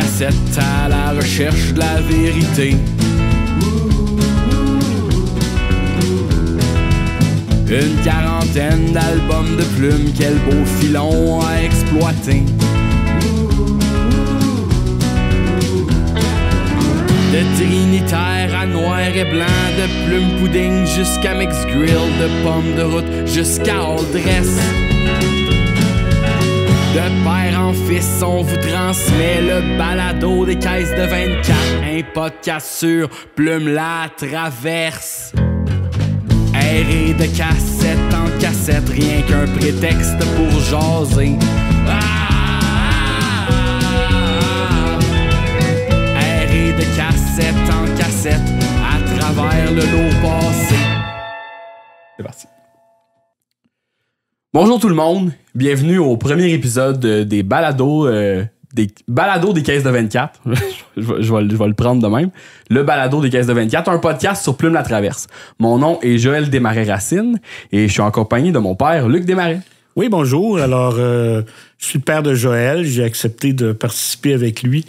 cassette à la recherche de la vérité. Une quarantaine d'albums de plumes, quel beau filon à exploiter. De trinitaire à noir et blanc, de plume Pouding jusqu'à mix grill, de pommes de route jusqu'à all dress. De père en fils, on vous transmet le balado des caisses de 24. Un podcast sur Plume la traverse. et de cassette en cassette, rien qu'un prétexte pour jaser. Ah! ah, ah, ah. de cassette en cassette, à travers le lot passé. Bonjour tout le monde, bienvenue au premier épisode euh, des balados euh, des balados des caisses de 24. je, vais, le prendre de même. Le balado des caisses de 24, un podcast sur Plume la Traverse. Mon nom est Joël Desmarais-Racine et je suis en compagnie de mon père Luc Desmarais. Oui, bonjour. Alors, euh, je suis le père de Joël. J'ai accepté de participer avec lui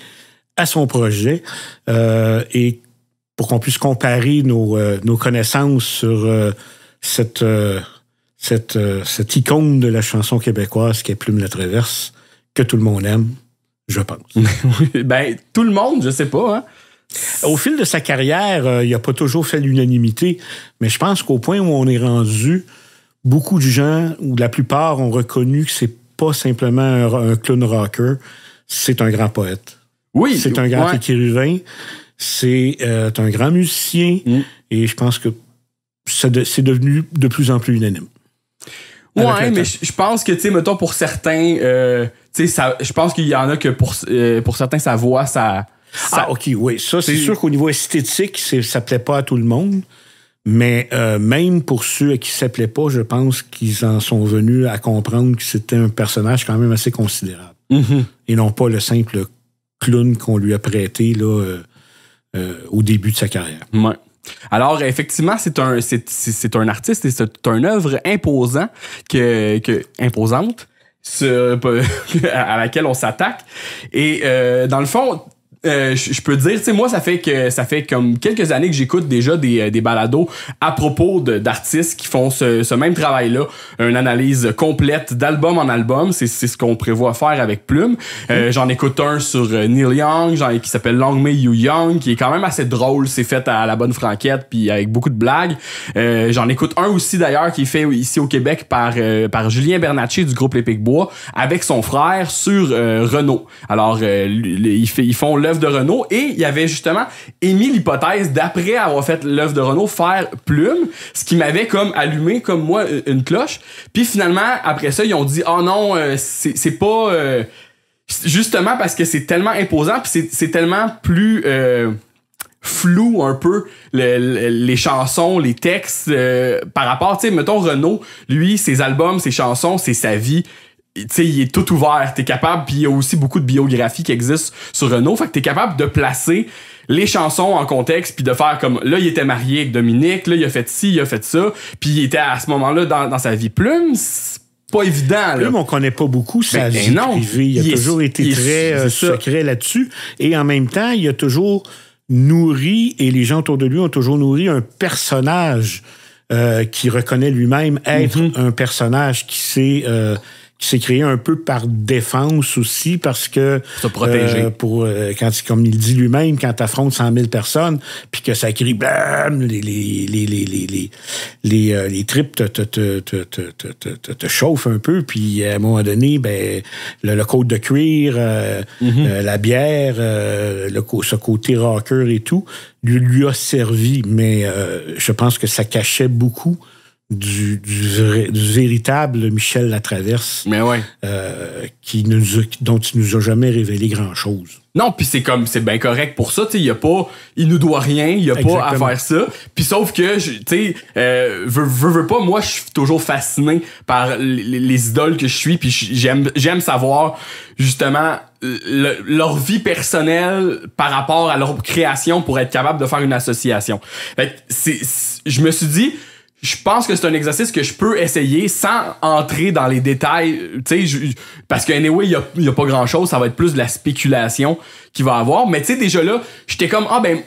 à son projet et pour qu'on puisse comparer nos, nos connaissances sur cette euh, cette, icône de la chanson québécoise qui est Plume la Traverse, que tout le monde aime, je pense. ben, tout le monde, je sais pas. Hein. Au fil de sa carrière, euh, il n'a pas toujours fait l'unanimité, mais je pense qu'au point où on est rendu, beaucoup de gens, ou la plupart, ont reconnu que c'est pas simplement un, clown rocker, c'est un grand poète. Oui. C'est un grand écrivain, c'est euh, un grand musicien, mm. et je pense que c'est devenu de plus en plus unanime. Ouais, mais je pense que, tu sais, mettons, pour certains, euh, tu je pense qu'il y en a que pour, euh, pour certains, sa voix, ça. ah, OK, oui. Ça, c'est sûr qu'au niveau esthétique, ça ça plaît pas à tout le monde. Mais euh, même pour ceux à qui ça plaît pas, je pense qu'ils en sont venus à comprendre que c'était un personnage quand même assez considérable. Mm-hmm. Et non pas le simple clown qu'on lui a prêté là, au début de sa carrière. Ouais. Alors, effectivement, c'est un, c'est, un artiste et c'est une œuvre imposant que, que, imposante à laquelle on s'attaque. Et euh, dans le fond, euh, je peux dire, tu sais, moi, ça fait que ça fait comme quelques années que j'écoute déjà des, euh, des, balados à propos d'artistes qui font ce, ce même travail-là, une analyse complète d'album en album. C'est ce qu'on prévoit faire avec Plume. Euh, mm-hmm. J'en écoute un sur Neil Young, qui s'appelle Long May You Young, qui est quand même assez drôle. C'est fait à la bonne franquette, puis avec beaucoup de blagues. j'en écoute un aussi d'ailleurs qui est fait ici au Québec par par Julien Bernatchez du groupe Les Bois avec son frère sur Renault. Alors, ils, fait, ils font le de Renault et il avait justement émis l'hypothèse d'après avoir fait l'œuvre de Renault faire Plume, ce qui m'avait comme allumé comme moi une cloche. Puis finalement après ça ils ont dit oh non euh, c'est pas euh, justement parce que c'est tellement imposant puis c'est tellement plus euh, flou un peu les chansons, les textes par rapport, tu sais, mettons Renault lui, ses albums, ses chansons, c'est sa vie, il est tout ouvert. T'es capable, puis il y a aussi beaucoup de biographies qui existent sur Renault. Fait que t'es capable de placer les chansons en contexte, puis de faire comme là, il était marié avec Dominique, là, il a fait ci, il a fait ça, puis il était à ce moment-là dans, sa vie plume. c'est Pas évident. Plume, on connaît pas beaucoup sa ben, vie non, Il, a toujours été très euh, secret là-dessus. Et en même temps, il a toujours nourri, et les gens autour de lui ont toujours nourri un personnage euh, qui reconnaît lui-même être mm-hmm. un personnage qui s'est euh, s'est créé un peu par défense aussi parce que euh, pour euh, quand comme il dit lui-même quand affrontes 100 000 personnes puis que ça crie blam les les les les les les, les euh, tripes te te, te, te, te, te chauffent un peu puis à un moment donné ben le, le côte de cuir mhm. la bière le ce côté rocker et tout lui a servi mais je pense que ça cachait beaucoup du, véritable Michel Latraverse. Mais ouais. Euh, qui nous dont il nous a jamais révélé grand-chose. Non, puis c'est comme c'est bien correct pour ça, tu sais, il pas il nous doit rien, il y a pas à faire ça. Puis sauf que tu sais euh, veux, veux, pas moi je suis toujours fasciné par les, idoles que je suis puis j'aime j'aime savoir justement leur vie personnelle par rapport à leur création pour être capable de faire une association. c'est je me suis dit je pense que c'est un exercice que je peux essayer sans entrer dans les détails, tu sais, parce que anyway, il y a, pas grand chose, ça va être plus de la spéculation qu'il va avoir. Mais tu sais, déjà là, j'étais comme ah ben,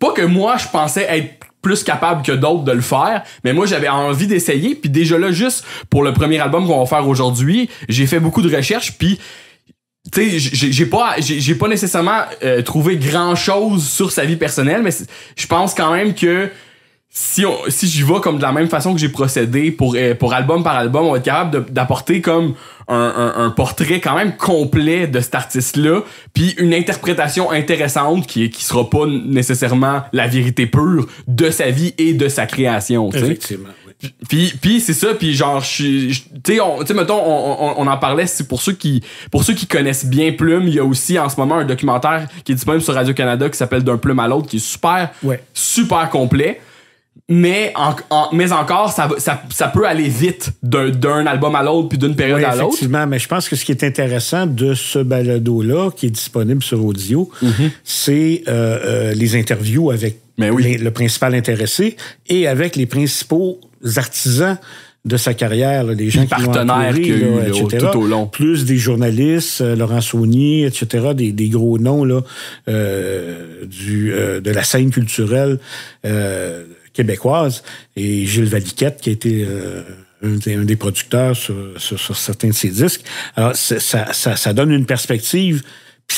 pas que moi je pensais être plus capable que d'autres de le faire, mais moi j'avais envie d'essayer. Puis déjà là, juste pour le premier album qu'on va faire aujourd'hui, j'ai fait beaucoup de recherches, puis tu sais, j'ai pas, pas nécessairement euh, trouvé grand chose sur sa vie personnelle, mais je pense quand même que si, si j'y vais comme de la même façon que j'ai procédé pour, euh, pour album par album, on va être capable d'apporter comme un, un, un, portrait quand même complet de cet artiste-là, puis une interprétation intéressante qui qui sera pas nécessairement la vérité pure de sa vie et de sa création. Effectivement. Puis, puis c'est ça, puis genre, tu sais, mettons, on, on, en parlait, c'est pour ceux qui pour ceux qui connaissent bien Plume, il y a aussi en ce moment un documentaire qui est disponible sur Radio-Canada qui s'appelle D'un Plume à l'autre, qui est super, super complet mais, mais encore, ça, ça, peut aller vite d'un album à l'autre puis d'une période à l'autre. Effectivement, mais je pense que ce qui est intéressant de ce balado-là, qui est disponible sur audio, mhm. c'est euh, euh, les interviews avec le principal intéressé et avec les principaux artisans de sa carrière, gens les qui partenaires qu'il a tout au long. Plus des journalistes, euh, Laurent etc., des, gros noms là, du, de la scène culturelle québécoise, et Gilles Valiquette, qui a été euh, un des, producteurs sur, certains de ses disques. Alors, ça, ça, donne une perspective.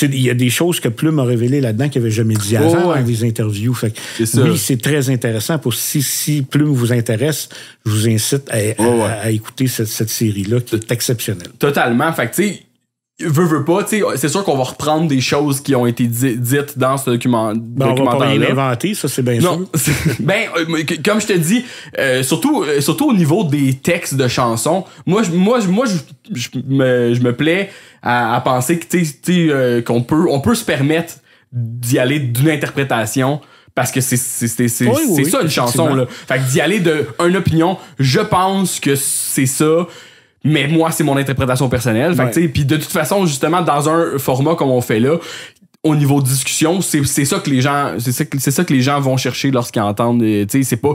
Il y a des choses que Plume a révélées là-dedans qu'il n'avait jamais dit avant oh, dans des interviews. Fait que, oui, c'est très intéressant. Pour si, si Plume vous intéresse, je vous incite à, oh, écouter cette, série-là qui est exceptionnelle. Totalement. Fait que, veux, pas, c'est sûr qu'on va reprendre des choses qui ont été dites dans ce document, ben, On va pas ça, c'est bien sûr. ben, euh, comme je te dis, euh, surtout, euh, surtout au niveau des textes de chansons, moi, moi, moi, je, me, je me plais à, penser que, tu sais, qu'on peut, on peut se permettre d'y aller d'une interprétation parce que c'est c'est ça une chanson là. Fait d'y aller de opinion, je pense que c'est ça. Mais moi, c'est mon interprétation personnelle. Fait puis de toute façon, justement, dans un format comme on fait là, au niveau de discussion, c'est ça que les gens c'est ça, ça que les gens vont chercher lorsqu'ils entendent euh, c'est pas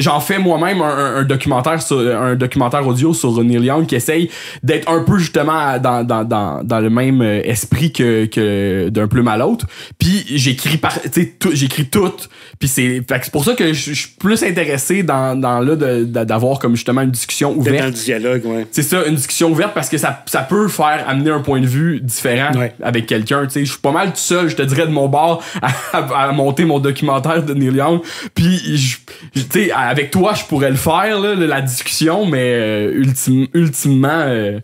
j'en fais moi-même un, documentaire sur, un documentaire audio sur Neil Young qui essaye d'être un peu justement dans, dans, dans, dans, le même euh, esprit que, que d'un plume à l'autre. Puis j'écris par tout, j'écris tout puis c'est pour ça que je suis plus intéressé dans, dans là d'avoir comme justement une discussion ouverte. dialogue, ouais. C'est ça, une discussion ouverte parce que ça, ça peut faire amener un point de vue différent avec quelqu'un, tu sais, je suis pas mal seul, je te dirais, de mon bord à, monter mon documentaire de Neil Young. Puis, avec toi, je pourrais le faire, la discussion, mais euh, euh,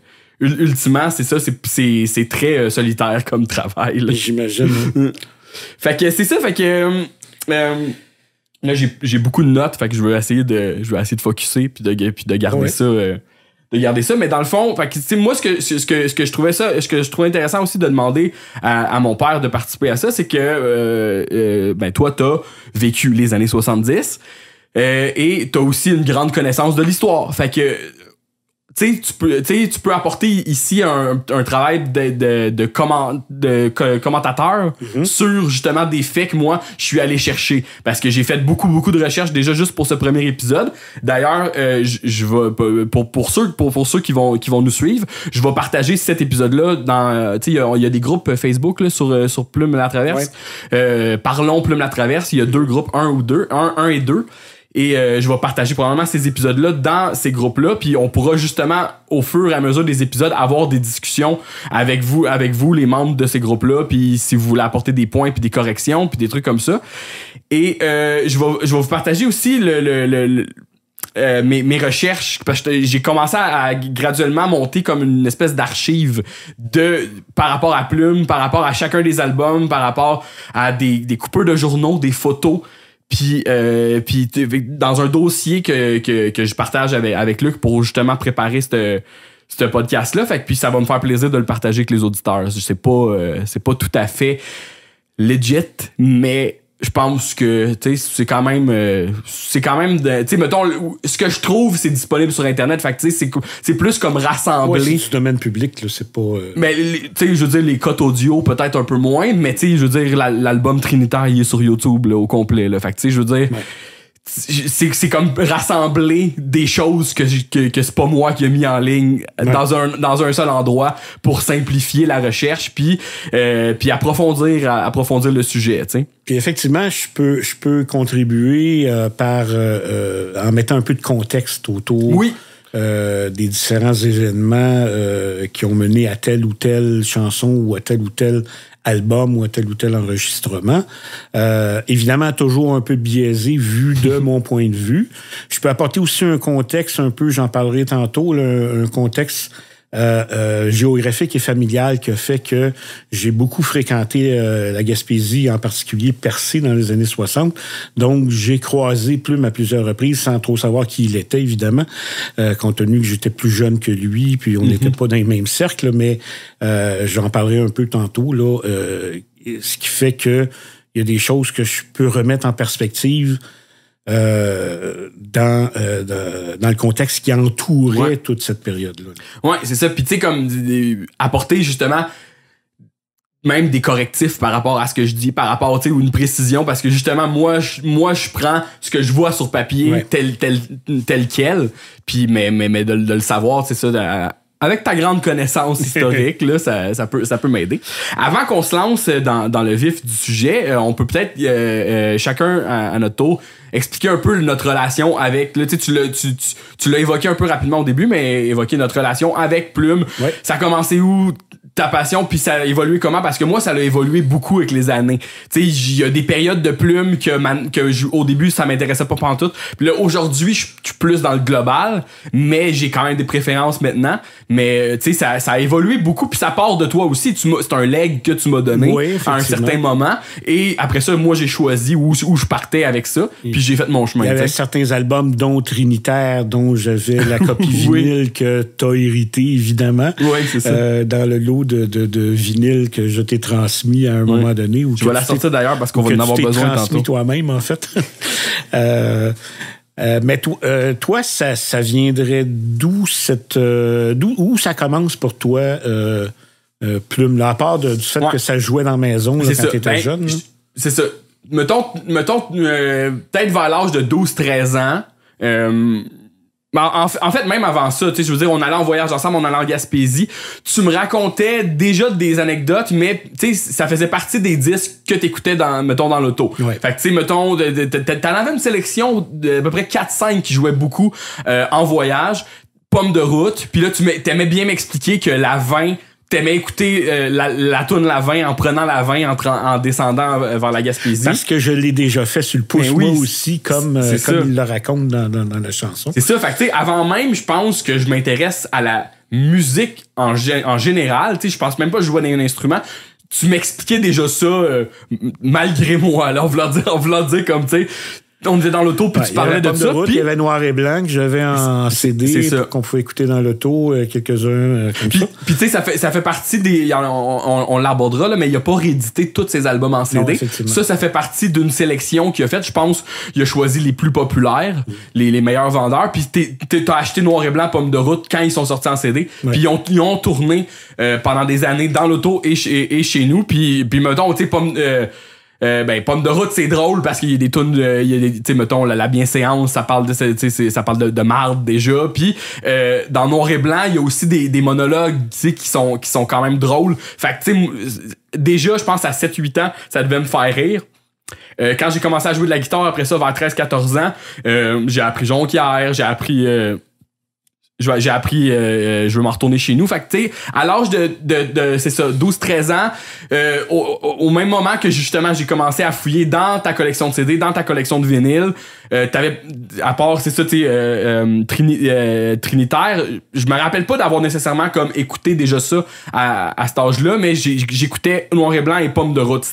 ultimement... c'est ça, c'est très euh, solitaire comme travail. J'imagine. Hein. fait que c'est ça, fait que là j'ai beaucoup de notes, fait que je veux essayer de je veux essayer de focuser puis de puis de garder ça de ça. Mais dans le fond, fait que, moi, ce que, ce, que, ce que je trouvais ça, ce que je trouvais intéressant aussi de demander à, mon père de participer à ça, c'est que euh, euh, ben, toi, t'as vécu les années 70. Euh, et t'as aussi une grande connaissance de l'histoire. Fait que tu peux, tu peux apporter ici un, un travail de, de, de, comment, commentateur mhm. sur justement des faits que moi, je suis allé chercher. Parce que j'ai fait beaucoup, beaucoup de recherches déjà juste pour ce premier épisode. D'ailleurs, euh, je vais pour, pour ceux, pour, pour, ceux qui, vont, qui vont nous suivre, je vais partager cet épisode-là dans. Il y, a des groupes Facebook là, sur, euh, sur Plume la Traverse. Euh, Parlons Plume la Traverse. Il y a deux groupes, un ou deux, un, un et deux. Et euh, je vais partager probablement ces épisodes-là dans ces groupes-là. Puis on pourra justement, au fur et à mesure des épisodes, avoir des discussions avec vous, avec vous, les membres de ces groupes-là. Puis si vous voulez apporter des points, puis des corrections, puis des trucs comme ça. Et euh, je, vais, je vais vous partager aussi le, euh, mes, recherches parce que j'ai commencé à, graduellement monter comme une espèce d'archive de par rapport à Plume, par rapport à chacun des albums, par rapport à des, des coupeurs de journaux, des photos, puis, euh, puis dans un dossier que, que, que, je partage avec, avec Luc pour justement préparer ce ce podcast là fait que puis ça va me faire plaisir de le partager avec les auditeurs je sais pas euh, c'est pas tout à fait legit mais je pense que c'est quand même euh, c'est quand même tu sais mettons ce que je trouve c'est disponible sur internet fait c'est c'est plus comme rassembler ouais, du domaine public là c'est pas euh, mais tu sais je veux dire les cotes audio peut-être un peu moins mais tu sais je veux dire l'album Trinitaire il est sur YouTube au complet là fait tu sais je veux dire c'est comme rassembler des choses que, que, c'est pas moi qui ai mis en ligne dans un dans un seul endroit pour simplifier la recherche puis euh, puis approfondir approfondir le sujet puis effectivement je peux je peux contribuer euh, par euh, en mettant un peu de contexte autour des différents événements qui ont mené à telle ou telle chanson ou à telle ou telle album ou tel ou tel enregistrement. Euh, évidemment, toujours un peu biaisé vu de mon point de vue. Je peux apporter aussi un contexte un peu, j'en parlerai tantôt, là, un contexte euh, euh, géographique et familial qui a fait que j'ai beaucoup fréquenté euh, la Gaspésie, en particulier Percé dans les années 60. Donc, j'ai croisé Plume à plusieurs reprises sans trop savoir qui il était, évidemment, euh, compte tenu que j'étais plus jeune que lui, puis on mhm. n'était pas dans le même cercle, mais j'en parlerai un peu tantôt, là, ce qui fait que il y a des choses que je peux remettre en perspective euh, dans, euh, dans le contexte qui entourait toute cette période-là. Oui, c'est ça. Puis, tu sais, comme apporter justement même des correctifs par rapport à ce que je dis, par rapport, tu ou une précision, parce que justement, moi, je, moi, je prends ce que je vois sur papier tel, quel, puis, mais, mais, de, le savoir, c'est ça, avec ta grande connaissance historique, là, ça, peut, ça peut m'aider. Avant qu'on se lance dans, le vif du sujet, euh, on peut peut-être, chacun à, à, notre tour, expliquer un peu notre relation avec. Là, tu l'as tu, évoqué un peu rapidement au début, mais évoquer notre relation avec Plume. Ça a commencé où ta passion puis ça a évolué comment parce que moi ça a évolué beaucoup avec les années tu sais il y a des périodes de Plume que que au début ça m'intéressait pas pantoute puis aujourd'hui je suis plus dans le global mais j'ai quand même des préférences maintenant mais euh, tu sais ça, ça a évolué beaucoup puis ça part de toi aussi tu c'est un leg que tu m'as donné à un certain moment et après ça moi j'ai choisi où, où je partais avec ça j'ai fait mon chemin. Il y avait certains albums, dont Trinitaire, dont j'avais la copie vinyle que t'as hérité, évidemment. Oui, c'est ça. Euh, dans le lot de, de, vinyle que je t'ai transmis à un moment donné. Ou je vais la sortir d'ailleurs parce qu'on va en avoir besoin tantôt. transmis toi-même, en fait. Euh, euh, mais toi, ça, ça viendrait d'où cette. d'où où ça commence pour toi, Plume, la à part de, du fait que ça jouait dans la maison quand tu étais ben, jeune? C'est ça mettons, mettons euh, peut-être vers l'âge de 12-13 ans, euh, en, fait, même avant ça, tu sais, je veux dire, on allait en voyage ensemble, on allait en Gaspésie. Tu me racontais déjà des anecdotes, mais tu sais, ça faisait partie des disques que tu t'écoutais dans, mettons, dans l'auto. Ouais. Fait que tu sais, mettons, t'en avais une sélection d'à peu près 4-5 qui jouaient beaucoup euh, en voyage, pomme de route. Puis là, tu t'aimais bien m'expliquer que la 20 t'aimais écouter euh, la, la tourne la en prenant la en, descendant euh, vers la Gaspésie. Parce que je l'ai déjà fait sur le pouce, ben moi aussi, comme, euh, comme il le raconte dans, dans, dans la chanson. C'est ça, fait avant même, je pense que je m'intéresse à la musique en, en général, je pense même pas jouer un instrument tu m'expliquais déjà ça malgré moi. Alors, on voulait dire, dire comme, tu sais, on était dans l'auto, puis tu parlais de, ça. puis... Il y avait Noir et Blanc que j'avais en CD qu'on pouvait écouter dans l'auto, euh, quelques-uns euh, comme puis, ça. tu sais, ça fait, ça fait partie des... On, on, l'abordera, là, mais il a pas réédité tous ses albums en CD. ça, ça fait partie d'une sélection qu'il a faite. Je pense il a choisi les plus populaires, mm. les, les, meilleurs vendeurs. Puis t'as acheté Noir et Blanc, Pomme de Route quand ils sont sortis en CD. Puis ils ont, ils ont tourné euh, pendant des années dans l'auto et, et, et, chez nous. Puis, puis mettons, tu sais, Pomme... Euh, ben, Pomme de route, c'est drôle parce qu'il y a des tunes, il y a des, tu sais, mettons, la, bienséance, ça parle de, ça parle de, de marde déjà. Puis, euh, dans Noir et Blanc, il y a aussi des, monologues, tu sais, qui sont, qui sont quand même drôles. Fait que, tu sais, déjà, je pense à 7-8 ans, ça devait me faire rire. Euh, quand j'ai commencé à jouer de la guitare après ça, vers 13-14 ans, j'ai appris Jonquière, j'ai appris j'ai appris euh, euh, je veux m'en retourner chez nous fait que tu sais à l'âge de, de, c'est ça 12 13 ans euh, au, même moment que justement j'ai commencé à fouiller dans ta collection de CD dans ta collection de vinyle t'avais à part c'est ça tu sais trinitaire je me rappelle pas d'avoir nécessairement comme écouté déjà ça à, à cet âge-là mais j'écoutais noir et blanc et Pommes de route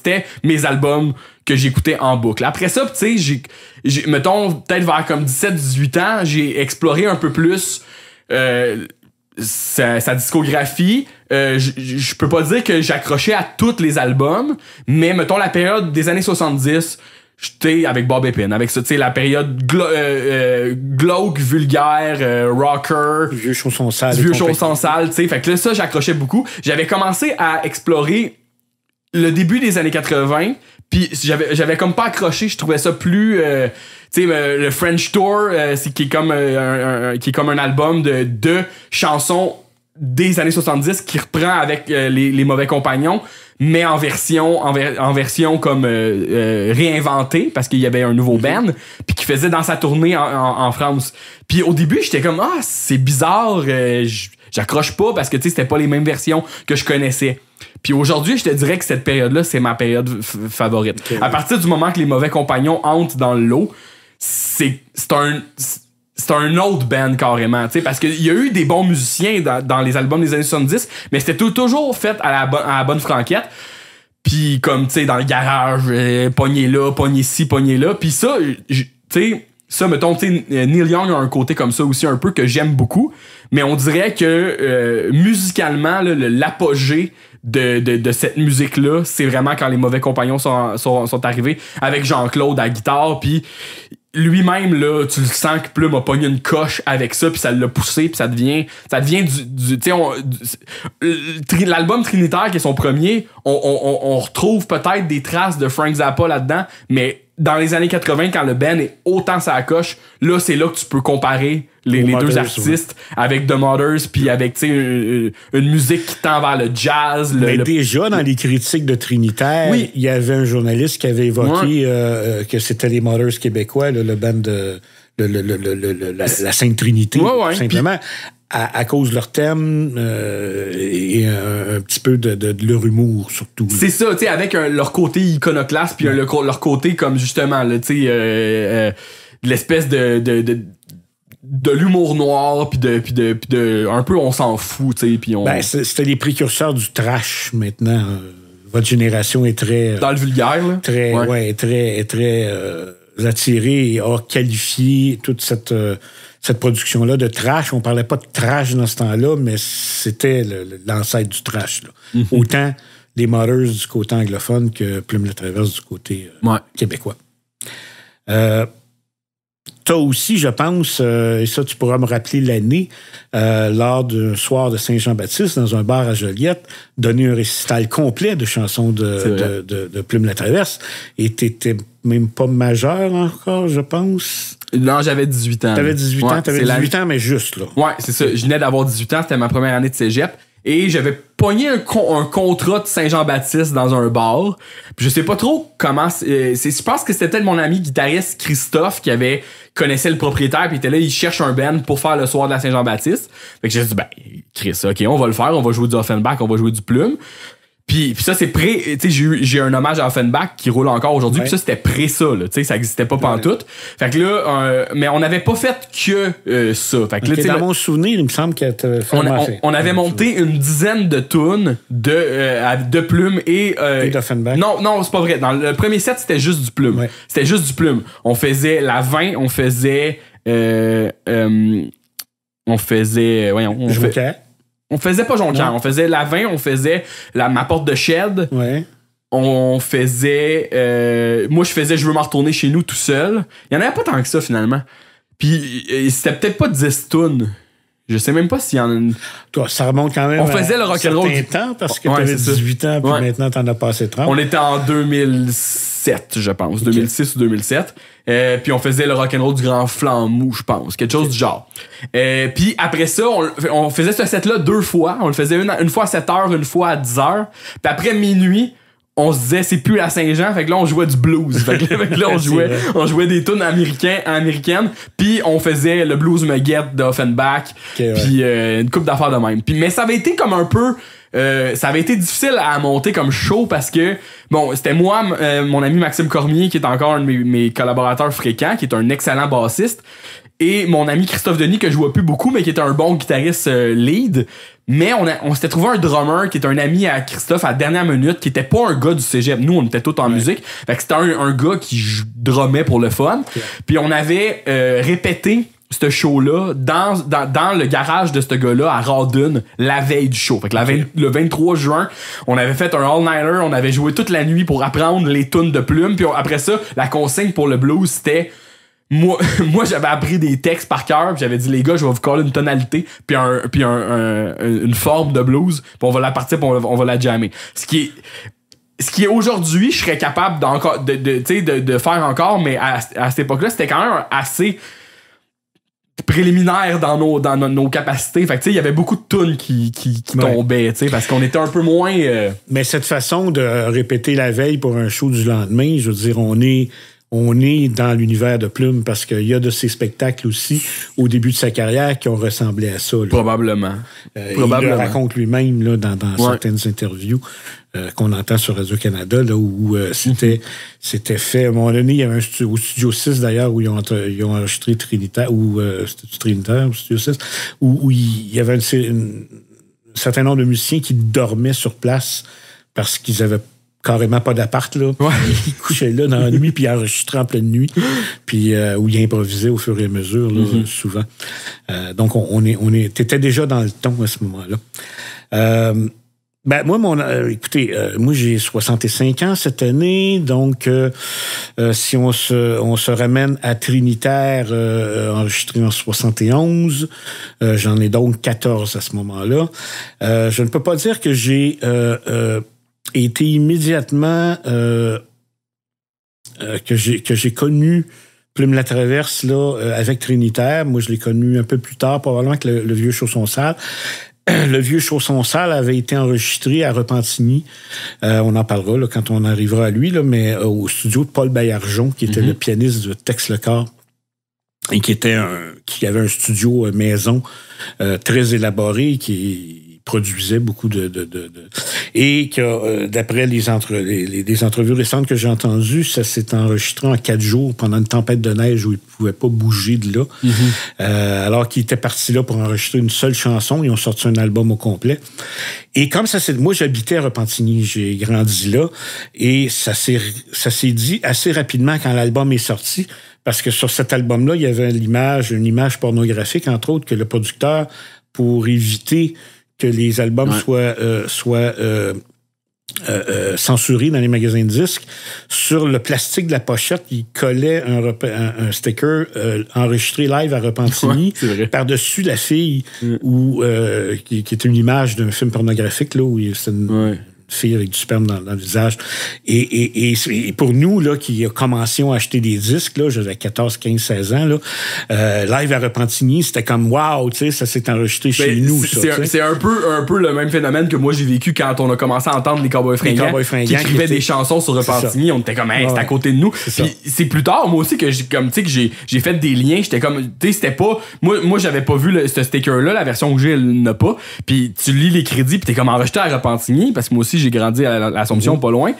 mes albums que j'écoutais en boucle. Après ça, tu sais, j'ai, mettons, peut-être vers comme 17-18 ans, j'ai exploré un peu plus euh, sa, discographie. Euh, je peux pas dire que j'accrochais à tous les albums, mais mettons la période des années 70, j'étais avec Bob Epin, avec ça, tu sais, la période euh, euh, glauque, vulgaire, rocker. vieux chansons sales, Vieux chansons sales, tu sais. Fait que là, ça, j'accrochais beaucoup. J'avais commencé à explorer le début des années 80, puis j'avais j'avais comme pas accroché, je trouvais ça plus euh, tu sais euh, le French Tour euh, c'est qui est comme un, qui est comme un album de deux chansons des années 70 qui reprend avec les, les, mauvais compagnons mais en version en, version comme réinventée parce qu'il y avait un nouveau mhm. band puis qui faisait dans sa tournée en, en France. Puis au début, j'étais comme ah, c'est bizarre, j'accroche pas parce que tu sais c'était pas les mêmes versions que je connaissais. Puis aujourd'hui, je te dirais que cette période-là, c'est ma période favorite. À partir du moment que les mauvais compagnons entrent dans le lot, c'est un c'est un autre band carrément, parce qu'il y a eu des bons musiciens dans, les albums des années 70, mais c'était toujours fait à la, bonne, à bonne franquette. Puis comme, tu sais, dans le garage, euh, pogné là, pogné ci, pogné là. Puis ça, tu sais, ça, mettons, tu sais, Neil Young a un côté comme ça aussi un peu que j'aime beaucoup, mais on dirait que euh, musicalement, l'apogée de, de, de cette musique-là, c'est vraiment quand les mauvais compagnons sont, sont, sont arrivés avec Jean-Claude à guitare, puis lui-même là tu le sens que Plume a pogné une coche avec ça puis ça l'a poussé puis ça devient ça devient du, du l'album Trinitaire qui est son premier on, on, on retrouve peut-être des traces de Frank Zappa là-dedans mais dans les années 80 quand le Ben est autant sa coche là c'est là que tu peux comparer les, deux artistes avec The Mothers puis avec une, euh, une musique qui tend vers le jazz. Le, Mais déjà dans les critiques de Trinitaire, il y avait un journaliste qui avait évoqué euh, euh, que c'était les Mothers québécois, le, le band de la, Sainte Trinité, ouais, simplement. À, cause de leur thème et un, petit peu de, leur humour surtout. C'est ça, tu sais, avec leur côté iconoclaste puis leur, leur côté comme justement, tu sais, l'espèce de de l'humour noir puis de, pis de, un peu on s'en fout tu sais puis on ben, c'était les précurseurs du trash maintenant votre génération est très euh, dans le vulgaire là. très ouais. très très euh, attirée et a qualifié toute cette euh, cette production là de trash on parlait pas de trash dans ce temps-là mais c'était l'ancêtre du trash mhm. autant les Mothers du côté anglophone que Plume la traverse du côté québécois euh, ça aussi, je pense, euh, et ça tu pourras me rappeler l'année, euh, lors d'un soir de Saint-Jean-Baptiste, dans un bar à Joliette, donner un récital complet de chansons de, de, Plume la Traverse. Et tu même pas majeur encore, je pense. Non, j'avais 18 ans. T'avais 18 ans, 18 ans, mais juste, là. Ouais, c'est ça. Je venais d'avoir 18 ans, c'était ma première année de cégep et j'avais pogné un, un, contrat de Saint-Jean-Baptiste dans un bar. Puis je sais pas trop comment euh, c'est je pense que c'était mon ami guitariste Christophe qui avait connaissait le propriétaire puis était là il cherche un band pour faire le soir de la Saint-Jean-Baptiste. Fait que j'ai dit ben Chris, OK, on va le faire, on va jouer du Offenbach, on va jouer du Plume. Puis, ça, c'est prêt. Tu sais, j'ai un hommage à Offenbach qui roule encore aujourd'hui. Puis ça, c'était pré ça, Tu sais, ça n'existait pas pantoute. Fait que là, mais on n'avait pas fait que euh, ça. Fait que dans mon souvenir, il me semble que fait on, avait monté une dizaine de tunes de, euh, de plumes et. Euh, non, non, c'est pas vrai. Dans le premier set, c'était juste du plume. C'était juste du plume. On faisait la 20, on faisait. on faisait. Voyons. je on faisait pas Jonquière, on faisait la vin on faisait la, ma porte de shed. Ouais. On faisait. Euh, moi, je faisais Je veux m'en retourner chez nous tout seul. Il y en avait pas tant que ça, finalement. Puis euh, c'était peut-être pas 10 tonnes je sais même pas s'il y en a une. Toi, ça remonte quand même. On faisait le rock'n'roll. Du... temps parce que t'avais 18 ans, puis maintenant t'en as passé 30. On était en 2007, je pense. 2006 ou 2007. Euh, puis on faisait le rock'n'roll du grand flanc mou, je pense. Quelque chose du genre. et euh, puis après ça, on, faisait ce set-là deux fois. On le faisait une, une fois à 7 heures, une fois à 10 heures. Puis après minuit, on se disait c'est plus la Saint-Jean fait que là on jouait du blues fait que là, on jouait on jouait des tunes américains américaines puis on faisait le blues Muguette de Offenbach puis euh, une coupe d'affaires de même puis mais ça avait été comme un peu euh, ça avait été difficile à monter comme show parce que bon c'était moi euh, mon ami Maxime Cormier qui est encore un de mes, collaborateurs fréquents qui est un excellent bassiste et mon ami Christophe Denis que je vois plus beaucoup mais qui est un bon guitariste lead mais on, s'était trouvé un drummer qui est un ami à Christophe à dernière minute, qui était pas un gars du cégep. Nous, on était tous en musique. Fait que c'était un, gars qui drummait pour le fun. Puis on avait euh, répété ce show-là dans, le garage de ce gars-là à Rawdon la veille du show. Fait que la le 23 juin, on avait fait un all-nighter, on avait joué toute la nuit pour apprendre les tunes de plumes. Puis après ça, la consigne pour le blues, c'était moi, j'avais appris des textes par cœur, j'avais dit les gars, je vais vous coller une tonalité, puis un, puis une forme de blues, puis on va la partir, puis on, va la jammer. Ce qui est ce qui est aujourd'hui, je serais capable d'encore de, de, de, de, faire encore, mais à, à cette époque-là, c'était quand même assez préliminaire dans nos, dans nos, capacités. Fait il y avait beaucoup de tunes qui, qui, qui tombaient, parce qu'on était un peu moins. Euh, mais cette façon de répéter la veille pour un show du lendemain, je veux dire, on est on est dans l'univers de Plume parce qu'il y a de ces spectacles aussi au début de sa carrière qui ont ressemblé à ça. Là. Probablement. Probablement. Euh, il le raconte lui-même là, dans, certaines interviews euh, qu'on entend sur Radio-Canada, là où euh, c'était, c'était fait. À un moment donné, il y avait un studio, au Studio 6 d'ailleurs, où ils ont, ils ont enregistré Trinitaire, ou c'était Trinitaire, au Studio 6, où, où il y avait un certain nombre de musiciens qui dormaient sur place parce qu'ils avaient carrément pas d'appart, là. Il couchait là dans la nuit, puis il enregistrait en pleine nuit, puis euh, où il improvisait au fur et à mesure, mm-hmm. souvent. Euh, donc, on, on, est, on est, t'étais déjà dans le ton à ce moment-là. Euh, ben, moi, mon, euh, écoutez, euh, moi, j'ai 65 ans cette année, donc si on se, on se ramène à Trinitaire, enregistré en 71, j'en ai donc 14 à ce moment-là. je ne peux pas dire que j'ai été immédiatement euh, euh, que j'ai connu Plume la Traverse euh, avec Trinitaire. Moi, je l'ai connu un peu plus tard, probablement que le, vieux chausson sale. Le vieux chausson sale avait été enregistré à Repentigny. Euh, on en parlera quand on arrivera à lui, mais euh, au studio de Paul Bayarjon, qui était mm-hmm. le pianiste de Tex Le Corps et qui était un, qui avait un studio maison très élaboré, qui produisait beaucoup de... et que, euh, d'après les, entre, les, entrevues récentes que j'ai entendues, ça s'est enregistré en quatre jours pendant une tempête de neige où il ne pouvait pas bouger de là. Mm-hmm. Euh, alors qu'il était parti là pour enregistrer une seule chanson. Ils ont sorti un album au complet. Et comme ça c'est Moi, j'habitais à Repentigny. J'ai grandi là. Et ça s'est dit assez rapidement quand l'album est sorti parce que sur cet album-là, il y avait l'image, une image pornographique, entre autres, que le producteur, pour éviter que les albums soient, euh, euh, euh, censurés dans les magasins de disques. Sur le plastique de la pochette, il collait un, sticker enregistré live à Repentini par-dessus la fille, mm. ou qui, qui, était une image d'un film pornographique, là, où fille avec du sperme dans, le visage. Et, pour nous, là, qui commencions à acheter des disques, là, j'avais 14, 15, 16 ans, là, euh, live à Repentigny, c'était comme wow, tu sais, ça s'est enregistré chez nous. C'est un, peu, un peu le même phénomène que moi j'ai vécu quand on a commencé à entendre les Cowboys fringants, les Cowboys qui écrivaient des chansons sur Repentigny. On était comme, hey, à côté de nous. C'est plus tard, moi aussi, que j'ai comme tu sais que j'ai fait des liens. J'étais comme, tu sais, c'était pas, moi, j'avais pas vu le, ce sticker là, la version que j'ai, elle n'a pas. Puis tu lis les crédits, puis t'es comme enregistré à Repentigny parce que moi aussi j'ai grandi à l'Assomption, mhm. pas loin.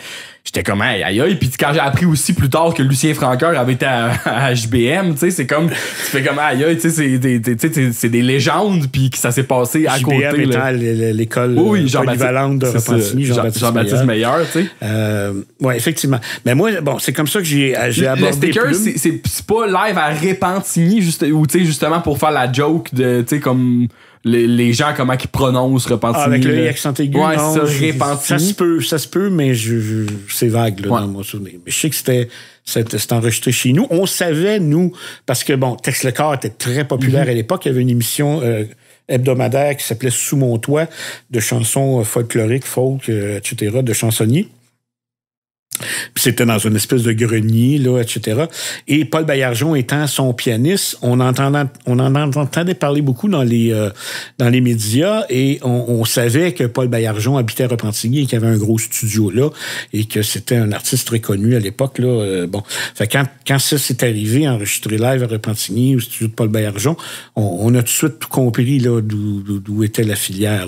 J'étais comme, aïe, aïe, aïe. Puis quand j'ai appris aussi plus tard que Lucien Franqueur avait été à, HBM, tu sais, c'est comme, tu fais comme, aïe, aïe, tu sais, c'est des, des légendes, puis que ça s'est passé à côté. HBM l'école oui, polyvalente de Repentigny, Jean-Baptiste Meilleur, tu sais. Euh, ouais, effectivement. Mais moi, bon, c'est comme ça que j'ai euh, abordé. Le sticker, c'est pas live à Repentigny, juste, ou tu sais, justement pour faire la joke de, tu sais, comme les, gens, comment ils prononcent Repentigny. Ah, avec le aigu. ça, se peut, ça se peut, mais je, c'est vague, dans mon souvenir. Mais je sais que c'était, c'était, enregistré chez nous. On savait, nous, parce que, bon, Tex Le Corps était très populaire mhm. à l'époque. Il y avait une émission, euh, hebdomadaire qui s'appelait Sous mon toit, de chansons euh, folkloriques, folk, euh, etc., de chansonniers. Puis c'était dans une espèce de grenier, là, etc. Et Paul Bayargeon étant son pianiste, on, entendait, on en entendait parler beaucoup dans les, euh, dans les médias et on, savait que Paul Bayargeon habitait à Repentigny et qu'il avait un gros studio là et que c'était un artiste très connu à l'époque. Là, euh, bon. Fait quand, quand ça s'est arrivé, enregistré live à Repentigny au studio de Paul Bayargeon, on, a tout de suite compris là, d'où, était la filière.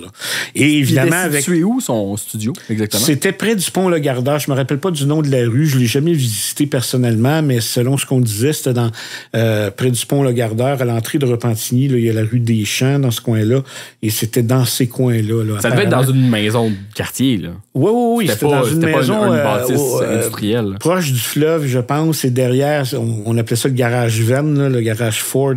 Et évidemment... Il avec... où son studio exactement? C'était près du pont Le Gardard. Je me rappelle pas du nom de la rue. Je l'ai jamais visité personnellement, mais selon ce qu'on disait, c'était dans euh, près du pont Le Gardeur, à l'entrée de Repentigny. il y a la rue des Champs dans ce coin-là, et c'était dans ces coins-là. ça devait être dans une maison de quartier. Là. Oui, oui, oui. C'était dans une maison euh, bâtisse euh, industrielle. proche du fleuve, je pense, et derrière, on, appelait ça le garage Verne, le garage Ford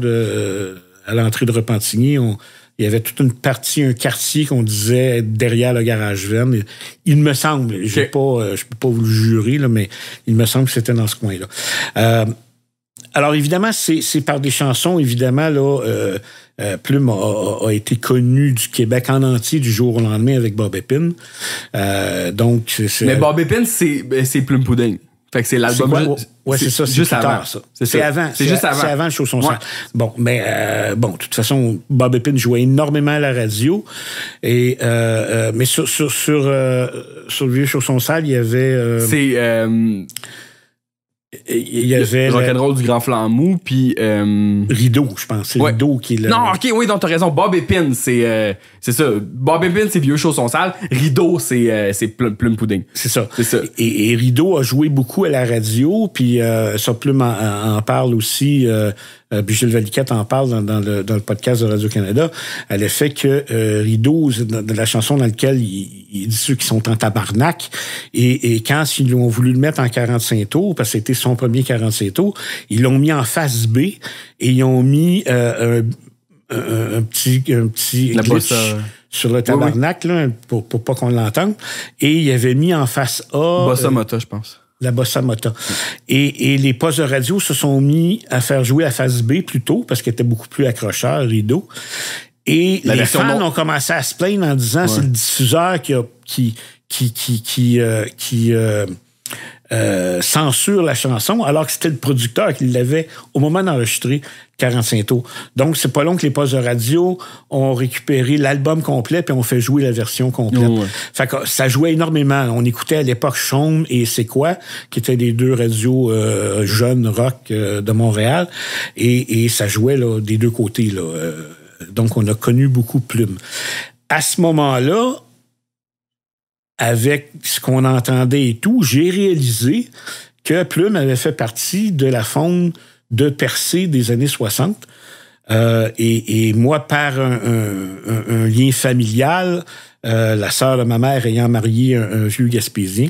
à l'entrée de Repentigny. On, il y avait toute une partie, un quartier qu'on disait derrière le garage verne. Il me semble, je euh, ne je peux pas vous le jurer, là, mais il me semble que c'était dans ce coin-là. Euh, alors évidemment, c'est par des chansons, évidemment, là, euh, euh Plume a, été connu du Québec en entier du jour au lendemain avec Bob Epine. donc, Mais Bob Epine, ben, c'est Plume Pudding. Fait que c'est l'album. Oui, ouais, c'est ça, c'est juste avant. Tard, ça. C'est avant. C'est juste avant. C'est avant Show son ouais. Bon, mais euh, bon, de toute façon, Bob Epin jouait énormément à la radio. Et, euh, euh mais sur, sur, sur, euh, sur le vieux Chausson Sale, il y avait. c'est il y avait. Le rock'n'roll du Grand Flamou, puis. Euh, Rideau, je pense. C'est Rideau qui est le... Non, ok, oui, donc t'as raison. Bob Epine, c'est euh, c'est ça. Bob pin c'est Vieux Chaussons Sales. Rideau, c'est euh, plume, plume, Pudding. C'est ça. C'est ça. Et, Rideau a joué beaucoup à la radio, puis euh, ça, Plume en parle aussi Gilles euh, Valiquette en parle dans, le, podcast de Radio-Canada, à l'effet que euh, Rideau, de la chanson dans laquelle il, dit ceux qui sont en tabarnak, et, et quand ils ont voulu le mettre en 45 tours, parce que c'était son premier 45 tours, ils l'ont mis en face B et ils ont mis euh, un, petit, un petit glitch sur le tabarnak pour, pour pas qu'on l'entende. Et il avait mis en face A... Bossa euh, Mota, je pense. La bossa mota. Et, les postes de radio se sont mis à faire jouer la phase B plus tôt parce qu'elle était beaucoup plus accrocheur, rideau. Et les fans ont commencé à se plaindre en disant que c'est le diffuseur qui, qui, qui, qui, euh, euh, euh, censure la chanson, alors que c'était le producteur qui l'avait au moment d'enregistrer. 45 tours. Donc, c'est pas long que les postes de radio ont récupéré l'album complet puis ont fait jouer la version complète. Oh, fait que ça jouait énormément. On écoutait à l'époque Chaume et C'est quoi, qui étaient les deux radios euh, jeunes rock euh, de Montréal. Et, et ça jouait là, des deux côtés. Là. Euh, donc, on a connu beaucoup Plume. À ce moment-là, avec ce qu'on entendait et tout, j'ai réalisé que Plume avait fait partie de la faune de Percy des années 60. Euh, et, moi, par un, lien familial, euh, la sœur de ma mère ayant marié un, vieux Gaspésien,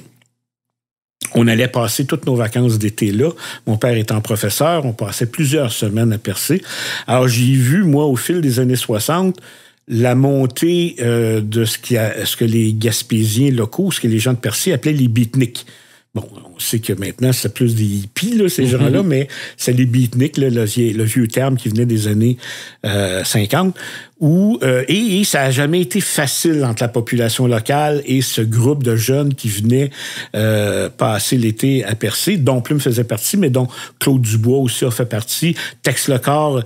on allait passer toutes nos vacances d'été là. Mon père étant professeur, on passait plusieurs semaines à Percé. Alors, j'ai vu, moi, au fil des années 60, la montée euh, de ce, qui ce que les Gaspésiens locaux, ce que les gens de Percé appelaient les beatniks on sait que maintenant, c'est plus des hippies, ces mm-hmm. gens-là, mais c'est les beatniks, le, vieux terme qui venait des années 50. Euh, euh, et, ça n'a jamais été facile entre la population locale et ce groupe de jeunes qui venaient euh, passer l'été à Percé, dont Plume faisait partie, mais dont Claude Dubois aussi a fait partie. Tex Lecor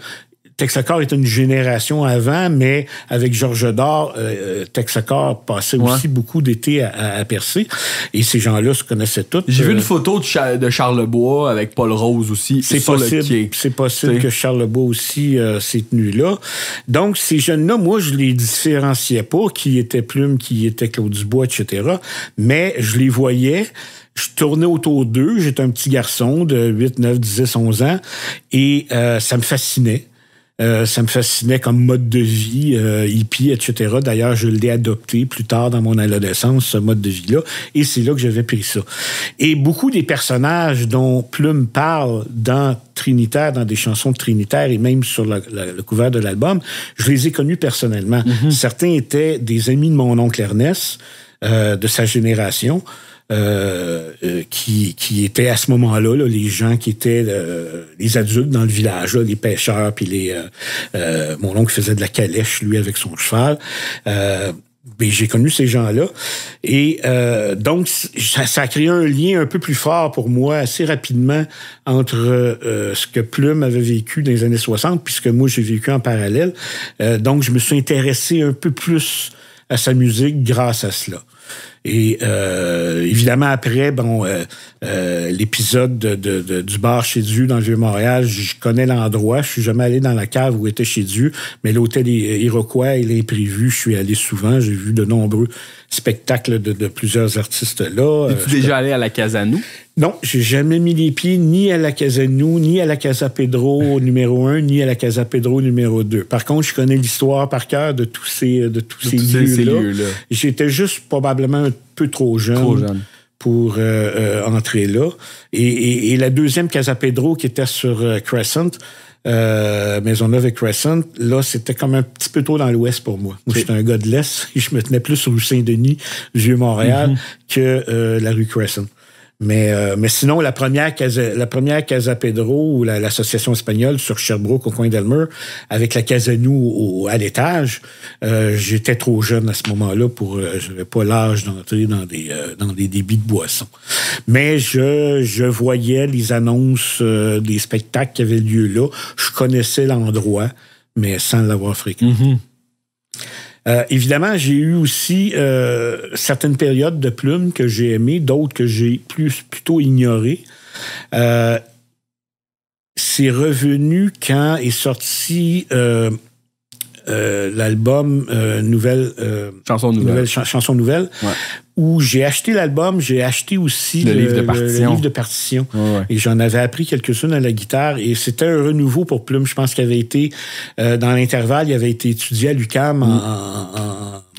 Texacor est une génération avant, mais avec Georges Dor, euh, euh passait aussi beaucoup d'été à, à, Percé. Et ces gens-là se connaissaient tous. J'ai vu euh, une photo de, Charles de bois avec Paul Rose aussi. C'est possible. C'est possible que Charles Bois aussi euh, s'est tenu là. Donc, ces jeunes-là, moi, je les différenciais pas, qui était Plume, qui était Claude bois, etc. Mais je les voyais je tournais autour d'eux. J'étais un petit garçon de 8, 9, 10, 11 ans. Et ça me fascinait. Euh, ça me fascinait comme mode de vie, euh, hippie, etc. D'ailleurs, je l'ai adopté plus tard dans mon adolescence, ce mode de vie-là, et c'est là que j'avais pris ça. Et beaucoup des personnages dont Plume parle dans Trinitaire, dans des chansons de Trinitaire et même sur le, couvert de l'album, je les ai connus personnellement. Mm-hmm. Certains étaient des amis de mon oncle Ernest, euh, de sa génération. Euh, euh, qui, qui étaient à ce moment-là là, les gens qui étaient euh, les adultes dans le village, les pêcheurs, puis les mon oncle faisait de la calèche, lui, avec son cheval. Ben, j'ai connu ces gens-là. Et donc, ça, a créé un lien un peu plus fort pour moi assez rapidement entre ce que Plume avait vécu dans les années 60 puisque moi, j'ai vécu en parallèle. donc, je me suis intéressé un peu plus à sa musique grâce à cela. Et euh, évidemment, après, bon, euh, euh, l'épisode de, du bar chez Dieu dans le Vieux-Montréal, je connais l'endroit. Je suis jamais allé dans la cave où était chez Dieu, mais l'hôtel Iroquois et l'imprévu, je suis allé souvent. J'ai vu de nombreux spectacles de, plusieurs artistes là. Es-tu déjà allé à la Casa Nou? Non, j'ai jamais mis les pieds ni à la Nou, ni à la Casa Pedro ah. numéro 1, ni à la Casa Pedro numéro 2. Par contre, je connais l'histoire par cœur de tous ces, de tous ces lieux-là. J'étais juste probablement peu trop jeune. pour euh, euh, entrer là. Et, la deuxième Casa Pedro qui était sur euh, Crescent, euh, on et Crescent, là, c'était comme un petit peu trop dans l'ouest pour moi. Moi, j'étais un gars de l'Est et je me tenais plus rue Saint-Denis, Vieux-Montréal, mhm. que la rue Crescent. Mais, euh, mais sinon, la première, casa, la première Casa Pedro ou l'association espagnole sur Sherbrooke au coin d'Elmer, avec la Casa Nou à l'étage, euh, j'étais trop jeune à ce moment-là pour, euh, je n'avais pas l'âge d'entrer dans des euh, dans des débits de boissons. Mais je, je voyais les annonces des spectacles qui avaient lieu là. Je connaissais l'endroit, mais sans l'avoir fréquenté. Mm-hmm. Euh, évidemment, j'ai eu aussi euh, certaines périodes de plumes que j'ai aimées, d'autres que j'ai plus plutôt ignorées. Euh, c'est revenu quand est sorti l'album Nouvelle Chanson Nouvelle. chanson Nouvelle où j'ai acheté l'album, j'ai acheté aussi le, livre de partition. de Et j'en avais appris quelques-unes à la guitare. Et c'était un renouveau pour Plume. Je pense qu'il avait été, euh, dans l'intervalle, il avait été étudié à l'UCAM en,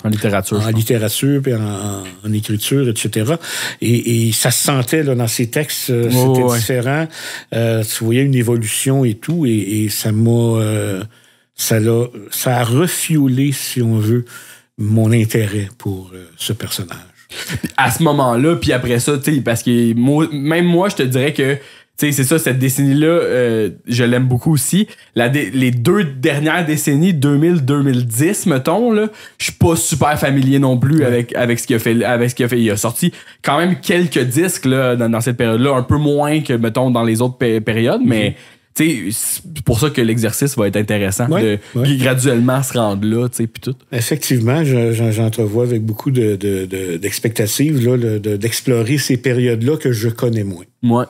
mm. littérature. En littérature, puis en, écriture, etc. Et, ça se sentait là, dans ses textes, euh, c'était différent. Euh, tu voyais une évolution et tout, et, ça m'a... ça, a, ça a refiolé, si on veut, mon intérêt pour ce personnage à ce moment-là, puis après ça, tu sais, parce que même moi, je te dirais que c'est ça, cette décennie-là, euh, je l'aime beaucoup aussi. La les deux dernières décennies, 2000-2010, mettons, là, je suis pas super familier non plus avec, avec ce qu'il a fait. Avec ce qu'il a fait. Il a sorti quand même quelques disques là, dans, cette période-là, un peu moins que, mettons, dans les autres périodes, mais mhm c'est pour ça que l'exercice va être intéressant, de graduellement se rendre là, tu puis tout. Effectivement, j'entrevois avec beaucoup d'expectatives, d'explorer ces périodes-là que je connais moins. Ouais.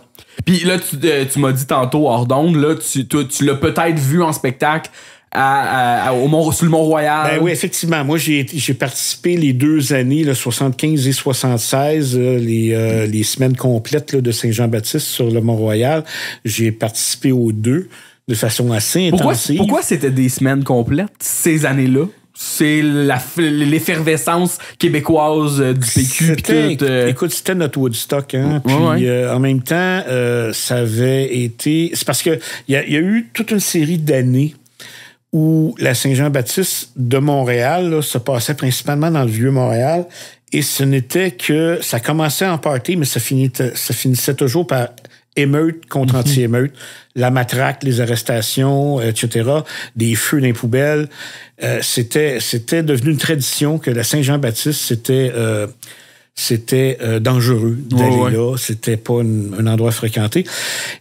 Puis là, tu, euh, tu m'as dit tantôt hors d'onde, là, tu, tu l'as peut-être vu en spectacle à, au Mont, le Mont-Royal. Ben oui, effectivement. Moi, j'ai, participé les deux années, là, 75 et 76, les, euh, les semaines complètes de Saint-Jean-Baptiste sur le Mont-Royal. J'ai participé aux deux de façon assez pourquoi, Pourquoi c'était des semaines complètes, ces années-là? c'est l'effervescence québécoise euh, du PQ. Euh. Écoute, c'était notre Woodstock. Hein? Puis en même temps, ça avait été... C'est parce que il y a eu toute une série d'années où la Saint-Jean-Baptiste de Montréal se passait principalement dans le vieux Montréal. Et ce n'était que ça commençait en party, mais ça, finissait, ça finissait toujours par émeute contre mhm. anti-émeute, la matraque, les arrestations, euh, etc., des feux dans les poubelles. Euh, c'était, c'était devenu une tradition que la Saint-Jean-Baptiste c'était euh, c'était euh, dangereux d'aller là. C'était pas un endroit fréquenté.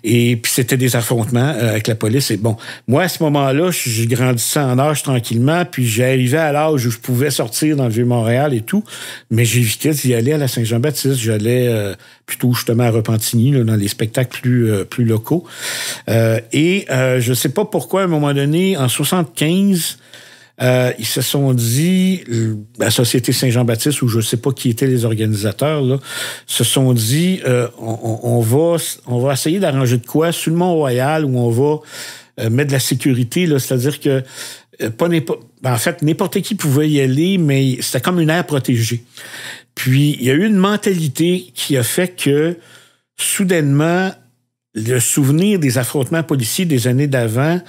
Et puis c'était des affrontements euh, avec la police. Et bon, moi à ce moment-là, je grandissais en âge tranquillement, puis j'arrivais à l'âge où je pouvais sortir dans le vieux Montréal et tout, mais j'évitais d'y aller à la Saint-Jean-Baptiste. J'allais euh, plutôt justement à Repentigny, dans les spectacles plus plus locaux. et je sais pas pourquoi à un moment donné, en 75 euh, ils se sont dit, la Société Saint-Jean-Baptiste, ou je ne sais pas qui étaient les organisateurs, là, se sont dit, euh, on, on, va, on va essayer d'arranger de quoi sur le Mont-Royal où on va euh, mettre de la sécurité, c'est-à-dire que euh, pas ben, en fait, n'importe qui pouvait y aller, mais c'était comme une aire protégée. Puis, il y a eu une mentalité qui a fait que, soudainement, le souvenir des affrontements policiers des années d'avant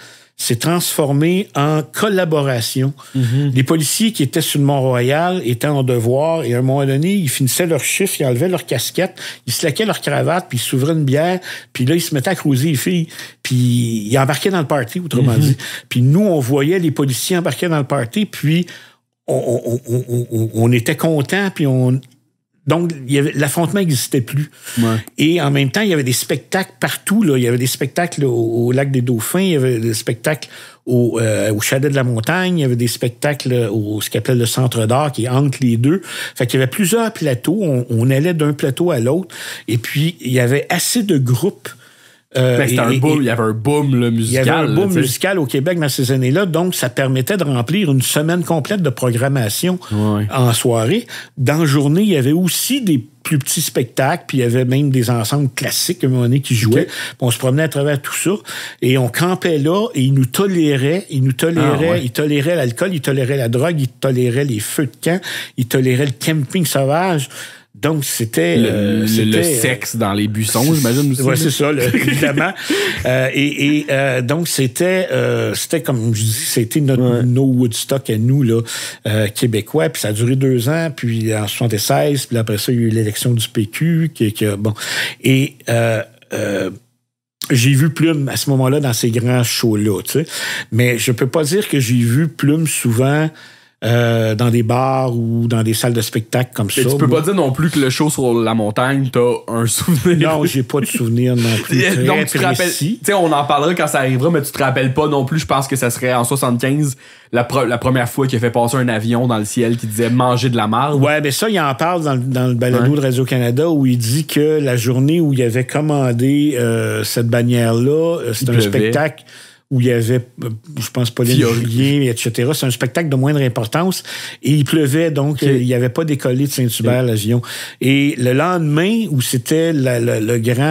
s'est transformé en collaboration. Mm-hmm. Les policiers qui étaient sur le Mont-Royal étaient en devoir et à un moment donné, ils finissaient leur chiffre, ils enlevaient leur casquette, ils slaquaient leur cravate, puis ils s'ouvraient une bière, puis là, ils se mettaient à croiser les filles, puis ils embarquaient dans le party, autrement mm-hmm. dit. Puis nous, on voyait les policiers embarquer dans le party, puis on, on était contents, puis on donc, l'affrontement n'existait plus. Et en même temps, il y avait des spectacles partout. Là. Il y avait des spectacles au, lac des Dauphins, il y avait des spectacles euh, au, Chalet de la Montagne, il y avait des spectacles au ce qu'appelle le Centre d'art qui est entre les deux. Fait qu'il y avait plusieurs plateaux. On, on allait d'un plateau à l'autre. Et puis, il y avait assez de groupes euh, ben, boom, il y avait un boom musical. musical au Québec dans ces années-là, donc ça permettait de remplir une semaine complète de programmation en soirée. Dans la journée, il y avait aussi des plus petits spectacles, puis il y avait même des ensembles classiques à qui jouaient. On se promenait à travers tout ça et on campait là et ils nous toléraient, ils nous toléraient, ah, ils toléraient l'alcool, ils toléraient la drogue, ils toléraient les feux de camp, ils toléraient le camping sauvage. Donc, c'était. Le, euh, sexe euh, dans les buissons, j'imagine. Oui, c'est ça, évidemment. Euh, et, donc, c'était, c'était comme je dis, c'était notre, nos Woodstock à nous, là, québécois. Puis ça a duré deux ans, puis en 76, puis après ça, il y a eu l'élection du PQ. Qui, qui bon. Et j'ai vu Plume à ce moment-là dans ces grands shows-là, tu sais. Mais je peux pas dire que j'ai vu Plume souvent euh, dans des bars ou dans des salles de spectacle comme ça. Tu peux pas dire non plus que le show sur la montagne, t'as un souvenir. Non, j'ai pas de souvenir non plus. tu te rappelles. Tu sais, on en parlera quand ça arrivera, mais tu te rappelles pas non plus. Je pense que ça serait en 75, la, première fois qu'il a fait passer un avion dans le ciel qui disait manger de la marde. Ouais, mais ça, il en parle dans, le balado de Radio-Canada où il dit que la journée où il avait commandé euh, cette bannière-là, euh, c'est un spectacle où il y avait, euh, je pense, Pauline et etc. C'est un spectacle de moindre importance. Et il pleuvait, donc il n'y avait pas décollé de Saint-Hubert, l'avion. Et le lendemain, où c'était le grand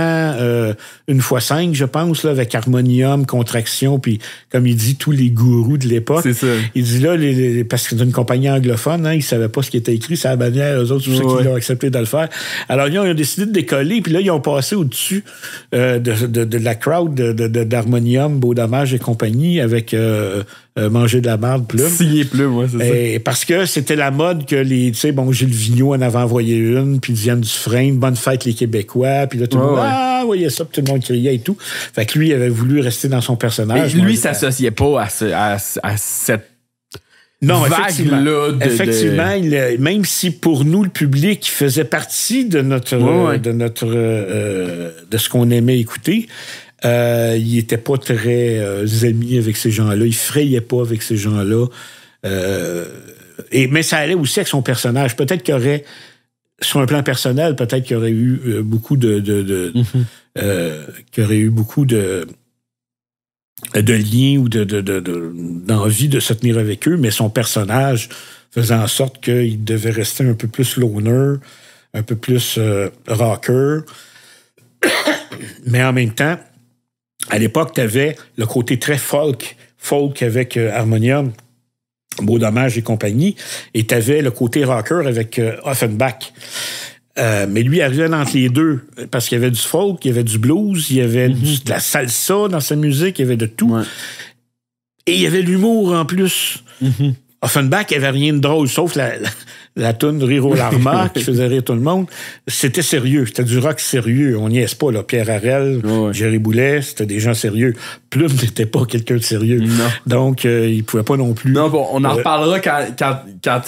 euh, une fois cinq, je pense, là, avec harmonium, contraction, puis comme il dit, tous les gourous de l'époque. Il dit là, parce que c'est une compagnie anglophone, hein, ils ne savaient pas ce qui était écrit, c'est la bannière, eux autres, tous ceux qui accepté de le faire. Alors, ils ont, décidé de décoller, puis là, ils ont passé au-dessus euh, de, la crowd d'harmonium, beau dommage, et compagnie avec euh, euh, Manger de la merde, Plume. parce que c'était la mode que les. Tu sais, bon, Gilles Vigneault en avait envoyé une, puis du frein »,« Bonne fête les Québécois, puis là, tout le monde. Ah, voyez ça, tout le monde criait et tout. Fait que lui, il avait voulu rester dans son personnage. Mais lui, s'associait pas à, cette non, vague Là effectivement même si pour nous le public faisait partie de notre, de notre, euh, de ce qu'on aimait écouter, euh, il n'était pas très euh, ami avec ces gens-là. Il frayait pas avec ces gens-là. Euh, et, mais ça allait aussi avec son personnage. Peut-être qu'il aurait, sur un plan personnel, peut-être qu'il aurait eu euh, beaucoup de, de, de mm-hmm. aurait eu beaucoup de de liens ou de d'envie de, de, se tenir avec eux, mais son personnage faisait en sorte qu'il devait rester un peu plus loner, un peu plus rocker. mais en même temps, à l'époque, tu avais le côté très folk, folk avec euh, Harmonium, Beau Dommage et compagnie, et tu avais le côté rocker avec euh, Offenbach. Euh, mais lui arrivait entre les deux parce qu'il y avait du folk, il y avait du blues, il y avait mhm. de la salsa dans sa musique, il y avait de tout. Et il y avait l'humour en plus. Mhm. Offenbach, il n'y avait rien de drôle, sauf la, la tune Riro Larma qui faisait rire tout le monde, c'était sérieux, c'était du rock sérieux. On n'y est pas, là. Pierre Harel, Jerry Boulet, c'était des gens sérieux. Plume n'était pas quelqu'un de sérieux. Donc, euh, il pouvait pas non plus. Non, bon, on en euh, reparlera quand,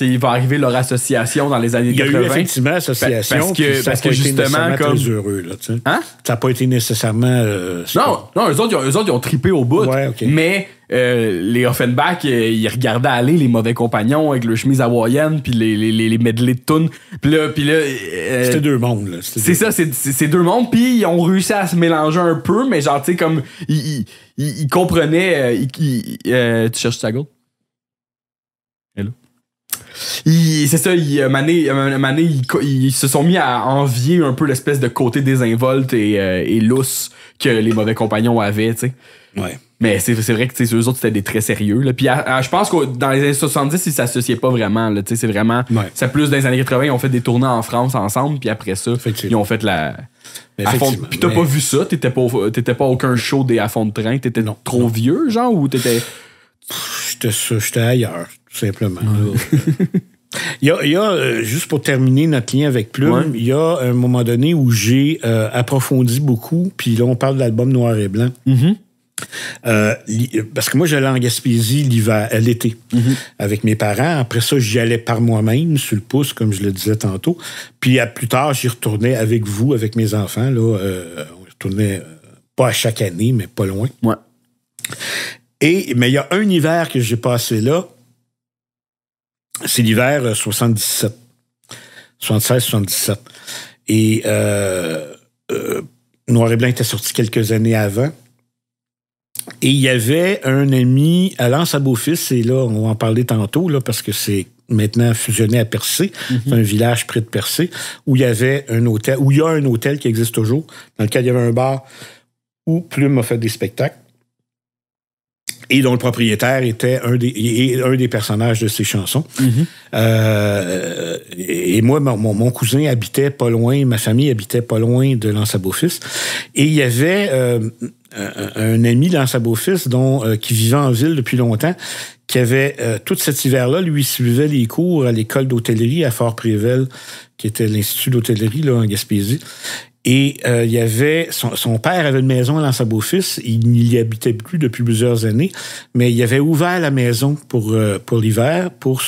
il va arriver leur association dans les années 80. Il y a eu effectivement association. Parce que, justement, comme. Très là, hein? Ça n'a pas été nécessairement. Euh, non, non, eux autres, autres, ils ont trippé au bout. Mais. les Offenbach, ils regardaient aller les mauvais compagnons avec le chemise hawaïenne puis les, les, les, de tunes. Puis là, là euh, c'était deux mondes là. C'est ça, c'est deux mondes. Puis ils ont réussi à se mélanger un peu, mais genre tu sais comme ils, comprenaient. Euh, euh, tu cherches ta gauche? Hello. C'est ça, ils, Mané, ils, ils, se sont mis à envier un peu l'espèce de côté désinvolte et, et lousse que les mauvais compagnons avaient, tu sais. Ouais. Mais c'est vrai que eux autres, c'était des très sérieux. Là. Puis je pense que dans les années 70, ils s'associaient pas vraiment. C'est vraiment. C'est plus dans les années 80, ils ont fait des tournées en France ensemble. Puis après ça, ils ont fait la. Puis pis t'as pas vu ça? T'étais pas, étais pas aucun show des à fond de train? T'étais trop vieux, genre? Ou t'étais. J'étais ailleurs, tout simplement. il, y a, euh, juste pour terminer notre lien avec Plume, il y a un moment donné où j'ai euh, approfondi beaucoup, puis là, on parle de l'album Noir et Blanc. Mm-hmm. Euh, euh, parce que moi, j'allais en Gaspésie l'hiver, euh, l'été, mm-hmm. avec mes parents. Après ça, j'y allais par moi-même, sur le pouce, comme je le disais tantôt. Puis à plus tard, j'y retournais avec vous, avec mes enfants. Là, euh, on retournait pas à chaque année, mais pas loin. Et, mais il y a un hiver que j'ai passé là. C'est l'hiver 77. 76-77. Et Noir et Blanc était sorti quelques années avant. Et il y avait un ami à beau fils et là, on va en parler tantôt, là, parce que c'est maintenant fusionné à Percé, c'est mhm. un village près de Percé, où il y avait un hôtel, où il y a un hôtel qui existe toujours, dans lequel il y avait un bar où Plume a fait des spectacles et dont le propriétaire était un des, un des personnages de ses chansons. Mhm. Euh, et moi, mon, cousin habitait pas loin, ma famille habitait pas loin de Lance Et il y avait euh, un ami dans beau-fils dont euh, qui vivait en ville depuis longtemps, qui avait euh, tout cet hiver-là, lui suivait les cours à l'école d'hôtellerie à Fort-Prével, qui était l'institut d'hôtellerie là en Gaspésie. Et euh, il y avait son, père avait une maison dans sa beau-fils. Il n'y habitait plus depuis plusieurs années, mais il avait ouvert la maison pour pour l'hiver, pour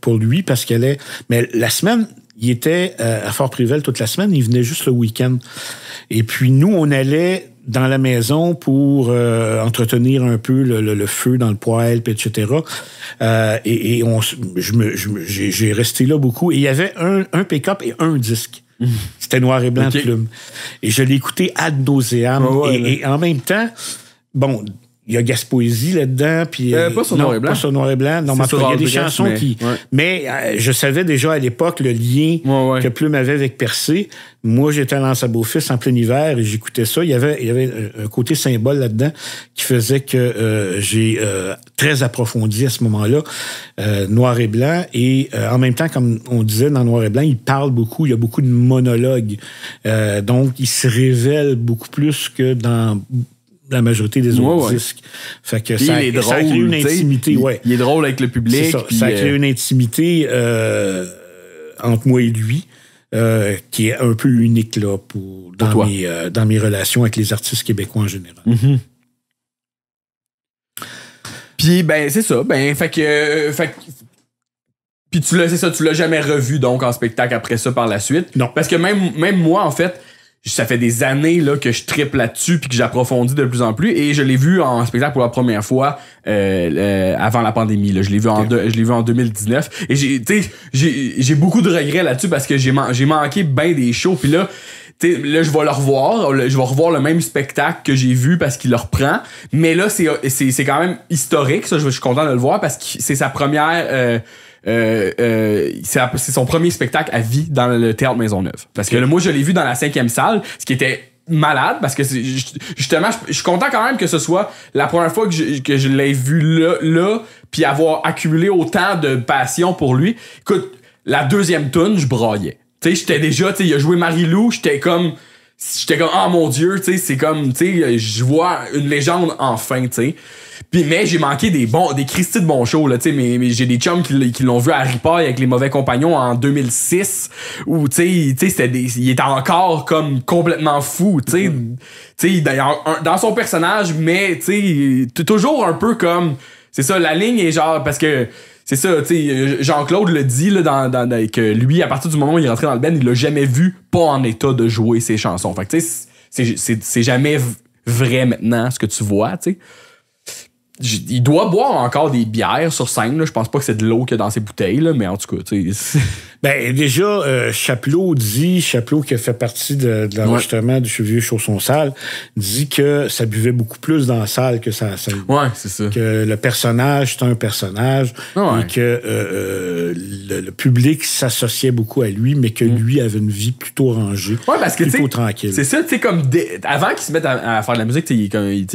pour lui parce qu'elle est. Mais la semaine il était euh, à Fort-Privel toute la semaine, il venait juste le week-end. Et puis nous, on allait dans la maison pour euh, entretenir un peu le, feu dans le poêle, etc. Euh, et, on, je j'ai, resté là beaucoup. Et il y avait un, pick-up et un disque. C'était noir et blanc plume. Et je l'écoutais écouté ad nauseam. Ah et, en même temps, bon, il y a Gaspoésie là-dedans, puis euh, pas sur euh, noir et blanc. Pas sur noir et blanc. Non, il y a des chansons qui. Mais euh, je savais déjà à l'époque le lien que Plume avait avec Percé. Moi, j'étais dans Sa beau-fils en plein hiver et j'écoutais ça. Il y avait, il y avait un côté symbole là-dedans qui faisait que j'ai très approfondi à ce moment-là noir et blanc. Et en même temps, comme on disait dans noir et blanc, il parle beaucoup. Il y a beaucoup de monologues, donc il se révèle beaucoup plus que dans la majorité des autres disques. ça, il est drôle, une intimité. est drôle avec le public. Ça, euh, crée une intimité euh, entre moi et lui. Euh, qui est un peu unique là, pour, dans, mes, relations avec les artistes québécois en général. Mm-hmm. Puis, ben, c'est ça. Ben, fait que. puis tu l'as, l'as jamais revu donc en spectacle après ça par la suite. Non. Parce que même, même moi, en fait, ça fait des années là, que je tripe là-dessus puis que j'approfondis de plus en plus et je l'ai vu en spectacle pour la première fois euh, euh, avant la pandémie je l'ai vu en je l'ai vu en 2019 et j'ai j'ai beaucoup de regrets là-dessus parce que j'ai manqué bien des shows puis là là, je vais le revoir. Je vais revoir le même spectacle que j'ai vu parce qu'il le reprend. Mais là, c'est quand même historique. Ça, je, suis content de le voir parce que c'est sa première. Euh, euh, euh c'est son premier spectacle à vie dans le théâtre Neuve. Parce que moi, je l'ai vu dans la cinquième salle, ce qui était malade parce que justement je suis content quand même que ce soit la première fois que je, l'ai vu là, là puis avoir accumulé autant de passion pour lui écoute la deuxième tune je braillais tu sais j'étais déjà tu sais il a joué Marie-Lou j'étais comme j'étais comme oh mon dieu tu sais c'est comme tu sais je vois une légende enfin tu sais mais j'ai manqué des bons, des Christy de bon show. là, tu mais, j'ai des chums qui, l'ont vu à Ripa avec les mauvais compagnons en 2006, où, tu sais, c'était il était encore comme complètement fou, tu sais, mm-hmm. d'ailleurs, dans son personnage, mais, tu sais, toujours un peu comme, c'est ça, la ligne est genre, parce que, c'est ça, tu euh, Jean-Claude le dit là, dans, que lui, à partir du moment où il est rentré dans le band, il l'a jamais vu pas en état de jouer ses chansons. Fait que tu sais, c'est jamais vrai maintenant ce que tu vois, tu sais il doit boire encore des bières sur scène. Je pense pas que c'est de l'eau qu'il y a dans ses bouteilles, mais en tout cas, ben, déjà, euh, Chapelot dit, Chapelot qui a fait partie de, l'enregistrement du Vieux Chausson salle, dit que ça buvait beaucoup plus dans la salle que ça. ça ouais, c'est ça. Que le personnage, c'est un personnage. Ah et que euh, euh, le, public s'associait beaucoup à lui, mais que mm. lui avait une vie plutôt rangée. Ouais, parce que plutôt tranquille. C'est ça, tu sais, comme avant qu'il se mette à, faire de la musique,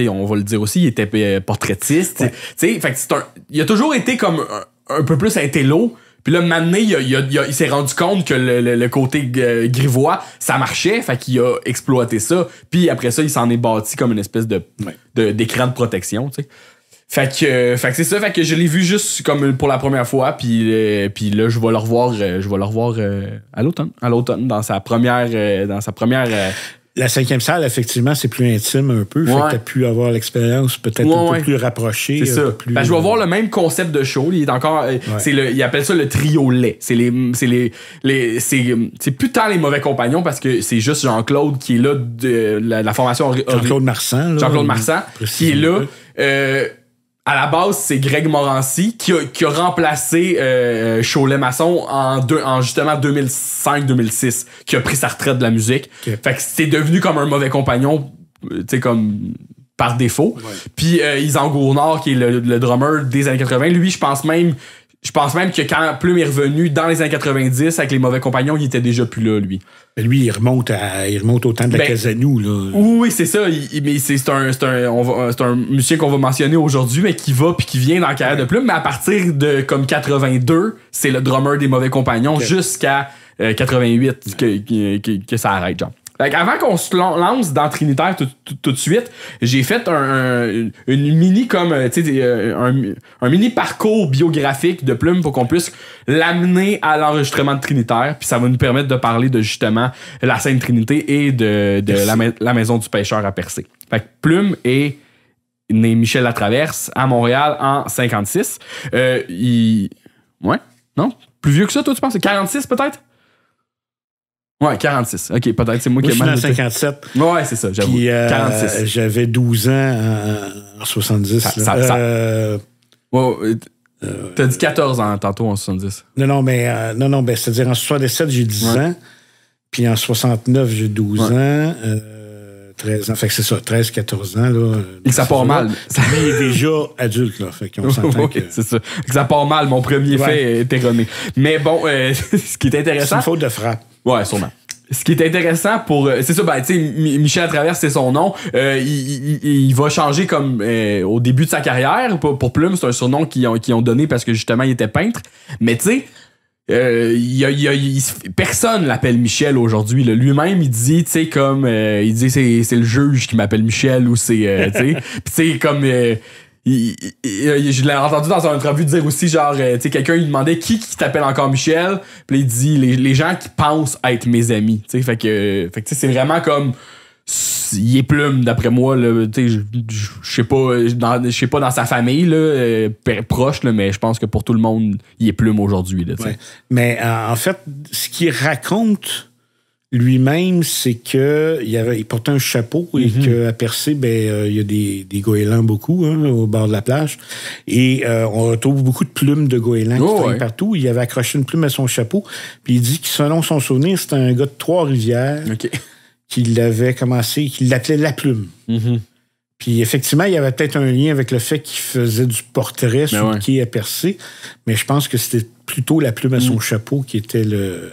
on va le dire aussi, il était euh, portraitiste. fait un, il a toujours été comme un, peu plus intello puis là, maintenant, il, s'est rendu compte que le, côté euh, grivois, ça marchait, fait qu'il a exploité ça. Puis après ça, il s'en est bâti comme une espèce de, d'écran de, protection, Fait que, euh, fait que c'est ça, fait que je l'ai vu juste comme pour la première fois, puis, euh, puis là, je vais le revoir, je vais le revoir à l'automne, à l'automne, dans sa première, dans sa première la cinquième salle, effectivement, c'est plus intime un peu. Fait que t'as pu avoir l'expérience peut-être un peu plus rapprochée. C'est ça. Ben, je vais avoir euh, le même concept de show. Il est encore. Euh, c'est le, il appelle ça le triolet. C'est les. C'est les. les c'est plus tant les mauvais compagnons parce que c'est juste Jean-Claude qui est là de la, formation. Jean-Claude Marsan. Jean-Claude Marsan, qui est là. Euh, à la base, c'est Greg Morancy qui a, qui a remplacé euh, Cholet euh, Masson en, deux, en justement 2005-2006, qui a pris sa retraite de la musique. Fait que c'est devenu comme un mauvais compagnon, euh, tu sais, comme par défaut. Puis euh, Isan Gournard, qui est le, le, drummer des années 80, lui, je pense même je pense même que quand Plume est revenu dans les années 90 avec les mauvais compagnons, il était déjà plus là, lui. Ben, lui, il remonte, à, il remonte au temps de la ben, Là. Oui, c'est ça. mais c'est un, un, un, musicien qu'on va mentionner aujourd'hui, mais qui va puis qui vient dans la carrière de Plume. Mais à partir de comme 82, c'est le drummer des mauvais compagnons jusqu'à 88 euh, que, que, que, ça arrête, genre avant qu'on se lance dans Trinitaire tout, de suite, j'ai fait un, mini comme euh, euh, un, mini parcours biographique de Plume pour qu'on puisse l'amener à l'enregistrement de Trinitaire, puis ça va nous permettre de parler de justement la Sainte Trinité et de, la, maison du pêcheur à Percé. Plume est né Michel Traverse à Montréal en 56. Euh, il... non? Plus vieux que ça, toi, tu penses? 46 peut-être? Ouais, 46. OK, peut-être que c'est moi, qui ai mal. Je suis 57. Ouais, c'est ça, j'avoue. 46. Euh, j'avais 12 ans euh, en, 70. Ça, ça, Euh, wow. Euh, t'as dit 14 ans tantôt en 70. Non, non, mais, non, non, ben, c'est-à-dire en 77, j'ai 10 ans. Puis en 69, j'ai 12 ans. Euh, 13 ans. Fait que c'est ça, 13, 14 ans. Et que ça part mal. Ça... Mais est déjà adulte, là. Fait oui, c'est ça. Que ça part mal. Mon premier fait est erroné. Mais bon, ce qui est intéressant. C'est une faute de frappe. Ouais, sûrement. Ce qui est intéressant pour euh, c'est ça ben tu sais Michel à Travers c'est son nom euh, il, va changer comme euh, au début de sa carrière pour, Plume c'est un surnom qu'ils ont, ont donné parce que justement il était peintre mais tu sais euh, personne l'appelle Michel aujourd'hui. Lui-même, il dit, tu sais, comme, il dit, c'est le juge qui m'appelle Michel ou c'est, tu sais, comme, euh, je l'ai entendu dans une entrevue dire aussi, genre, euh, tu sais, quelqu'un lui demandait qui, qui t'appelle encore Michel, puis il dit les, gens qui pensent être mes amis. Tu sais, fait que, fait que c'est vraiment comme il est plume d'après moi tu sais je sais pas euh, je sais pas dans sa famille là proche mais je pense que pour tout le monde il est plume aujourd'hui mais en fait ce qu'il raconte lui-même, c'est que il, avait, portait un chapeau et mhm. qu'à Percé, ben, euh, il y a des, goélands beaucoup hein, au bord de la plage. Et euh, on retrouve beaucoup de plumes de goélands qui oh, partout. Il avait accroché une plume à son chapeau. Puis il dit que selon son souvenir, c'était un gars de Trois-Rivières qui l'avait commencé, qui l'appelait La Plume. Mhm. Puis effectivement, il y avait peut-être un lien avec le fait qu'il faisait du portrait ben sur le à Percé, mais je pense que c'était plutôt la plume à mhm. son chapeau qui était le,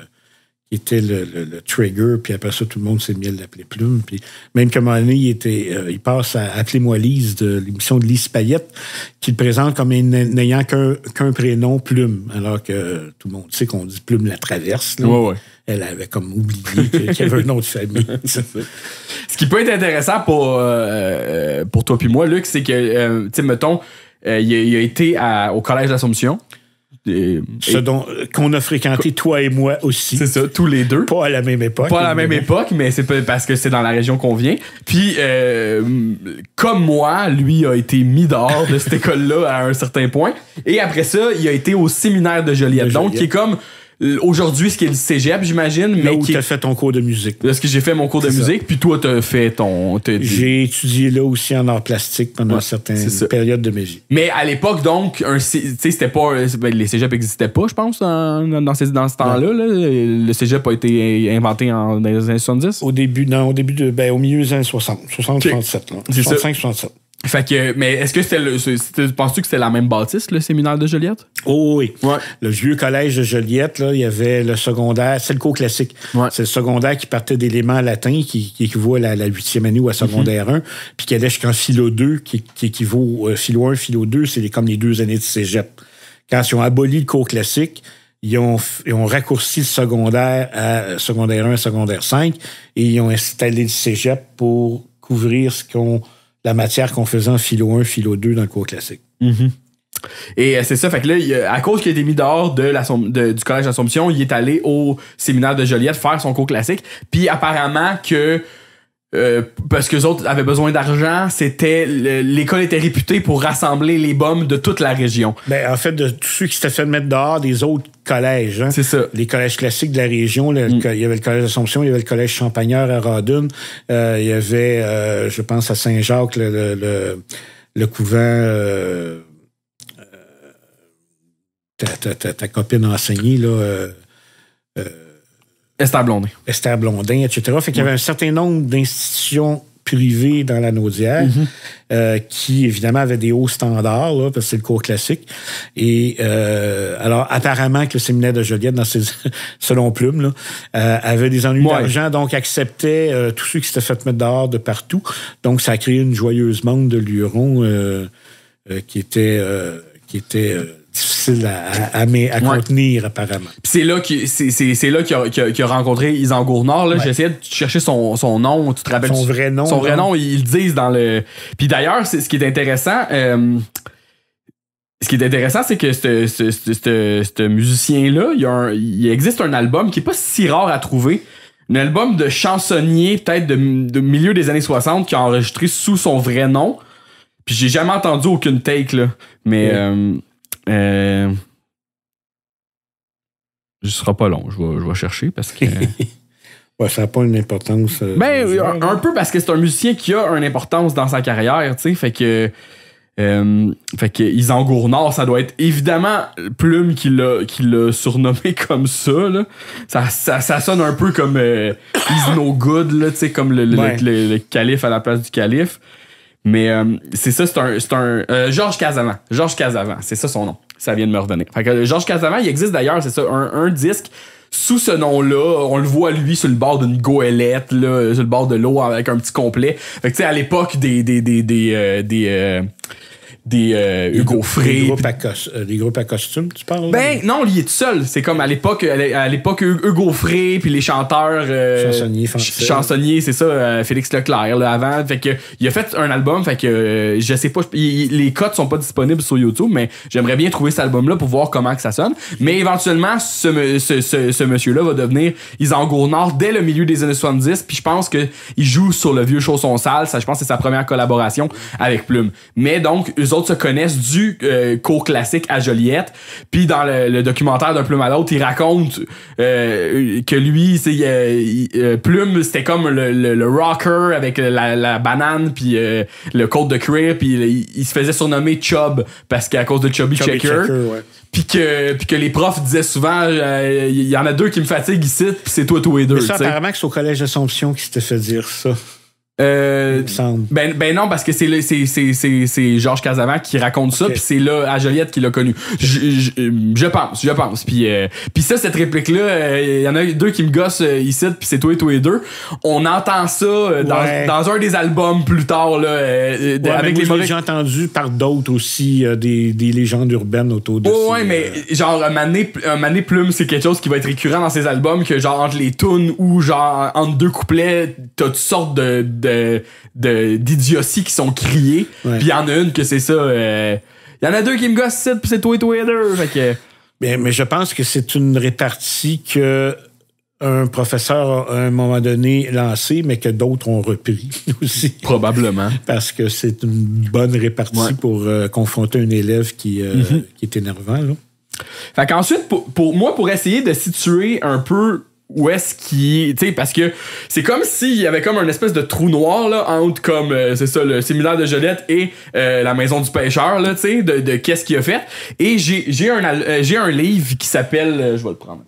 était le, trigger, puis après ça, tout le monde s'est mis à l'appeler Plume. Puis même que il, était, euh, il passe à Appelez-moi Lise de l'émission de Lise Payette, le présente comme n'ayant qu'un prénom Plume, alors que tout le monde sait qu'on dit Plume la traverse. Elle avait comme oublié qu'il y avait un nom de famille. Ce qui peut être intéressant pour, euh, euh, pour toi puis moi, Luc, c'est que, tu sais, mettons, il a, été au Collège d'Assomption dont euh, qu'on a fréquenté toi et moi aussi. C'est ça, tous les deux. Pas à la même époque. Pas à la même époque, mais c'est parce que c'est dans la région qu'on vient. Puis euh, comme moi, lui a été mis dehors de cette école-là à un certain point. Et après ça, il a été au séminaire de Joliette, donc qui est comme aujourd'hui ce qui est le cégep j'imagine mais où t'as fait ton cours de musique ce que j'ai fait mon cours de musique puis toi t'as fait ton j'ai étudié là aussi en art plastique pendant certaines périodes de ma vie mais à l'époque donc un c'était pas euh, ben, les cégeps n'existaient pas je pense dans, ce temps-là le cégep a été inventé en, dans les années 70 au début non au début de ben, au milieu des années 60 60 67 65 67 fait que, mais est-ce que c'était, penses-tu que c'était la même bâtisse, le séminaire de Joliette? Oh oui. Ouais. Le vieux collège de Joliette, là, il y avait le secondaire, c'est le cours classique. C'est le secondaire qui partait d'éléments latins, qui, qui, équivaut à la huitième année ou à secondaire 1, mhm. puis qui allait jusqu'en philo 2, qui, qui équivaut euh, philo 1, philo 2, c'est comme les deux années de cégep. Quand ils ont aboli le cours classique, ils ont, ils ont, raccourci le secondaire à euh, secondaire 1 secondaire 5 et ils ont installé le cégep pour couvrir ce qu'on la matière qu'on faisait en philo 1, philo 2 dans le cours classique. Mhm. Et euh, c'est ça, fait que là, euh, à cause qu'il a été mis dehors de, du collège d'Assomption, il est allé au séminaire de Joliette faire son cours classique. Puis apparemment que euh, parce que les autres avaient besoin d'argent, c'était l'école était réputée pour rassembler les bombes de toute la région. Ben, en fait, de tous ceux qui s'étaient fait mettre dehors des autres collèges. Hein? C'est ça. Les collèges classiques de la région, mm. il y avait le collège d'Assomption, il y avait le collège Champagneur à Radun, euh, il y avait, euh, je pense, à Saint-Jacques, le, couvent... Ta, ta, copine enseignée, là... Esther Blondin. Esther Blondin, etc. Fait qu'il y avait un certain nombre d'institutions privées dans la Naudière mhm. euh, qui, évidemment, avaient des hauts standards, parce que c'est le cours classique. Et euh, alors, apparemment que le séminaire de Joliette, dans ses, selon Plume, euh, avait des ennuis d'argent, donc acceptait tous ceux qui s'étaient fait mettre dehors de partout. Donc, ça a créé une joyeuse manque de Luron qui était... qui était difficile à, contenir, apparemment. c'est là qu'il c'est a, qu a, a, rencontré Isan Nord. J'essayais de chercher son, son, nom. Tu te rappelles? Son vrai nom. Son vrai nom, ils le disent dans le... Puis d'ailleurs, ce qui est intéressant... Euh, ce qui est intéressant, c'est que ce musicien-là, il, il, existe un album qui est pas si rare à trouver. Un album de chansonnier, peut-être de, milieu des années 60, qui a enregistré sous son vrai nom. Puis j'ai jamais entendu aucune take, là. Mais... Euh, euh, je ne sera pas long. Je vais, chercher parce que. ça n'a pas une importance. Euh, ben, un, peu parce que c'est un musicien qui a une importance dans sa carrière, tu sais. Fait que. Euh, fait que ça doit être évidemment Plume qui l'a, surnommé comme ça, Ça, ça, sonne un peu comme euh, No Good, comme le, calife à la place du calife. Mais euh, c'est ça, c'est un. C'est un euh, Georges Casavant. Georges Casavant, c'est ça son nom. Ça vient de me redonner. Fait que euh, Georges Casavant, il existe d'ailleurs, c'est ça, un, disque sous ce nom-là. On le voit, lui, sur le bord d'une goélette, là, sur le bord de l'eau avec un petit complet. Fait que, tu sais, à l'époque des. des, des, des, des euh, des Hugo Frey. Euh, des groupes, à costume, tu parles? Ben non, il est tout seul. C'est comme à l'époque, euh, à l'époque Hugo Frey, puis les chanteurs... chansonniers chansonnier, c'est ça, Félix Leclerc, là, avant. Fait que, il a fait un album, fait que je sais pas, les codes sont pas disponibles sur YouTube, mais j'aimerais bien trouver cet album-là pour voir comment que ça sonne. Mais éventuellement, ce, ce, monsieur-là va devenir Isan Gournard dès le milieu des années 70, puis je pense que il joue sur le vieux chausson sale, ça je pense que c'est sa première collaboration avec Plume. Mais donc, autres se connaissent du euh, cours classique à Joliette. Puis dans le, documentaire d'un plume à l'autre, il raconte euh, que lui, c'est euh, plume, c'était comme le, rocker avec la, banane puis le code de cuir, puis il, se faisait surnommer Chubb parce qu'à cause de Chubby, Checker. Puis que, que les profs disaient souvent, il y en a deux qui me fatiguent ici, puis c'est toi, toi et deux. C'est ça, que c'est au collège d'Assomption qui s'était fait dire ça. Euh, ben, ben non, parce que c'est, c'est, c'est, c'est Georges Casavant qui raconte ça, puis c'est là à Joliette qui l'a connu. Je, je, je, pense, je pense. Puis euh, ça, cette réplique-là, il euh, y en a deux qui me gossent euh, ici, puis c'est toi et toi et deux. On entend ça dans, dans un des albums plus tard, là, avec les J'ai entendu par d'autres aussi des, des, légendes urbaines autour de ça. Ouais, mais genre, Mané, Mané Plume, c'est quelque chose qui va être récurrent dans ces albums, que genre entre les tunes ou genre entre deux couplets, t'as toutes sortes de de, qui sont criées. Puis il y en a une que c'est ça. Il euh, y en a deux qui me gossent, puis c'est toi et toi mais, je pense que c'est une répartie que un professeur a, à un moment donné lancé, mais que d'autres ont repris aussi. Probablement. Parce que c'est une bonne répartie pour euh, confronter un élève euh, mm-hmm. qui, est énervant. Là. Fait qu'ensuite, pour, moi, pour essayer de situer un peu où est-ce qu'il tu sais parce que c'est comme s'il y avait comme un espèce de trou noir là entre comme euh, c'est ça le séminaire de Jolette et euh, la maison du pêcheur là tu sais de, qu'est-ce qu'il a fait et j'ai un euh, j'ai un livre qui s'appelle je vais le prendre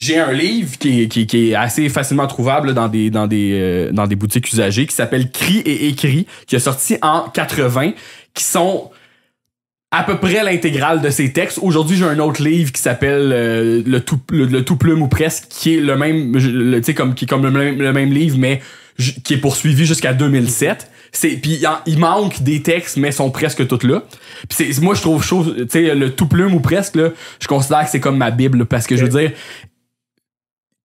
j'ai un livre qui est, assez facilement trouvable dans des, dans des, dans des boutiques usagées qui s'appelle Cris et écrit, qui est sorti en 80, qui sont à peu près l'intégrale de ces textes. Aujourd'hui, j'ai un autre livre qui s'appelle euh, le, tout, le, tout plume ou presque, qui est le même, tu sais comme qui est comme le même, le même livre, mais qui est poursuivi jusqu'à 2007. C'est puis il manque des textes, mais sont presque toutes là. Puis moi, je trouve chaud, tu sais, le tout plume ou presque je considère que c'est comme ma bible parce que je veux dire,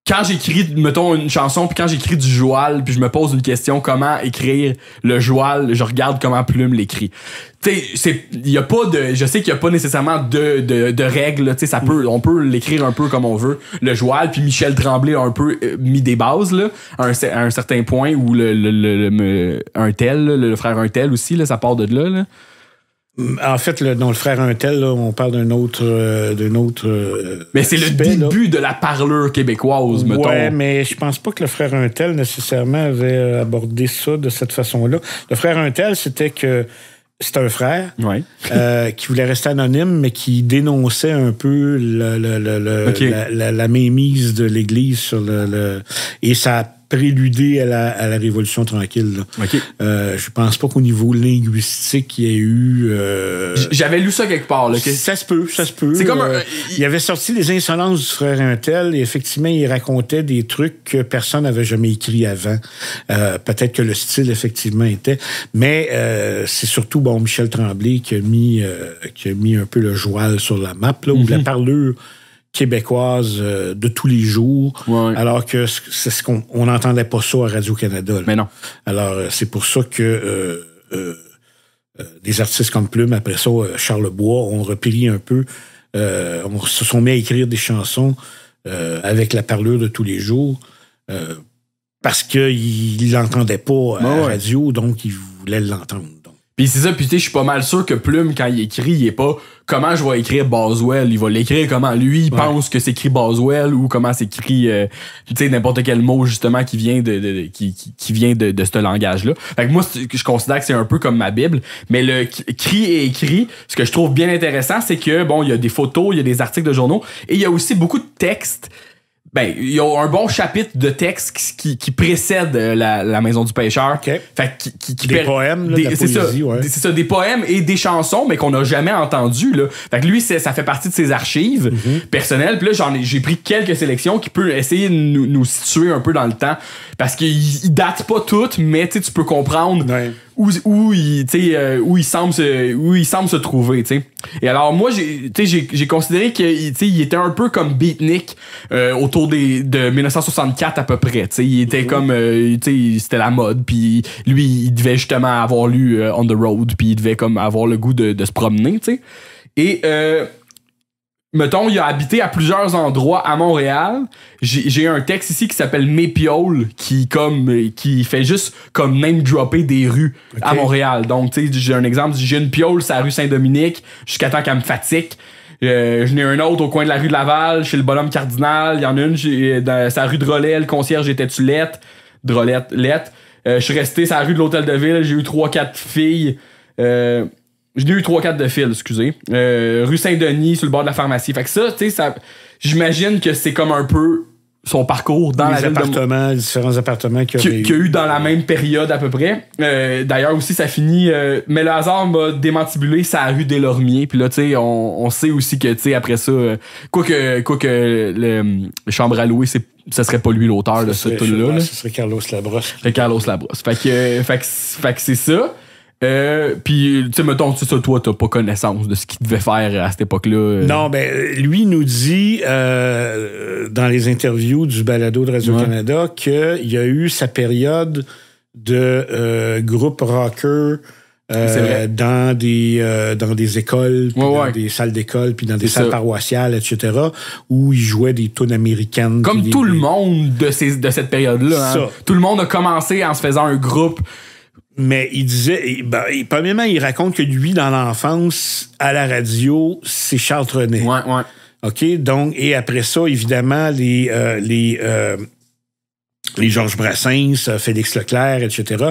quand j'écris, mettons, une chanson, puis quand j'écris du joual, puis je me pose une question, comment écrire le joual, je regarde comment Plume l'écrit. Tu sais, il y a pas de, je sais qu'il y a pas nécessairement de, de, de règles, tu sais, ça peut, on peut l'écrire un peu comme on veut, le joual, puis Michel Tremblay a un peu euh, mis des bases, là, à un, certain point, où le, le, un tel, le frère un tel aussi, là, ça part de là, là. Mm, en fait, le, dans le frère Untel, on parle d'un autre. Euh, d'un autre euh, mais c'est le début de la parleur québécoise, mettons. Ouais, mais je pense pas que le frère Untel nécessairement avait euh, abordé ça de cette façon-là. Le frère Untel, c'était que c'était un frère euh, qui voulait rester anonyme, mais qui dénonçait un peu le, le, le, la, mémise de l'Église sur le, Et ça préluder à la, Révolution tranquille. Euh, je ne pense pas qu'au niveau linguistique, il y a eu... Euh, j'avais lu ça quelque part. Ça se peut, ça se peut. Euh, il avait sorti Les insolences du frère Intel et effectivement, il racontait des trucs que personne n'avait jamais écrit avant. Peut-être que le style, effectivement, était... Mais c'est surtout, bon, Michel Tremblay qui a mis, qui a mis un peu le joual sur la map, là, ou la mhm. parlure québécoise euh, de tous les jours, alors que c'est ce qu'on n'entendait pas ça à Radio-Canada. Mais non. Alors, euh, c'est pour ça que euh, des artistes comme Plume, après ça, Charles Bois, ont repris un peu, on se sont mis à écrire des chansons avec la parlure de tous les jours, parce qu'ils ne l'entendaient pas à la radio, donc ils voulaient l'entendre. Puis c'est ça, puis tu sais, je suis pas mal sûr que Plume, quand il écrit, il est pas comment je vais écrire Boswell. Il va l'écrire comment lui, il pense que c'est écrit « Boswell ou comment s'écrit, euh, tu sais, n'importe quel mot, justement, qui vient de, qui, qui, vient de, de ce langage-là. Fait que moi, je considère que c'est un peu comme ma Bible. Mais le cri et écrit, ce que je trouve bien intéressant, c'est que, bon, il y a des photos, il y a des articles de journaux et il y a aussi beaucoup de textes ben, il y a un bon chapitre de texte qui, qui, précède euh, la, la, Maison du Pêcheur. Fait, qui, qui, qui des poèmes, la ça, c'est ça, des poèmes et des chansons, mais qu'on n'a jamais entendu Là. Fait que lui, ça fait partie de ses archives mhm. personnelles. Puis là, j'en ai, j'ai pris quelques sélections qui peut essayer de nous, nous situer un peu dans le temps. Parce qu'ils datent pas toutes, mais tu peux comprendre où, où, il, euh, où, il semble se, où il semble se trouver. Et alors, moi, j'ai considéré qu'il était un peu comme Beatnik euh, autour des, de 1964 à peu près. T'sais. Il était mhm. comme. Euh, c'était la mode. Puis lui, il devait justement avoir lu On the Road. Puis il devait comme avoir le goût de, de se promener. T'sais. Et mettons, il a habité à plusieurs endroits à Montréal. J'ai un texte ici qui s'appelle pioles qui comme qui fait juste comme name dropper des rues à Montréal. Donc, tu sais, j'ai un exemple, j'ai une piole, c'est rue Saint-Dominique, jusqu'à temps qu'elle me fatigue. Euh, je n'ai un autre au coin de la rue de Laval, chez le bonhomme cardinal. Il y en a une, dans sa rue de le concierge était Tulette. Drolette, Lette. Euh, je suis resté sur la rue de l'Hôtel de Ville, j'ai eu trois, quatre filles. Euh, j'ai eu trois quatre de fil, excusez. Euh, rue Saint-Denis, sur le bord de la pharmacie. Fait que ça, tu sais, ça, j'imagine que c'est comme un peu son parcours dans les appartements, différents appartements qu'il y a, eu. a eu dans la même période à peu près. Euh, D'ailleurs aussi, ça finit. Euh, mais le hasard m'a démantibulé sa rue des Lormiers. Puis là, tu sais, on, on, sait aussi que, tu sais, après ça, euh, quoi que, quoi que le, chambre à louer, c'est ça serait pas lui l'auteur de ce tout là, Ce serait Carlos Labrosse. Carlos Labrosse. Fait que, euh, fait que, fait que c'est ça. Euh, puis, tu sais, mettons, tu sais, toi, t'as pas connaissance de ce qu'il devait faire à cette époque-là. Euh. Non, ben, lui nous dit, euh, dans les interviews du balado de Radio-Canada, que qu'il y a eu sa période de groupe rocker dans des dans des écoles, dans des salles d'école, puis dans des salles paroissiales, etc., où il jouait des tunes américaines. Comme tout le monde de, ces, de cette période-là. Hein. Tout le monde a commencé en se faisant un groupe mais il disait, ben, premièrement, il raconte que lui, dans l'enfance, à la radio, c'est Charles Trenet. Ouais, ouais. OK? Donc, et après ça, évidemment, les, euh, les, euh, les Georges Brassens, euh, Félix Leclerc, etc.,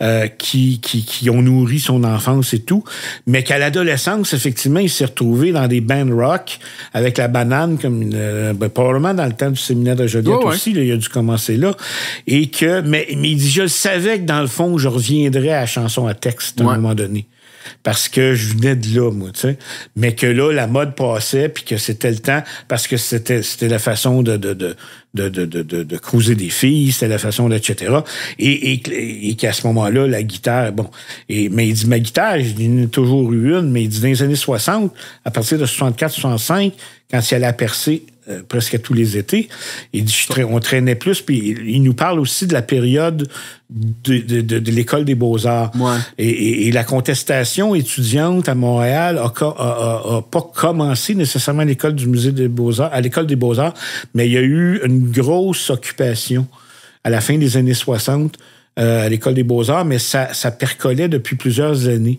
euh, qui, qui, ont nourri son enfance et tout, mais qu'à l'adolescence, effectivement, il s'est retrouvé dans des bands rock avec la banane, comme une, euh, ben, probablement dans le temps du séminaire de Joliette aussi, il a dû commencer là, et que, mais, mais il dit, je savais que dans le fond, je reviendrais à la chanson à texte à un moment donné parce que je venais de là, moi, tu sais. Mais que là, la mode passait, puis que c'était le temps, parce que c'était la façon de, de, de cruiser des filles, c'était la façon, etc. Et, et, et qu'à ce moment-là, la guitare, bon. Et, mais il dit, ma guitare, j'en ai toujours eu une, mais il dit, dans les années 60, à partir de 64, 65, quand il allait Percé... Euh, presque tous les étés. on traînait plus, puis il, nous parle aussi de la période de, l'école des beaux-arts. Et, la contestation étudiante à Montréal a, pas commencé nécessairement à l'école du musée des beaux-arts, à l'école des beaux-arts, mais il y a eu une grosse occupation à la fin des années 60 euh, à l'École des beaux-arts, mais ça, percolait depuis plusieurs années.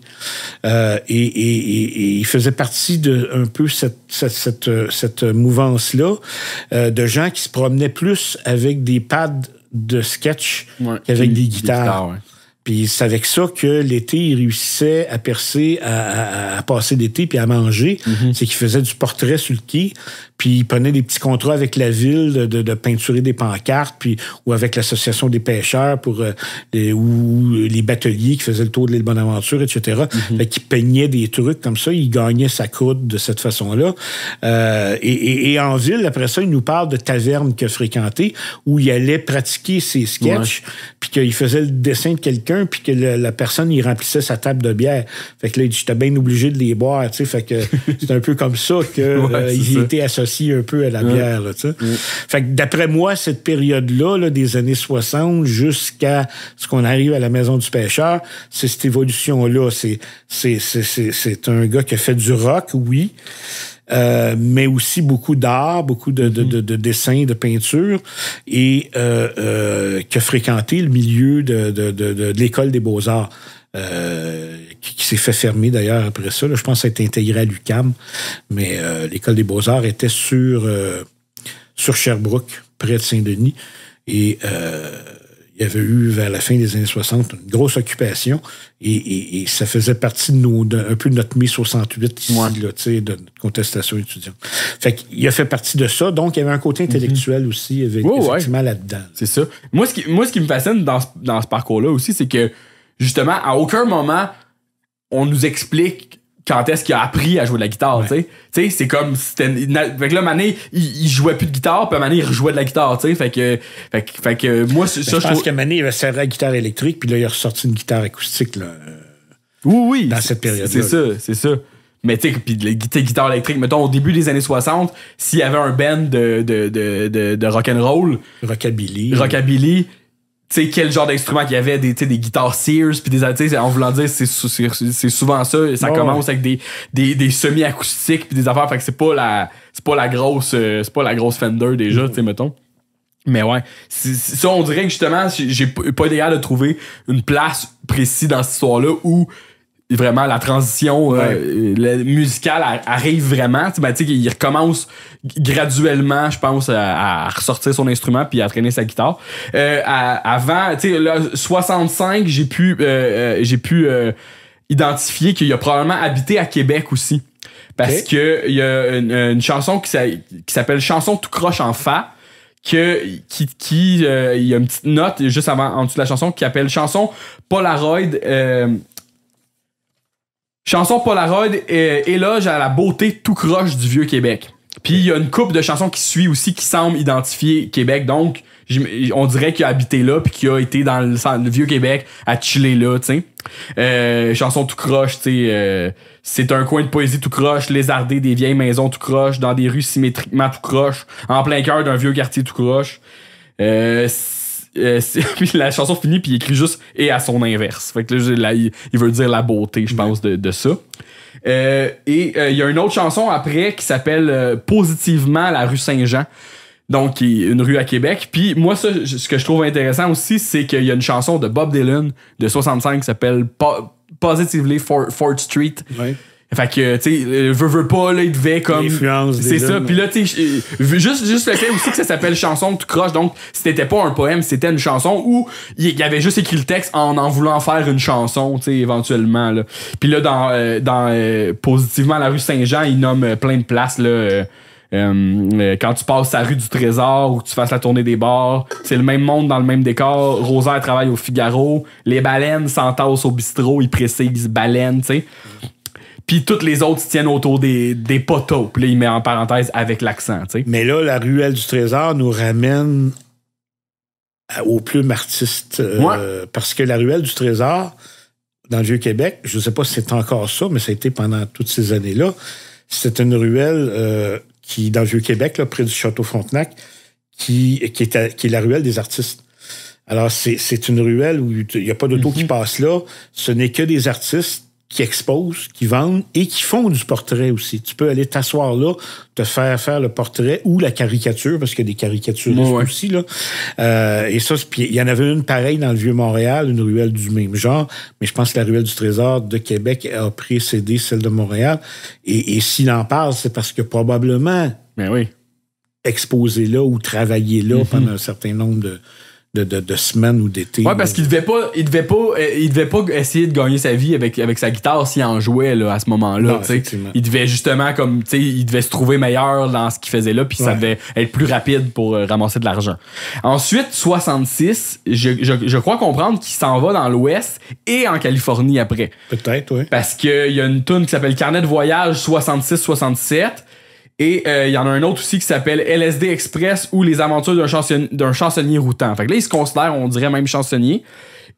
Euh, et, il faisait partie de un peu cette, cette, mouvance-là euh, de gens qui se promenaient plus avec des pads de sketch qu'avec des guitares. Puis c'est avec ça que l'été, il réussissait à percer, à, passer l'été, puis à manger. Mhm. C'est qu'il faisait du portrait sur le quai, puis il prenait des petits contrats avec la ville de, peinturer des pancartes, puis ou avec l'association des pêcheurs pour euh, ou les bateliers qui faisaient le tour de l'île Bonaventure, etc. Mais mhm. qui peignait des trucs comme ça, il gagnait sa croûte de cette façon-là. Euh, et, en ville, après ça, il nous parle de tavernes qu'il fréquentait, où il allait pratiquer ses sketchs, puis qu'il faisait le dessin de quelqu'un puis que la personne, il remplissait sa table de bière. Fait que là, j'étais bien obligé de les boire, tu sais. Fait que c'est un peu comme ça qu'il ouais, euh, était associé un peu à la bière, tu sais. Fait que d'après moi, cette période-là, des années 60 jusqu'à ce qu'on arrive à la maison du pêcheur, c'est cette évolution-là. C'est, c'est un gars qui a fait du rock, oui. Euh, mais aussi beaucoup d'art, beaucoup de, de, mhm. de, dessins, de peinture, et euh, euh, qui a fréquenté le milieu de, l'école des beaux-arts. Euh, qui, s'est fait fermer d'ailleurs après ça. je pense été intégré à l'UCAM, mais euh, l'école des beaux-arts était sur, sur Sherbrooke, près de Saint-Denis. Et il y avait eu, vers la fin des années 60, une grosse occupation et, ça faisait partie de un peu de notre mi 68 ici, de notre contestation étudiante. Fait qu'il a fait partie de ça. Donc, il y avait un côté intellectuel mhm. aussi, avec, effectivement, là-dedans. C'est ça. Moi ce, qui, moi, ce qui me fascine dans dans ce parcours-là aussi, c'est que, justement, à aucun moment, on nous explique quand est-ce qu'il a appris à jouer de la guitare, c'est comme c'était là il, jouait plus de guitare, puis Mané il rejouait de la guitare, tu sais. Fait que fait que, moi je, pense que Mané il avait serré la guitare électrique, puis là il a ressorti une guitare acoustique là. Euh, oui oui. Dans cette période C'est ça, c'est ça. Mais tu sais, puis les électrique, mettons, au début des années 60, s'il y avait un band de, de, de, de, de rock'n'roll. Rockabilly. Rockabilly, tu sais quel genre d'instrument qu'il y avait des des guitares Sears puis des tu sais en voulant dire c'est c'est souvent ça ça commence avec des des, des semi acoustiques puis des affaires fait que c'est pas la c'est pas la grosse euh, c'est pas la grosse Fender déjà tu sais mettons mais ouais ça on dirait que justement j'ai pas idéal de trouver une place précise dans cette histoire là où vraiment la transition euh, musicale arrive vraiment. Ben, il recommence graduellement, je pense, à, ressortir son instrument puis à traîner sa guitare. Euh, avant, tu sais, 65, j'ai pu, euh, j'ai pu identifier qu'il a probablement habité à Québec aussi. Parce que il y a une, chanson qui, qui s'appelle Chanson tout croche en fa que qui qui il y a une petite note juste avant en dessous de la chanson qui appelle chanson Polaroid Chanson Polaroid euh, éloge à la beauté tout croche du vieux Québec. Puis il y a une coupe de chansons qui suit aussi qui semble identifier Québec. Donc, on dirait qu'il a habité là puis qu'il a été dans le, vieux Québec à chiller là, tu sais. Euh, chanson tout croche, euh, c'est un coin de poésie tout croche, lézardé des vieilles maisons tout croche, dans des rues symétriquement tout croche, en plein cœur d'un vieux quartier tout croche. Euh, euh, puis la chanson finit, puis il écrit juste et à son inverse. Fait que là, il, veut dire la beauté, je pense, de, de ça. Euh, et euh, il y a une autre chanson après qui s'appelle Positivement la rue Saint-Jean. Donc, une rue à Québec. Puis moi, ça, ce que je trouve intéressant aussi, c'est qu'il y a une chanson de Bob Dylan de 65 qui s'appelle Positively Fort Street. Ouais fait que, tu sais, veux, veut pas, là, il devait comme. C'est ça. Puis là, tu juste, juste le fait aussi que ça s'appelle chanson tu croches, Donc, c'était pas un poème, c'était une chanson où il y avait juste écrit le texte en en voulant faire une chanson, tu sais, éventuellement, là. Puis là, dans, euh, dans euh, Positivement la rue Saint-Jean, il nomme euh, plein de places, là. quand tu passes la rue du Trésor ou que tu fasses la tournée des bars, c'est le même monde dans le même décor. Rosaire travaille au Figaro. Les baleines s'entassent au bistrot. Ils précisent baleines, tu sais puis toutes les autres se tiennent autour des, des poteaux. là, il met en parenthèse avec l'accent, Mais là, la ruelle du trésor nous ramène au plus artiste. Euh, parce que la ruelle du trésor, dans le Vieux-Québec, je ne sais pas si c'est encore ça, mais ça a été pendant toutes ces années-là, c'est une ruelle euh, qui, dans le Vieux-Québec, près du Château Frontenac, qui, qui, est, qui la ruelle des artistes. Alors, c'est une ruelle où il n'y a pas d'auto qui mhm. passe là. Ce n'est que des artistes qui exposent, qui vendent et qui font du portrait aussi. Tu peux aller t'asseoir là, te faire faire le portrait ou la caricature, parce qu'il y a des caricatures aussi. Là. Euh, et ça, il y en avait une pareille dans le Vieux-Montréal, une ruelle du même genre, mais je pense que la ruelle du Trésor de Québec a précédé celle de Montréal. Et, s'il en parle, c'est parce que probablement mais ben exposé là ou travaillé là mm-hmm. pendant un certain nombre de, de, de, semaine ou d'été. Ouais, parce qu'il devait pas, il devait pas, euh, il devait pas essayer de gagner sa vie avec, avec sa guitare s'il en jouait là, à ce moment-là. Il devait justement comme, il devait se trouver meilleur dans ce qu'il faisait là, puis ça devait être plus rapide pour euh, ramasser de l'argent. Ensuite, 66, je, je, crois comprendre qu'il s'en va dans l'Ouest et en Californie après. Peut-être, oui. Parce qu'il y a une tune qui s'appelle Carnet de voyage 66-67 et euh, il y en a un autre aussi qui s'appelle LSD Express ou les aventures d'un chansonnier, d'un chansonnier routant. Fait que là, il se considère, on dirait même chansonnier.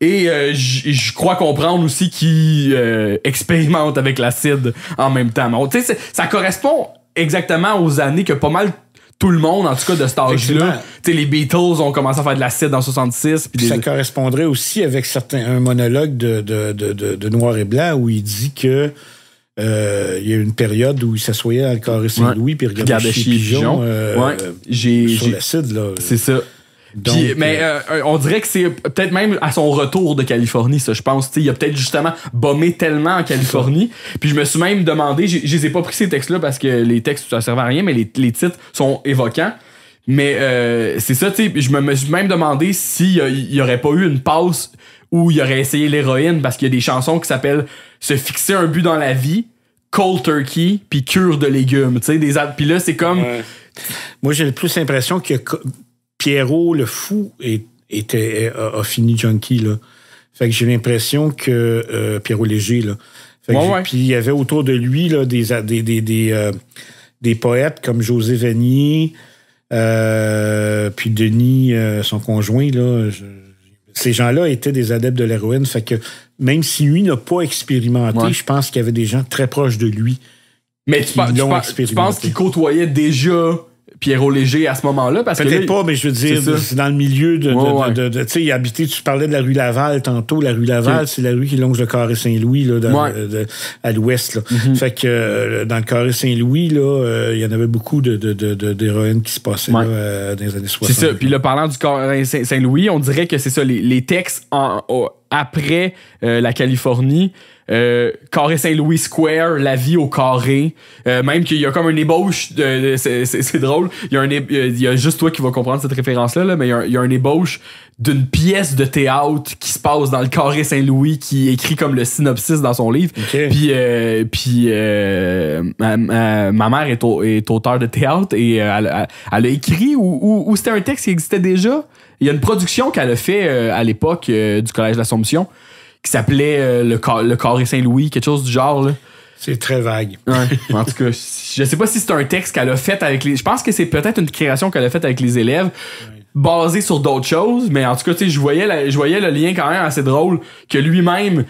Et euh, je crois comprendre aussi qu'ils euh, expérimente avec l'acide en même temps. ça correspond exactement aux années que pas mal tout le monde, en tout cas de cet âge-là. Les Beatles ont commencé à faire de l'acide en 66. Ça correspondrait aussi avec certains, un monologue de, de, de, de, Noir et Blanc où il dit que euh, il y a eu une période où il s'assoyait à le carré Saint-Louis puis il regardait chez Pigeon, euh, ouais. sur l'acide. C'est ça. Euh, mais on dirait que c'est peut-être même à son retour de Californie, ça, je pense. il a peut-être justement bombé tellement en Californie. Puis je me suis même demandé, je les pas pris ces textes-là parce que les textes, ça servait à rien, mais les, titres sont évoquants. Mais c'est ça, tu je me, me suis même demandé s'il n'y aurait pas eu une pause où il aurait essayé l'héroïne parce qu'il y a des chansons qui s'appellent Se fixer un but dans la vie, cold turkey, puis cure de légumes. Puis là, c'est comme. Moi, j'ai le plus l'impression que Pierrot, le fou, était, a, fini junkie, Fait que j'ai l'impression que euh, Pierrot Léger, là. Puis il y avait autour de lui là, des, des, euh, des, poètes comme José Venier euh, puis Denis, son conjoint, là. Ces gens-là étaient des adeptes de l'héroïne, fait que même si lui n'a pas expérimenté, je pense qu'il y avait des gens très proches de lui. Mais qui tu, l'ont expérimenté. tu penses qu'ils côtoyaient déjà Pierrot Léger à ce moment-là. parce Peut-être pas, mais je veux dire, c'est dans le milieu de. de, de, tu sais, tu parlais de la rue Laval tantôt. La rue Laval, c'est la rue qui longe le carré Saint-Louis à l'ouest. Mm-hmm. Fait que euh, dans le carré Saint-Louis, euh, il y en avait beaucoup d'héroïnes qui se passaient euh, dans les années 60. C'est ça. Puis là, parlant du carré Saint-Louis, on dirait que c'est ça, les, les textes en, après euh, la Californie. Euh, carré Saint-Louis Square, la vie au carré. Euh, même qu'il y a comme une ébauche, de, c'est drôle, euh, il y, a juste toi qui vas comprendre cette référence-là, mais il y, a, un ébauche d'une pièce de théâtre qui se passe dans le carré Saint-Louis, qui écrit comme le synopsis dans son livre. Puis, puis ma, mère est, auteur de théâtre et elle, a écrit, ou c'était un texte qui existait déjà il y a une production qu'elle a fait euh, à l'époque euh, du Collège de l'Assomption qui s'appelait euh, le, le Carré Saint-Louis, quelque chose du genre. C'est très vague. Ouais. En tout cas, je sais pas si c'est un texte qu'elle a fait avec les. Je pense que c'est peut-être une création qu'elle a faite avec les élèves, basée sur d'autres choses. Mais en tout cas, je voyais, je voyais le lien quand même assez drôle que lui-même.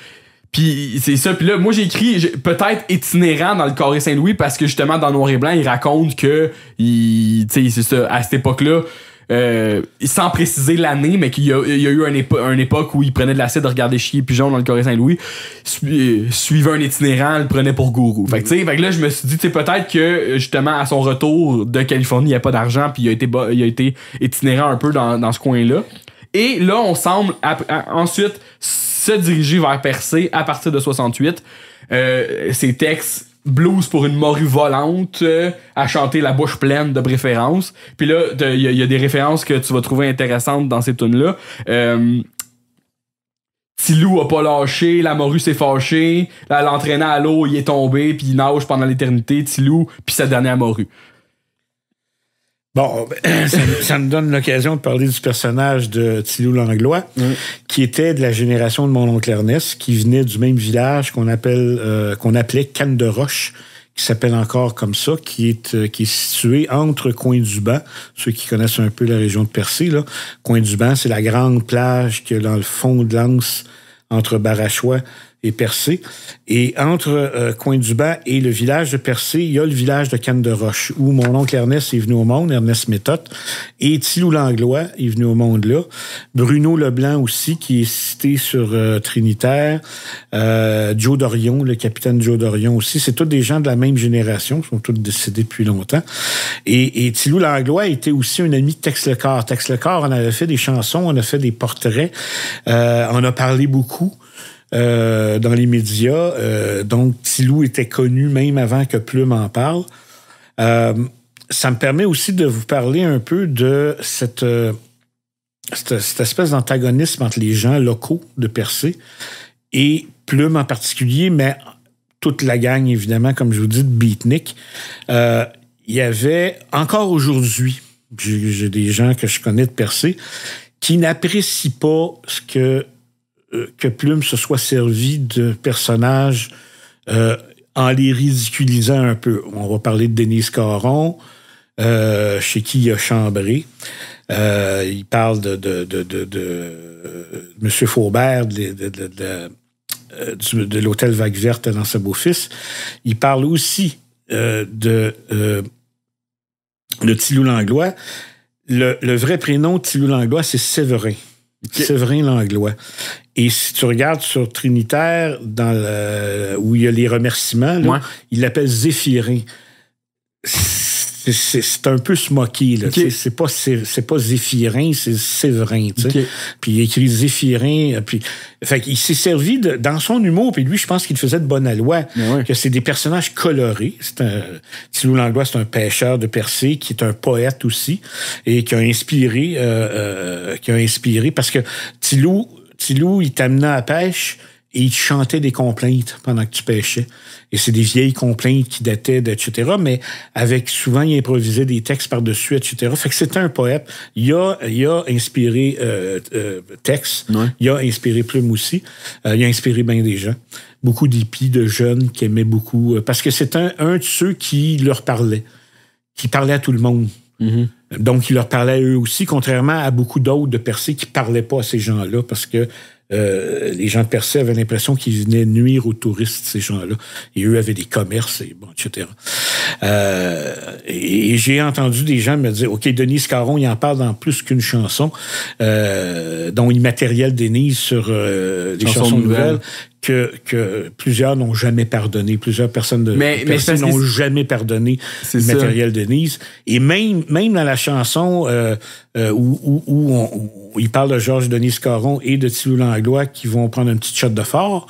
Puis c'est ça. Puis là, moi j'ai écrit peut-être itinérant dans le Carré Saint-Louis parce que justement dans Noir et Blanc, il raconte que, il, tu sais, c'est ça. À cette époque-là, euh, sans préciser l'année, mais qu'il y, a eu une, époque où il prenait de l'acide, regarder chier pigeon dans le Corée Saint-Louis, euh, suivait un itinérant, le prenait pour gourou. Fait que, là, je me suis dit, peut-être que euh, justement, à son retour de Californie, il n'y a pas d'argent, puis il a, été itinérant un peu dans, ce coin-là. Et là, on semble ensuite se diriger vers Percé à partir de 68. Euh, ses textes blues pour une morue volante euh, à chanter la bouche pleine de préférence. Puis là, il y, a des références que tu vas trouver intéressantes dans ces tunes-là. Euh, Tilou a pas lâché, la morue s'est fâchée, l'entraînant à l'eau, il est tombé, puis il nage pendant l'éternité, Tilou, puis sa dernière morue. Bon, ça, me donne l'occasion de parler du personnage de Thilou Langlois, mm. qui était de la génération de mon oncle Ernest, qui venait du même village qu'on appelle euh, qu'on appelait Cannes de Roche, qui s'appelle encore comme ça, qui est euh, qui est situé entre Coin du Banc, ceux qui connaissent un peu la région de Percy là, Coin du Banc, c'est la grande plage qui est dans le fond de l'Anse entre Barachois et Et entre euh, Coin-du-Bas et le village de Percé, il y a le village de Cannes-de-Roche, où mon oncle Ernest est venu au monde, Ernest Méthode, et Thilou Langlois est venu au monde là. Bruno Leblanc aussi, qui est cité sur euh, Trinitaire. Euh, Joe Dorion, le capitaine Joe Dorion aussi. C'est tous des gens de la même génération, ils sont tous décédés depuis longtemps. Et, et Tilou Langlois était aussi un ami de Tex corps Tex Lecor, on avait fait des chansons, on a fait des portraits, on euh, a parlé beaucoup. Euh, dans les médias. Euh, donc, Tilou était connu même avant que Plume en parle. Euh, ça me permet aussi de vous parler un peu de cette, cette, cette espèce d'antagonisme entre les gens locaux de Percé et Plume en particulier, mais toute la gang, évidemment, comme je vous dis, de Beatnik. Il y avait encore aujourd'hui, j'ai des gens que je connais de Percé, qui n'apprécient pas ce que euh, que Plume se soit servi de personnages euh, en les ridiculisant un peu. On va parler de Denise Caron, euh, chez qui il a chambré. il parle de, de, M. Faubert, de, l'hôtel Vague Verte dans sa beau-fils. Il parle aussi de, de Langlois. Le, le vrai prénom de Langlois, c'est Séverin. C'est vrai, Langlois. Et si tu regardes sur Trinitaire, où il y a les remerciements, il l'appelle Zéphirin c'est un peu smoky. là okay. C'est pas, c'est pas Zéphirin, c'est Séverin. Puis il écrit Zéphirin. Euh, puis... Fait qu'il s'est servi de, dans son humour, puis lui, je pense qu'il faisait de bonne loi, que c'est des personnages colorés. C'est un, Langlois, c'est un pêcheur de Percé qui est un poète aussi et qui a inspiré, euh, euh, qui a inspiré parce que Tilou, il t'amena à pêche et il des complaintes pendant que tu pêchais. Et c'est des vieilles complaintes qui dataient, de, etc. Mais avec souvent, il improvisait des textes par-dessus, etc. Fait que c'était un poète. Il a, il a inspiré euh, euh Tex, il a inspiré Plume aussi, euh, il a inspiré bien des gens. Beaucoup d'hippies, de jeunes qui aimaient beaucoup. Euh, parce que c'est un, un, de ceux qui leur parlait, qui parlait à tout le monde. Mm-hmm. Donc, il leur parlait à eux aussi, contrairement à beaucoup d'autres de Percé qui parlaient pas à ces gens-là parce que euh, les gens de Percé avaient l'impression qu'ils venaient nuire aux touristes, ces gens-là. Et eux avaient des commerces, et bon, etc. Euh, et, j'ai entendu des gens me dire, OK, Denise Caron, il en parle dans plus qu'une chanson, euh, dont Immatériel Denise sur des euh, chansons, nouvelles que, plusieurs n'ont jamais pardonné, plusieurs personnes de mais, personnes n'ont jamais pardonné le matériel de Nice. Et même, même dans la chanson euh, euh, où, où, où, on, il parle de Georges Denis Caron et de Thilou Langlois qui vont prendre un petit shot de fort,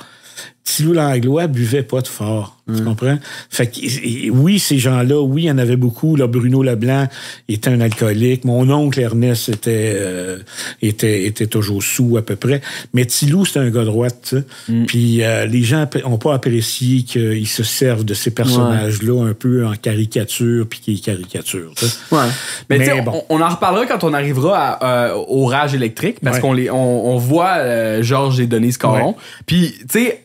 Thilou Langlois buvait pas de fort. Tu mm. comprends? Fait que, oui, ces gens-là, oui, il y en avait beaucoup. Là, Bruno Leblanc était un alcoolique. Mon oncle Ernest était, euh, était, était toujours sous à peu près. Mais Tilou, c'était un gars droite. Mm. Puis euh, les gens n'ont pas apprécié qu'ils se servent de ces personnages-là un peu en caricature, puis qui caricature. Mais, bon. on, en reparlera quand on arrivera à, euh, au rage électrique, parce qu'on les on, voit Georges et Denise Caron. Puis, tu sais,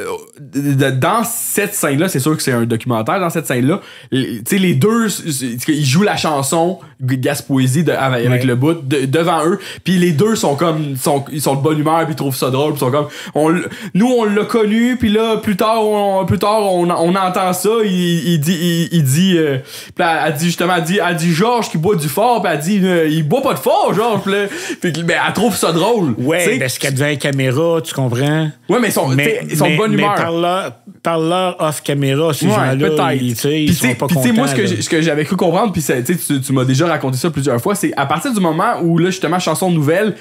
euh, dans cette scène-là, c'est sûr que c'est un documentaire, dans cette scène-là, tu sais, les deux, ils jouent la chanson Gaspoésie de, avec, le bout devant eux, puis les deux sont comme, sont, ils sont de bonne humeur, puis ils trouvent ça drôle, puis sont comme, on, nous on l'a connu, puis là, plus tard, on, plus tard, on, on entend ça, il, il dit, il, dit, euh, elle, dit justement, elle dit, elle dit Georges qui boit du fort, puis elle dit, euh, il boit pas de fort, Georges, puis mais elle trouve ça drôle. Ouais, parce parce qu'elle devient caméra, tu comprends? Ouais, mais ils sont, mais, ils sont mais Par leur, off caméra, ces ouais, gens-là, ils, ils sont pas moi, ce que j'avais cru comprendre, puis tu, tu m'as déjà raconté ça plusieurs fois, c'est à partir du moment où, là, justement, chanson nouvelle,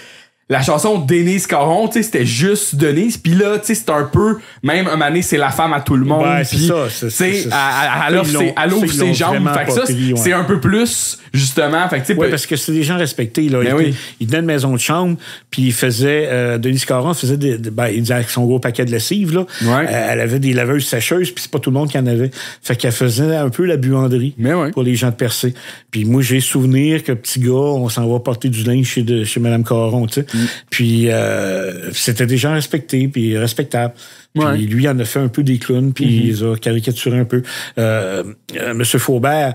la chanson Denise Caron, tu sais, c'était juste Denise. Puis là, tu sais, c'est un peu, même un année, c'est la femme à tout le monde. Ben, c'est ça. Tu elle ouvre ses jambes. ça, c'est un peu plus, justement. Fait parce que c'est des gens respectés, il Ben de maison de chambre, puis il faisait euh, Denise Caron faisait des, ben, il disait avec son gros paquet de lessive, là. Euh, elle avait des laveuses sécheuses, puis c'est pas tout le monde qui en avait. Fait qu'elle faisait un peu la buanderie ben pour les gens de Percé. Puis moi, j'ai souvenir que petit gars, on s'en va porter du linge chez, de, chez Mme Caron, tu sais. Mm. Puis euh, c'était des gens respectés, puis respectables. Puis lui, en a fait un peu des clowns, puis mm-hmm. il les a caricaturés un peu. Euh, euh, Monsieur Faubert,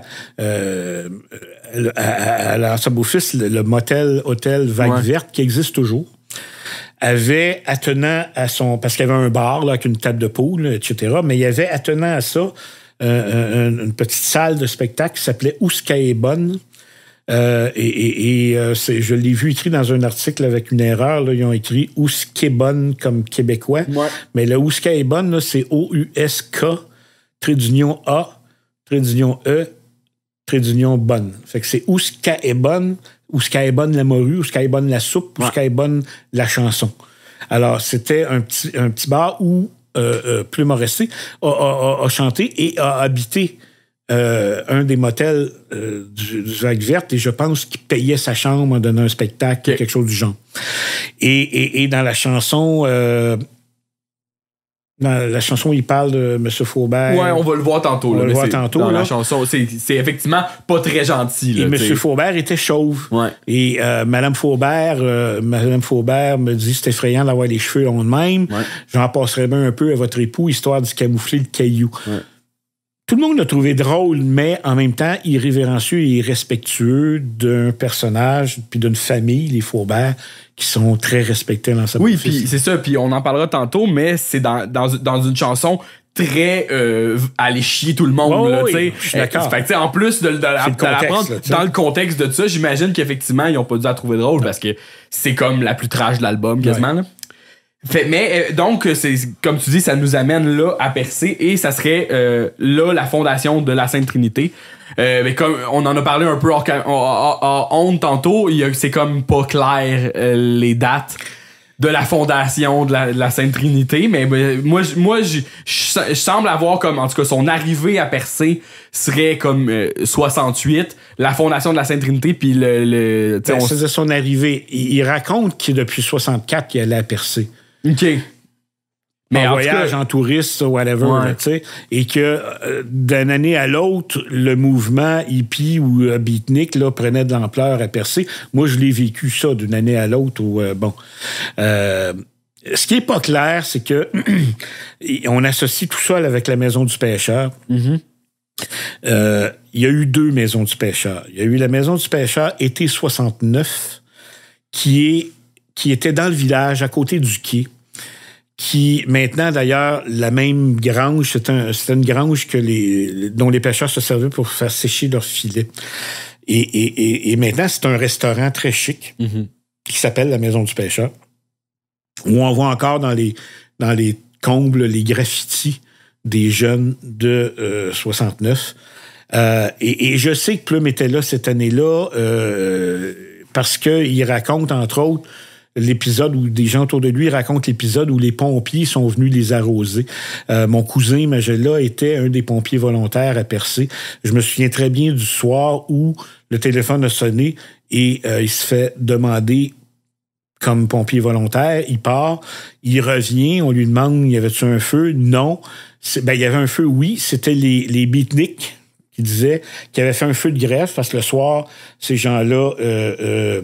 à, son beau office le, motel, hôtel Vague Verte, qui existe toujours, avait attenant à son... Parce qu'il y avait un bar là, avec une table de poule, etc. Mais il y avait attenant à ça une, petite salle de spectacle qui s'appelait Ouska est bonne euh, et, euh, je l'ai vu écrit dans un article avec une erreur. ils ont écrit bonne comme québécois. Mais le Ouska est bonne, c'est O-U-S-K, trait d'union A, trait d'union E, trait d'union bonne. Fait que c'est Ouska est bonne, Ouska est bonne la morue, Ouska est bonne la soupe, Ouska est bonne la chanson. Alors, c'était un petit, un petit bar où plus euh, Plume a, a, chanté et a habité euh, un des motels euh, du, Verte et je pense qu'il payait sa chambre en donnant un spectacle, quelque chose du genre. Et, dans la chanson, euh, dans la chanson, il parle de M. Faubert. Oui, on va le voir tantôt. On le voir tantôt. Dans la chanson, c'est effectivement pas très gentil. et M. Faubert était chauve. Et Madame Mme Faubert, Madame Faubert me dit c'est effrayant d'avoir les cheveux longs de même. J'en passerai bien un peu à votre époux, histoire de se camoufler le caillou. Ouais. Tout le monde l'a trouvé drôle, mais en même temps irrévérencieux et irrespectueux d'un personnage puis d'une famille, les Faubert, qui sont très respectés dans sa Oui, puis c'est ça, puis on en parlera tantôt, mais c'est dans, dans, dans une chanson très euh, aller chier tout le monde oh, là, oui, je suis euh, d'accord. en plus de, de, de, dans le contexte de ça j'imagine qu'effectivement ils ont pas dû la trouver drôle parce que c'est comme la plus trash de l'album quasiment mais euh, donc, euh, c'est comme tu dis, ça nous amène là à percer et ça serait euh, là la fondation de la Sainte Trinité. mais comme on en a parlé un peu en honte tantôt, c'est comme pas clair les dates de la fondation de la, Sainte Trinité, mais ben, moi, je, moi, je, semble avoir comme, en tout cas, son arrivée à Percé serait comme 68, la fondation de la Sainte Trinité, puis le... Ben, son arrivée. Il, raconte que depuis 64 qu'il allait à Percé. OK. Mais en, voyage, en touriste, whatever, tu sais. Et que euh, d'une année à l'autre, le mouvement hippie ou euh, beatnik prenait de l'ampleur à percer. Moi, je l'ai vécu ça d'une année à l'autre. Euh, bon. Euh, ce qui n'est pas clair, c'est que on associe tout ça avec la maison du pêcheur. Mm-hmm. Il y a eu deux maisons du pêcheur. Il y a eu la maison du pêcheur été 69, qui est qui était dans le village, à côté du quai, qui maintenant d'ailleurs la même grange, c'est un, une grange que les, dont les pêcheurs se servaient pour faire sécher leurs filets. Et, maintenant c'est un restaurant très chic mm-hmm. qui s'appelle la Maison du pêcheur, où on voit encore dans les dans les combles les graffitis des jeunes de 69. Euh, euh, et, je sais que Plum était là cette année-là euh, parce qu'il raconte entre autres l'épisode où des gens autour de lui racontent l'épisode où les pompiers sont venus les arroser. Euh, mon cousin Magella était un des pompiers volontaires à Percé. Je me souviens très bien du soir où le téléphone a sonné et euh, il se fait demander comme pompier volontaire, il part, il revient, on lui demande, y avait-tu un feu? Non. Ben, il y avait un feu, oui. C'était les, les beatniks qui disaient qu'il avaient fait un feu de grève parce que le soir, ces gens-là euh,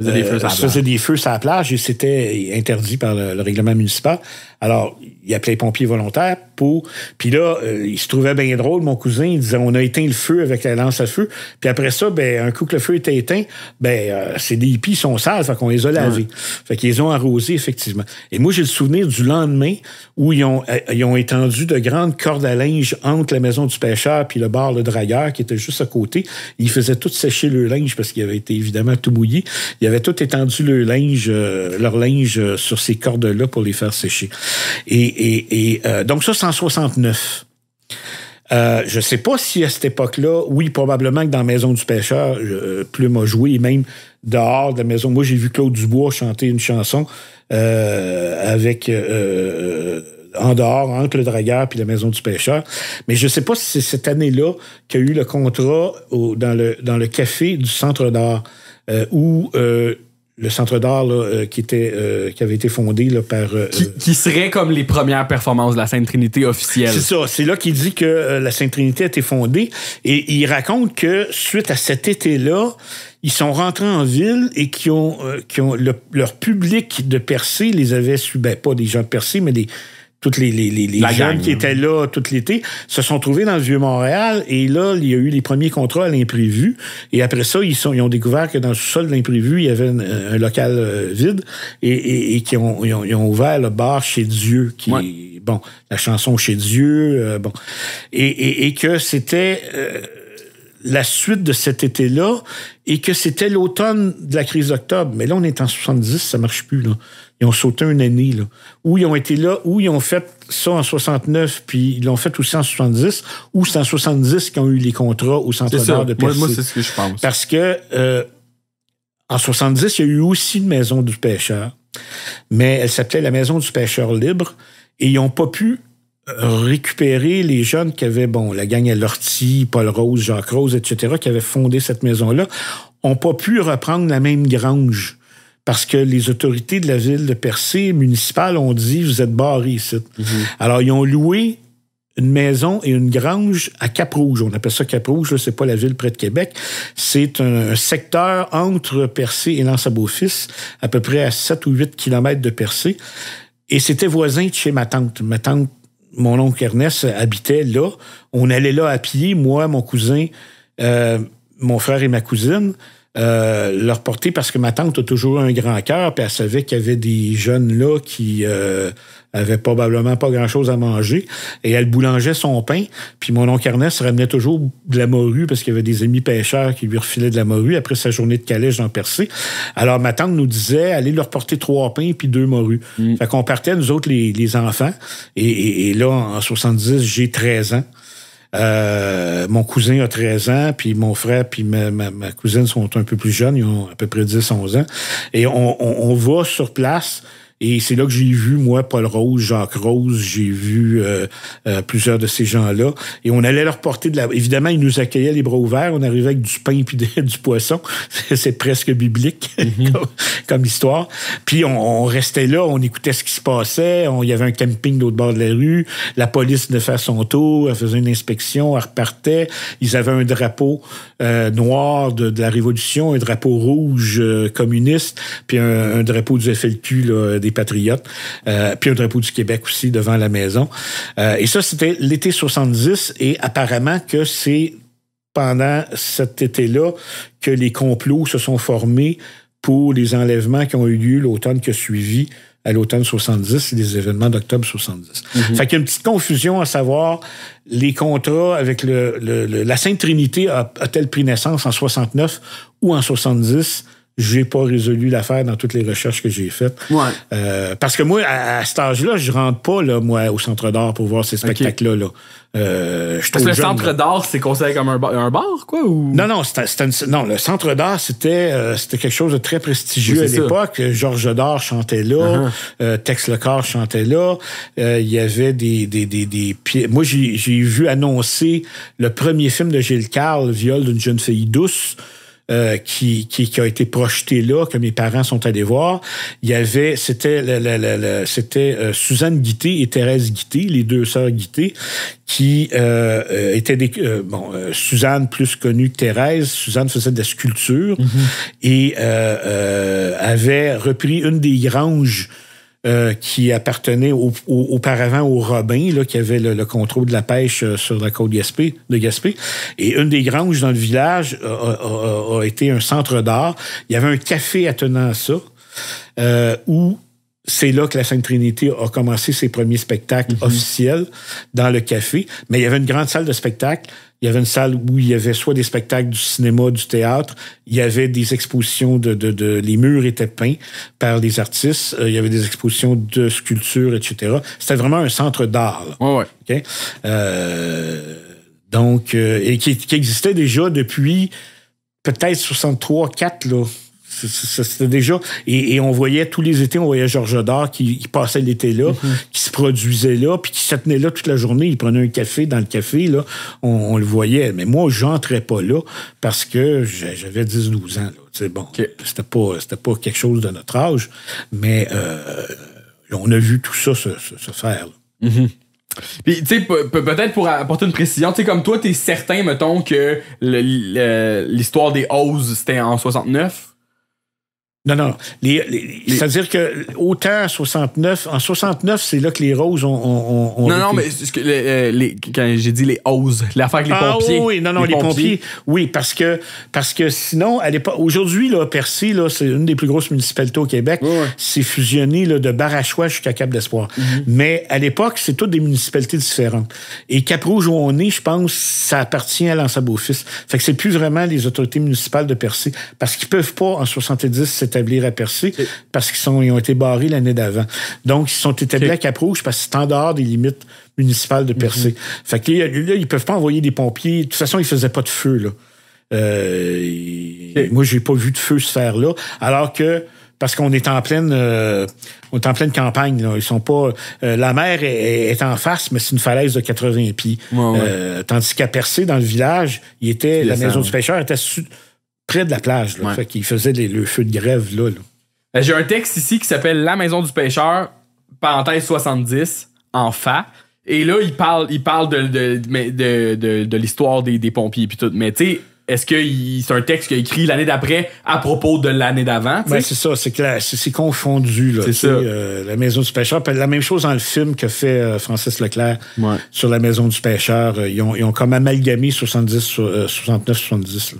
des feux Ça, euh, des feux sur la plage et c'était interdit par le règlement municipal. Alors, il appelait les pompiers volontaires pour. Puis là, euh, il se trouvait bien drôle, mon cousin. Il disait on a éteint le feu avec la lance à feu. Puis après ça, ben, un coup que le feu était éteint, ben, euh, c'est des hippies, sont sales, fait qu'on les a lavés. Fait qu'ils les ont arrosés, effectivement. Et moi, j'ai le souvenir du lendemain où ils ont, euh, ils ont étendu de grandes cordes à linge entre la maison du pêcheur puis le bar Le Dragueur, qui était juste à côté. Ils faisaient tout sécher le linge parce qu'il avait été évidemment tout mouillé. Ils avaient tout étendu le linge, leur linge sur ces cordes-là pour les faire sécher. Et, euh, donc ça, 169. Euh, je ne sais pas si à cette époque-là, oui, probablement que dans Maison du Pêcheur, plus euh, Plume a joué, et même dehors de la maison. Moi, j'ai vu Claude Dubois chanter une chanson avec en dehors, entre le dragueur puis la Maison du Pêcheur. Mais je ne sais pas si c'est cette année-là qu'il y a eu le contrat dans, le, dans le café du Centre d'art où le centre d'art euh, qui était euh, qui avait été fondé là, par euh, qui, serait comme les premières performances de la Sainte Trinité officielle. C'est ça, c'est là qu'il dit que la Sainte Trinité a été fondée et il raconte que suite à cet été-là, ils sont rentrés en ville et qui ont qui ont leur public de Percé les avait ben, pas des gens de Percé mais des toutes les, les, les, les jeunes qui étaient hein. là tout l'été se sont trouvés dans le vieux Montréal et là il y a eu les premiers contrats à l'imprévu et après ça ils sont ils ont découvert que dans le sol de l'imprévu il y avait euh, un, local euh, vide et, et, qui ont ils, ont, ouvert le bar chez Dieu qui bon la chanson chez Dieu euh, bon et, et, que c'était la suite de cet été-là et que c'était l'automne de la crise d'octobre. Mais là, on est en 70, ça marche plus. Là. Ils ont sauté un année, là. Ou ils ont été là, ou ils ont fait ça en 69, puis ils l'ont fait aussi en 70, ou c'est en 70 qu'ils ont eu les contrats au Centre d'art de pêche. Moi, c'est ce que je pense. Parce que euh, en 70, il y a eu aussi une maison du pêcheur, mais elle s'appelait la maison du pêcheur libre, et ils n'ont pas pu euh, récupérer les jeunes qui avaient, bon, la gang à Lortie, Paul Rose, Jacques Rose, etc., qui avaient fondé cette maison-là, n'ont pas pu reprendre la même grange parce que les autorités de la ville de Percé municipale ont dit vous êtes barrés ici. Mhm. Alors, ils ont loué une maison et une grange à Cap-Rouge. On appelle ça Cap-Rouge, c'est pas la ville près de Québec. C'est un, secteur entre Percé et lens à à peu près à 7 ou 8 kilomètres de Percé. Et c'était voisin de chez ma tante. Ma tante, mon oncle Ernest habitait là. On allait là à pied, moi, mon cousin, euh, mon frère et ma cousine. Euh, leur porter parce que ma tante a toujours un grand cœur, puis elle savait qu'il y avait des jeunes là qui euh, avaient probablement pas grand-chose à manger. Et elle boulangeait son pain, puis mon oncle Ernest ramenait toujours de la morue parce qu'il y avait des amis pêcheurs qui lui refilaient de la morue après sa journée de calèche dans Percé. Alors ma tante nous disait allez leur porter trois pains puis deux morues. on mm. Fait qu'on partait, nous autres, les, enfants. et, là, en 70, j'ai 13 ans. Euh, mon cousin a 13 ans, puis mon frère puis ma, ma, cousine sont un peu plus jeunes, ils ont à peu près 10-11 ans. Et on, on, on va sur place et c'est là que j'ai vu, moi, Paul Rose, Jacques Rose, j'ai vu euh, euh, plusieurs de ces gens-là. Et on allait leur porter de la... Évidemment, ils nous accueillaient les bras ouverts. On arrivait avec du pain et du poisson. c'est presque biblique mhm. comme, histoire. Puis on, restait là, on écoutait ce qui se passait. On, il y avait un camping l'autre bord de la rue. La police ne faire son tour, elle faisait une inspection, elle repartait. Ils avaient un drapeau euh, noir de, la Révolution, un drapeau rouge euh, communiste, puis un, drapeau du FLQ, là, des Patriotes, euh, puis un drapeau du Québec aussi devant la maison. Euh, et ça, c'était l'été 70, et apparemment que c'est pendant cet été-là que les complots se sont formés pour les enlèvements qui ont eu lieu l'automne qui a suivi à l'automne 70 et les événements d'octobre 70. Mhm. Fait qu'il y a une petite confusion à savoir les contrats avec le, la Sainte Trinité a-t-elle pris naissance en 69 ou en 70? j'ai pas résolu l'affaire dans toutes les recherches que j'ai faites. Euh, parce que moi, à, cet âge-là, je rentre pas là, moi, au Centre d'art pour voir ces spectacles-là. Euh, que le Centre d'art, c'est considéré comme un, bar, un bar quoi? Non, non, non, le Centre d'art, c'était euh, c'était quelque chose de très prestigieux à l'époque. Georges d'Or chantait là, uh-huh. euh, Tex Lecor chantait là. Il y avait des... des, des, des Moi, j'ai vu annoncer le premier film de Gilles Carle, Viol d'une jeune fille douce. Euh, qui, qui, qui, a été projeté là, que mes parents sont allés voir. Il y avait, c'était c'était euh, Suzanne Guité et Thérèse Guité, les deux sœurs Guité, qui euh, euh étaient des... bon, Suzanne plus connue que Thérèse. Suzanne faisait de la sculpture mhm. et avait repris une des granges euh, qui appartenait auparavant aux Robins, qui avait le, contrôle de la pêche euh, sur la côte Gaspé, de Gaspé. Et une des granges dans le village euh, a, été un centre d'art. Il y avait un café attenant à ça, où c'est là que la Sainte Trinité a commencé ses premiers spectacles mhm. officiels dans le café. Mais il y avait une grande salle de spectacle. Il y avait une salle où il y avait soit des spectacles du cinéma, du théâtre. Il y avait des expositions de, les murs étaient peints par les artistes. Euh, il y avait des expositions de sculptures, etc. C'était vraiment un centre d'art. Ouais, euh, donc, euh, et qui, existait déjà depuis peut-être 63, 4 là c'était déjà. Et, on voyait tous les étés, on voyait Georges Dard qui, passait l'été là, mm-hmm. qui se produisait là, puis qui se tenait là toute la journée. Il prenait un café dans le café, là. On, le voyait. Mais moi, j'entrais pas là parce que j'avais 10-12 ans. bon. C'était pas, quelque chose de notre âge, mais euh, on a vu tout ça se, faire. Mm-hmm. Puis, tu sais, peut-être pour apporter une précision, tu sais, comme toi, tu es certain, mettons, que l'histoire des hausses c'était en 69? Non, non. C'est-à-dire que autant 69, en 69, c'est là que les roses ont. ont, non, non, mais euh, quand j'ai dit les oses, l'affaire avec les ah, pompiers. oui, non, non, les, pompiers. Oui, parce que, parce que sinon, à l'époque, aujourd'hui, là, Percy, là, c'est une des plus grosses municipalités au Québec. C'est fusionné de Barachois jusqu'à Cap d'Espoir. Mm-hmm. Mais à l'époque, c'est toutes des municipalités différentes. Et Cap-Rouge, où on est, je pense, ça appartient à l'ensemble office. Fait que c'est plus vraiment les autorités municipales de Percy, parce qu'ils peuvent pas, en 70, c'était à Percé parce qu'ils ils ont été barrés l'année d'avant. Donc, ils sont établis okay. à proche parce que c'est en dehors des limites municipales de Percé. Mhm. Fait que là, ils peuvent pas envoyer des pompiers. De toute façon, ils faisaient pas de feu, là. Euh, n'ai Moi, j'ai pas vu de feu se faire là. Alors que parce qu'on est en pleine euh, on en pleine campagne là. ils sont pas euh, la mer est, en face mais c'est une falaise de 80 pieds euh, tandis qu'à Percé dans le village il était la maison du pêcheur était près de la plage. Là, faisait faisaient le feu de grève là. Euh, j'ai un texte ici qui s'appelle La maison du pêcheur, parenthèse 70, en fa. Et là, il parle, il parle de, de, l'histoire des, pompiers puis tout. Mais tu sais, est-ce que c'est un texte qu'il a écrit l'année d'après à propos de l'année d'avant? Ben, c'est ça, c'est c'est confondu. Là, ça. Euh, la Maison du Pêcheur. La même chose dans le film que fait euh, Francis Leclerc sur La Maison du Pêcheur. ils, ont, ils, ont, comme amalgamé 70, 69, 70.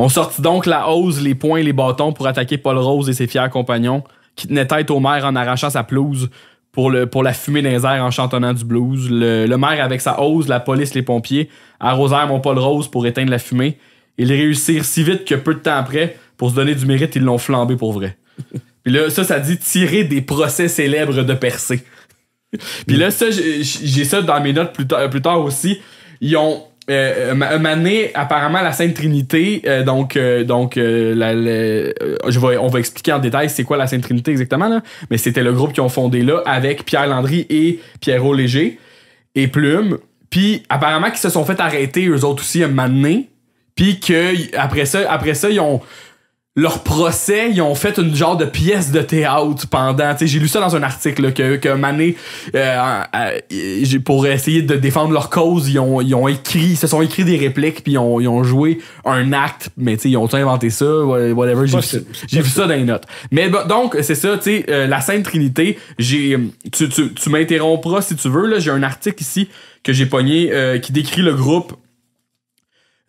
On sortit donc la hausse, les poings, les bâtons pour attaquer Paul Rose et ses fiers compagnons, qui tenaient tête au maire en arrachant sa pelouse pour, le, pour la fumée des airs en chantonnant du blues. Le, maire avec sa hose, la police, les pompiers, arrosèrent mon Paul Rose pour éteindre la fumée. Ils réussirent si vite que peu de temps après, pour se donner du mérite, ils l'ont flambé pour vrai. Puis là, ça, ça dit tirer des procès célèbres de percée. Puis là, ça, j'ai ça dans mes notes plus tard, plus tard aussi. Ils ont, euh, euh, euh, Mané, apparemment, la Sainte Trinité, euh, donc, donc je on va expliquer en détail c'est quoi la Sainte Trinité exactement, là. mais c'était le groupe qui ont fondé là avec Pierre Landry et Pierrot Léger et Plume. Puis apparemment qu'ils se sont fait arrêter eux autres aussi un Mané. Puis que après ça, après ça, ils ont leur procès, ils ont fait une genre de pièce de théâtre pendant. J'ai lu ça dans un article là, que, que Mané, euh, pour essayer de défendre leur cause, ils ont, ils ont écrit, se sont écrit des répliques, puis ils ont, ils ont joué un acte, mais ils ont inventé ça, whatever. J'ai vu, ça dans les notes. Mais donc, c'est ça, tu euh, la Sainte Trinité, j'ai tu, tu, tu m'interrompras si tu veux. là. J'ai un article ici que j'ai pogné euh, qui décrit le groupe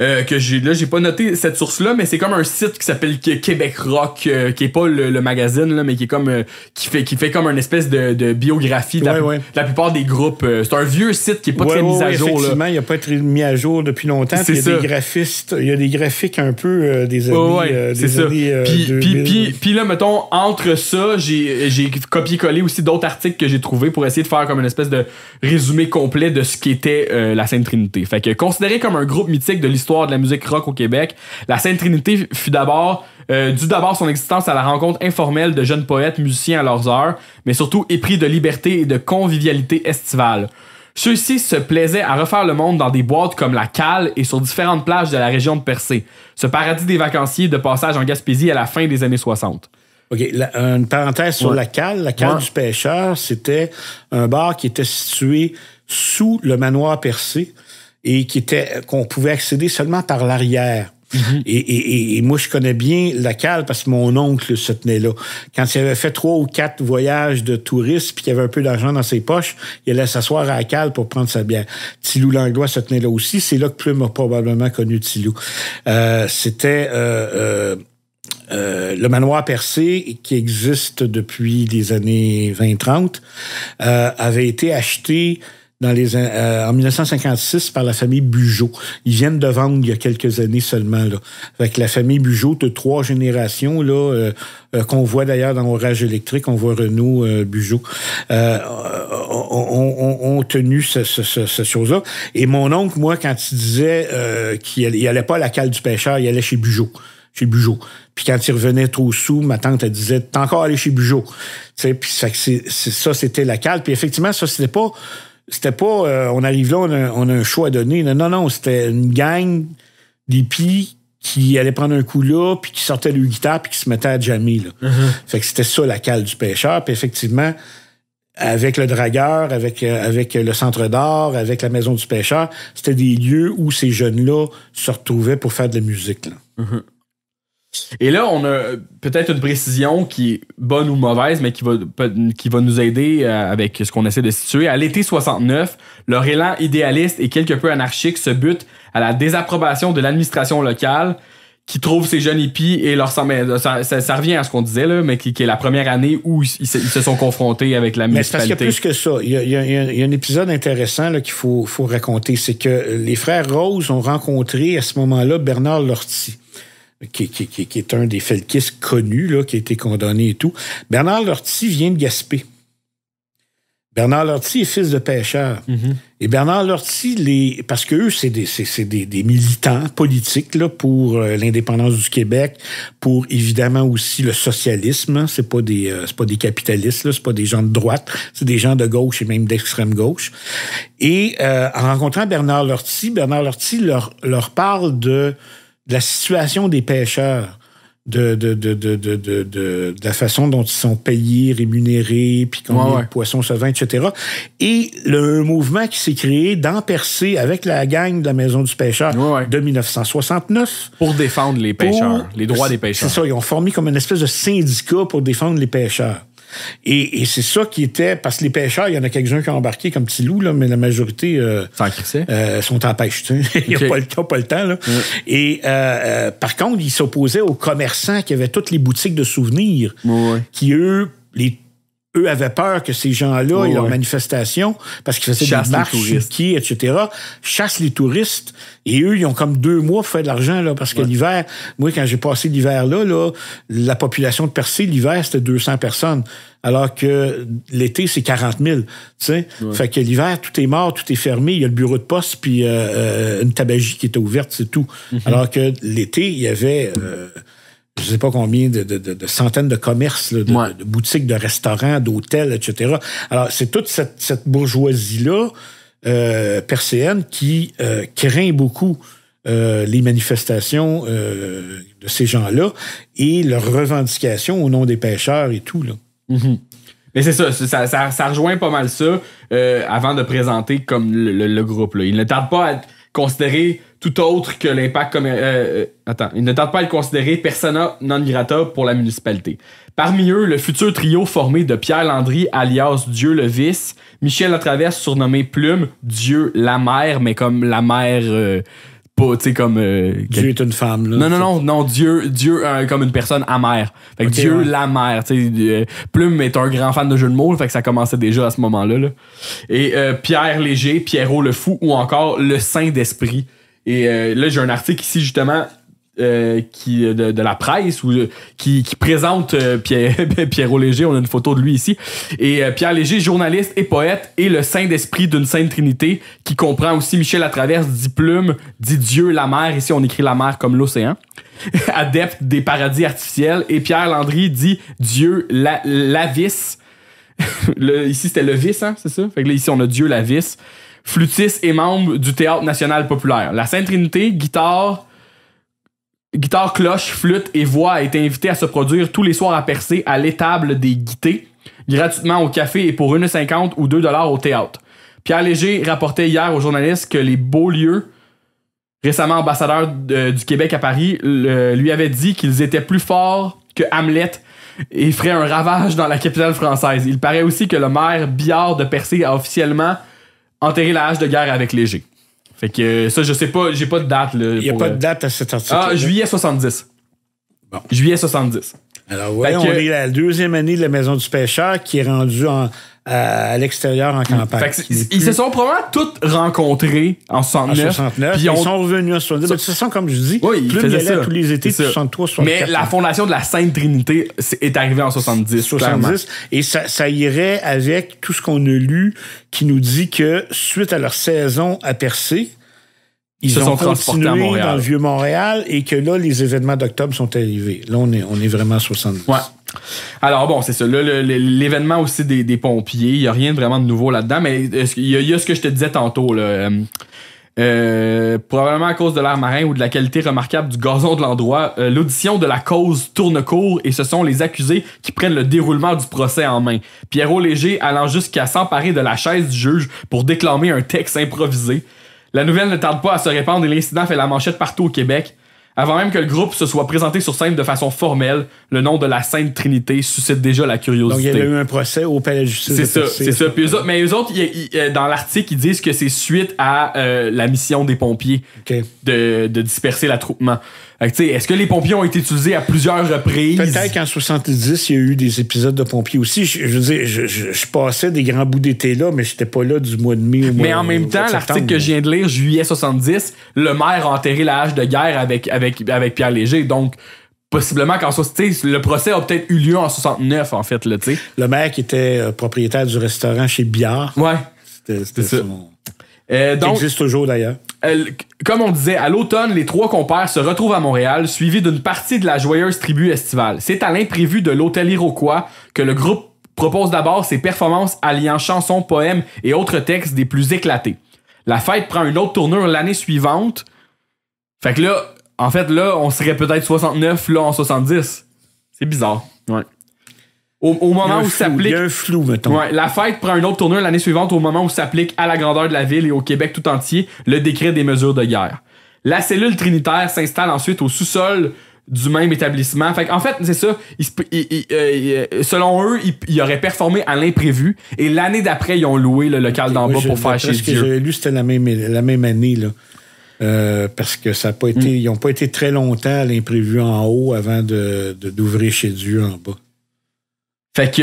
euh, que j'ai là, j'ai pas noté cette source-là, mais c'est comme un site qui s'appelle Québec Rock, euh, qui est pas le, magazine, là, mais qui est comme euh, qui fait qui fait comme une espèce de, de biographie de la, plupart des groupes. c'est un vieux site qui est pas très mis à jour. Effectivement, il a pas été mis à jour depuis longtemps. Il y a des graphistes, il y a des graphiques un peu des années. des puis, 2000. Puis, puis, là, mettons, entre ça, j'ai, j'ai copié-collé aussi d'autres articles que j'ai trouvé pour essayer de faire comme une espèce de résumé complet de ce qu'était la Sainte Trinité. Fait que considéré comme un groupe mythique de l'histoire de la musique rock au Québec. La Sainte Trinité fut d'abord dû euh, due d'abord son existence à la rencontre informelle de jeunes poètes, musiciens à leurs heures, mais surtout épris de liberté et de convivialité estivale. Ceux-ci se plaisaient à refaire le monde dans des boîtes comme la Cale et sur différentes plages de la région de Percé, ce paradis des vacanciers de passage en Gaspésie à la fin des années 60. OK, une parenthèse sur la Cale. La Cale du pêcheur, c'était un bar qui était situé sous le manoir Percé et qui était qu'on pouvait accéder seulement par l'arrière. Mhm. et, moi, je connais bien la cale parce que mon oncle se tenait là. Quand il avait fait trois ou quatre voyages de touristes puis qu'il avait un peu d'argent dans ses poches, il allait s'asseoir à la cale pour prendre sa bière. Tilou Langlois se tenait là aussi. C'est là que Plume a probablement connu Tilou. Euh, c'était... Euh, euh, le manoir percé, qui existe depuis les années 20-30, avait été acheté dans les, euh, euh, en 1956 par la famille Bugeaud. Ils viennent de vendre il y a quelques années seulement. Là. avec la famille Bugeaud de trois générations là euh, qu'on voit d'ailleurs dans Orage électrique, on voit Renault Bugeaud, ont, on, on tenu ce, ce, ce, chose-là. Et mon oncle, moi, quand il disait qu'il allait, allait pas à la cale du pêcheur, il allait chez Bugeaud chez Bugeaud. Puis quand il revenait trop sous, ma tante, elle disait, t'es encore allé chez Bugeaud. Tu sais, puis ça, c'était la cale. Puis effectivement, ça, c'était pas c'était pas, euh, on arrive là, on a, un choix à donner. Non, non, c'était une gang d'épis qui allait prendre un coup là, puis qui sortait le guitare, puis qui se mettaient à jammer. Là. Uh-huh. Fait que c'était ça la cale du pêcheur. Puis effectivement, avec le dragueur, avec, euh, avec le centre d'art, avec la maison du pêcheur, c'était des lieux où ces jeunes-là se retrouvaient pour faire de la musique. Uh-huh. Et là, on a euh, peut-être une précision qui est bonne ou mauvaise, mais qui va, qui va nous aider euh, avec ce qu'on essaie de situer. À l'été 69, leur élan idéaliste et quelque peu anarchique se bute à la désapprobation de l'administration locale qui trouve ces jeunes hippies et leur ça, ça, ça revient à ce qu'on disait là, mais qui, est la première année où ils, se sont confrontés avec la municipalité. Mais parce qu'il y a plus que ça. Il y a, il y a un épisode intéressant qu'il faut, faut raconter, c'est que euh, les frères Rose ont rencontré à ce moment-là Bernard Lortie qui, est un des Felkis connus, là, qui a été condamné et tout. Bernard Lortie vient de Gaspé. Bernard Lortie est fils de pêcheur. Mhm. Et Bernard Lortie, les, parce qu'eux, c'est des, des, militants politiques là, pour euh, l'indépendance du Québec, pour évidemment aussi le socialisme. Hein. Euh, c'est pas des capitalistes, pas des capitalistes, c'est pas des gens de droite, c'est des gens de gauche et même d'extrême gauche. Et euh, en rencontrant Bernard Lortie, Bernard Lortie leur, leur parle de la situation des pêcheurs, de, de, la façon dont ils sont payés, rémunérés, puis combien ouais, poissons se vend, etc. Et le mouvement qui s'est créé dans avec la gang de la Maison du Pêcheur de 1969. Pour défendre les pêcheurs, les droits des pêcheurs. C'est ça, ils ont formé comme une espèce de syndicat pour défendre les pêcheurs. Et, c'est ça qui était, parce que les pêcheurs, il y en a quelques-uns qui ont embarqué comme petits loups, mais la majorité euh, euh, sont en pêche. il n'y a, pas le, temps. Et euh, par contre, ils s'opposaient aux commerçants qui avaient toutes les boutiques de souvenirs, qui eux, les eux avaient peur que ces gens-là et leurs manifestations, parce qu'ils faisaient des marches, qui, etc., chassent les touristes. Et eux, ils ont comme deux mois pour faire de l'argent, là, parce que l'hiver, moi, quand j'ai passé l'hiver là, là, la population de Percé, l'hiver, c'était 200 personnes. Alors que l'été, c'est 40 000. sais. Fait que l'hiver, tout est mort, tout est fermé. Il y a le bureau de poste, puis euh, euh, une tabagie qui était ouverte, c'est tout. Mhm. Alors que l'été, il y avait... Euh, je ne sais pas combien de, centaines de commerces, de, boutiques, de restaurants, d'hôtels, etc. Alors, c'est toute cette, bourgeoisie-là euh, perséenne qui euh, craint beaucoup euh, les manifestations euh, de ces gens-là et leurs revendications au nom des pêcheurs et tout. Là. Mm-hmm. Mais c'est ça ça, rejoint pas mal ça avant de présenter comme le, groupe. Là. ne tarde pas à être considéré tout autre que l'impact comme euh, euh, attends, il ne tente pas de le considérer persona non grata pour la municipalité. Parmi eux, le futur trio formé de Pierre Landry alias Dieu le vice, Michel Latraverse surnommé Plume, Dieu la mère mais comme la mère euh, pas tu sais comme Dieu est une femme là. Non non non, non Dieu Dieu comme une personne amère. Dieu la mère, Plume est un grand fan de jeux de mots, fait que ça commençait déjà à ce moment-là là. Et Pierre Léger, Pierrot le fou ou encore le saint d'esprit et euh, là, j'ai un article ici, justement, euh, qui euh, de, la presse ou qui, présente Pierre, ben, Pierrot Léger. On a une photo de lui ici. Et Pierre Léger, journaliste et poète, et le saint d'esprit d'une sainte trinité qui comprend aussi Michel à travers dit plume, dit Dieu, la mer. Ici, on écrit la mer comme l'océan. Adepte des paradis artificiels. Et Pierre Landry dit Dieu, la, la vis. ici, c'était le vis, hein, c'est ça? Fait que là, ici, on a Dieu, la vis flûtiste et membre du Théâtre national populaire. La Sainte Trinité, guitare, guitare, cloche, flûte et voix a été invitée à se produire tous les soirs à Percé à l'étable des Guités, gratuitement au café et pour 1,50 ou 2 dollars au théâtre. Pierre Léger rapportait hier aux journalistes que les Beaulieu, récemment ambassadeur du Québec à Paris, lui avait dit qu'ils étaient plus forts que Hamlet et feraient un ravage dans la capitale française. Il paraît aussi que le maire Billard de Percé a officiellement enterrer la hache de guerre avec léger. Fait que euh, ça, je sais pas, j'ai pas de date. Il n'y a pas de euh, date à cette article. Ah, juillet 70. Bon. Juillet 70. Alors, ouais, on est à la deuxième année de la Maison du Pêcheur qui est rendue en, à l'extérieur en campagne. Ils se sont probablement tous rencontrés en 69. ils sont revenus en 69. Mais de comme je dis, oui, plus il tous les étés, 63, 64. Mais la fondation de la Sainte Trinité est arrivée en 70. 70. Et ça, irait avec tout ce qu'on a lu qui nous dit que suite à leur saison à Percé, ils ont continué dans le vieux Montréal et que là, les événements d'octobre sont arrivés. Là, on est, on est vraiment à 70. Alors bon, c'est ça. l'événement aussi des, pompiers, il n'y a rien de vraiment de nouveau là-dedans, mais il y, a ce que je te disais tantôt. Euh, euh, probablement à cause de l'air marin ou de la qualité remarquable du gazon de l'endroit, euh, l'audition de la cause tourne court et ce sont les accusés qui prennent le déroulement du procès en main. Pierrot Léger allant jusqu'à s'emparer de la chaise du juge pour déclamer un texte improvisé. La nouvelle ne tarde pas à se répandre et l'incident fait la manchette partout au Québec. Avant même que le groupe se soit présenté sur scène de façon formelle, le nom de la Sainte Trinité suscite déjà la curiosité. Donc, il y a eu un procès au palais de justice. C'est ça, c'est ça. mais eux autres, dans l'article, ils disent que c'est suite à euh, la mission des pompiers de, de disperser l'attroupement. Est-ce que les pompiers ont été utilisés à plusieurs reprises? Peut-être qu'en 70, il y a eu des épisodes de pompiers aussi. Je, je je, passais des grands bouts d'été là, mais j'étais pas là du mois de mai au mois Mais en même temps, l'article que je viens de lire, juillet 70, le maire a enterré la hache de guerre avec, avec, Pierre Léger. Donc, possiblement qu'en le procès a peut-être eu lieu en 69, en fait. Là, le maire qui était euh, propriétaire du restaurant chez Biard. Ouais. C'était euh, existe toujours d'ailleurs. comme on disait, à l'automne, les trois compères se retrouvent à Montréal, suivis d'une partie de la joyeuse tribu estivale. C'est à l'imprévu de l'hôtel Iroquois que le groupe propose d'abord ses performances alliant chansons, poèmes et autres textes des plus éclatés. La fête prend une autre tournure l'année suivante. Fait que là, en fait, là, on serait peut-être 69, là, en 70. C'est bizarre. Ouais au, moment où s'applique. Il y a un flou, mettons. la fête prend un autre tournure l'année suivante au moment où s'applique à la grandeur de la ville et au Québec tout entier le décret des mesures de guerre. La cellule trinitaire s'installe ensuite au sous-sol du même établissement. Fait en fait, c'est ça. Euh, selon eux, ils auraient performé à l'imprévu. Et l'année d'après, ils ont loué le local d'en bas pour faire chez Dieu. Parce que j'ai lu, c'était la même, année. Là. Euh, parce que ça a pas été, mm. ils n'ont pas été très longtemps à l'imprévu en haut avant de d'ouvrir chez Dieu en bas. Fait que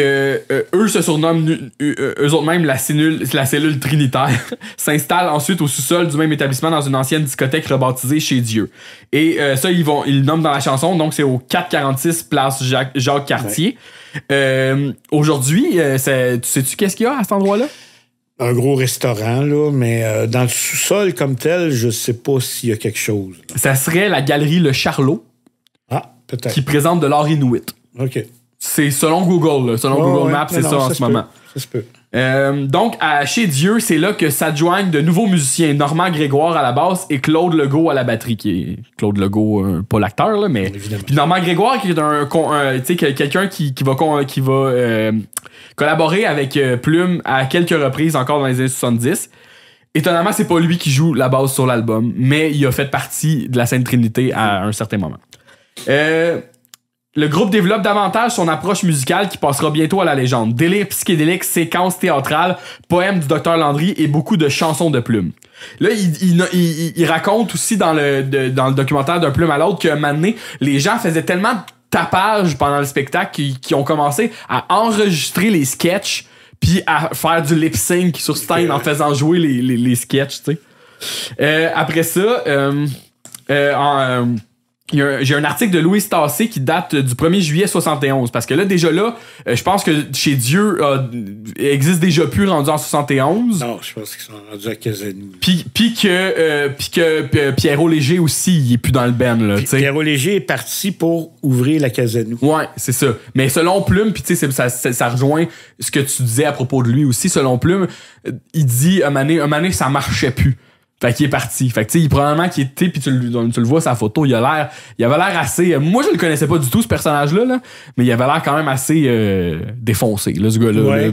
euh, eux se surnomment euh, eux autres même la cellule, la cellule trinitaire, s'installent ensuite au sous-sol du même établissement dans une ancienne discothèque rebaptisée chez Dieu. Et euh, ça ils vont ils nomment dans la chanson donc c'est au 446 place Jacques, Cartier. aujourd'hui, sais tu sais-tu qu'est-ce qu'il y a à cet endroit-là un gros restaurant, là, mais dans le sous-sol comme tel, je sais pas s'il y a quelque chose. Ça serait la galerie Le Charlot. Ah, qui présente de l'art inuit. OK. C'est selon Google, selon Google Maps, c'est ça en ce moment. Euh, donc, à Chez Dieu, c'est là que s'adjoignent de nouveaux musiciens, Normand Grégoire à la basse et Claude Legault à la batterie, Claude Legault, euh, pas l'acteur, là, mais. Puis Normand Grégoire, qui est un, quelqu'un qui, qui, va, qui va euh, collaborer avec Plume à quelques reprises encore dans les années 70. Étonnamment, c'est pas lui qui joue la basse sur l'album, mais il a fait partie de la Sainte Trinité à un certain moment. Euh, le groupe développe davantage son approche musicale qui passera bientôt à la légende. Délire psychédélique, séquences théâtrales, poèmes du docteur Landry et beaucoup de chansons de plumes. Là, il, raconte aussi dans le, le documentaire d'un plume à l'autre que un les gens faisaient tellement de tapage pendant le spectacle qu'ils ont commencé à enregistrer les sketchs puis à faire du lip sync sur scène en faisant jouer les, les, sketchs, euh, après ça, euh, euh, j'ai un article de Louis Tassé qui date du 1er juillet 71 parce que là déjà là euh, je pense que chez Dieu il euh, existe déjà plus rendu en 71 non je pense qu'ils sont rendus à Casanou puis, puis que, euh, puis que Pierrot Léger aussi il est plus dans le ben là, Pierrot Léger est parti pour ouvrir la Casanou ouais c'est ça mais selon Plume puis tu sais ça, ça, rejoint ce que tu disais à propos de lui aussi selon Plume il dit un mané, un mané ça marchait plus fait qu'il est parti. Fait que, tu sais, il probablement qu'il était, puis tu, le, tu le vois, sa photo, il a l'air, il avait l'air assez, euh, moi, je le connaissais pas du tout, ce personnage-là, là, mais il avait l'air quand même assez euh, défoncé, là, ce gars-là.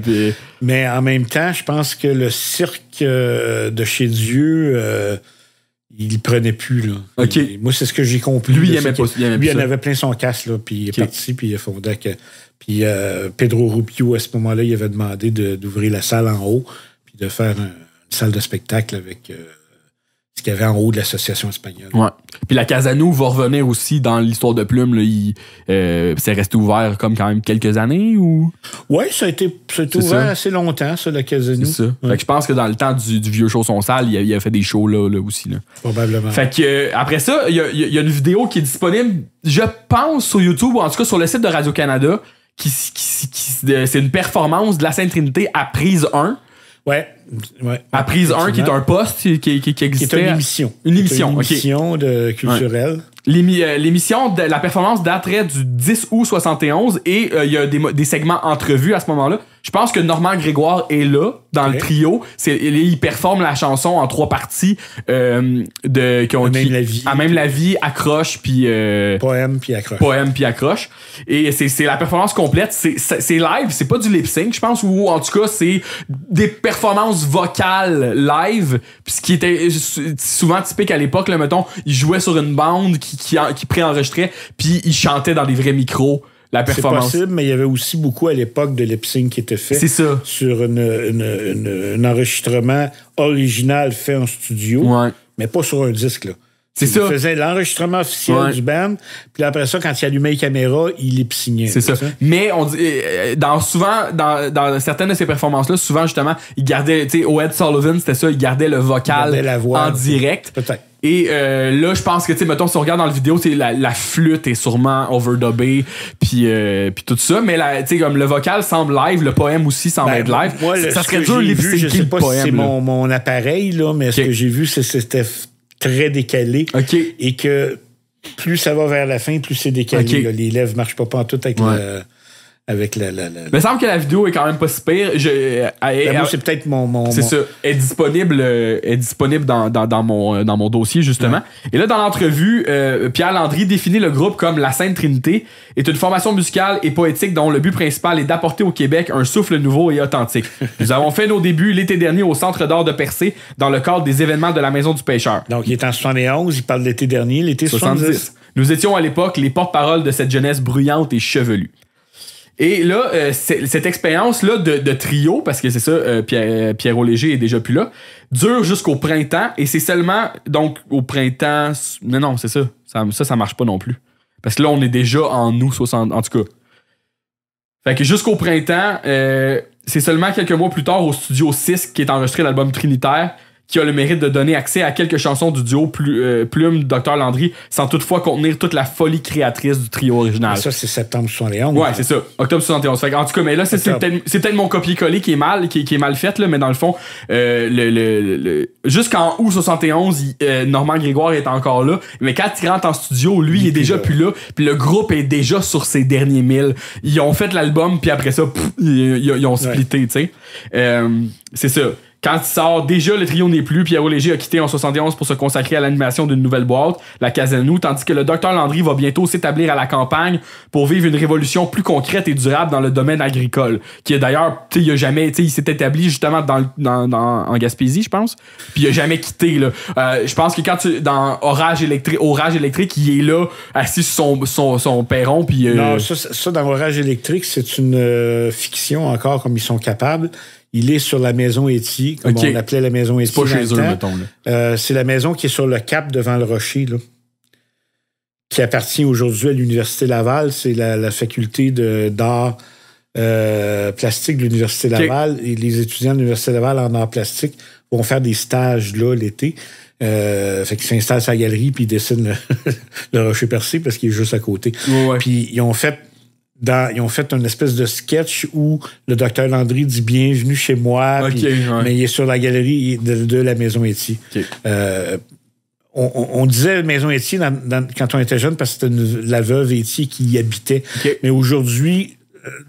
Mais en même temps, je pense que le cirque euh, de chez Dieu, il prenait plus, là. OK. moi, c'est ce que j'ai compris. Lui, il aimait pas, Lui, il en avait plein son casse, là, puis il est parti, puis il a fondé que... Puis Pedro Rubio, à ce moment-là, il avait demandé d'ouvrir la salle en haut, puis de faire une salle de spectacle avec ce qu'il y avait en haut de l'association espagnole. Ouais. Puis la Casanou va revenir aussi dans l'histoire de Plume. Là, il, euh, c'est resté ouvert comme quand même quelques années ou? Oui, ça a été, ouvert assez longtemps, ça, la Casanou. C'est ça. Fait que je pense que dans le temps du, vieux show son sale, il a, fait des shows là, aussi. Probablement. Fait que euh, après ça, il y, a, une vidéo qui est disponible, je pense, sur YouTube ou en tout cas sur le site de Radio-Canada. Qui, c'est une performance de la Sainte Trinité à prise 1. Ouais. Ouais, prise 1, qui est un poste qui, qui, existait. Qui une émission. Une émission, une émission de culturelle. Euh, l'émission la performance daterait du 10 août 71 et euh, il y a des, des segments entrevus à ce moment-là. Je pense que Normand Grégoire est là dans le trio. C'est, il, performe la chanson en trois parties euh, de qui ont à même la vie, à même la vie, accroche puis euh, poème puis accroche, poème puis accroche. Et c'est, c'est la performance complète. C'est, live, c'est pas du lip sync, je pense ou en tout cas c'est des performances vocales live. Puis ce qui était euh, souvent typique à l'époque, le mettons, il jouait sur une bande qui qui, qui préenregistrait puis il chantait dans des vrais micros. C'est possible, mais il y avait aussi beaucoup à l'époque de lip qui était fait. Sur un enregistrement original fait en studio, mais pas sur un disque. Là. C'est ça. Il faisait l'enregistrement officiel du band, puis après ça, quand il allumait les caméras, il les signait. C'est ça. Mais on dit, euh, euh, dans souvent, dans, dans certaines de ses performances-là, souvent justement, il gardait, tu sais, Oed Sullivan, c'était ça, il gardait le vocal la voix, en direct. Et euh, là, je pense que, tu sais, mettons, si on regarde dans la vidéo, la, la flûte est sûrement overdubbée, puis, puis tout ça. Mais, tu sais, comme le vocal semble live, le poème aussi semble ben, être live. Moi, ça, vu, sais pas si c'est mon, mon, appareil, là, mais ce que j'ai vu, c'était très décalé. Et que plus ça va vers la fin, plus c'est décalé. les lèvres ne marchent pas tout avec le, avec le. Il me semble que la vidéo est quand même pas si pire. Je, euh, ben, c'est peut-être mon. mon c'est ça. est disponible, euh, est disponible dans, dans, dans, mon, euh, dans mon dossier, justement. Et là, dans l'entrevue, Pierre Landry définit le groupe comme La Sainte Trinité est une formation musicale et poétique dont le but principal est d'apporter au Québec un souffle nouveau et authentique. Nous avons fait nos débuts l'été dernier au Centre d'art de Percé dans le cadre des événements de la Maison du Pêcheur. Donc, il est en 71, il parle de l'été dernier, l'été 70. Nous étions à l'époque les porte-paroles de cette jeunesse bruyante et chevelue. Et là, euh, cette expérience-là de, trio, parce que c'est ça, euh, Pierre, euh, Pierrot Léger est déjà plus là, dure jusqu'au printemps et c'est seulement, donc, au printemps. Non, non, c'est ça. ça. Ça, marche pas non plus. Parce que là, on est déjà en août 60, en tout cas. Fait que jusqu'au printemps, c'est seulement quelques mois plus tard au studio 6 qui est enregistré l'album Trinitaire, qui a le mérite de donner accès à quelques chansons du duo euh, Plume Dr Landry sans toutefois contenir toute la folie créatrice du trio original. Ça c'est septembre 71. Ouais, c'est ça, octobre 71. en tout cas, mais là c'est peut-être mon copier-coller qui est mal qui, est mal fait là, mais dans le fond euh, le, le, jusqu'en août 71, euh, Normand Grégoire est encore là, mais quand il rentre en studio, lui il, est déjà plus là, puis le groupe est déjà sur ses derniers milles. Ils ont fait l'album puis après ça ils, ont splitté, tu sais. c'est ça. Quand il sort, déjà le trio n'est plus, Pierrot Léger a quitté en 71 pour se consacrer à l'animation d'une nouvelle boîte, la Casanou, tandis que le docteur Landry va bientôt s'établir à la campagne pour vivre une révolution plus concrète et durable dans le domaine agricole, qui est d'ailleurs, tu sais, il a jamais, tu sais, il s'est établi justement dans, dans, en Gaspésie, je pense, puis il a jamais quitté, là. Euh, je pense que quand tu, dans Orage électrique, Orage électrique, il est là, assis sur son, son, son perron, puis... Euh, non, ça, ça, dans Orage électrique, c'est une euh, fiction encore, comme ils sont capables il est sur la maison éthique comme on appelait la maison Etty. C'est euh, c'est la maison qui est sur le cap devant le rocher, qui appartient aujourd'hui à l'Université Laval. C'est la, faculté d'art euh, plastique de l'Université Laval. Et les étudiants de l'Université Laval en art plastique vont faire des stages là l'été. Euh, fait qu'ils s'installent sa galerie puis ils dessinent le, rocher percé parce qu'il est juste à côté. Puis ils ont fait ils ont fait une espèce de sketch où le docteur Landry dit bienvenue chez moi, mais il est sur la galerie de, la maison Etty. Euh, on, disait maison Etty quand on était jeune parce que c'était la veuve Etty qui y habitait. Mais aujourd'hui,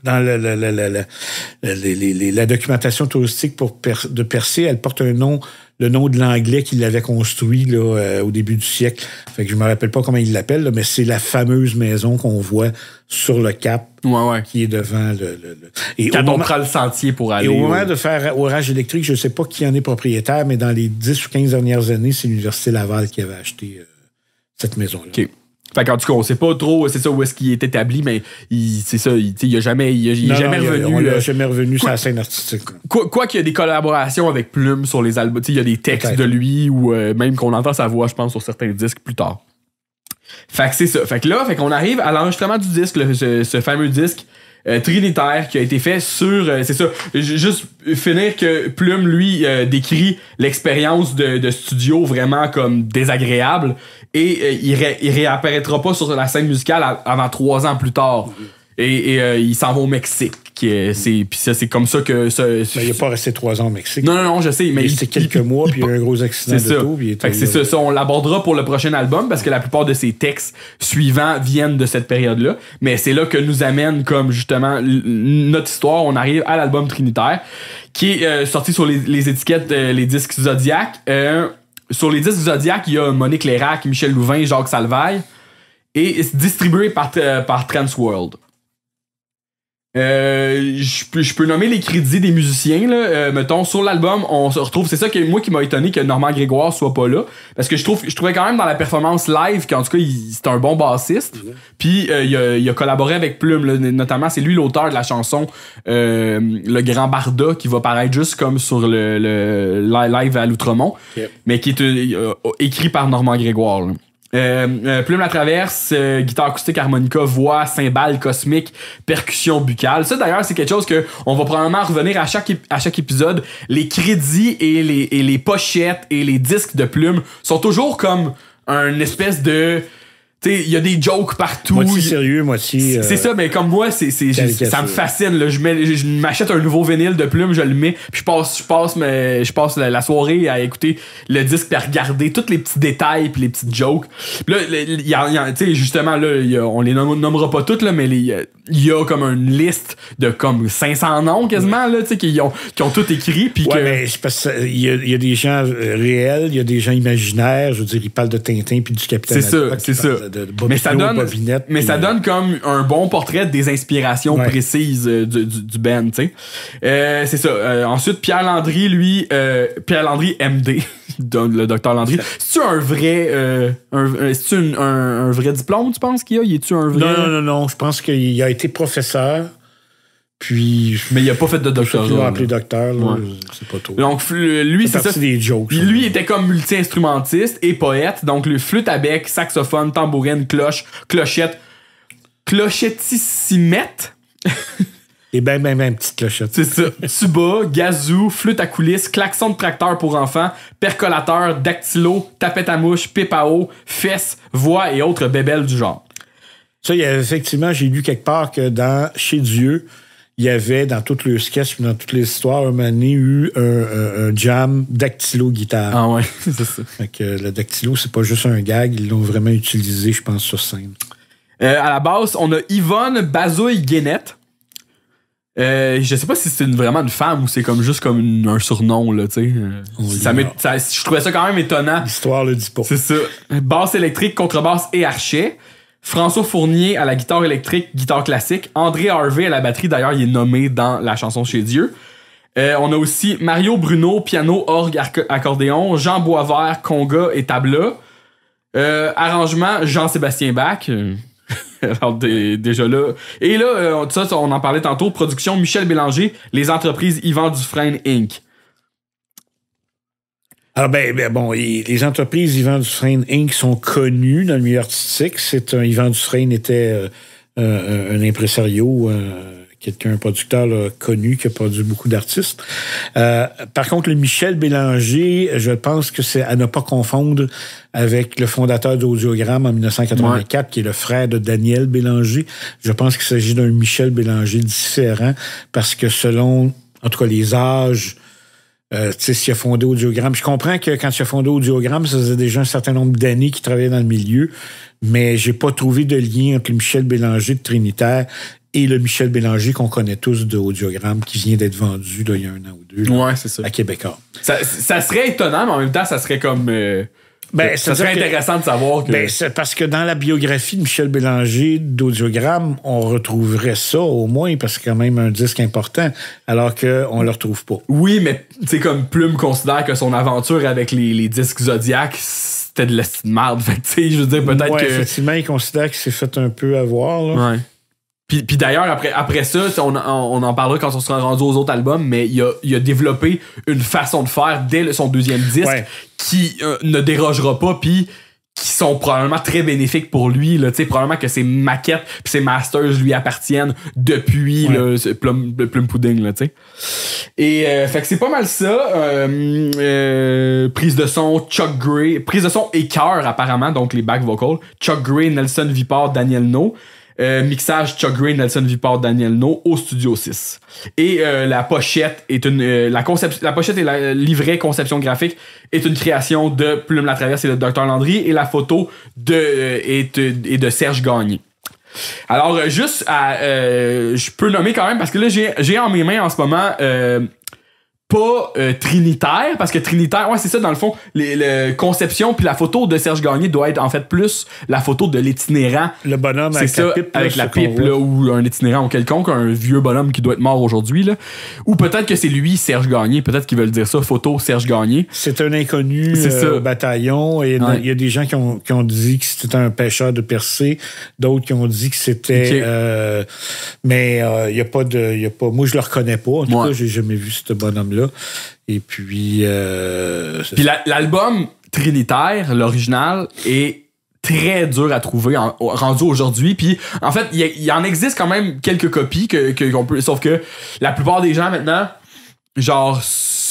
dans la, documentation touristique de Percé, elle porte un nom le nom de l'anglais qui l'avait construit là, euh, au début du siècle. Fait que je me rappelle pas comment il l'appelle, mais c'est la fameuse maison qu'on voit sur le cap qui est devant le. Et on prend le sentier pour aller. Et au euh, moment de faire orage électrique, je sais pas qui en est propriétaire, mais dans les 10 ou 15 dernières années, c'est l'Université Laval qui avait acheté euh, cette maison-là. Fait qu'en tout cas, on sait pas trop, c'est ça où est-ce qu'il est établi, mais c'est ça, il, il a jamais, il, a, jamais revenu. Il euh, jamais revenu sur la scène artistique. Quoi, qu'il y ait des collaborations avec Plume sur les albums, il y a des textes de lui ou euh, même qu'on entend sa voix, je pense, sur certains disques plus tard. Fait que c'est ça. Fait que là, fait qu'on arrive à l'enregistrement du disque, ce, fameux disque euh, trinitaire qui a été fait sur euh, c'est ça juste finir que Plume lui euh, décrit l'expérience de, de, studio vraiment comme désagréable et il, il, réapparaîtra pas sur la scène musicale avant trois ans plus tard et, et il s'en va au Mexique qui est, c'est, puis ça, c'est comme ça que. Ça, ben, il n'est pas resté trois ans au Mexique. Non, non, je sais. Mais il quelques mois, puis il a eu un gros accident C'est ça, On l'abordera pour le prochain album parce que la plupart de ses textes suivants viennent de cette période-là. Mais c'est là que nous amène, comme justement, notre histoire. On arrive à l'album Trinitaire qui est euh, sorti sur les, étiquettes, euh, les disques Zodiac. Euh, sur les disques Zodiac, il y a Monique Lérac, Michel Louvain, Jacques Salvaille. Et distribué par, par Transworld. Euh, je peux, nommer les crédits des musiciens là. Euh, mettons sur l'album, on se retrouve. C'est ça que moi qui m'a étonné que Normand Grégoire soit pas là, parce que je trouve, je trouvais quand même dans la performance live qu'en tout cas c'est un bon bassiste. Puis euh, il, a, collaboré avec Plume, notamment c'est lui l'auteur de la chanson Le Grand Barda qui va paraître juste comme sur le, live à l'Outremont, mais qui est écrit par Normand Grégoire. Euh, euh, Plume la traverse, euh, guitare acoustique, harmonica, voix, cymbales cosmique, percussion buccale. Ça d'ailleurs, c'est quelque chose que on va probablement revenir à chaque à chaque épisode. Les crédits et les et les pochettes et les disques de Plume sont toujours comme un espèce de il y a des jokes partout. Moitié sérieux, moitié. c'est euh, ça, mais comme moi, c'est, ça me fascine. Là. Je, m'achète un nouveau vinyle de plume, je le mets, puis je passe, je passe, mais, je passe la, soirée à écouter le disque puis à regarder tous les petits détails puis les petites jokes. là, il y a, y a justement, là, on les nommera pas toutes, là, mais il y a comme une liste de comme 500 noms quasiment, tu sais, qui ont, tout écrit. Puis ouais, que... il y, a, des gens euh, réels, il y a des gens imaginaires. Je veux dire, ils parlent de Tintin puis du Capitaine. C'est ça, ah, c'est ça mais ça donne, Mais ça euh, donne comme un bon portrait des inspirations précises euh, du, du, band, tu sais. Euh, c'est ça. ensuite, Pierre Landry, lui, Pierre Landry MD, le docteur Landry. C'est-tu un vrai, un, -tu un, un, vrai diplôme, tu penses qu'il a? Y est-tu un vrai? Non, non, non, non. Je pense qu'il a été professeur mais il a pas fait de docteur. Il a appelé docteur, c'est pas tout. Donc, lui, c'est des jokes. Lui était comme multi-instrumentiste et poète. Donc, le flûte à bec, saxophone, tambourine, cloche, clochette, clochettissimette. Et ben, ben, ben, petite clochette. C'est ça. Tuba, gazou, flûte à coulisses, klaxon de tracteur pour enfants, percolateur, dactylo, tapette à mouche, pipe fesses, voix et autres bébelles du genre. Ça, effectivement, j'ai lu quelque part que dans Chez Dieu, il y avait dans toutes les sketches, dans toutes les histoires, un eu un, jam dactylo-guitare. Ah ouais, c'est ça. Fait que le dactylo, c'est pas juste un gag, ils l'ont vraiment utilisé, je pense, sur scène. Euh, à la base, on a Yvonne bazouille Guenette. Euh, je sais pas si c'est vraiment une femme ou c'est comme juste comme un surnom là, tu sais. Euh, je trouvais ça quand même étonnant. L'histoire le dit pas. C'est ça. Basse électrique, contrebasse et archet. François Fournier à la guitare électrique, guitare classique. André Harvey à la batterie, d'ailleurs, il est nommé dans la chanson Chez Dieu. Euh, on a aussi Mario Bruno, piano, orgue, accordéon. Jean Boisvert, conga et tabla. Euh, arrangement, Jean-Sébastien Bach. Euh, déjà là. Et là, ça, on en parlait tantôt. Production, Michel Bélanger, les entreprises Yvan Dufresne Inc. Alors, ben, ben bon, les entreprises Yvan Dufresne Inc. sont connues dans le milieu artistique. C'est un, Yvan Dufresne était euh, un impresario, euh, qui était un producteur connu, qui a produit beaucoup d'artistes. Euh, par contre, le Michel Bélanger, je pense que c'est à ne pas confondre avec le fondateur d'Audiogramme en 1984, qui est le frère de Daniel Bélanger. Je pense qu'il s'agit d'un Michel Bélanger différent, parce que selon, en tout cas, les âges euh, tu sais, s'il a fondé Audiogramme. Je comprends que quand il a fondé Audiogramme, ça faisait déjà un certain nombre d'années qu'il travaillait dans le milieu, mais j'ai pas trouvé de lien entre le Michel Bélanger de Trinitaire et le Michel Bélanger qu'on connaît tous de Audiogramme, qui vient d'être vendu il y a un an ou deux ça. à Québec. Ça, serait étonnant, mais en même temps, ça serait comme... Euh, ben, serait intéressant de savoir ben, parce que dans la biographie de Michel Bélanger d'audiogramme, on retrouverait ça au moins, parce que c'est quand même un disque important, alors qu'on ne le retrouve pas. Oui, mais c'est comme Plume considère que son aventure avec les, disques Zodiac, c'était de la merde. Fait je veux dire, peut-être ouais, Effectivement, il considère que c'est fait un peu avoir. Là. Ouais. Puis, d'ailleurs, après, après ça, on, on, en parlera quand on sera rendu aux autres albums, mais il a, il a développé une façon de faire dès son deuxième disque qui euh, ne dérogera pas, puis qui sont probablement très bénéfiques pour lui. Là, probablement que ses maquettes pis ses masters lui appartiennent depuis le, plum, pudding. Là, sais. Et euh, fait que c'est pas mal ça. Euh, prise de son, Chuck Gray. Prise de son et cœur apparemment, donc les back vocals. Chuck Gray, Nelson Vipar, Daniel No. Euh, mixage Chuck Green, Nelson Viport, Daniel No au Studio 6. Et euh, la pochette est une euh, la la pochette et la euh, livret conception graphique est une création de Plume la Traverse et de Dr Landry et la photo de est, est de Serge Gagné. Alors juste à, je peux nommer quand même parce que là j'ai en mes mains en ce moment pas euh, trinitaire parce que trinitaire ouais c'est ça dans le fond les, conceptions conception puis la photo de Serge Gagné doit être en fait plus la photo de l'itinérant le bonhomme avec la pipe, avec la pipe ou un itinérant ou quelconque un vieux bonhomme qui doit être mort aujourd'hui là ou peut-être que c'est lui Serge Gagné peut-être qu'ils veulent dire ça photo Serge Gagné c'est un inconnu euh, bataillon et il y a des gens qui ont, qui ont dit que c'était un pêcheur de percée d'autres qui ont dit que c'était euh, mais il y a pas de y a pas moi je le reconnais pas en tout cas, cas j'ai jamais vu ce bonhomme là et puis. Euh, puis l'album Trinitaire, l'original, est très dur à trouver rendu aujourd'hui puis en fait il, y en existe quand même quelques copies que qu'on peut sauf que la plupart des gens maintenant genre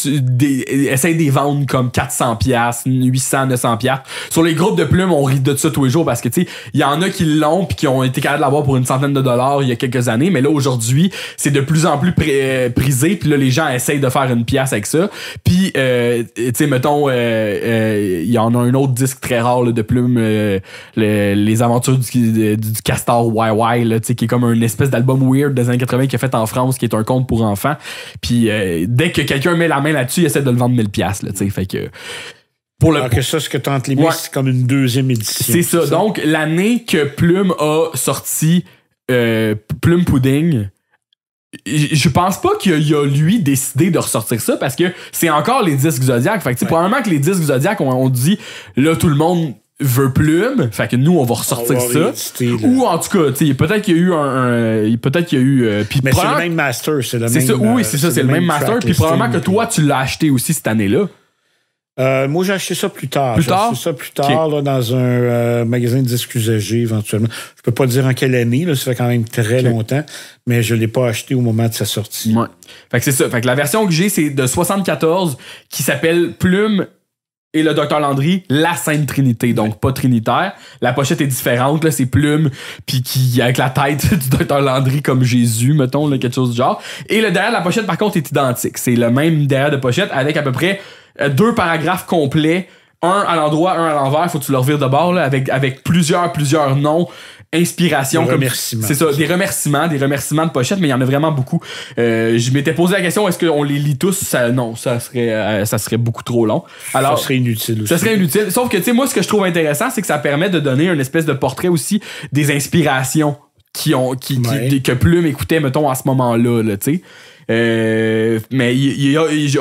des, essaye de les vendre comme 400 pièces, 800, 900 pièces. Sur les groupes de plumes, on rit de ça tous les jours parce que tu sais, il y en a qui l'ont puis qui ont été capables de l'avoir pour une centaine de dollars il y a quelques années, mais là aujourd'hui, c'est de plus en plus euh, prisé puis là les gens essayent de faire une pièce avec ça. Puis euh, tu sais mettons euh, il y en a un autre disque très rare de plumes les aventures du, castor YY là, tu sais qui est comme une espèce d'album weird des années 80 qui est fait en France qui est un conte pour enfants. Puis dès que quelqu'un met la main là-dessus, il essaie de le vendre 1000$. Là, sais, fait que. Pour le... Alors ah, que ça, ce que tente les c'est comme une deuxième édition. C'est ça. Donc, l'année que Plume a sorti euh, Plume Pudding, je pense pas qu'il a, a, lui décidé de ressortir ça parce que c'est encore les disques Zodiac. Fait que, probablement que les disques Zodiac, ont dit là tout le monde veut plume, fait que nous on va ressortir ça. Ou en tout cas, peut-être qu'il y a eu un, peut-être qu'il a eu euh, c'est le même master, c'est le même. Ça, oui, euh, c'est ça, c'est le même, master puis probablement que toi tu l'as acheté aussi cette année-là. Euh, moi, j'ai acheté ça plus tard. Plus tard? J'ai acheté ça plus tard dans un magasin de disques usagés, éventuellement. Je peux pas dire en quelle année, là, ça fait quand même très longtemps, mais je l'ai pas acheté au moment de sa sortie. Ouais. Fait que c'est ça. Fait que la version que j'ai, c'est de 74 qui s'appelle Plume et le docteur Landry, la Sainte Trinité, donc pas trinitaire. La pochette est différente, là, c'est plumes, puis qui avec la tête du docteur Landry comme Jésus, mettons, là, quelque chose du genre. Et le derrière de la pochette, par contre, est identique. C'est le même derrière de pochette avec à peu près euh, deux paragraphes complets un à l'endroit, un à l'envers, faut que tu le revire de bord, là, avec, avec plusieurs, plusieurs noms inspiration. Comme, c'est ça, des remerciements, des remerciements de pochette, mais il y en a vraiment beaucoup. Euh, je m'étais posé la question, est-ce qu'on les lit tous? Ça, non, ça serait, euh, ça serait beaucoup trop long. Alors, ça serait inutile aussi. Ça serait inutile. Sauf que, tu sais, moi, ce que je trouve intéressant, c'est que ça permet de donner une espèce de portrait aussi des inspirations qui ont, qui, qui, que Plume écoutait, mettons, à ce moment-là, là, tu sais. Euh, mais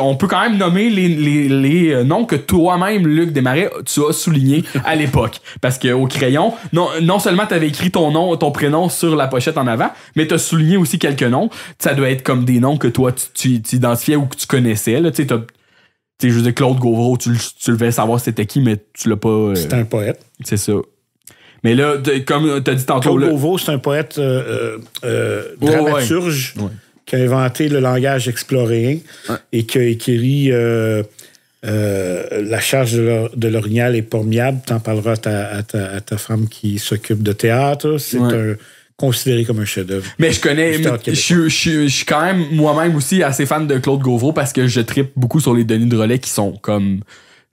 on peut quand même nommer les, euh, noms que toi-même, Luc Desmarais, tu as souligné à l'époque. Parce qu'au crayon, non, seulement tu avais écrit ton nom, ton prénom sur la pochette en avant, mais tu as souligné aussi quelques noms. Ça doit être comme des noms que toi, tu, identifiais ou que tu connaissais. Là. je veux Claude Gauvreau, tu, le devais savoir c'était qui, mais tu l'as pas. Euh, c'est un poète. C'est ça. Mais là, comme tu as dit tantôt. Claude Gauvreau, c'est un poète dramaturge qui a inventé le langage exploréen et qui a écrit euh, euh, La charge de l'orignal est Tu T'en parleras à ta, femme qui s'occupe de théâtre. C'est considéré comme un chef-d'œuvre. Mais je connais, je, suis quand même moi-même aussi assez fan de Claude Gauvreau parce que je tripe beaucoup sur les Denis de Relais qui sont comme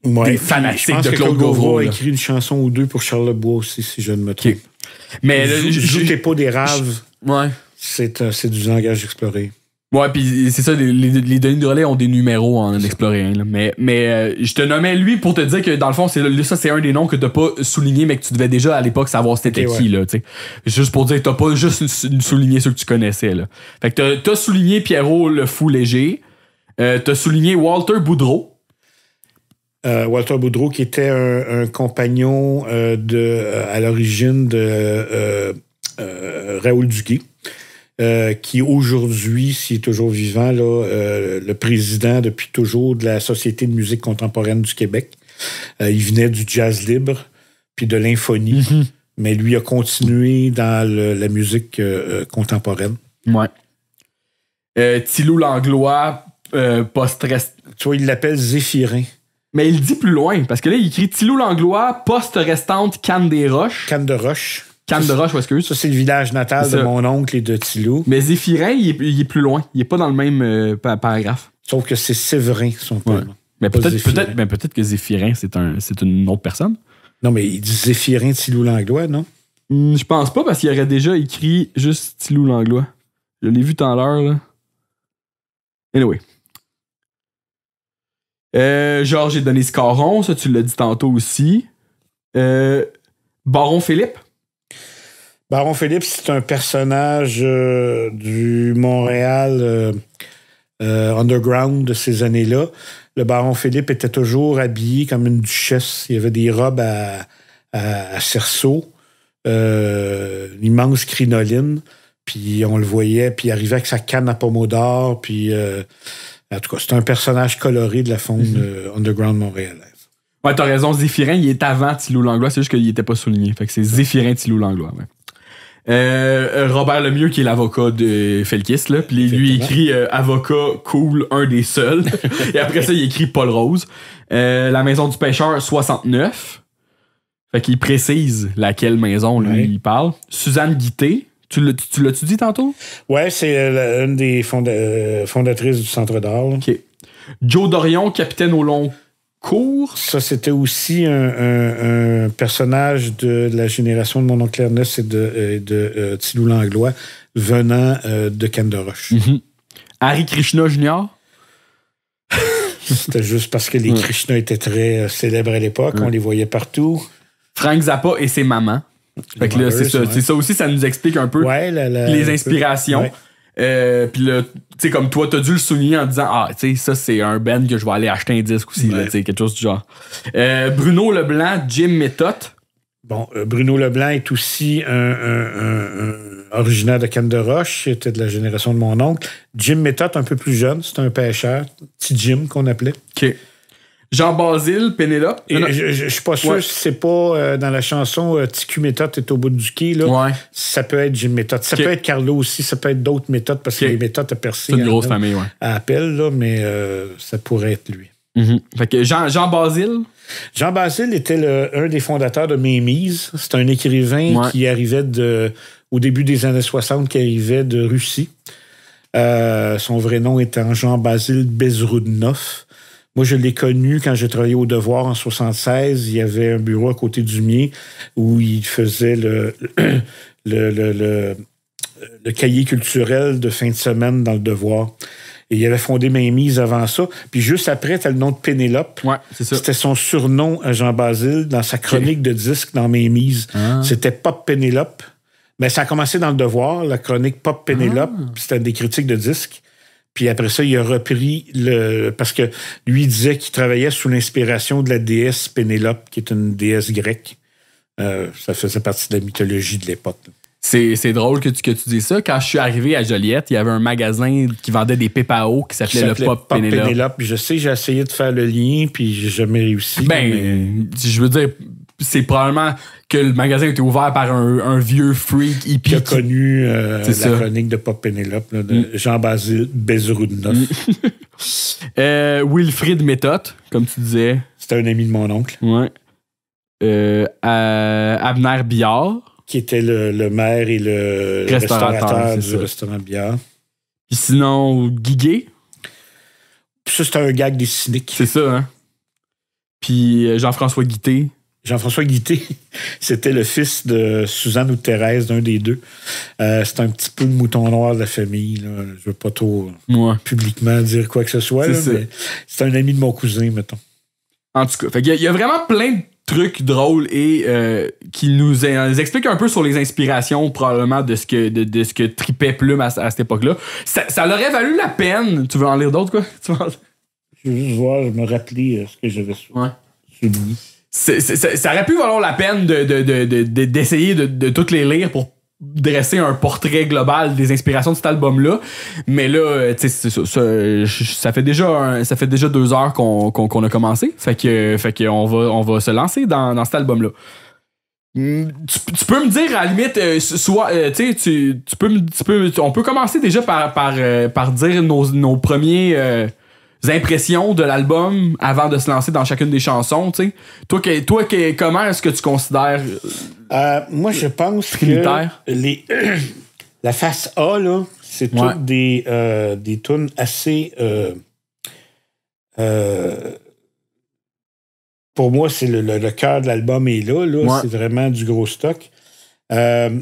ouais, des fanatiques de Claude, Claude Gauvreau. écrit une chanson ou deux pour Charles Lebois aussi, si je ne me trompe. Mais je, des raves. Ouais. Euh, c'est du langage exploré. Ouais, puis c'est ça, les, les, données de relais ont des numéros en exploré. Hein, mais mais euh, je te nommais lui pour te dire que dans le fond, c'est ça, c'est un des noms que t'as pas souligné, mais que tu devais déjà à l'époque savoir c'était qui, Juste pour dire que t'as pas juste souligné ceux que tu connaissais, là. Fait que t'as as souligné Pierrot le fou léger, Tu euh, t'as souligné Walter Boudreau. Walter Boudreau, qui était un, compagnon de, à l'origine de Raoul Duguay. Euh, qui aujourd'hui, s'il est toujours vivant, euh, le président depuis toujours de la Société de musique contemporaine du Québec. Euh, il venait du jazz libre, puis de l'infonie, mhm. mais lui a continué dans la musique contemporaine. Ouais. Tilou Langlois, post Tu vois, il l'appelle Zéphirin. Mais il dit plus loin, parce que là, il écrit Tilou Langlois, post restante, canne des roches. Canne de roche. Cannes de Roche, que Ça, c'est le village natal de mon oncle et de Tilou. Mais Zéphirin, il est, plus loin. Il n'est pas dans le même euh, paragraphe. Sauf que c'est Séverin, son père. Mais peut-être peut peut que Zéphirin, c'est un, une autre personne. Non, mais il dit Zéphirin Tilou Langlois, non? Hmm, je pense pas, parce qu'il aurait déjà écrit juste Tilou Langlois. Je l'ai vu tant à l'heure, là. Anyway. Euh, Georges et Denis Caron, ça tu l'as dit tantôt aussi. Euh, Baron Philippe. Baron Philippe, c'est un personnage euh, du Montréal euh, euh, underground de ces années-là. Le Baron Philippe était toujours habillé comme une duchesse. Il avait des robes à, à, cerceau, une immense crinoline. Puis on le voyait, puis il arrivait avec sa canne à pomme Puis en tout cas, c'est un personnage coloré de la fonte mhm. underground montréalaise. Ouais, t'as raison, Zéphirin, il est avant Thilou Langlois, c'est juste qu'il n'était pas souligné. Fait que c'est Zéphirin thilou Langlois. Euh, euh, Robert Lemieux, qui est l'avocat de Felkis, là. Puis lui, écrit euh, Avocat cool, un des seuls. Et après ça, il écrit Paul Rose. la maison du pêcheur, 69. Fait qu'il précise laquelle maison, lui, il parle. Suzanne Guité. Tu l'as-tu dit tantôt? Ouais, c'est une des fondatrices du Centre d'art. OK. Joe Dorion, capitaine au long Cours, Ça, c'était aussi un, personnage de la génération de mon oncle Ernest et de, de euh, Langlois venant euh, de Canderoche. Mhm. Harry Krishna Jr. c'était juste parce que les Krishna étaient très euh, célèbres à l'époque, on les voyait partout. Frank Zappa et ses mamans. c'est ça, ça aussi, ça nous explique un peu les inspirations. Euh, puis là, tu sais, comme toi, t'as dû le souligner en disant Ah, tu sais, ça, c'est un Ben que je vais aller acheter un disque aussi, quelque chose du genre. Euh, Bruno Leblanc, Jim Method. Bon, euh, Bruno Leblanc est aussi un, originaire de Cannes de Roche, était de la génération de mon oncle. Jim Method, un peu plus jeune, c'est un pêcheur, petit Jim qu'on appelait. OK. Jean Basile, Pénélope. je, ne suis pas sûr si si c'est pas euh, dans la chanson euh, Ticu méthode est au bout du quai. Ça peut être Jim méthode. Ça peut être Carlo aussi. Ça peut être d'autres méthodes parce que les méthodes à Percy C'est une grosse famille, À appel, là, mais euh, ça pourrait être lui. Mm-hmm. Jean, Basile. Jean Basile était le, un des fondateurs de Mémise. C'est un écrivain qui arrivait de, au début des années 60, qui arrivait de Russie. son vrai nom étant Jean Basile Bezrudnov. Moi, je l'ai connu quand j'ai travaillé au Devoir en 76. Il y avait un bureau à côté du mien où il faisait le, le, cahier culturel de fin de semaine dans le Devoir. Et il avait fondé Mémise avant ça. Puis juste après, as le nom de Pénélope. Ouais, C'était son surnom à Jean Basile dans sa chronique de disque dans Mémise. Ah. C'était Pop Pénélope. Mais ça a commencé dans Le Devoir, la chronique Pop Pénélope. Ah. C'était des critiques de disques. Puis après ça, il a repris le. Parce que lui disait qu'il travaillait sous l'inspiration de la déesse Pénélope, qui est une déesse grecque. Euh, ça faisait partie de la mythologie de l'époque. C'est drôle que tu, que tu dis ça. Quand je suis arrivé à Joliette, il y avait un magasin qui vendait des pépao qui s'appelait le Pop, Pénélope. Je sais, j'ai essayé de faire le lien, puis j'ai jamais réussi. Ben, je veux dire, c'est probablement que le magasin a été ouvert par un, vieux freak hippie. Qui a connu euh, la chronique de Pop Penelope, de Jean basile Mm. Euh, Wilfrid Méthode, comme tu disais. C'était un ami de mon oncle. Oui. Euh, Abner Billard. Qui était le, maire et le restaurateur, du restaurant Billard. Puis sinon, Guiguet. Ça, c'était un gag des cyniques. C'est ça, hein? Puis Jean-François Guité. Jean-François Guité, c'était le fils de Suzanne ou de Thérèse, d'un des deux. Euh, c'est un petit peu le mouton noir de la famille. Là. Je veux pas trop publiquement dire quoi que ce soit. C'est un ami de mon cousin, mettons. En tout cas, il, y a, vraiment plein de trucs drôles et euh, qui nous, euh, expliquent explique un peu sur les inspirations probablement de ce que de, ce que tripait Plume à, cette époque-là. Ça, leur aurait valu la peine. Tu veux en lire d'autres quoi Je veux juste voir, je me rappeler ce que j'avais ouais ça aurait pu valoir la peine d'essayer de, de, de, toutes les lire pour dresser un portrait global des inspirations de cet album là mais là euh, ça, fait déjà ça fait déjà deux heures qu'on a commencé fait que fait que on va on va se lancer dans, cet album là mm, tu, peux me dire à limite euh, soit euh, tu, tu peux, on peut commencer déjà par par, par dire nos, nos premiers impressions de l'album avant de se lancer dans chacune des chansons, tu sais. Toi, toi que, comment est-ce que tu considères euh, Moi, je pense que les la face A là, c'est toutes des euh, des tunes assez euh, euh, pour moi, c'est le, le, cœur de l'album est là, là. c'est vraiment du gros stock. il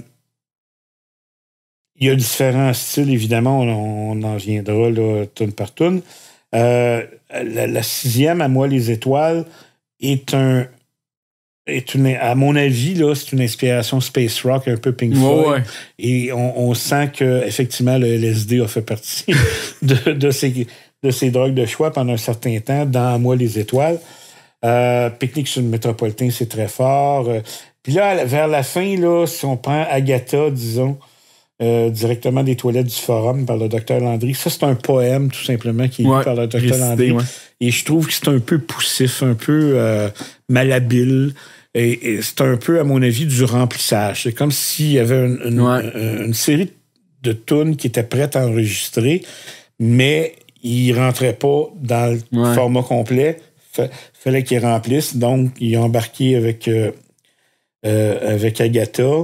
y a différents styles, évidemment, on, en viendra là, tune par tune. Euh, la, sixième, à moi, les étoiles, est un. Est à mon avis, là, c'est une inspiration space rock, un peu Pink Floyd. Et on, sent que effectivement le LSD a fait partie de, de, ces, drogues de choix pendant un certain temps dans À moi les étoiles. Euh, sur le métropolitain, c'est très fort. Euh, puis là, vers la fin, là, si on prend Agatha, disons, euh, directement des toilettes du forum par le docteur Landry. Ça, c'est un poème, tout simplement, qui est par le docteur Landry. Et je trouve que c'est un peu poussif, un peu euh, malhabile. Et, c'est un peu, à mon avis, du remplissage. C'est comme s'il y avait une, série de tunes qui était prête à enregistrer, mais il rentrait pas dans le format complet. Il fallait qu'il remplisse. Donc, il a embarqué avec, euh, euh avec Agatha.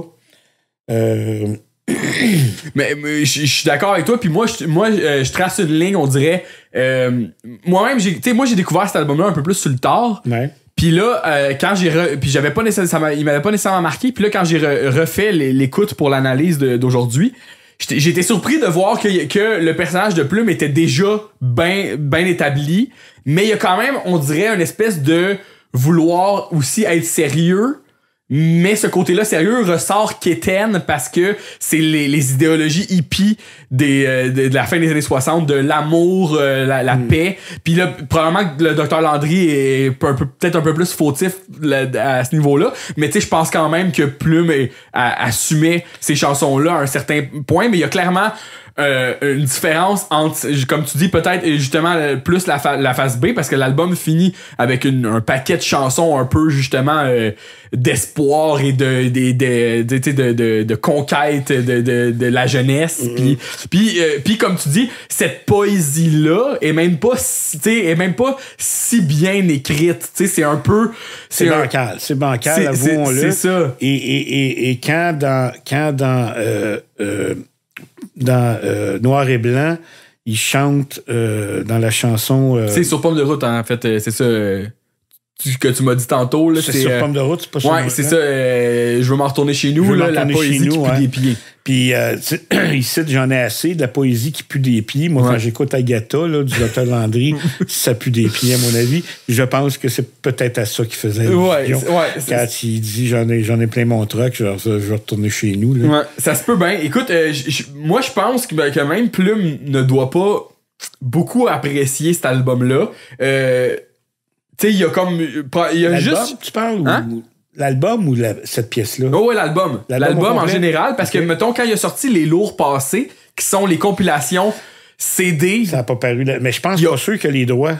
mais, je suis d'accord avec toi puis moi je moi euh, je trace une ligne on dirait euh, moi-même j'ai moi j'ai découvert cet album là un peu plus sur le tard puis là euh, quand j'ai puis j'avais pas nécessairement il m'avait pas nécessairement marqué puis là quand j'ai refait l'écoute pour l'analyse d'aujourd'hui j'étais surpris de voir que, le personnage de Plume était déjà bien établi mais il y a quand même on dirait une espèce de vouloir aussi être sérieux mais ce côté-là sérieux ressort quétaine parce que c'est les, les, idéologies hippies euh, de, la fin des années 60, de l'amour, euh, la, hmm. paix. Puis là, probablement que le docteur Landry est peut-être un peu plus fautif à ce niveau-là. Mais tu sais, je pense quand même que Plume a, assumait ces chansons-là à un certain point. Mais il y a clairement euh, une différence entre, comme tu dis, peut-être justement plus la, face la phase B, parce que l'album finit avec une, un paquet de chansons un peu justement euh, d'espoir et de de, de, de, de, conquête de, de, la jeunesse. Mm-hmm. Puis, euh, puis, comme tu dis, cette poésie-là est même pas, est même pas si bien écrite. C'est un peu... C'est bancal, c'est bancal, avouons-le. C'est ça. Et, et, et, quand dans... Quand dans dans euh, Noir et Blanc, il chante euh, dans la chanson. Euh, c'est sur Pomme de Route, hein, en fait, c'est ça tu, que tu m'as dit tantôt. Là, c'est, sur euh, de route, c'est pas Ouais, c'est ça. Euh, je veux m'en retourner chez nous, là, la poésie qui pue des pieds. Puis euh, ici, j'en ai assez de la poésie qui pue des pieds. Moi, quand j'écoute Agatha, là, du docteur Landry, ça pue des pieds, à mon avis. Je pense que c'est peut-être à ça qu'il faisait ouais, ouais, Quand il dit j'en ai, ai plein mon truc je, je vais retourner chez nous. Là. Ouais, ça se peut bien. Écoute, euh, moi, je pense que, ben, quand même Plume ne doit pas beaucoup apprécier cet album-là. Euh, tu sais, il y a comme. Il y a juste. Tu parles hein? L'album ou cette pièce-là? Oh, oui, l'album. L'album en général, parce que, mettons, quand il a sorti Les Lourds Passés, qui sont les compilations CD. Ça n'a pas paru. Mais je pense qu'il y a ceux qui ont les droits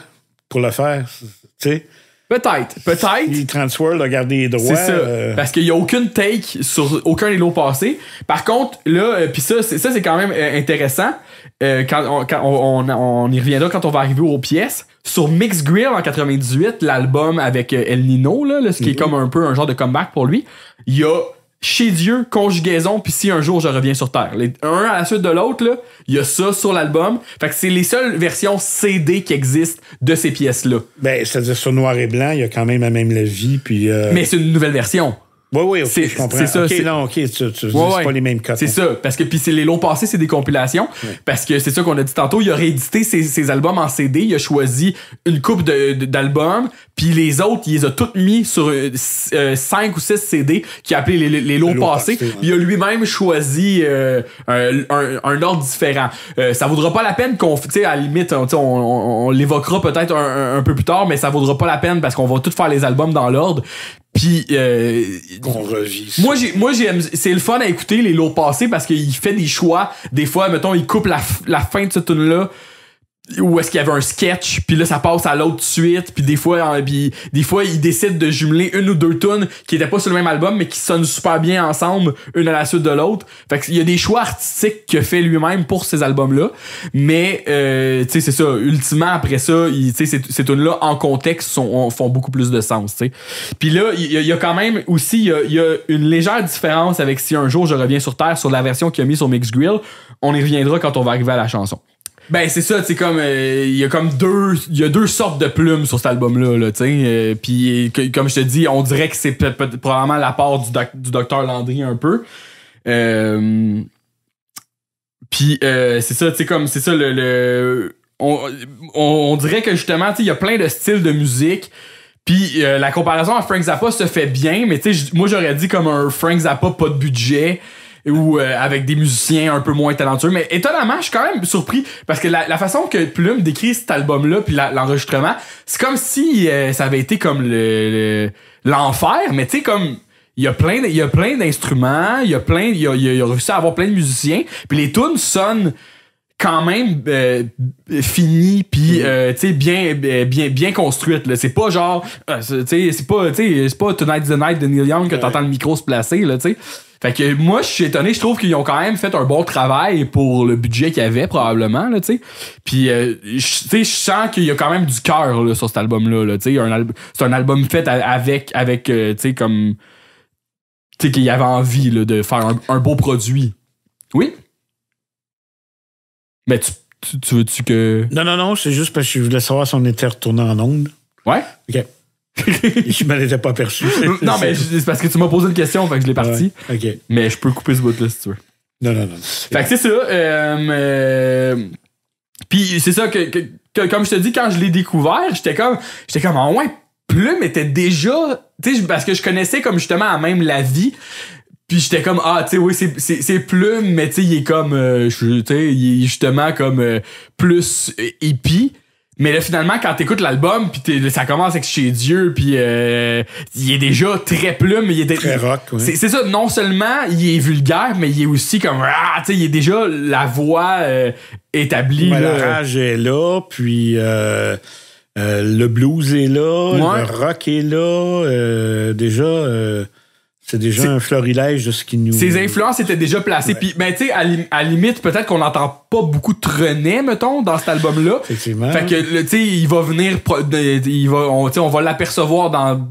pour le faire. Tu sais? Peut-être, peut-être. Transworld a gardé les droits. C'est ça. Euh, parce qu'il n'y a aucune take sur aucun des lourds passés. Par contre, là, euh, puis ça, c'est, quand même euh, intéressant. quand, on, on, y reviendra quand on va arriver aux pièces sur Mix Grill en 98, l'album avec euh, El Nino, là, ce qui est mm-hmm. comme un peu un genre de comeback pour lui, il y a chez Dieu, conjugaison, puis si un jour je reviens sur Terre. Les, un à la suite de l'autre, il y a ça sur l'album. Fait que c'est les seules versions CD qui existent de ces pièces-là. Ben, c'est-à-dire sur noir et blanc, il y a quand même la même la vie, puis. Euh, Mais c'est une nouvelle version. Oui, oui, je comprends. C'est ça. non, ok, pas les mêmes cas. C'est hein. ça, parce que puis c'est les longs passés, c'est des compilations, parce que c'est ça qu'on a dit tantôt, il a réédité ses, albums en CD, il a choisi une coupe d'albums, puis les autres, il les a toutes mis sur 5 euh, euh, ou six CD qui a les, les, passés, il a lui-même choisi euh, un, ordre différent. ça vaudra pas la peine qu'on, tu sais, à la limite, on, l'évoquera peut-être un, peu plus tard, mais ça vaudra pas la peine parce qu'on va tous faire les albums dans l'ordre, puis euh, Moi j'ai moi j'aime c'est le fun à écouter les lots passés parce qu'il fait des choix des fois mettons il coupe la, fin de ce tune là ou est-ce qu'il y avait un sketch puis là ça passe à l'autre suite puis des fois pis des fois ils décide de jumeler une ou deux tunes qui étaient pas sur le même album mais qui sonnent super bien ensemble une à la suite de l'autre fait qu'il y a des choix artistiques que fait lui-même pour ces albums là mais euh, tu sais c'est ça ultimement après ça tu sais ces, ces tunes là en contexte sont, font beaucoup plus de sens tu sais puis là il y, a quand même aussi il y, a une légère différence avec si un jour je reviens sur terre sur la version qu'il a mis sur Mix Grill on y reviendra quand on va arriver à la chanson ben c'est ça, c'est comme euh, il y a comme deux il y a deux sortes de plumes sur cet album là, là tu sais euh, puis comme je te dis, on dirait que c'est probablement la part du, doc docteur Landry un peu. Euh, puis c'est ça, tu comme c'est ça le, on, dirait que justement, tu il y a plein de styles de musique. Puis la comparaison à Frank Zappa se fait bien, mais tu moi j'aurais dit comme un Frank Zappa pas de budget ou euh, avec des musiciens un peu moins talentueux. Mais étonnamment, je suis quand même surpris parce que la, façon que Plume décrit cet album-là puis l'enregistrement, c'est comme si euh, ça avait été comme le l'enfer, mais tu sais comme il y a plein il y a plein d'instruments, il y a plein a, réussi à avoir plein de musiciens, puis les tunes sonnent quand même euh, finie puis mhm. euh, tu sais bien euh, bien bien construite là c'est pas genre c'est pas Tonight the Night de Neil Young que t'entends le micro se placer là tu fait que moi je suis étonné je trouve qu'ils ont quand même fait un bon travail pour le budget qu'il y avait probablement là tu puis tu sais je sens qu'il y a quand même du cœur sur cet album là, c'est un album fait avec avec tu sais comme tu sais qu'il y avait envie de faire un beau produit oui mais tu, veux-tu que. Non, non, non, c'est juste parce que je voulais savoir si on était retourné en onde. Ouais? OK. je m'en étais pas perçu. Non, mais c'est parce que tu m'as posé une question, fait que je l'ai parti. OK. Mais je peux couper ce bout-là si tu veux. Non, non, non. Fait que c'est ça. Euh, euh, puis c'est ça que, comme je te dis, quand je l'ai découvert, j'étais comme, j'étais comme, plus ah ouais, Plume était déjà, tu sais, parce que je connaissais comme justement à même la vie, puis j'étais comme ah tu sais oui c'est c'est plume mais tu sais il est comme tu euh, sais il est justement comme euh, plus euh, hippie mais là finalement quand t'écoutes l'album puis ça commence avec chez Dieu puis il est déjà très plume il est très rock c'est ça non seulement il est vulgaire mais il est aussi comme ah tu sais il est déjà la voix établie rage est là puis le blues est là le rock est là déjà c'est déjà un florilège de ce qui nous. Ses influences étaient déjà placées. Puis, ben, tu sais, à, limite, peut-être qu'on n'entend pas beaucoup de René, mettons, dans cet album-là. Effectivement. Fait que, tu sais, il va venir. Il va, on, va l'apercevoir dans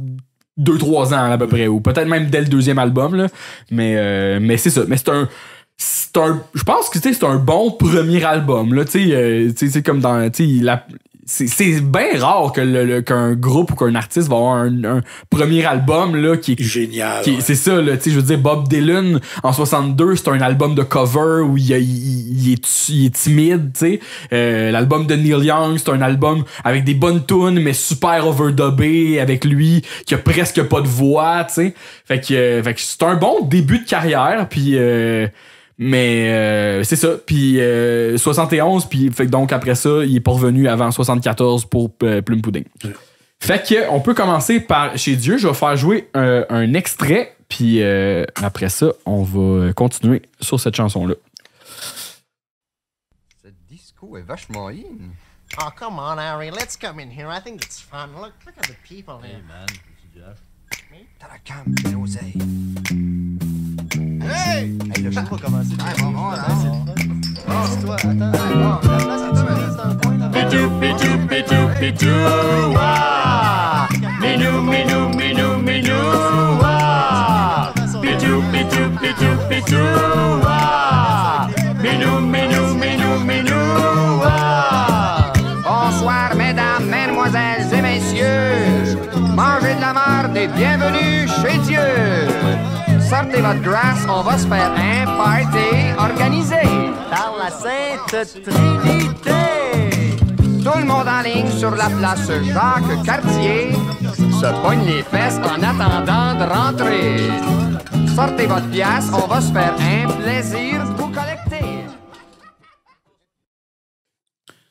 deux trois ans, à peu près, ou peut-être même dès le deuxième album, là. Mais, euh, mais c'est ça. Mais c'est un je pense que c'est un bon premier album là tu sais euh, comme dans tu c'est bien rare que le, qu'un groupe ou qu'un artiste va avoir un, premier album là qui est génial. C'est ça là, tu sais je veux dire Bob Dylan en 62, c'est un album de cover où il, est, il est, timide, tu sais. Euh, l'album de Neil Young, c'est un album avec des bonnes tunes mais super overdubé avec lui qui a presque pas de voix, tu sais. Fait que, euh, c'est un bon début de carrière puis euh, mais euh, c'est ça. Puis 71, euh, puis fait que donc après ça, il est pas revenu avant 74 pour euh, Plume Pudding. Fait que on peut commencer par chez Dieu. Je vais faire jouer un, extrait, puis euh, après ça, on va continuer sur cette chanson-là. Cette disco est vachement in. Oh, come on, Harry, let's come in here. I think it's fun. Look, look at the people here. Hey, man, this is Josh. Me? That Hey! Pitou, pitou, pitou, pitou, Minou, minou, minou, minou, Pitou, pitou, pitou, pitou, Minou, minou, minou, minou, Bonsoir, mesdames, mesdemoiselles et messieurs. Mangez de la marde et bienvenue chez Dieu sortez votre grâce, on va se faire un party organisé par la Sainte Trinité. Tout le monde en ligne sur la place Jacques Cartier se pogne les fesses en attendant de rentrer. Sortez votre pièce, on va se faire un plaisir de collecter.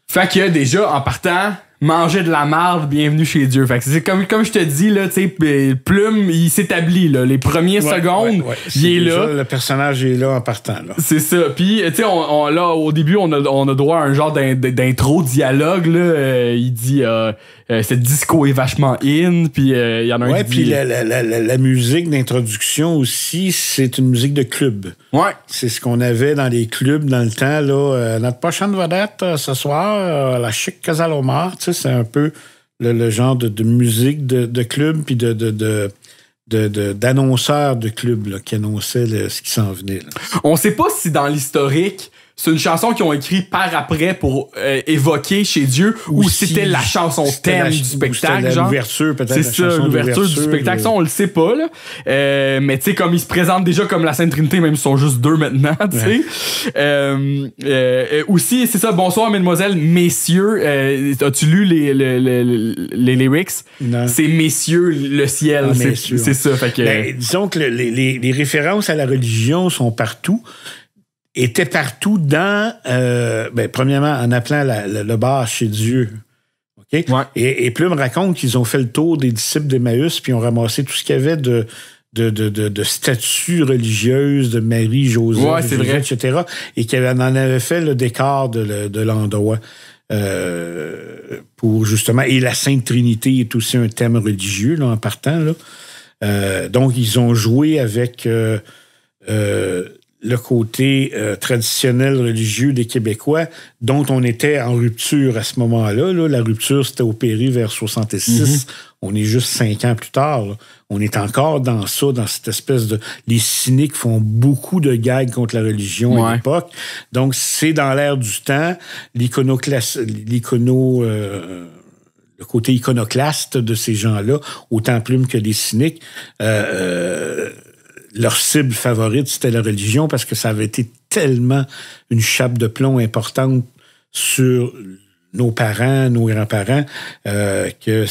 Fait que déjà, en partant, manger de la marde, bienvenue chez Dieu. Fait c'est comme, comme je te dis, là, tu Plume, il s'établit, Les premières secondes, il est, là. le personnage est là en partant, C'est ça. Puis, tu là, au début, on a, droit à un genre d'intro dialogue, euh, il dit, euh, euh, cette disco est vachement in, puis il y en a un qui puis la, musique d'introduction aussi, c'est une musique de club. Ouais. C'est ce qu'on avait dans les clubs dans le temps, notre prochaine vedette, ce soir, la chic Casaloma, c'est un peu le, genre de, musique de, club, puis de, de d'annonceurs de, de, qui annonçaient ce qui s'en venait. On ne sait pas si dans l'historique, c'est une chanson qu'ils ont écrite par après pour euh, évoquer chez Dieu ou c'était la chanson thème du spectacle genre c'est ça l'ouverture du spectacle ça on le sait pas euh, mais tu sais comme ils se présentent déjà comme la Sainte Trinité même ils sont juste deux maintenant tu sais euh, aussi c'est ça bonsoir mesdemoiselles messieurs as-tu lu les les, les, lyrics c'est messieurs le ciel ah, Messieurs, c'est ça fait que ben, disons que les, les références à la religion sont partout était partout dans, euh, ben, premièrement, en appelant le bar chez Dieu. Okay? Et, plus me raconte qu'ils ont fait le tour des disciples d'Emmaüs, puis ont ramassé tout ce qu'il y avait de, de, de, de, statues religieuses de Marie, Joseph, etc. Et qu'elle en avait fait le décor de, l'endroit. Euh, pour justement. Et la Sainte Trinité est aussi un thème religieux en partant. Là. Euh, donc, ils ont joué avec. Euh, le côté euh, traditionnel religieux des Québécois, dont on était en rupture à ce moment-là. Là. La rupture, c'était opérée vers 66. Mm-hmm. On est juste cinq ans plus tard. On est encore dans ça, dans cette espèce de... Les cyniques font beaucoup de gags contre la religion à l'époque. Donc, c'est dans l'air du temps. L'iconoclaste... L'icono... Euh, le côté iconoclaste de ces gens-là, autant plume que les cyniques, euh, leur cible favorite, c'était la religion parce que ça avait été tellement une chape de plomb importante sur nos parents, nos grands-parents, euh, que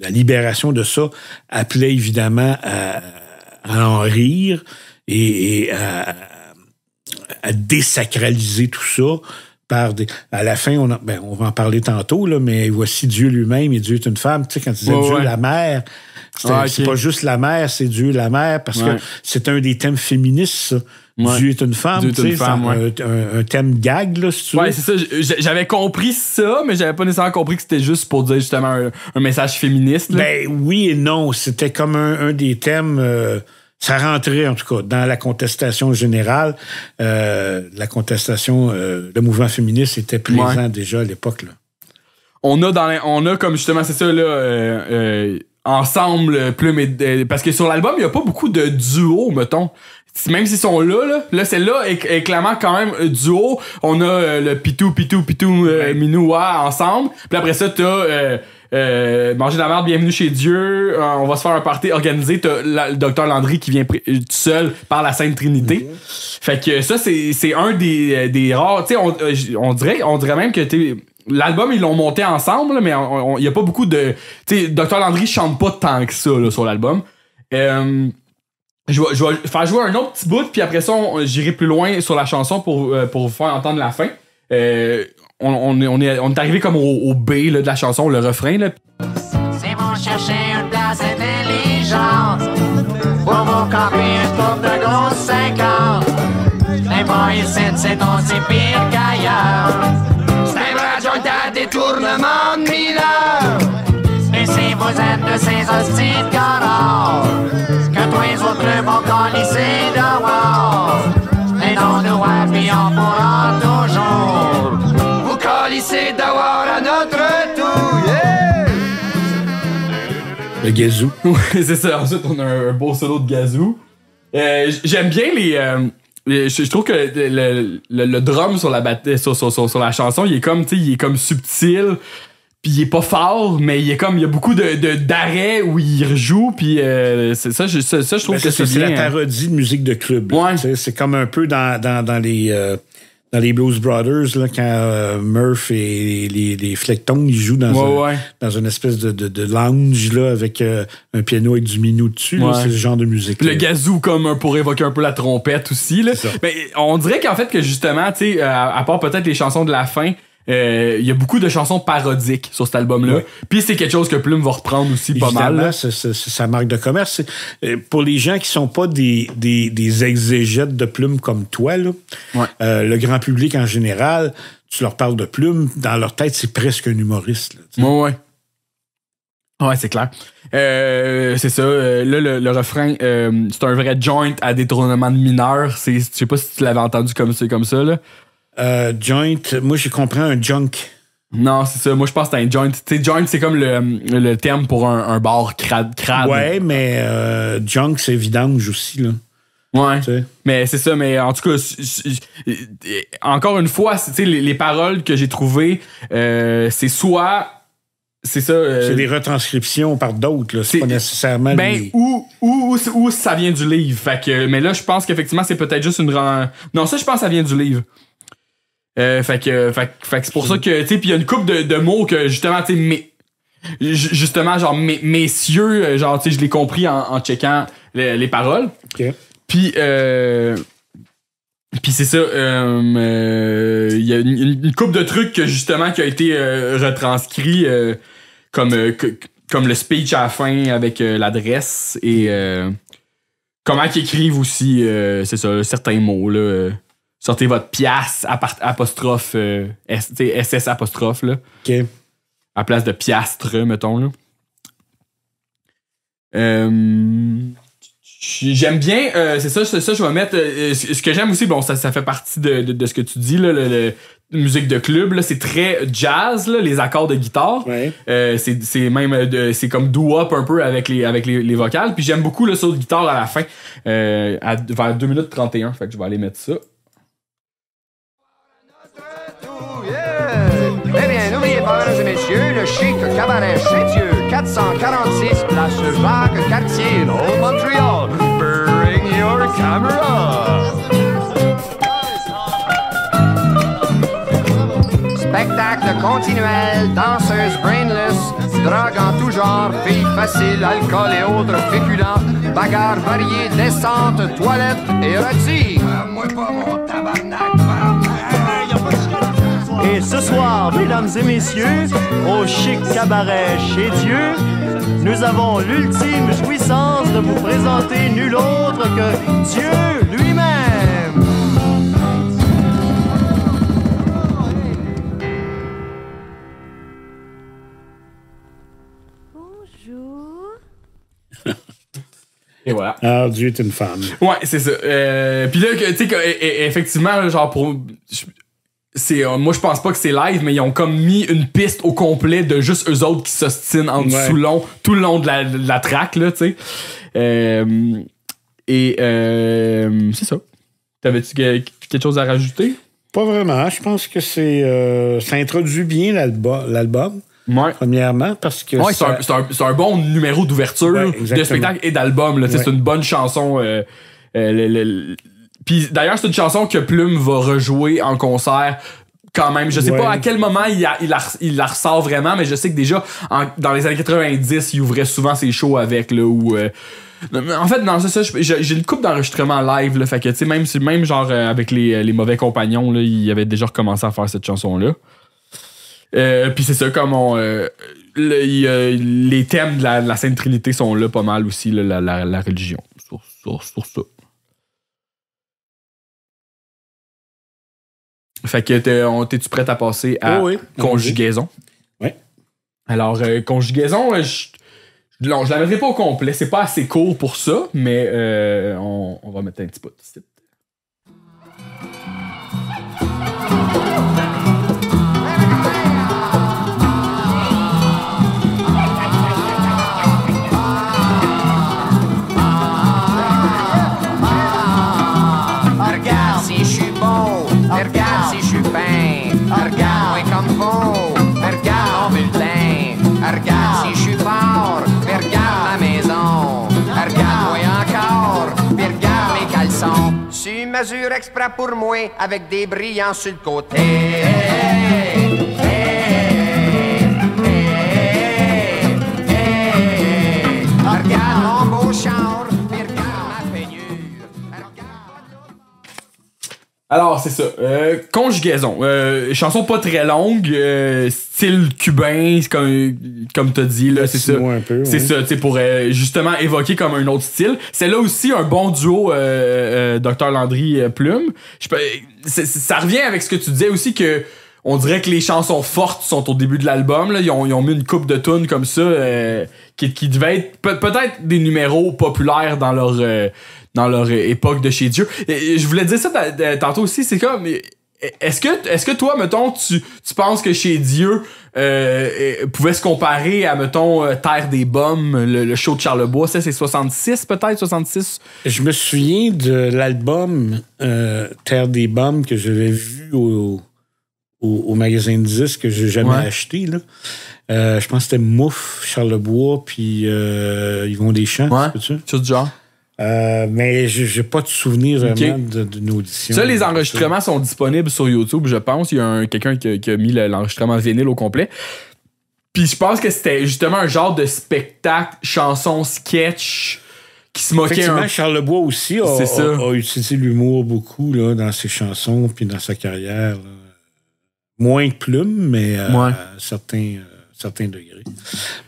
la libération de ça appelait évidemment à, en rire et, à, désacraliser tout ça. Par des, à la fin, on, ben, on va en parler tantôt, là, mais voici Dieu lui-même et Dieu est une femme. Tu sais, quand tu disais Dieu, la mère, c'est ah, pas juste la mère, c'est Dieu la mère, parce que c'est un des thèmes féministes, ça. Dieu est une femme, c'est un, thème gag, là, si tu veux. Oui, c'est ça. J'avais compris ça, mais j'avais pas nécessairement compris que c'était juste pour dire justement un, message féministe. Ben oui et non. C'était comme un, des thèmes. Euh, ça rentrait, en tout cas, dans la contestation générale. Euh, la contestation, euh, le mouvement féministe était présent déjà à l'époque. On a dans on a comme justement, c'est ça, là ensemble, euh, plus et. Euh, parce que sur l'album, il n'y a pas beaucoup de duos, mettons. Même s'ils sont là, là, celle-là est, clairement quand même euh, duo. On a le Pitou, Pitou, Pitou, ouais. Minoua ensemble. Puis après ça, t'as euh, manger de la merde, bienvenue chez Dieu. on va se faire un party organisé. T'as le docteur Landry qui vient tout seul par la Sainte Trinité. Mhm. Fait que ça, c'est, c'est un des, des rares. Tu sais, on, on, dirait, on dirait même que t'es l'album, ils l'ont monté ensemble, mais il n'y a pas beaucoup de. Tu sais, Dr. Landry chante pas tant que ça sur l'album. Euh, je vais, faire jouer un autre petit bout, puis après ça, j'irai plus loin sur la chanson pour, euh, pour vous faire entendre la fin. Euh, on, on, est, on est arrivé comme au, B là, de la chanson, le refrain. Là. C'est bon chercher une place intelligente pour vous une de gros Les boys, c'est pire qu'ailleurs tournement de mineur. Et si vous êtes de ces hosties de canards, que tous les autres vont colisser dehors. Et non, nous, puis on pourra toujours vous colisser dehors à notre tour. Yeah! Le gazou. Oui, c'est ça. Ensuite, on a un beau solo de gazou. Euh, J'aime bien les. Euh, je, je, trouve que le, le, drum sur la, euh, sur, sur, la chanson, il est comme, il est comme subtil puis il est pas fort mais il est comme il y a beaucoup de d'arrêts où il rejoue puis euh, c'est ça je ça, je trouve ben, que c'est c'est la hein. parodie de musique de club c'est comme un peu dans dans, dans les euh, dans les Blues Brothers, là, quand euh, Murph et les, les Flectons, ils jouent dans, dans une espèce de, de, lounge là, avec euh, un piano et du minou dessus. C'est ce genre de musique. Le gazou comme pour évoquer un peu la trompette aussi. Là. Mais ben, on dirait qu'en fait que justement, tu sais, euh, à part peut-être les chansons de la fin, euh, il y a beaucoup de chansons parodiques sur cet album-là. Puis c'est quelque chose que Plume va reprendre aussi pas mal. C'est sa marque de commerce. Euh, pour les gens qui sont pas des, exégètes de Plume comme toi, euh, le grand public en général, tu leur parles de Plume, dans leur tête, c'est presque un humoriste. Oui, ouais, ouais. c'est clair. c'est ça. là, le, refrain, c'est un vrai joint à détournement de mineurs. Je sais pas si tu l'avais entendu comme, comme ça. Euh, joint, moi, je comprends un junk. Non, c'est ça. Moi, je pense que c'est un joint. Tu joint, c'est comme le, le, terme pour un, bar crade, crade. Ouais, mais euh, junk, c'est évident aussi, là. Ouais. Mais c'est ça, mais en tout cas, encore une fois, les, les paroles que j'ai trouvées, euh, c'est soit c'est ça. c'est des retranscriptions par d'autres, C'est pas nécessairement. Ben, ou, ou, ça vient du livre. Fait que, mais là, je pense qu'effectivement, c'est peut-être juste une. Non, ça, je pense que ça vient du livre. Euh, fait que, c'est pour ça que, tu sais, puis y a une coupe de, mots que justement, tu sais, mais justement, genre, messieurs, euh, genre, tu sais, je l'ai compris en, checkant les, paroles. Puis, euh, puis c'est ça, il y a une, coupe de trucs que justement qui a été retranscrit comme, comme le speech à la fin avec l'adresse et comment qu'ils écrivent aussi, c'est ça, certains mots, là sortez votre pièce apostrophe SS euh, apostrophe là. OK. À place de piastre, mettons là. Euh, j'aime bien, euh, c'est ça, ça, je vais mettre. ce que j'aime aussi, bon, ça, fait partie de, ce que tu dis, là, le, musique de club, là, c'est très jazz, là, les accords de guitare. c'est, même c'est comme do-up un peu avec les, avec les, vocales. Puis j'aime beaucoup le saut de guitare à la fin, à, vers 2 minutes 31. Fait que je vais aller mettre ça. messieurs, le chic cabaret chez 446 place Jacques Cartier, Old Montreal. Bring your camera. Spectacle continuel, danseuse brainless, drogue en tout genre, filles faciles, alcool et autres féculents, bagarres variées, descentes, toilettes érotiques. moi mon et ce soir, mesdames et messieurs, au chic cabaret chez Dieu, nous avons l'ultime jouissance de vous présenter nul autre que Dieu lui-même. Bonjour. Et voilà. Ah, Dieu est une femme. Ouais, c'est ça. Euh, puis là, tu sais, effectivement, genre, pour c'est euh, moi je pense pas que c'est live mais ils ont comme mis une piste au complet de juste eux autres qui s'ostinent en dessous long tout le long de la, traque. track tu sais euh, et euh, c'est ça t'avais-tu quelque chose à rajouter pas vraiment je pense que c'est ça introduit bien l'album Premièrement, parce que. c'est un, bon numéro d'ouverture de spectacle et d'album. C'est une bonne chanson. Puis d'ailleurs, c'est une chanson que Plume va rejouer en concert quand même. Je sais pas à quel moment il, la ressort vraiment, mais je sais que déjà, dans les années 90, il ouvrait souvent ses shows avec, le. Euh, en fait, dans ça, j'ai une coupe d'enregistrement live, fait que, tu sais, même, genre euh, avec euh, les, mauvais compagnons, il avait déjà recommencé à faire cette chanson-là. Puis c'est ça, comme les thèmes de la, Sainte Trinité sont là pas mal aussi, la, religion, sur, sur, sur ça. Fait que t'es-tu prête à passer à conjugaison? Oui. Alors, euh, conjugaison, euh, je, non, je la pas au complet. C'est pas assez court pour ça, mais euh, on, va mettre un petit bout. mesure extra pour moi avec des brillants sur le côté. Hey, hey, hey, Regarde mon beau champ. Alors, c'est ça. Euh, conjugaison. Euh, chanson pas très longue, euh, style cubain, comme, comme t'as dit, là, c'est ça. C'est ça, tu pour euh, justement évoquer comme un autre style. C'est là aussi un bon duo, euh, Dr. Landry Plume. Je ça revient avec ce que tu disais aussi que on dirait que les chansons fortes sont au début de l'album. Ils ont, ils ont mis une coupe de tunes comme ça qui, qui devait être peut-être des numéros populaires dans leur, dans leur euh, époque de chez Dieu. Et, je voulais dire ça tantôt aussi, c'est comme e-, est-ce que est-ce que toi mettons tu, penses que chez Dieu euh, euh, pouvait se comparer à mettons Terre des bombes le, show de Charlebois ça c'est 66 peut-être 66 Je me souviens de l'album Terre des bombes que j'avais vu au, au, magasin de que j'ai jamais acheté là. je pense que c'était Mouf, Charlebois, puis Yvon Deschamps. Ouais. chose du genre. Euh, mais je n'ai pas de souvenir vraiment d'une audition. Ça, les enregistrements sont disponibles sur YouTube, je pense. Il y a quelqu'un qui, a mis l'enregistrement vinyle au complet. Puis je pense que c'était justement un genre de spectacle, chanson, sketch qui se moquait. Effectivement, Charles Lebois aussi a, utilisé l'humour beaucoup là, dans ses chansons puis dans sa carrière. Moins de plumes, mais euh, certains. Euh, certain degré.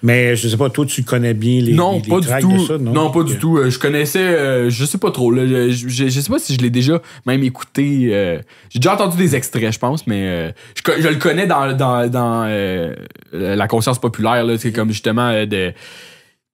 Mais je sais pas, toi, tu connais bien les, non, pas du tout. non? pas du tout. Euh, je connaissais, euh, je sais pas trop. je, je, sais pas si je l'ai déjà même écouté. Euh, j'ai déjà entendu des extraits, je pense, mais je, le connais dans, dans, dans la conscience populaire. C'est comme justement de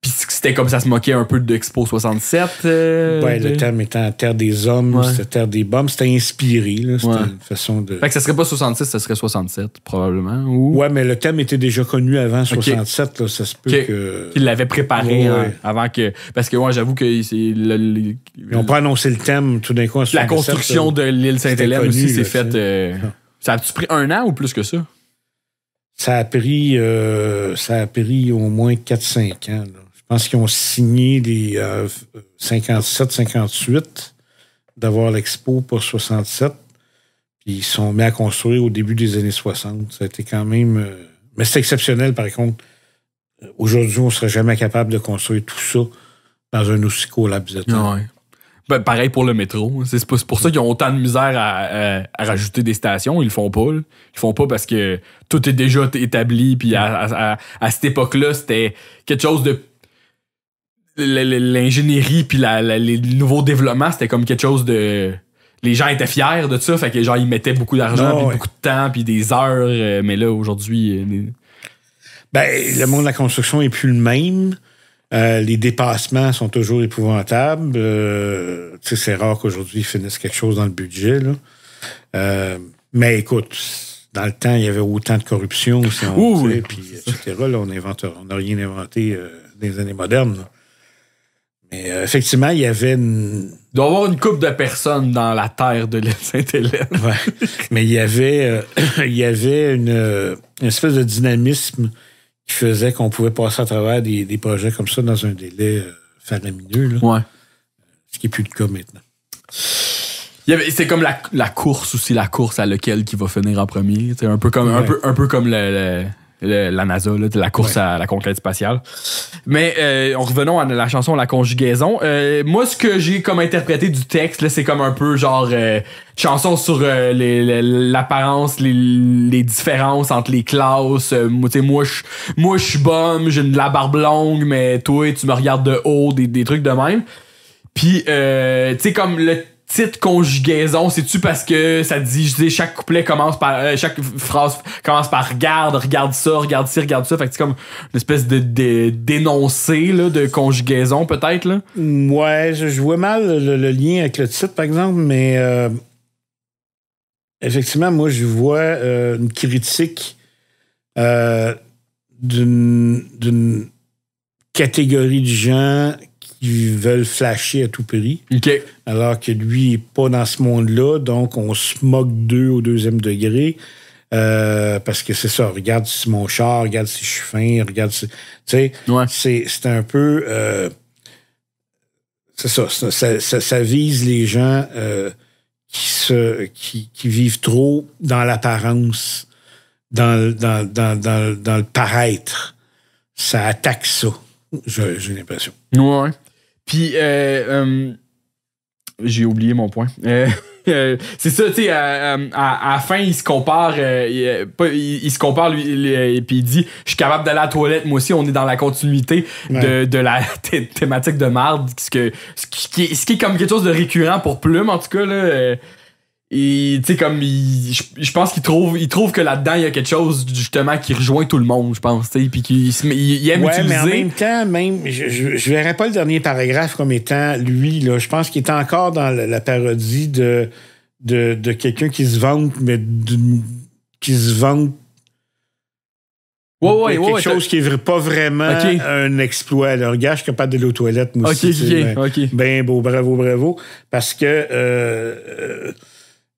puis c'était comme ça se moquait un peu d'Expo 67. Euh, le thème étant Terre des hommes, c'était Terre des bombes, c'était inspiré. c'était une façon de. Fait que ça serait pas 66, ça serait 67, probablement. Ou... Ouais, mais le thème était déjà connu avant 67, là, ça se peut Qu'il l'avait préparé hein, avant que. Parce que, moi j'avoue que c'est. Le, On peut le thème tout d'un coup. la construction de l'île saint hélène aussi s'est faite. Euh, ah. Ça a-tu pris un an ou plus que ça? Ça a pris, euh, ça a pris au moins 4-5 ans. Je pense qu'ils ont signé des 57-58 euh, d'avoir l'expo pour 67. Puis ils sont mis à construire au début des années 60. Ça a été quand même. Euh, mais c'est exceptionnel, par contre. Euh, aujourd'hui, on ne serait jamais capable de construire tout ça dans un aussi court laps de ben, pareil pour le métro. C'est pour ça qu'ils ont autant de misère à, rajouter des stations. Ils le font pas. Ils le font pas parce que tout est déjà établi. Puis à, à cette époque-là, c'était quelque chose de l'ingénierie puis le nouveau développement, c'était comme quelque chose de les gens étaient fiers de ça, fait que genre ils mettaient beaucoup d'argent, ah puis beaucoup de temps, puis des heures, euh, mais là aujourd'hui euh, ben le monde de la construction est plus le même. Euh, les dépassements sont toujours épouvantables. c'est rare qu'aujourd'hui ils finissent quelque chose dans le budget. Là. mais écoute, dans le temps, il y avait autant de corruption, aussi, on puis etc. Là, on n'a rien inventé des années modernes. Mais euh, effectivement, il y avait une. Il doit y avoir une coupe de personnes dans la terre de l'île Sainte-Hélène. Mais il y avait, euh, il y avait euh, une, espèce de dynamisme qui faisait qu'on pouvait passer à travers des, projets comme ça dans un délai faramineux. Ce qui n'est plus le cas maintenant. C'est comme la, course aussi, la course à laquelle qui va finir en premier. C'est un peu comme, la... un peu, comme la NASA, de la course à la conquête spatiale. Mais euh, en revenant à la chanson La conjugaison, euh, moi ce que j'ai comme interprété du texte, c'est comme un peu genre euh, chanson sur euh, l'apparence, les, différences entre les classes. moi, je moi, suis bum, j'ai de la barbe longue, mais toi, tu me regardes de haut, des, des trucs de même. Puis, tu sais, comme le « titre, conjugaison, c'est-tu parce que ça dit, je chaque couplet commence par, euh, chaque phrase commence par regarde, regarde ça, regarde ci, regarde ça. Fait que c'est comme une espèce de d'énoncé, de, de conjugaison, peut-être, Ouais, je, vois mal le, lien avec le titre, par exemple, mais euh, effectivement, moi, je vois euh, une critique d'une catégorie de gens qui veulent flasher à tout prix. Alors que lui n'est pas dans ce monde-là, donc on se moque d'eux au deuxième degré. Euh, parce que c'est ça, regarde si c'est mon char, regarde si je suis fin, regarde si. Tu sais, c'est un peu. Euh, c'est ça ça, vise les gens euh, qui, se, qui, vivent trop dans l'apparence, dans, dans, dans le paraître. Ça attaque ça j'ai l'impression. Ouais. Puis, euh, euh, j'ai oublié mon point. Euh, euh, c'est ça, tu sais, à, la fin, il se compare, il, se compare, lui, et puis il dit Je suis capable d'aller à la toilette, moi aussi, on est dans la continuité de, la thématique de marde, ce, que, ce, qui, ce qui est comme quelque chose de récurrent pour Plume, en tout cas, là et tu sais comme je pense qu'il trouve il trouve que là-dedans il y a quelque chose justement qui rejoint tout le monde je pense tu puis il, aime utiliser même même je, ne verrais pas le dernier paragraphe comme étant lui là je pense qu'il est encore dans la, parodie de de, quelqu'un qui se vante mais qui se vante Ouais, ouais, quelque chose qui n'est pas vraiment un exploit. Alors, gars, je suis pas d'aller aux toilettes, moi ben, ben, beau, bravo, bravo. Parce que euh, euh,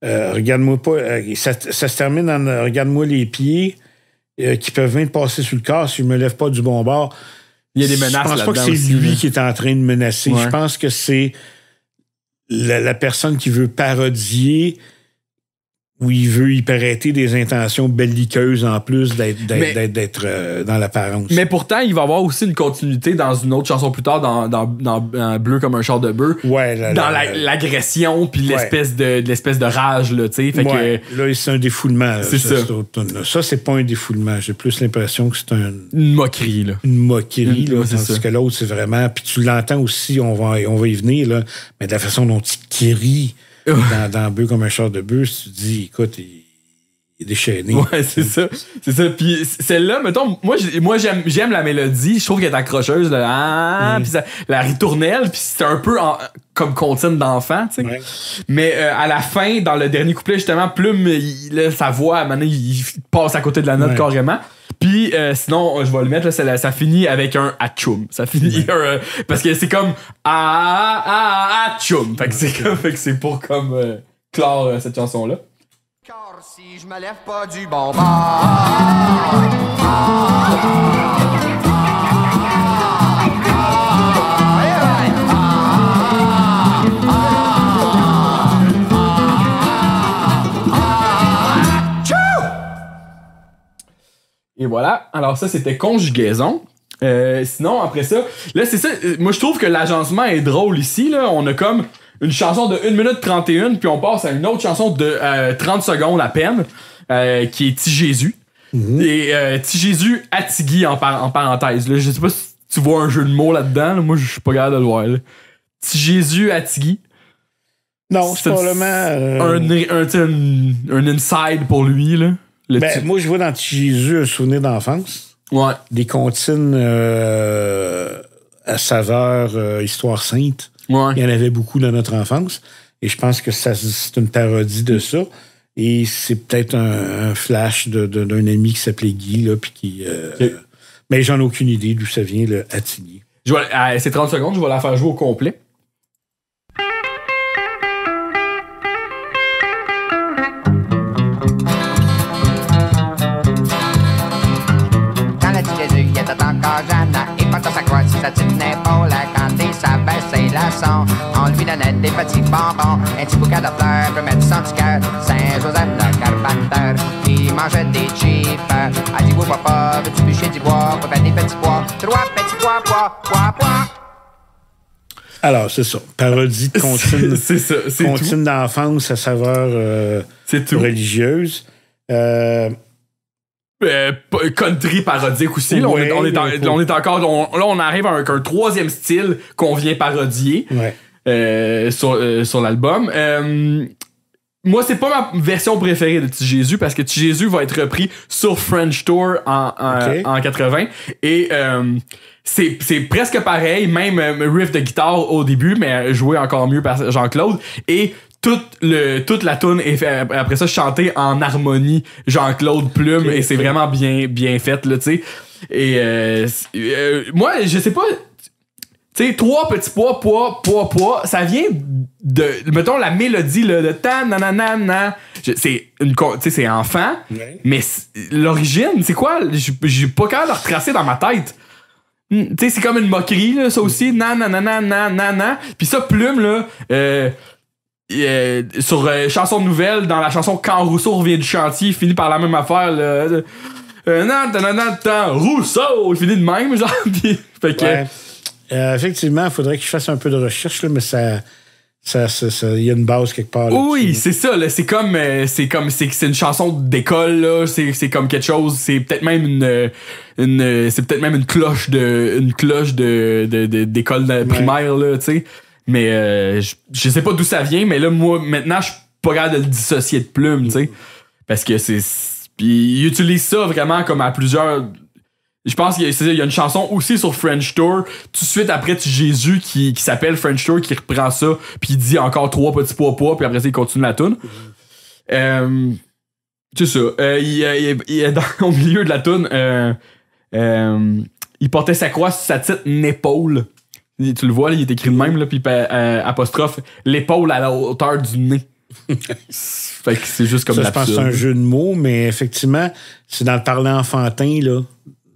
euh, regarde-moi pas, euh, ça, ça, se termine en euh, regarde-moi les pieds qui peuvent venir passer sous le corps si je me lève pas du bon bord. Il y a des menaces. Je pense pas que c'est lui qui est en train de menacer. Je pense que c'est la, personne qui veut parodier où il veut y prêter des intentions belliqueuses en plus d'être euh, dans l'apparence. Mais pourtant, il va avoir aussi une continuité dans une autre chanson plus tard, dans, dans, dans, Bleu comme un char de bœuf. Ouais, dans l'agression, puis l'espèce de l'espèce de rage, là, tu sais. Ouais. Là, c'est un défoulement. C'est ça. Ça, c'est pas un défoulement. J'ai plus l'impression que c'est un... Une moquerie, là. Une moquerie, là. Tandis ça. que l'autre, c'est vraiment... Puis tu l'entends aussi, on va, on va y venir, là, mais de la façon dont il crie dans, dans Bœuf comme un char de bœuf », tu dis, écoute, il, est déchaîné. Ouais, c'est mm. ça. C'est ça. Puis celle-là, mettons, moi, moi j'aime, j'aime la mélodie. Je trouve qu'elle est accrocheuse. Là. Ah, mm. la ritournelle, puis c'est un peu comme contine d'enfant, tu sais. Mais euh, à la fin, dans le dernier couplet, justement, Plume, sa voix, à il passe à côté de la note carrément. Puis sinon, je vais le mettre, là, ça, finit avec un atchoum. Ça finit parce que c'est comme ah Fait que c'est pour comme euh, clore cette chanson là. si je me pas du Et voilà. Alors ça, c'était conjugaison. Euh, sinon, après ça, là, c'est ça. Euh, moi, je trouve que l'agencement est drôle ici. Là. On a comme une chanson de 1 minute 31, puis on passe à une autre chanson de 30 euh, secondes à peine, qui est Ti Jésus. Mhm. Et Ti Jésus Atigui, en, parenthèse. Là. Je sais pas si tu vois un jeu de mots là-dedans. Moi, je suis pas capable de le voir. Ti Jésus Atigui. Non, c'est probablement. Un, un, inside pour lui. là. Ben, moi, je vois dans Jésus un souvenir d'enfance. Ouais. Des comptines euh, à saveur euh, histoire sainte. Ouais. Il y en avait beaucoup dans notre enfance. Et je pense que c'est une parodie de ça. Et c'est peut-être un, flash d'un ami qui s'appelait Guy, là, puis qui. Euh, mais j'en ai aucune idée d'où ça vient, le Attigny. C'est 30 secondes, je vais la faire jouer au complet. quand ça sa ça tire une épaule, quand il s'abaisse la son. on lui donnait des petits bonbons, un petit bouquet de fleurs pour mettre son cœur, Saint-Joseph le carpenteur, qui mangeait des chips, a dit vous papa, veux-tu bûcher du bois, pour faire des petits pois, trois petits pois, pois, pois, pois. Alors, c'est ça. Parodie de continue, c'est, c'est ça, c'est d'enfance à saveur euh, religieuse. Euh, euh, country parodique aussi. Là, on, est, encore. là, on arrive à un troisième style qu'on vient parodier euh, sur, euh, sur l'album. moi, c'est pas ma version préférée de T Jésus parce que Tu Jésus va être repris sur French Tour en, en, 80. Et c'est presque pareil, même riff de guitare au début, mais joué encore mieux par Jean-Claude. Et tout le toute la tune est fait, après ça chanté en harmonie Jean-Claude Plume et c'est vraiment bien bien fait là tu sais et euh, euh, moi je sais pas tu sais trois petits pois pois pois pois ça vient de mettons la mélodie là, de ta na c'est une tu sais c'est enfant mais l'origine c'est quoi j'ai pas qu'à le retracer dans ma tête hmm, tu sais c'est comme une moquerie là, ça aussi na na na na puis ça plume là euh, euh, sur euh, chanson nouvelle, dans la chanson Quand Rousseau revient du chantier, il finit par la même affaire. Non, euh, nan, nan, nan, Rousseau! Il finit de même, genre. fait que, euh, effectivement, il faudrait que je fasse un peu de recherche, là, mais ça. Ça, ça, il y a une base quelque part. oui, c'est ça. C'est comme, c'est comme, c'est une chanson d'école. C'est comme quelque chose. C'est peut-être même une, une c'est peut-être même une cloche de, une cloche de d'école de, primaire là. Tu sais. Mais euh, je, sais pas d'où ça vient, mais là, moi, maintenant, je suis pas capable de le dissocier de plume, tu sais. Parce que c'est. Puis utilise ça vraiment comme à plusieurs. Je pense qu'il y a une chanson aussi sur French Tour, tout de suite après tu Jésus qui, s'appelle French Tour, qui reprend ça, puis il dit encore trois petits pois pois, puis après ça il continue la tune. tu euh, c'est ça. Euh, il, est dans, au milieu de la tune. il portait sa croix sur sa petite épaule tu le vois, il est écrit de même, là, puis euh, euh, apostrophe, l'épaule à la hauteur du nez. fait que c'est juste comme ça. Je pense que c'est un jeu de mots, mais effectivement, c'est dans le parler enfantin, là.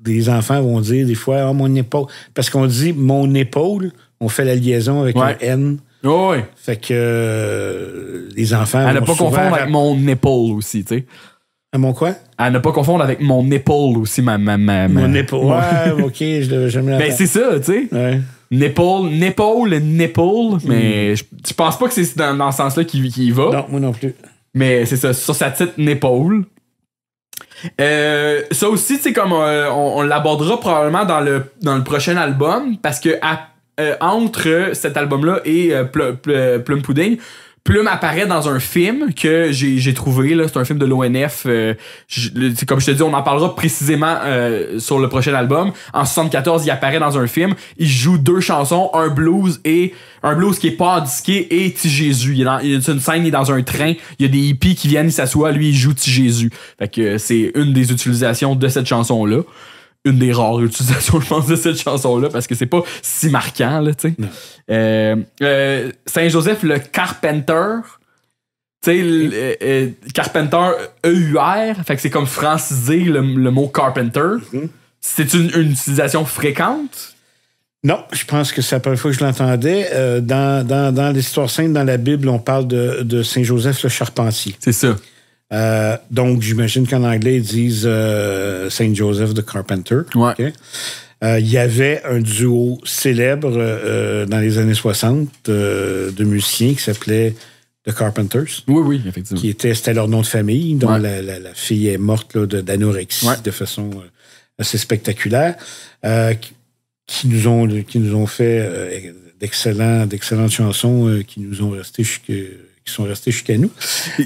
Des enfants vont dire des fois, oh, mon épaule. Parce qu'on dit mon épaule, on fait la liaison avec un N. oui. Fait que euh, les enfants. Elle ne pas confondre avec mon épaule aussi, tu sais. À mon quoi? À ne pas confondre avec mon épaule aussi, ma. ma, mon épaule. Ouais, ok, je l'avais jamais. Ben, c'est ça, tu sais. Ouais. Nipple, nipple, nipple. Mais hmm. je, pense pas que c'est dans, ce sens-là qu'il va. Non, moi non plus. Mais c'est ça, sur sa titre nipple. Euh, ça aussi, c'est comme euh, on, l'abordera probablement dans le, prochain album parce que euh, entre cet album-là et Plum Pudding, Plume apparaît dans un film que j'ai trouvé. C'est un film de l'ONF. Euh, comme je te dis, on en parlera précisément euh, sur le prochain album. En 74, il apparaît dans un film. Il joue deux chansons, un blues et un blues qui est pas disqué et Ti Jésus. Il est une scène, il est dans un train. Il y a des hippies qui viennent, ils s'assoient, lui, il joue Ti Jésus. Fait que euh, c'est une des utilisations de cette chanson-là une des rares utilisations, je pense, de cette chanson-là, parce que c'est pas si marquant, là, tu sais. Euh, euh, Saint-Joseph le Carpenter, tu sais, euh, Carpenter EUR, fait que c'est comme francisé le, mot Carpenter. Mhm. C'est une, utilisation fréquente? Non, je pense que c'est la première fois que je l'entendais. dans, dans, dans l'histoire sainte, dans la Bible, on parle de, de Saint-Joseph le Charpentier. C'est ça. Euh, donc, j'imagine qu'en anglais, ils disent euh, Saint Joseph de Carpenter. Euh, il y avait un duo célèbre dans les années 60 de musiciens qui s'appelait The Carpenters. Oui, oui, effectivement. Qui était, c'était leur nom de famille, dont la, fille est morte d'anorexie de, de façon assez spectaculaire, qui, nous ont, qui nous ont fait d'excellentes chansons qui nous ont resté jusqu'à qui sont restés jusqu'à nous.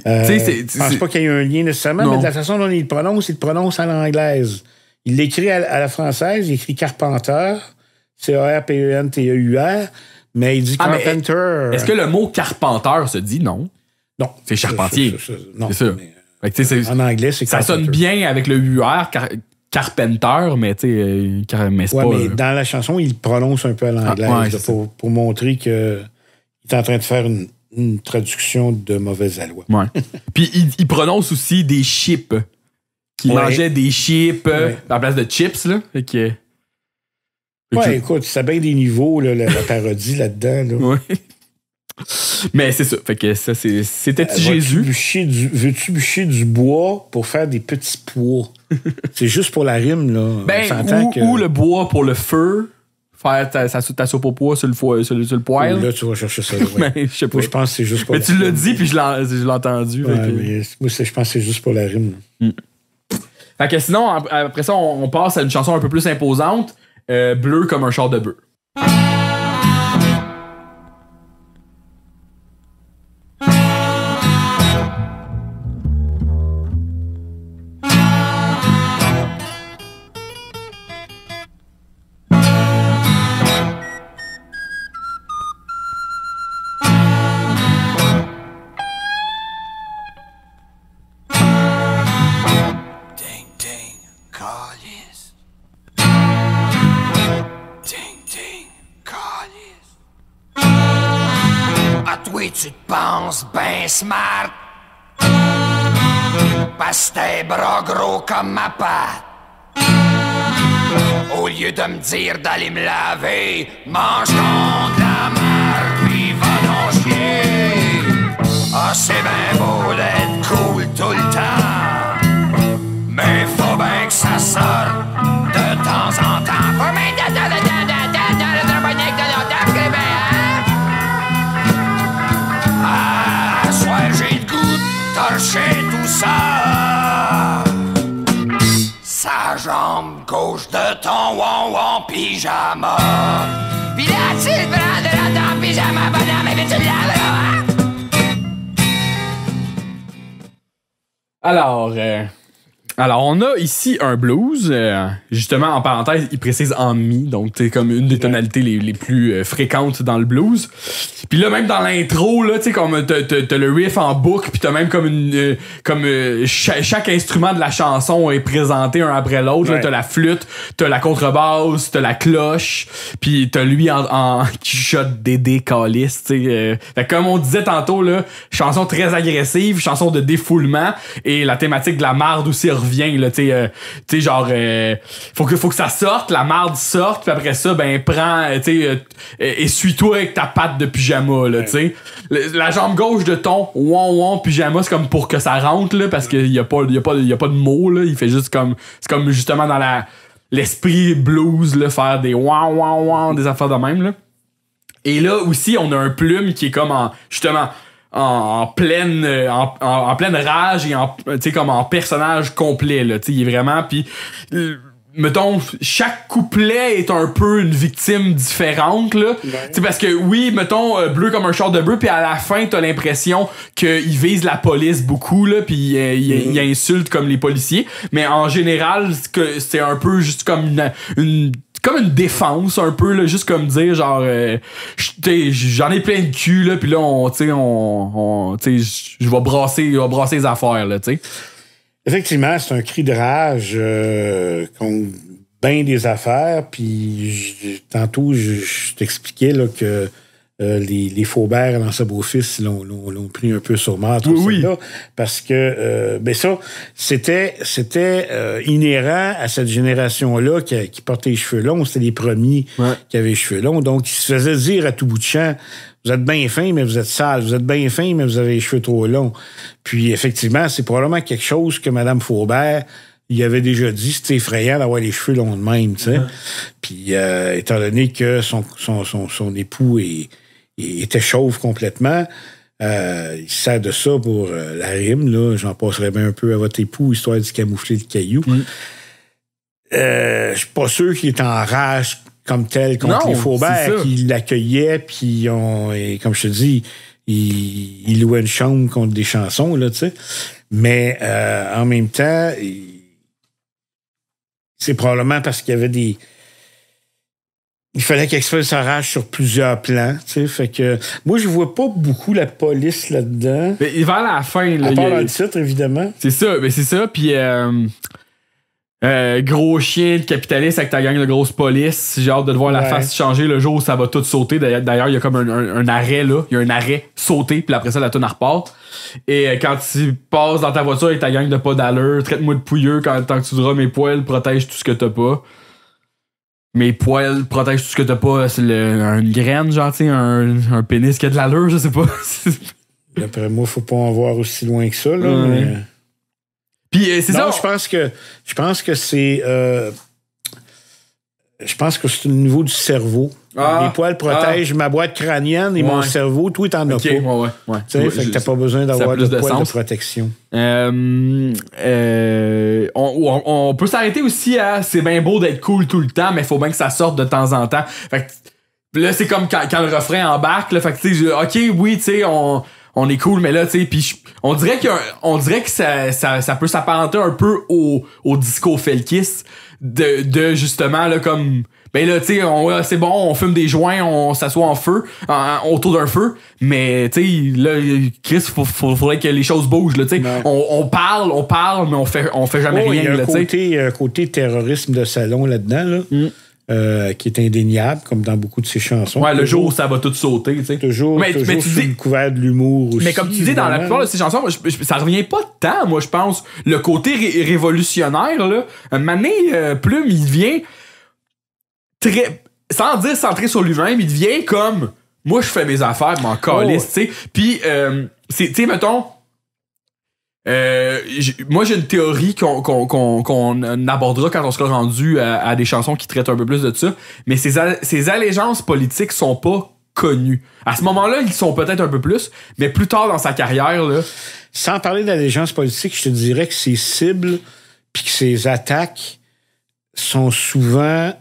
Euh, je ne pense pas qu'il y ait un lien nécessairement, mais de la façon dont il le prononce, il le prononce à l'anglaise. Il l'écrit à, la française, il écrit Carpenter, C-A-R-P-E-N-T-E-U-R, e e mais il dit ah, Carpenter. Est-ce que le mot Carpenter se dit non? Non. C'est charpentier. C'est ça. Euh, en anglais, c'est Ça sonne bien avec le UR, car, Carpenter, mais tu sais, euh, car, mais, pas, dans la chanson, il prononce un peu à ah, l'anglais pour, pour, montrer qu'il est en train de faire une, une traduction de mauvaise aloi. Ouais. Puis il, prononce aussi des chips. Qu'il mangeait des chips en euh, la place de chips, là. Euh, ouais, écoute, ça bien des niveaux, la, parodie là-dedans. Mais c'est ça. Fait que ça, c'était euh, Jésus. veux-tu bûcher du bois pour faire des petits pois? c'est juste pour la rime, là. Ben, ou le bois pour le feu faire ta, ta soupe au poids sur le, poil. sur, le, poêle. Là, tu vas chercher ça. mais ben, je sais pas. je pense c'est juste pour Mais tu l'as dit, puis je l'ai entendu. mais moi, je pense que c'est juste pour la rime. Hmm. Fait que sinon, après ça, on, passe à une chanson un peu plus imposante, euh, Bleu comme un char de bœuf. smart. que tes bras gros comme ma patte. Au lieu de me dire d'aller me laver, mange donc de la marque puis va donc chier. Ah, c'est bien beau d'être cool tout le temps, mais faut bien que ça sorte de temps en temps. jambe gauche de ton wan pyjama. Pis là, tu le de la ton pyjama, bonhomme, mais tu laves, hein? Alors, euh, alors, on a ici un blues. Euh, justement, en parenthèse, il précise en mi, donc c'est comme une des tonalités les, plus euh, fréquentes dans le blues. Puis là, même dans l'intro, là, tu sais, comme euh, t'as le riff en boucle, puis t'as même comme une, comme chaque, instrument de la chanson est présenté un après l'autre. T'as la flûte, t'as la contrebasse, t'as la cloche, puis t'as lui en, en qui shot des décalistes. comme on disait tantôt, là, chanson très agressive, chanson de défoulement, et la thématique de la marde aussi revient là, tu sais, euh, genre euh, faut que faut que ça sorte, la marde sorte, puis après ça ben prends euh, tu sais essuie-toi avec ta patte de pyjama là, tu sais. La jambe gauche de ton ouan pyjama, c'est comme pour que ça rentre là parce qu'il y a pas y a pas y a pas de mots là, il fait juste comme c'est comme justement dans la l'esprit blues là faire des ouan ouan des affaires de même là. Et là aussi on a un plume qui est comme en justement en pleine euh, en, en, pleine rage et en comme en personnage complet là tu il est vraiment puis mettons chaque couplet est un peu une victime différente là parce que oui mettons euh, bleu comme un short de bleu puis à la fin t'as l'impression qu'il vise la police beaucoup là puis euh, il, mm-hmm. insulte comme les policiers mais en général c'est un peu juste comme une, une comme une défense un peu là, juste comme dire genre euh, j'en ai plein de cul là, puis là on tu on, je vais brasser brasser les affaires là, tu Effectivement, c'est un cri de rage contre euh, qu'on des affaires puis tantôt je t'expliquais là que euh, les, Faubert dans Sa beau-fils l'ont pris un peu sur mort, oui, parce que mais euh, ben ça, c'était c'était euh, inhérent à cette génération-là qui, portait les cheveux longs. C'était les premiers qui avaient les cheveux longs. Donc, ils se faisaient dire à tout bout de champ vous êtes bien fin, mais vous êtes sale. Vous êtes bien fin, mais vous avez les cheveux trop longs. Puis, effectivement, c'est probablement quelque chose que Mme Faubert il avait déjà dit c'est effrayant d'avoir les cheveux longs de même, tu sais. Puis étant donné que son, son, son époux est, il était chauve complètement. Euh, il sert de ça pour euh, la rime. J'en passerai bien un peu à votre époux, histoire de camoufler le caillou. Euh, je suis pas sûr qu'il est en rage comme tel contre les Faubert. qui l'accueillaient, puis on, et comme je te dis, il, louait une chambre contre des chansons, là, tu sais. Mais euh, en même temps, c'est probablement parce qu'il y avait des, il fallait qu'elle s'arrache sur plusieurs plans. fait que moi, je vois pas beaucoup la police là-dedans. Mais vers la fin, là, à part le titre, évidemment. C'est ça, mais c'est ça. Puis euh, euh, gros chien, capitaliste avec ta gang de grosse police. J'ai hâte de te voir la face changer le jour où ça va tout sauter. D'ailleurs, il y a comme un, arrêt là. Il y a un arrêt sauté, puis après ça, la tonne repart. Et euh, quand tu passes dans ta voiture avec ta gang de pas d'allure, traite-moi de pouilleux quand, tant que tu auras mes poils, protège tout ce que t'as pas mes poils protègent tout ce que t'as pas. C'est une graine, genre, tu sais, un, pénis qui a de l'allure, je sais pas. D'après moi, faut pas en voir aussi loin que ça, là. Puis euh, c'est ça. je pense que je pense que c'est euh, je pense que c'est au niveau du cerveau. Ah. les poils ah. protègent ma boîte crânienne et mon cerveau, tout est en okay, pas. Ouais, t'as pas besoin d'avoir de, poils protection. Euh, euh, on, peut s'arrêter aussi à c'est bien beau d'être cool tout le temps, mais il faut bien que ça sorte de temps en temps. Fait là, c'est comme quand, le refrain embarque, là, fait ok, oui, tu sais, on on est cool mais là tu sais on dirait que on dirait que ça, ça, ça peut s'apparenter un peu au, au disco felkis de, de justement là comme ben là tu sais c'est bon on fume des joints on s'assoit en feu autour d'un feu mais tu sais là Chris faut, faut, faudrait que les choses bougent là tu sais on, parle on parle mais on fait on fait jamais rien oh, y a euh, côté, terrorisme de salon là-dedans là. Mm. Euh, qui est indéniable, comme dans beaucoup de ses chansons. Ouais, le jour où ça va tout sauter, tu sais. Toujours, mais, toujours tu le couvert de l'humour aussi. Mais comme tu dis, dans la plupart de ses chansons, ça revient pas de temps, moi, je pense. Le côté révolutionnaire, là, Mané euh, Plume, il vient très... Sans dire centré sur lui-même, il devient comme... Moi, je fais mes affaires, mon oh, calisse, tu sais. Puis, euh, tu sais, mettons euh, moi, j'ai une théorie qu'on abordera quand on sera rendu à, des chansons qui traitent un peu plus de ça. Mais ces, allégeances politiques sont pas connues. À ce moment-là, ils sont peut-être un peu plus, mais plus tard dans sa carrière, Sans parler d'allégeance politiques, je te dirais que ses cibles puis que ses attaques sont souvent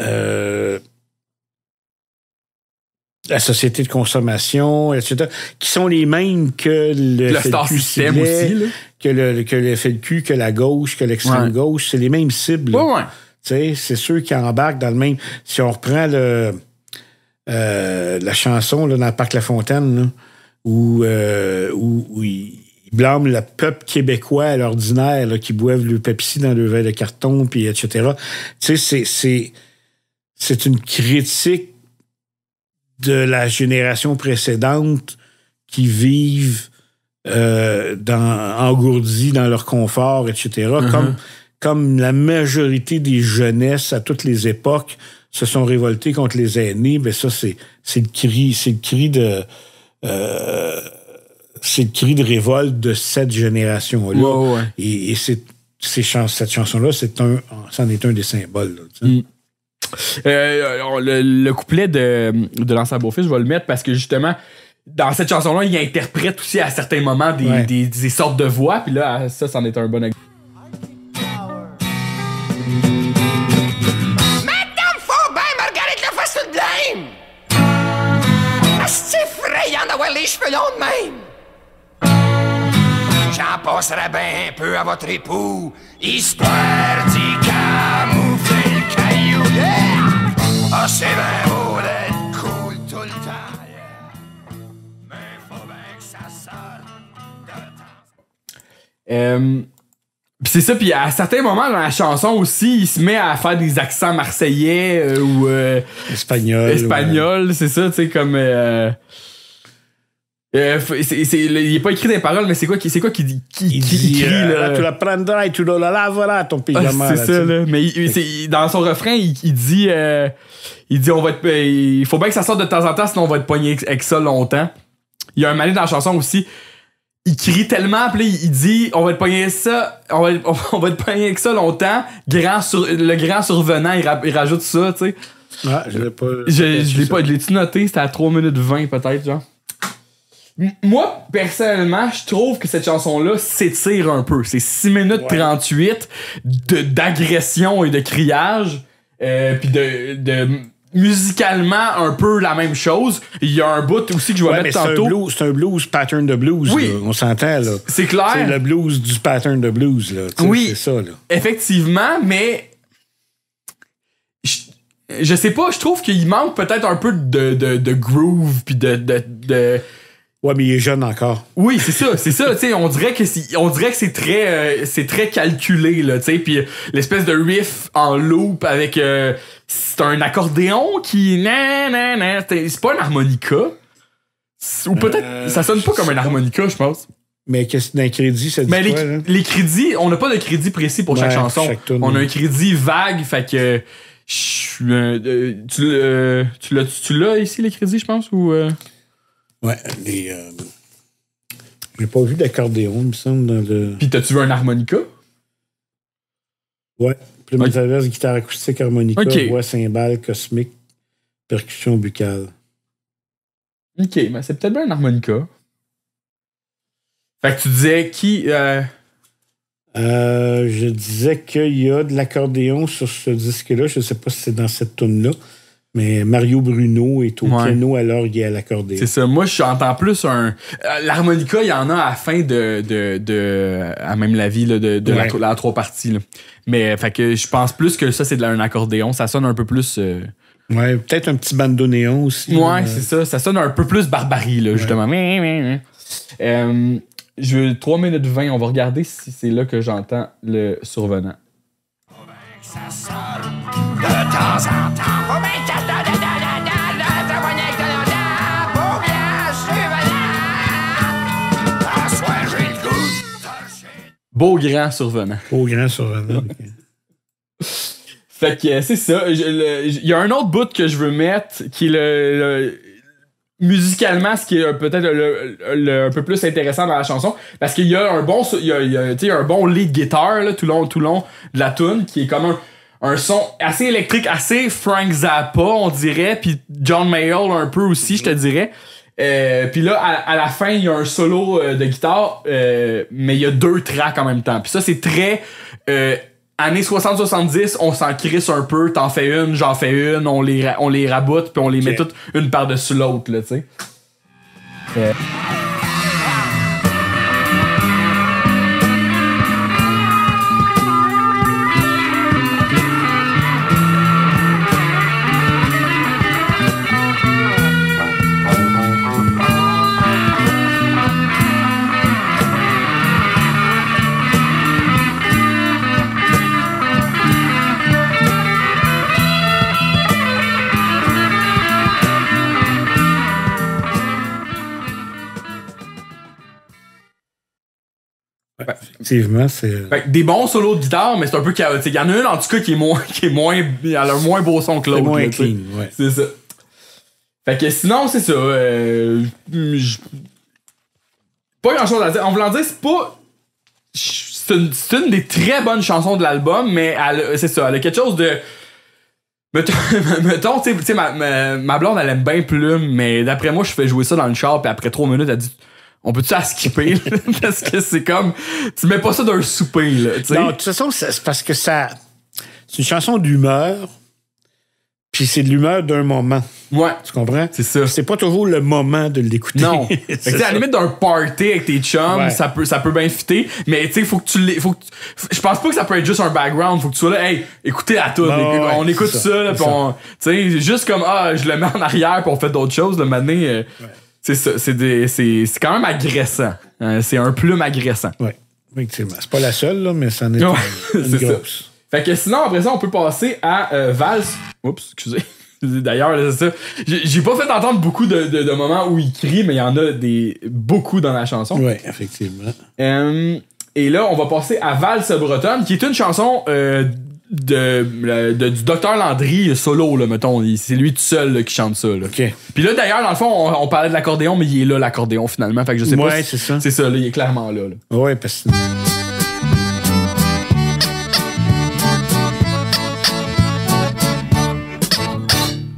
euh, la société de consommation, etc., qui sont les mêmes que le, le aussi, que le que FLQ, que la gauche, que l'extrême gauche, c'est les mêmes cibles. C'est ceux qui embarquent dans le même. Si on reprend le euh, la chanson dans le Parc La Fontaine, euh, où, où, ils blâment le peuple québécois à l'ordinaire qui boivent le Pepsi dans le verre de carton, puis etc. Tu sais, c'est une critique de la génération précédente qui vivent euh, engourdis dans leur confort, etc. Uh-huh. comme, comme la majorité des jeunesses à toutes les époques se sont révoltées contre les aînés, mais ben ça, c'est, le cri, c'est le cri de. Euh, c'est le cri de révolte de cette génération-là. Et, cette chanson-là, c'est un, c'en est un des symboles. Mm. Euh, le, couplet de, de L'ancien beau-fils, je vais le mettre parce que justement, dans cette chanson-là, il interprète aussi à certains moments des, des, des sortes de voix. Puis là, ça, c'en est un bon exemple. Madame Faubin, Marguerite la face de blême! C'est effrayant d'avoir les cheveux longs de même! J'en passerai bien un peu à votre époux, histoire d'y c'est ça puis à certains moments dans la chanson aussi, il se met à faire des accents marseillais euh, ou... Euh, espagnol. Espagnol, c'est ça, tu sais, comme... Euh, euh, il n'est pas écrit des paroles, mais c'est quoi, qui, c'est quoi qui dit, qui, écrit crie, euh, là? Tu la prendras et tu la laveras, ton ah, pyjama. c'est ça, là. Mais dans son refrain, il, dit, euh, il dit, on va être, il faut bien que ça sorte de temps en temps, sinon on va être poigné avec ça longtemps. Il y a un malin dans la chanson aussi. Il crie tellement, puis il dit, on va être pogné avec ça, on va, on va être poigné avec ça longtemps. Grand sur, le grand survenant, il, rajoute ça, tu sais. Ouais, je l'ai pas. Je, l'ai pas, je l'ai-tu noté? C'était à 3 minutes 20, peut-être, genre moi, personnellement, je trouve que cette chanson-là s'étire un peu. C'est 6 minutes 38 38 d'agression et de criage. Euh, puis de, musicalement un peu la même chose. Il y a un bout aussi que je vais mettre tantôt. C'est un blues, pattern de blues. Oui. on s'entend là. C'est clair. C'est le blues du pattern de blues là. Oui. C'est ça Effectivement, mais je, sais pas. Je trouve qu'il manque peut-être un peu de, groove puis de Ouais, mais il est jeune encore. Oui, c'est ça, c'est ça. on dirait que c'est, on dirait que c'est très, euh, c'est très calculé là. sais. puis l'espèce de riff en loop avec, euh, c'est un accordéon qui, nan, nan, c'est pas un harmonica. Ou peut-être, euh, ça sonne pas comme un harmonica, je pense. Mais qu'est-ce d'un crédit, ça dit Mais les, crédits, on n'a pas de crédit précis pour chaque chanson. on a un crédit vague, fait que. tu, l'as, tu ici les crédits, je pense ou. Ouais, les. Euh, J'ai pas vu d'accordéon, il me semble, dans le. Puis t'as-tu vu un harmonica? Ouais. plus okay. guitare acoustique, harmonica, voix, cymbale, cosmique, percussion buccale. Ok, mais c'est peut-être bien un harmonica. Fait que tu disais qui. Euh, euh, je disais qu'il y a de l'accordéon sur ce disque-là. Je sais pas si c'est dans cette tune là mais Mario Bruno est au piano alors il est à l'accordéon C'est ça. Moi, je j'entends plus un. Euh, l'harmonica, il y en a à la fin de. de, à même la vie, là, de, la, trois parties. Mais euh, fait que je pense plus que ça, c'est un accordéon. Ça sonne un peu plus. Euh, ouais, peut-être un petit bandoneon aussi. Ouais, c'est ça. Ça sonne un peu plus barbarie, là, justement. Euh, je veux 3 minutes 20. On va regarder si c'est là que j'entends le survenant. Oh, Beau grand survenant. Beau grand survenant. fait que euh, c'est ça. Il y a un autre bout que je veux mettre qui est le, musicalement ce qui est peut-être un peu plus intéressant dans la chanson parce qu'il y a un bon un bon lead guitar tout long tout long de la tune qui est comme un, un, son assez électrique assez Frank Zappa on dirait puis John Mayall un peu aussi je te dirais Pis euh, puis là, à, la fin, il y a un solo euh, de guitare, euh, mais il y a deux tracks en même temps. Puis ça, c'est très... années 60-70, on s'en crisse un peu, t'en fais une, j'en fais une, on les, on les raboute, puis on les met toutes une par-dessus l'autre, là, tu sais. Effectivement, c'est. Euh, des bons solos de guitare, mais c'est un peu c'est Il y en a une, en tout cas, qui est moins. qui est moins. Elle a un moins beau son que l'autre. moins clean, ouais. C'est ça. Fait que sinon, c'est ça. Euh, pas grand chose à dire. En voulant dire, c'est pas. C'est une, des très bonnes chansons de l'album, mais c'est ça. Elle a quelque chose de. Mettons, tu sais, ma, ma, blonde, elle aime bien Plume, mais d'après moi, je fais jouer ça dans le char, puis après 3 minutes, elle dit on peut-tu à skipper? parce que c'est comme. Tu mets pas ça d'un souper, là. Non, de toute façon, c'est parce que ça. C'est une chanson d'humeur, puis c'est de l'humeur d'un moment. Ouais. Tu comprends? C'est ça. C'est pas toujours le moment de l'écouter. Non. c'est à la limite d'un party avec tes chums, ça peut, ça peut bien fitter, mais tu sais, faut que tu l'aies. Faut Je pense pas que ça peut être juste un background. Faut que tu sois là, hey, écoutez la tout. on écoute ça, puis on. Tu sais, juste comme, ah, je le mets en arrière, pour on fait d'autres choses, le matin. Euh, c'est c'est quand même agressant. Euh, c'est un plume agressant. Oui, effectivement. C'est pas la seule, mais ça est pas une, grosse. Fait que sinon, après ça, on peut passer à euh, Vals. Oups, excusez. D'ailleurs, c'est ça. J'ai pas fait entendre beaucoup de, de, moments où il crie, mais il y en a des beaucoup dans la chanson. Oui, effectivement. Euh, et là, on va passer à Valse bretonne, qui est une chanson de, du docteur Landry solo là mettons c'est lui tout seul qui chante ça là. puis là d'ailleurs dans le fond on, parlait de l'accordéon mais il est là l'accordéon finalement fait que je sais ouais, pas c'est ça c'est ça il est clairement là, ouais parce que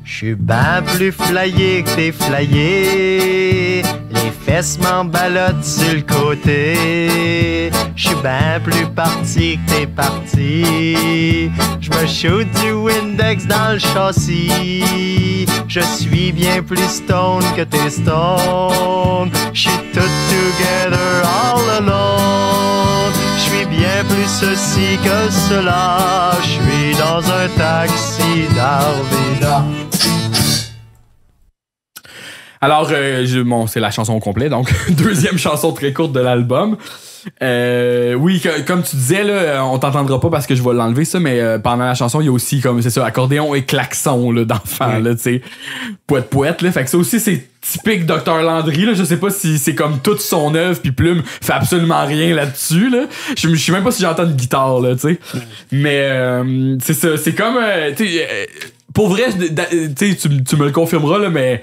Je suis ben plus flyé que t'es flyé mes fesses m'emballottent sur le côté. J'suis ben plus parti que t'es parti. J'me shoot du Windex dans le châssis. Je suis bien plus stone que t'es stone. J'suis tout together all alone. J'suis bien plus ceci que cela. J'suis dans un taxi d'Arvida. Alors, euh, bon, c'est la chanson au complet, donc deuxième chanson très courte de l'album. Euh, oui, comme tu disais, là, euh, on t'entendra pas parce que je vais l'enlever ça, mais euh, pendant la chanson, il y a aussi comme c'est ça, accordéon et klaxon là, d'enfant, là, tu sais, poète poète, là. Fait que ça aussi, c'est typique Dr Landry, là. Je sais pas si c'est comme toute son œuvre, puis Plume fait absolument rien là-dessus, là. Je, je sais même pas si j'entends une guitare, là, tu sais. Mais c'est ça, c'est comme, tu pour vrai, tu, tu me le confirmeras, là, mais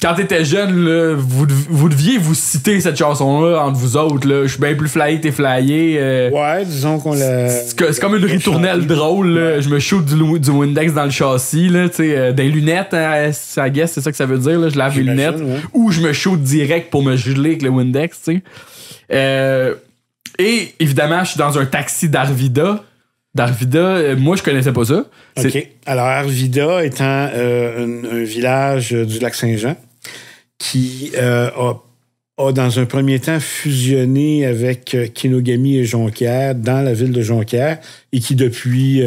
quand t'étais jeune, vous, deviez vous citer cette chanson-là entre vous autres. Je suis bien plus flyé que t'es flyé. Euh. ouais, disons qu'on l'a. C'est comme une ritournelle drôle. Je me shoot du, du Windex dans le châssis, là, euh, des lunettes, hein, I guess, c'est ça que ça veut dire. Je lave les lunettes. Ou je me shoot direct pour me geler avec le Windex. Euh, et évidemment, je suis dans un taxi d'Arvida. Darvida, euh, moi, je connaissais pas ça. OK. Alors, Arvida étant euh, un, village euh, du lac Saint-Jean qui a, dans un premier temps, fusionné avec Kinogami et Jonquière dans la ville de Jonquière et qui, depuis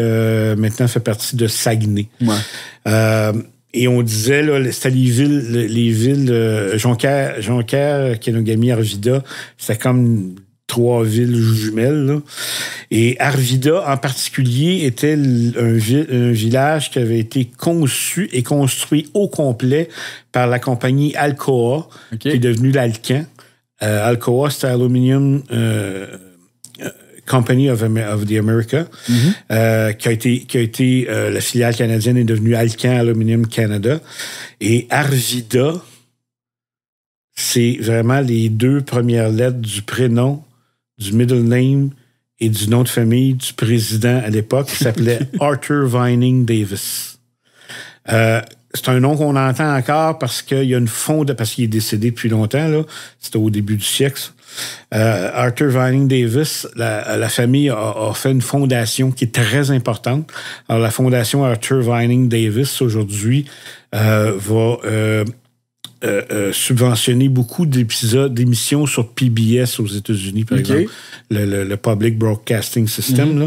maintenant, fait partie de Saguenay. et on disait, là, c'était les villes, les villes Jonquière, Jonquière, Kinogami, Arvida, c'était comme trois villes jumelles. Et Arvida, en particulier, était un, village qui avait été conçu et construit au complet par la compagnie Alcoa, qui est devenue l'Alcan. Euh, Alcoa, c'était Aluminium euh, euh, Company of, the America, mhm. qui a été, qui a été la filiale canadienne est devenue Alcan Aluminium Canada. Et Arvida, c'est vraiment les deux premières lettres du prénom du middle name et du nom de famille du président à l'époque qui s'appelait Arthur Vining Davis. Euh, c'est un nom qu'on entend encore parce qu'il y a une fondation, parce qu'il est décédé depuis longtemps, là. C'était au début du siècle. Euh, Arthur Vining Davis, la, famille a, fait une fondation qui est très importante. Alors, la fondation Arthur Vining Davis, aujourd'hui, euh, va euh, euh, subventionné beaucoup d'épisodes, d'émissions sur PBS aux États-Unis, par exemple, le, le, Public Broadcasting System.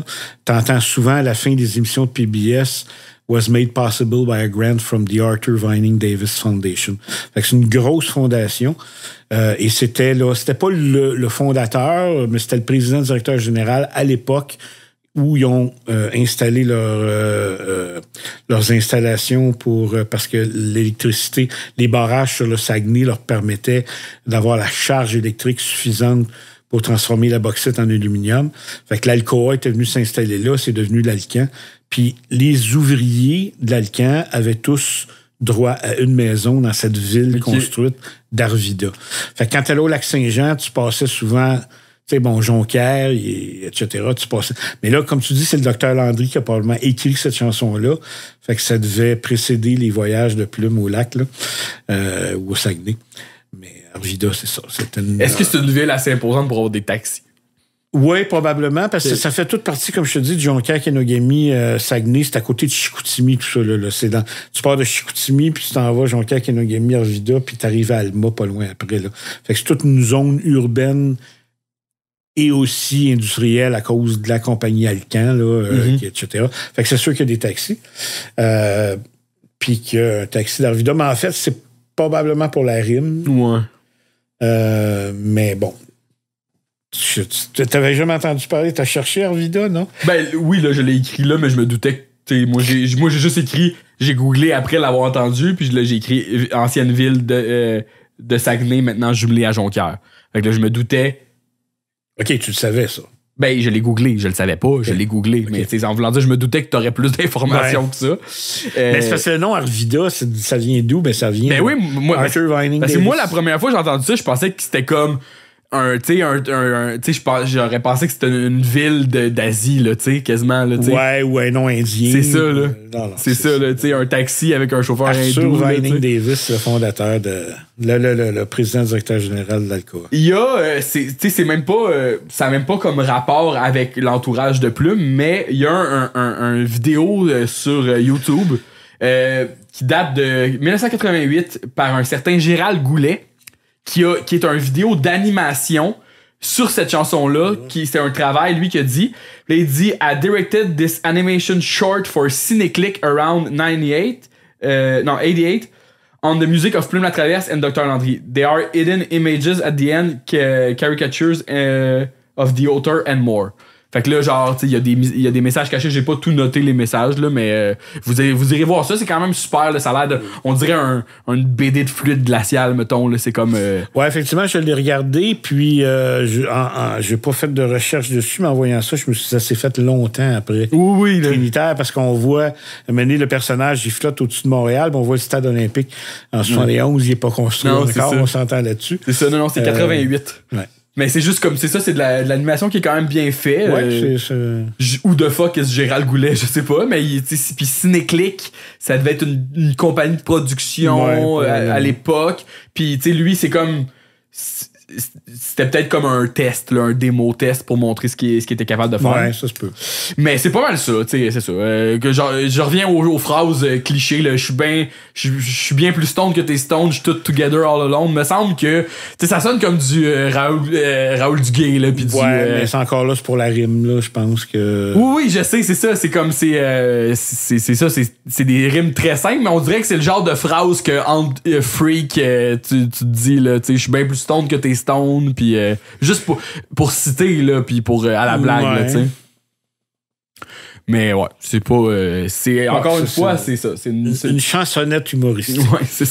Mm souvent à la fin des émissions de PBS was made possible by a grant from the Arthur Vining Davis Foundation. C'est une grosse fondation. Euh, et c'était là, c'était pas le, le, fondateur, mais c'était le président directeur général à l'époque où ils ont euh, installé euh, euh, leurs installations pour parce que l'électricité, les barrages sur le Saguenay leur permettaient d'avoir la charge électrique suffisante pour transformer la bauxite en aluminium. Fait que l'Alcoa était venu s'installer là, c'est devenu l'Alcan. Puis les ouvriers de l'Alcan avaient tous droit à une maison dans cette ville construite d'Arvida. Fait que quand au Lac-Saint-Jean, tu passais souvent sais, bon, Jonquière, etc. Tu Mais là, comme tu dis, c'est le docteur Landry qui a probablement écrit cette chanson-là. Fait que ça devait précéder les voyages de plume au lac, euh, ou au Saguenay. Mais Arvida, c'est ça. Est-ce que c'est une euh, ville assez imposante pour avoir des taxis? Oui, probablement, parce que ça fait toute partie, comme je te dis, de Jonquière, Kenogami, euh, Saguenay, c'est à côté de Chicoutimi, tout ça. Là, C'est dans, tu pars de Chicoutimi, puis tu t'en vas Jonquière, Kenogami, Arvida, puis tu arrives à Alma, pas loin après. Là. Fait que c'est toute une zone urbaine et aussi industriel à cause de la compagnie Alcan, euh, mhm. etc. Fait que c'est sûr qu'il y a des taxis. Euh, puis qu'il y a taxi d'Arvida. Mais en fait, c'est probablement pour la rime. Ouais. Euh, mais bon. Tu n'avais jamais entendu parler, tu as cherché Arvida, non? Ben oui, là, je l'ai écrit là, mais je me doutais que. Moi, j'ai, moi, j'ai juste écrit, j'ai googlé après l'avoir entendu, puis là, j'ai écrit ancienne ville de, de Saguenay, maintenant jumelée à Jonquière. Fait que là, je me doutais OK, tu le savais, ça. Ben, je l'ai googlé, je le savais pas, je l'ai googlé. Mais en voulant dire, je me doutais que tu aurais plus d'informations que ça. Euh... Mais c'est parce que le nom Arvida, ça vient d'où? Ben, ça vient. Ben oui, moi. Ben, Vining. moi, la première fois que j'ai entendu ça, je pensais que c'était comme un tu un, tu j'aurais pensé que c'était une, ville d'Asie là tu sais quasiment là tu ouais ouais non indien c'est ça là euh, c'est ça, là tu un taxi avec un chauffeur Arthur Vining Davis le fondateur de le, président directeur général de il y a euh, c'est tu sais c'est même pas euh, ça n'a même pas comme rapport avec l'entourage de Plume mais il y a un, un vidéo sur YouTube qui date de 1988 par un certain Gérald Goulet qui, est un vidéo d'animation sur cette chanson-là, mhm. qui c'est un travail, lui, qui a dit. Lady il dit I directed this animation short for Cineclick around 98, euh, non, 88, on the music of Plume La Traverse and Dr. Landry. There are hidden images at the end, caricatures euh, of the author and more. Fait que là, genre, il y, a des, y a des messages cachés. J'ai pas tout noté les messages, là, mais euh, vous, irez, vous irez voir ça. C'est quand même super. le ça de. On dirait un, une BD de fluide glacial, mettons. Là, c'est comme. Euh, ouais, effectivement, je l'ai regardé. Puis, euh, je j'ai pas fait de recherche dessus, mais en voyant ça, je me suis, ça s'est fait longtemps après. Oui, oui. Là. parce qu'on voit mener le personnage, il flotte au-dessus de Montréal. mais on voit le stade olympique en 71. Il est pas construit encore. On s'entend là-dessus. C'est ça, non, non, c'est 88. Ouais. Mais c'est juste comme, c'est ça, c'est de l'animation qui est quand même bien fait. Ouais, euh, Ou de fuck est Gérald Goulet, je sais pas, mais il, puis Cineclick, ça devait être une, compagnie de production euh, à, à l'époque. Puis tu sais, lui, c'est comme c'était peut-être comme un test, un démo test pour montrer ce qu'il était capable de faire. Ouais, ça se peut. Mais c'est pas mal ça, tu sais, c'est ça. Euh, que je, reviens aux, phrases euh, clichés, Je suis bien, je, suis bien plus stone que tes stones, je suis tout together all alone. Me semble que, ça sonne comme du euh, Raoul, Duguay, mais c'est encore là, pour la rime, je pense que. Oui, oui, je sais, c'est ça. C'est comme, c'est, c'est, ça, c'est des rimes très simples, mais on dirait que c'est le genre de phrase que, entre freak, tu, te dis, là, je suis bien plus stone que tes Stone, puis euh, juste pour, pour citer, là, puis pour euh, à la blague, Mais ouais, c'est pas. Euh, c'est encore une fois, c'est ça. C'est une, chansonnette humoristique.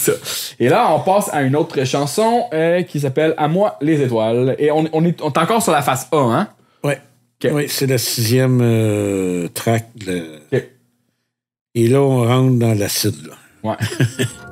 Et là, on passe à une autre chanson qui s'appelle À moi les étoiles. Et on, est, encore sur la face A, hein? Ouais. c'est la sixième track. Et là, on rentre dans l'acide, là. Ouais.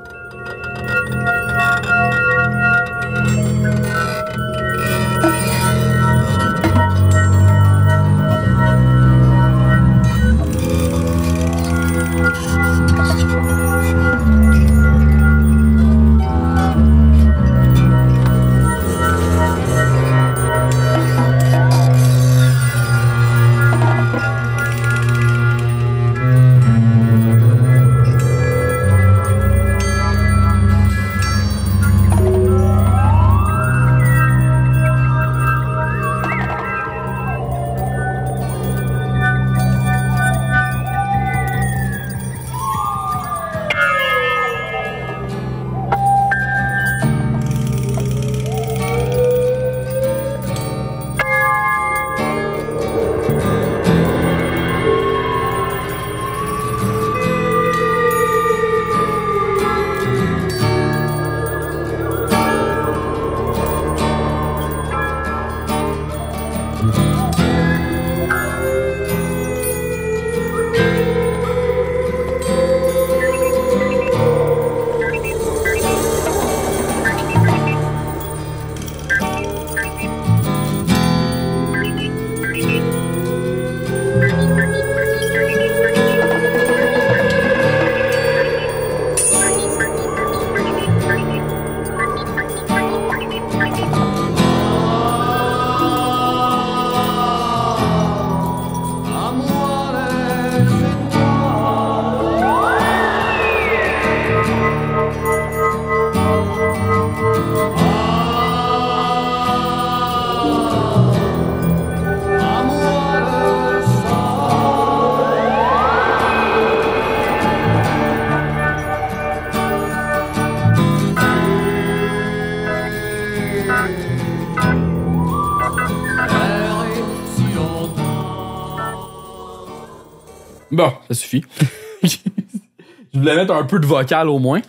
un peu de vocal au moins.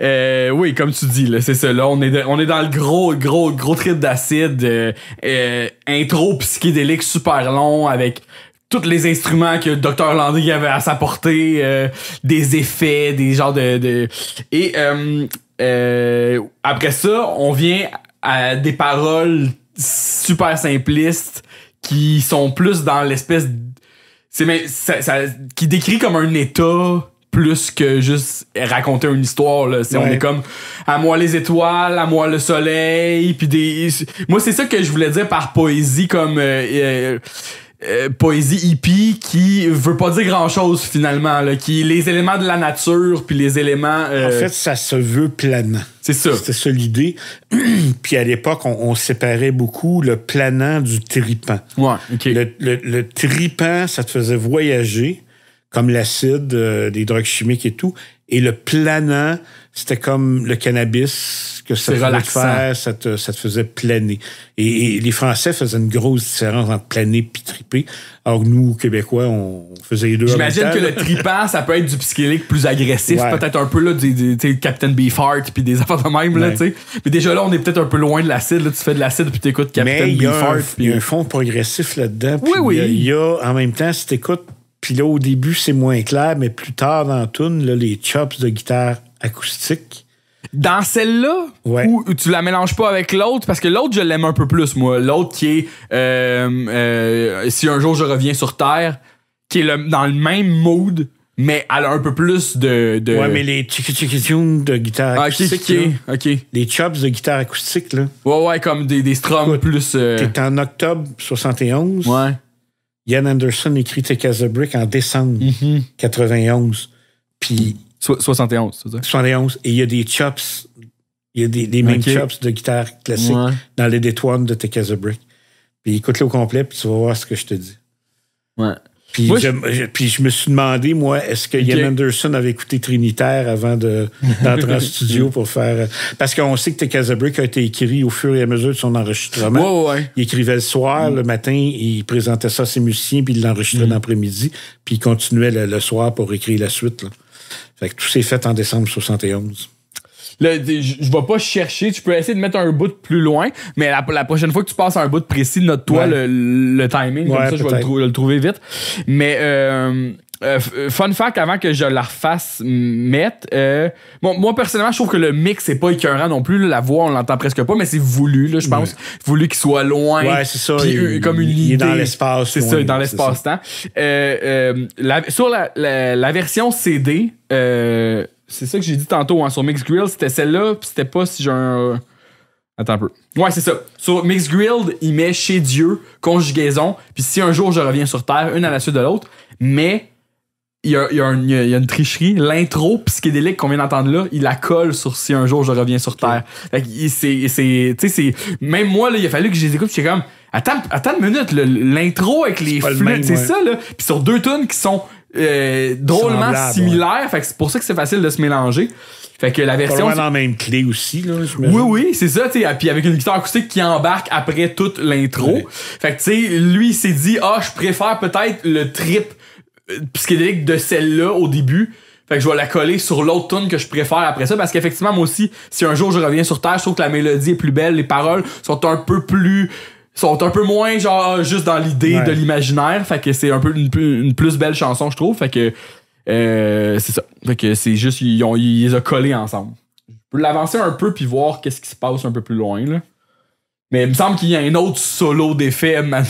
Euh, oui, comme tu dis, là, c'est ça. on est, on est dans le gros, gros, gros trip d'acide. Euh, euh intro psychédélique super long avec tous les instruments que Dr. Landry avait à sa portée, euh, des effets, des genres de... de... Et euh, après ça, on vient à des paroles super simplistes qui sont plus dans l'espèce... C'est mais ça, ça, qui décrit comme un état plus que juste raconter une histoire. Là. On est comme à moi les étoiles, à moi le soleil, puis des. Moi, c'est ça que je voulais dire par poésie comme. Euh, euh, euh, poésie hippie qui veut pas dire grand chose finalement qui les éléments de la nature puis les éléments en fait ça se veut planant c'est ça c'était ça l'idée puis à l'époque on, séparait beaucoup le planant du tripant ouais, le, le, le tripant ça te faisait voyager comme l'acide, euh, des drogues chimiques et tout. Et le planant, c'était comme le cannabis que ça faisait faire, ça te, faisait planer. Et, les Français faisaient une grosse différence entre planer et triper. Alors nous, Québécois, on faisait les deux. J'imagine que le tripant, ça peut être du psychélique plus agressif, peut-être un peu là, du, du Captain Beefheart puis des affaires de même. Là, Mais déjà là, on est peut-être un peu loin de l'acide. Là, Tu fais de l'acide puis écoutes Captain Beefheart. Il y a un fond progressif là-dedans. Oui, oui. Il y, a, en même temps, si écoutes, puis là, au début, c'est moins clair, mais plus tard dans Toon, les chops de guitare acoustique. Dans celle-là, ouais. ou tu la mélanges pas avec l'autre, parce que l'autre, je l'aime un peu plus, moi. L'autre qui est euh, euh, Si un jour je reviens sur Terre, qui est dans le même mood, mais elle a un peu plus de. Ouais, mais les tchiki de guitare ah, acoustique. ok, Les chops de guitare acoustique, là. Ouais, ouais, comme des, des strums plus. Euh, t'es en octobre 71. Ouais. Ian Anderson écrit Take as en décembre 91. Mhm. Puis. 71, c'est ça? 71. Et il y a des chops. Il y a des, main chops de guitare classique dans les détoines de Take as Puis écoute-le au complet, puis tu vas voir ce que je te dis. Ouais. Puis, je, me suis demandé, moi, est-ce que Ian Anderson avait écouté Trinitaire avant d'entrer en studio pour faire. Euh, parce qu'on sait que Casabrick a été écrit au fur et à mesure de son enregistrement. Ouais, ouais. Il écrivait le soir, le matin, il présentait ça à ses musiciens, puis il l'enregistrait mm. l'après-midi, puis il continuait le, soir pour écrire la suite. Fait que tout s'est fait en décembre 71. Je je vais pas chercher. Tu peux essayer de mettre un bout plus loin, mais la, prochaine fois que tu passes un bout précis note-toi le, timing, comme ça, je vais le, trouver vite. Mais euh, euh, euh, fun fact avant que je la refasse mettre. Euh, bon, moi personnellement, je trouve que le mix c'est pas écœurant non plus. la voix, on l'entend presque pas, mais c'est voulu, je pense. Voulu qu'il soit loin. Ouais, c'est ça. comme une il est dans l'espace. C'est ça, dans l'espace-temps. sur la, version CD, euh, c'est ça que j'ai dit tantôt hein, sur Mix Grill, c'était celle-là, puis c'était pas si j'ai un. Euh, attends un peu. Ouais, c'est ça. Sur Mix Grilled, il met chez Dieu, conjugaison, puis si un jour je reviens sur Terre, une à la suite de l'autre, mais il y a, il y a, une y a une tricherie. L'intro qu'on vient d'entendre là, il la colle sur si un jour je reviens sur Terre. Fait c'est même moi, il a fallu que je les écoute, j'étais comme. Attends, attends une minute, l'intro avec les flûtes, c'est ça, là. Puis sur deux tonnes qui sont euh, drôlement similaire. Fait que c'est pour ça que c'est facile de se mélanger. Fait que la version. la même clé aussi, Oui, oui, c'est ça, tu Puis avec une guitare acoustique qui embarque après toute l'intro. Fait que, tu sais, lui, il s'est dit, ah, je préfère peut-être le trip euh, psychédélique de celle-là au début. Fait que je vais la coller sur l'autre tune que je préfère après ça parce qu'effectivement moi aussi si un jour je reviens sur terre, je trouve que la mélodie est plus belle, les paroles sont un peu plus sont un peu moins genre juste dans l'idée de l'imaginaire fait que c'est un peu une, plus belle chanson je trouve fait que euh, c'est ça fait que c'est juste ils, ont, ils ont collé ensemble je peux l'avancer un peu puis voir qu'est-ce qui se passe un peu plus loin là mais il me semble qu'il y a un autre solo d'effet à là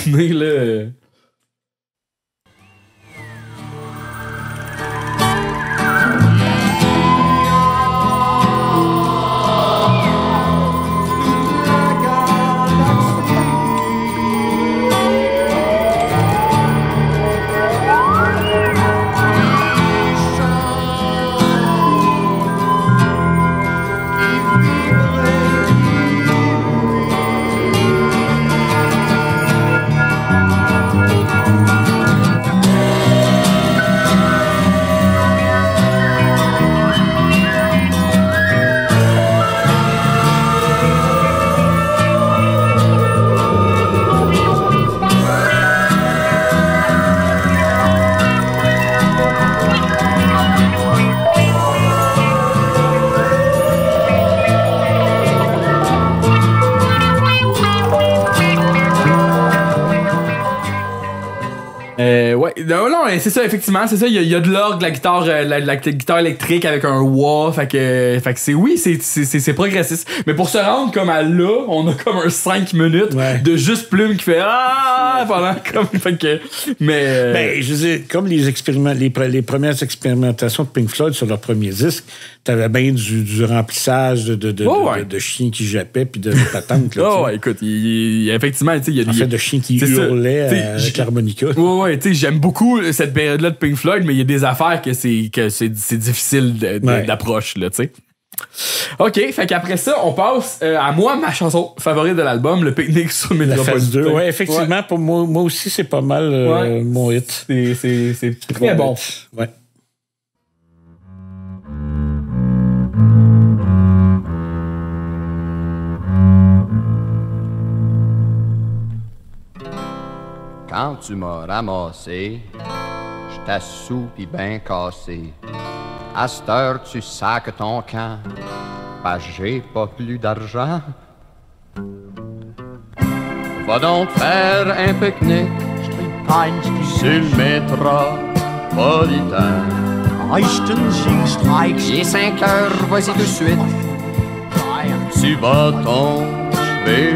Non, non, c'est ça, effectivement, c'est ça. Il y, a de l'orgue, la guitare, euh, la, guitare électrique avec un wah. Fait que, fait que c'est oui, c'est progressiste. Mais pour se rendre comme à là, on a comme un 5 minutes de juste plume qui fait Ah pendant comme. Fait que, mais. Euh, ben, je veux comme les, les, premières expérimentations de Pink Floyd sur leur premier disque, t'avais bien du, du, remplissage de, de, de, chiens qui jappaient puis de patentes. Là, oh, écoute, il, effectivement, tu sais, il y a des. En fait, de chiens qui hurlaient euh, avec l'harmonica. Ouais, ouais, tu sais, j'aime beaucoup cool cette période-là de Pink Floyd, mais il y a des affaires que c'est que c'est difficile d'approche, là, tu sais. Ok, fait qu'après ça, on passe euh, à moi, ma chanson favorite de l'album, Le Picnic nique sur Ouais, effectivement, pour moi, moi aussi, c'est pas mal euh, mon hit. C'est très bon. Quand tu m'as ramassé, pis bien cassé. À cette heure, tu sacs ton camp, pas j'ai pas plus d'argent. Va donc faire un pique-nique, sur le métropolitain. Il est cinq heures, vas-y tout de suite. Tu vas tomber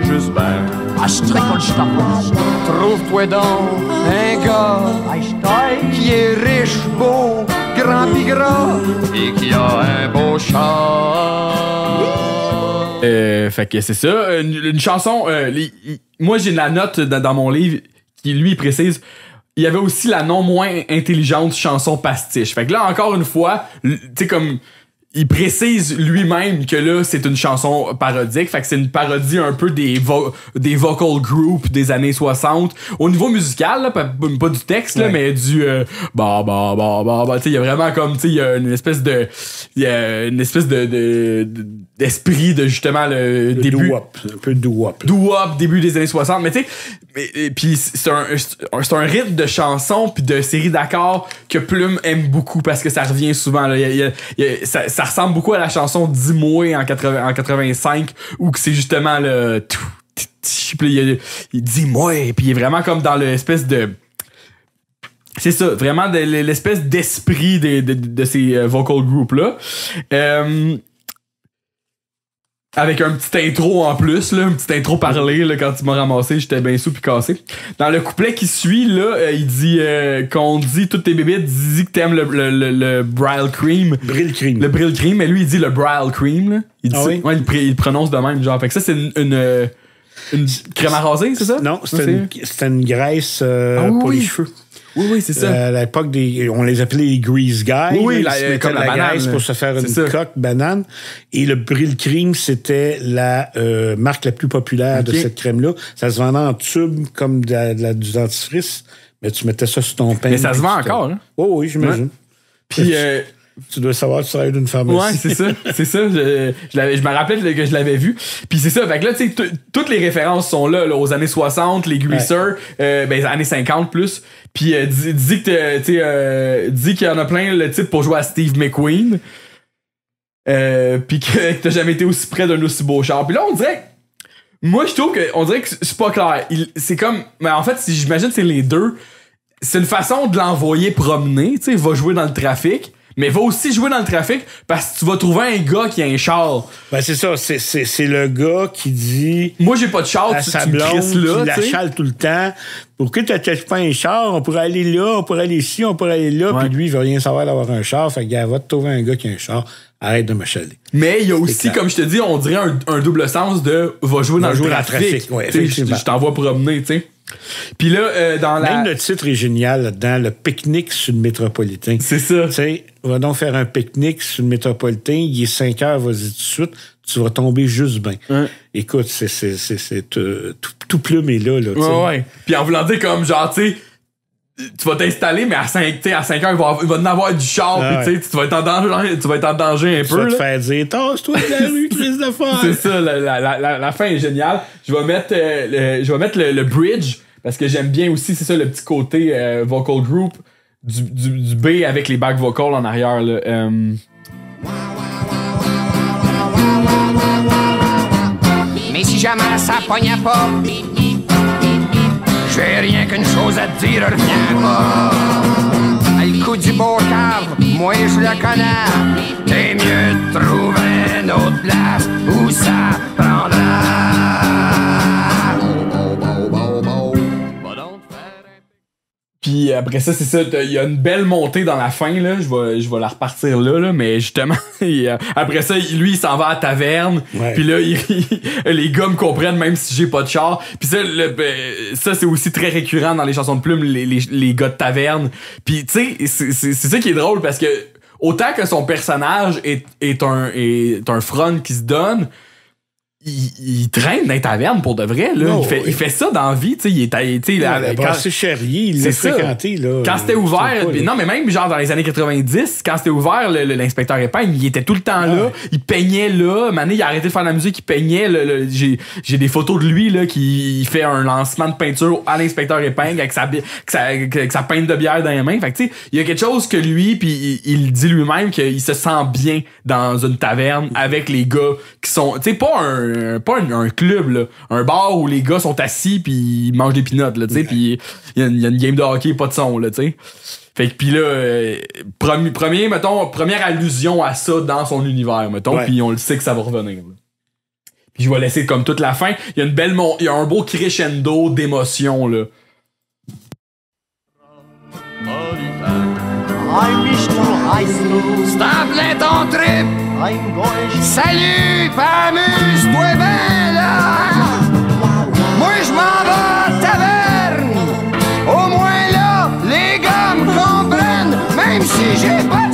juste bien. Ah, je je t'approche. Trouve-toi donc un gars qui est riche, beau, grand pis gras et qui a un beau chat. Euh, fait que c'est ça. Euh, une, chanson, euh, moi j'ai la note dans, dans, mon livre qui lui précise il y avait aussi la non moins intelligente chanson pastiche. Fait que là, encore une fois, tu sais, comme il précise lui-même que là, c'est une chanson parodique. Fait que c'est une parodie un peu des, des vocal groups des années 60. Au niveau musical, là, pas, du texte, là, mais du bah, bah, bah, bah, sais il y a vraiment comme, tu sais, il y a une espèce de. Y a une espèce de. d'esprit de, justement le, début. Un peu doo-wop. début des années 60. Mais tu sais, et puis c'est un, rythme de chanson puis de série d'accords que Plume aime beaucoup parce que ça revient souvent. Là. ça, ressemble beaucoup à la chanson Dis-moi en, 80, en 85 où c'est justement le tout. Il, il Dis-moi, puis il est vraiment comme dans l'espèce de. C'est ça, vraiment l'espèce d'esprit de, de, ces euh, vocal groups-là. Euh, avec un petit intro en plus, un petit intro parlé, quand tu m'as ramassé, j'étais bien sous puis cassé. Dans le couplet qui suit, là, euh, il dit euh, qu'on dit toutes tes bébés, dis que t'aimes le, le, le, le Cream. Brill Cream. Le Brill Cream, mais lui, il dit le Brill Cream. Il, ah dit ouais, il, prononce de même, genre. Fait que ça, c'est une, une, euh, crème à raser, c'est ça? Non, c'est une, une, graisse ah pour les cheveux. Oui, oui, c'est ça. Euh, à l'époque, on les appelait les grease guys. là, comme la, banane, pour se faire une coque banane. Et le Brill Cream, c'était la euh, marque la plus populaire de cette crème-là. Ça se vendait en tube comme de la, du dentifrice, mais tu mettais ça sur ton pain. Mais ça se vend encore, hein? Oh, oui, j'imagine. Puis... Euh, tu dois savoir que tu travailles d'une femme Ouais, c'est ça. C'est ça. Je, me rappelle que je l'avais vu. Puis c'est ça. Fait que là, tu sais, toutes les références sont là, aux années 60, les greasers, ben, années 50 plus. Puis euh, dis, que euh, qu'il y en a plein le type pour jouer à Steve McQueen. Euh, puis que t'as jamais été aussi près d'un aussi beau char. Puis là, on dirait. Moi, je trouve que. On dirait que c'est pas clair. c'est comme. Mais en fait, si j'imagine c'est les deux. C'est une façon de l'envoyer promener. Tu il va jouer dans le trafic mais va aussi jouer dans le trafic parce que tu vas trouver un gars qui a un char. Ben c'est ça, c'est, le gars qui dit Moi j'ai pas de char, tu, sais tu la chale tout le temps. Pourquoi n'achètes pas un char? On pourrait aller là, on pourrait aller ici, on pourrait aller là, puis lui il veut rien savoir d'avoir un char, fait gars, va te trouver un gars qui a un char arrête de me chaler. Mais il y a aussi, comme je te dis, on dirait un, double sens de va jouer dans le trafic. je t'envoie promener, tu sais. Puis là, euh, dans la. Même le titre est génial dans le pique-nique sur le métropolitain. C'est ça. Tu sais, va donc faire un pique-nique sur le métropolitain, il est 5 heures, vas-y tout de suite, tu vas tomber juste bien. Écoute, c'est, euh, tout, tout, plume est là. là ouais, ouais. Puis en voulant dire comme, genre, tu sais tu vas t'installer, mais à 5, à 5 heures, il va, il va en avoir du char, ah tu vas être en danger, tu vas être en danger un peu. je vais te faire dire, tâche toi de la rue, de Christopher! C'est ça, la, la, la, fin est géniale. Je vais mettre, euh, le, je vais mettre le, bridge, parce que j'aime bien aussi, c'est ça, le petit côté euh, vocal group du, du, du, B avec les back vocals en arrière, euh, Mais si jamais ça pognait pas, j'ai rien qu'une chose à dire, reviens pas. Le coup cave, moi je le connais. T'es mieux après ça, c'est ça. Il y a une belle montée dans la fin, là. Je vais, je vais la repartir là, Mais justement, euh, après ça, lui, il s'en va à taverne. Puis là, les gars me comprennent même si j'ai pas de char. Puis ça, ben, ça c'est aussi très récurrent dans les chansons de plumes, les, les, les gars de taverne. Puis tu sais, c'est ça qui est drôle parce que autant que son personnage est, est, un, est un front qui se donne, il, traîne dans les tavernes pour de vrai. Là. il, fait, fait, ça dans la vie. il est, été là, quand chéri, il l'a fréquenté. Là, quand c'était ouvert, non, mais même genre dans les années 90, quand c'était ouvert, l'inspecteur Épingle il était tout le temps là. Il peignait là. Mané, il a arrêté de faire de la musique, il peignait. J'ai des photos de lui là, qui il fait un lancement de peinture à l'inspecteur Épingle avec sa, avec avec sa, peinte de bière dans les mains. Fait il y a quelque chose que lui, puis il, il dit lui-même qu'il se sent bien dans une taverne avec les gars qui sont. Tu sais, pas un un, pas un, club, là, un bar où les gars sont assis puis ils mangent des pinottes, là, tu il y, a une game de hockey, pas de son, là, Fait puis là, euh, premier, première allusion à ça dans son univers, mettons, puis on le sait que ça va revenir. Puis je vais laisser comme toute la fin. Il y a une belle, il y a un beau crescendo d'émotion là. Stop en trip. Salut, famus, amuse-toi Moi je m'en vais à taverne. Au moins là, les gars me comprennent, même si j'ai pas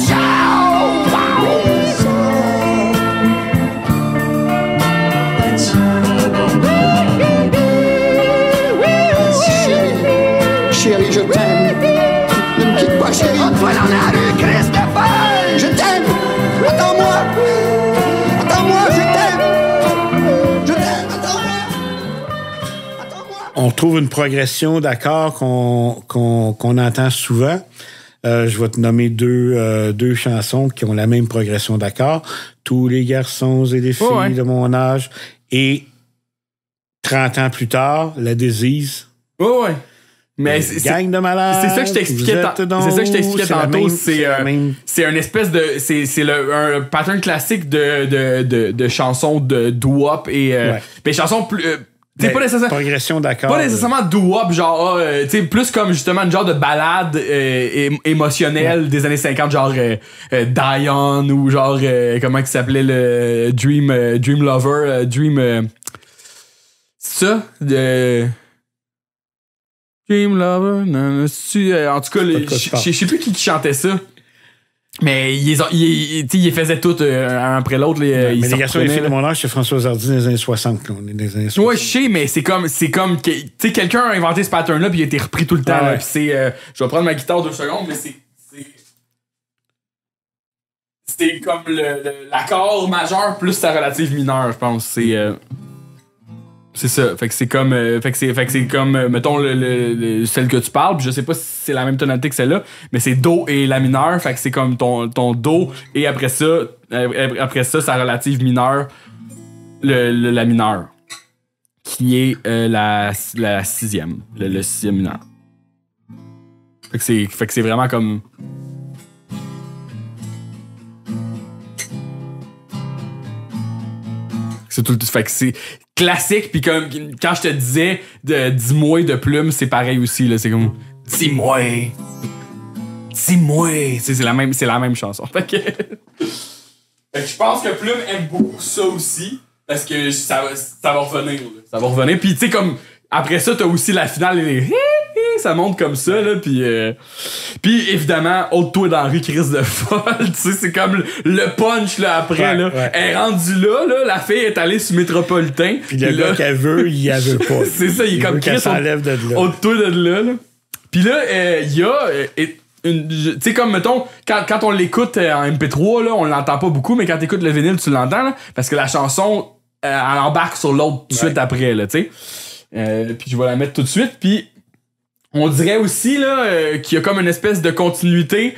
on trouve une progression d'accords qu'on entend souvent. Euh, je vais te nommer deux, euh, deux chansons qui ont la même progression d'accords. Tous les garçons et les oh, filles de mon âge. Et 30 ans plus tard, La disease. Oh ouais. Mais euh, c'est ça que je t'expliquais C'est ça que je t'expliquais tantôt. C'est un espèce de. C'est un pattern classique de, de, chansons de doo et. chansons plus ben, pas nécessairement. Progression d'accord. Pas nécessairement doo-wop, genre, ah, euh, tu sais, plus comme justement une genre de balade euh, émotionnelle des années 50, genre euh, Dion ou genre, comment il s'appelait le Dream, Dream Lover, Dream. ça? Dream Lover? Non, non, en tout cas, je sais plus qui chantait ça. Mais ils, faisaient tout euh, un après l'autre. Les, gars euh, mais les filles de mon âge, c'est François Zardy dans les années 60. années Ouais, je sais, mais c'est comme. c'est comme que, Quelqu'un a inventé ce pattern-là, puis il a été repris tout le temps. c'est, euh, je vais prendre ma guitare deux secondes, mais c'est. C'est, c'est comme le, l'accord majeur plus sa relative mineure, je pense. C'est. C'est ça. Fait que c'est comme, euh, fait que c'est, que c'est comme, euh, mettons le, celle que tu parles. je sais pas si c'est la même tonalité que celle-là, mais c'est do et la mineur Fait que c'est comme ton, ton do et après ça, euh, après ça, sa relative mineure, le, la mineur qui est la, sixième, le, le sixième mineur. Fait que c'est, fait que c'est vraiment comme. C'est tout le fait que c'est classique, puis comme quand je te disais de 10 mois de Plume c'est pareil aussi, là. C'est comme dis mois. dis mois. C'est la, même, c'est la même chanson. Fait que. je pense que Plume aime beaucoup ça aussi. Parce que ça, ça va revenir. Ça va revenir. Puis, tu sais, comme après ça, t'as aussi la finale. Et les ça monte comme ça, là, puis... Euh... Puis, évidemment, autre toi dans la rue, crise de folle, tu sais, c'est comme le punch, là, après, là. Elle est rendue là, là, la fille est allée sur Métropolitain. Puis le là... gars qu'elle veut, il y veut pas. c'est ça, il, est comme Chris, s'enlève de là. Autre de là, Puis là, euh, il y a... Euh, tu sais comme mettons quand, quand on l'écoute euh, en MP3 là on l'entend pas beaucoup mais quand t'écoutes le vinyle tu l'entends parce que la chanson elle embarque sur l'autre tout de suite après là tu sais puis je vais la mettre tout de suite puis on dirait aussi là euh, qu'il y a comme une espèce de continuité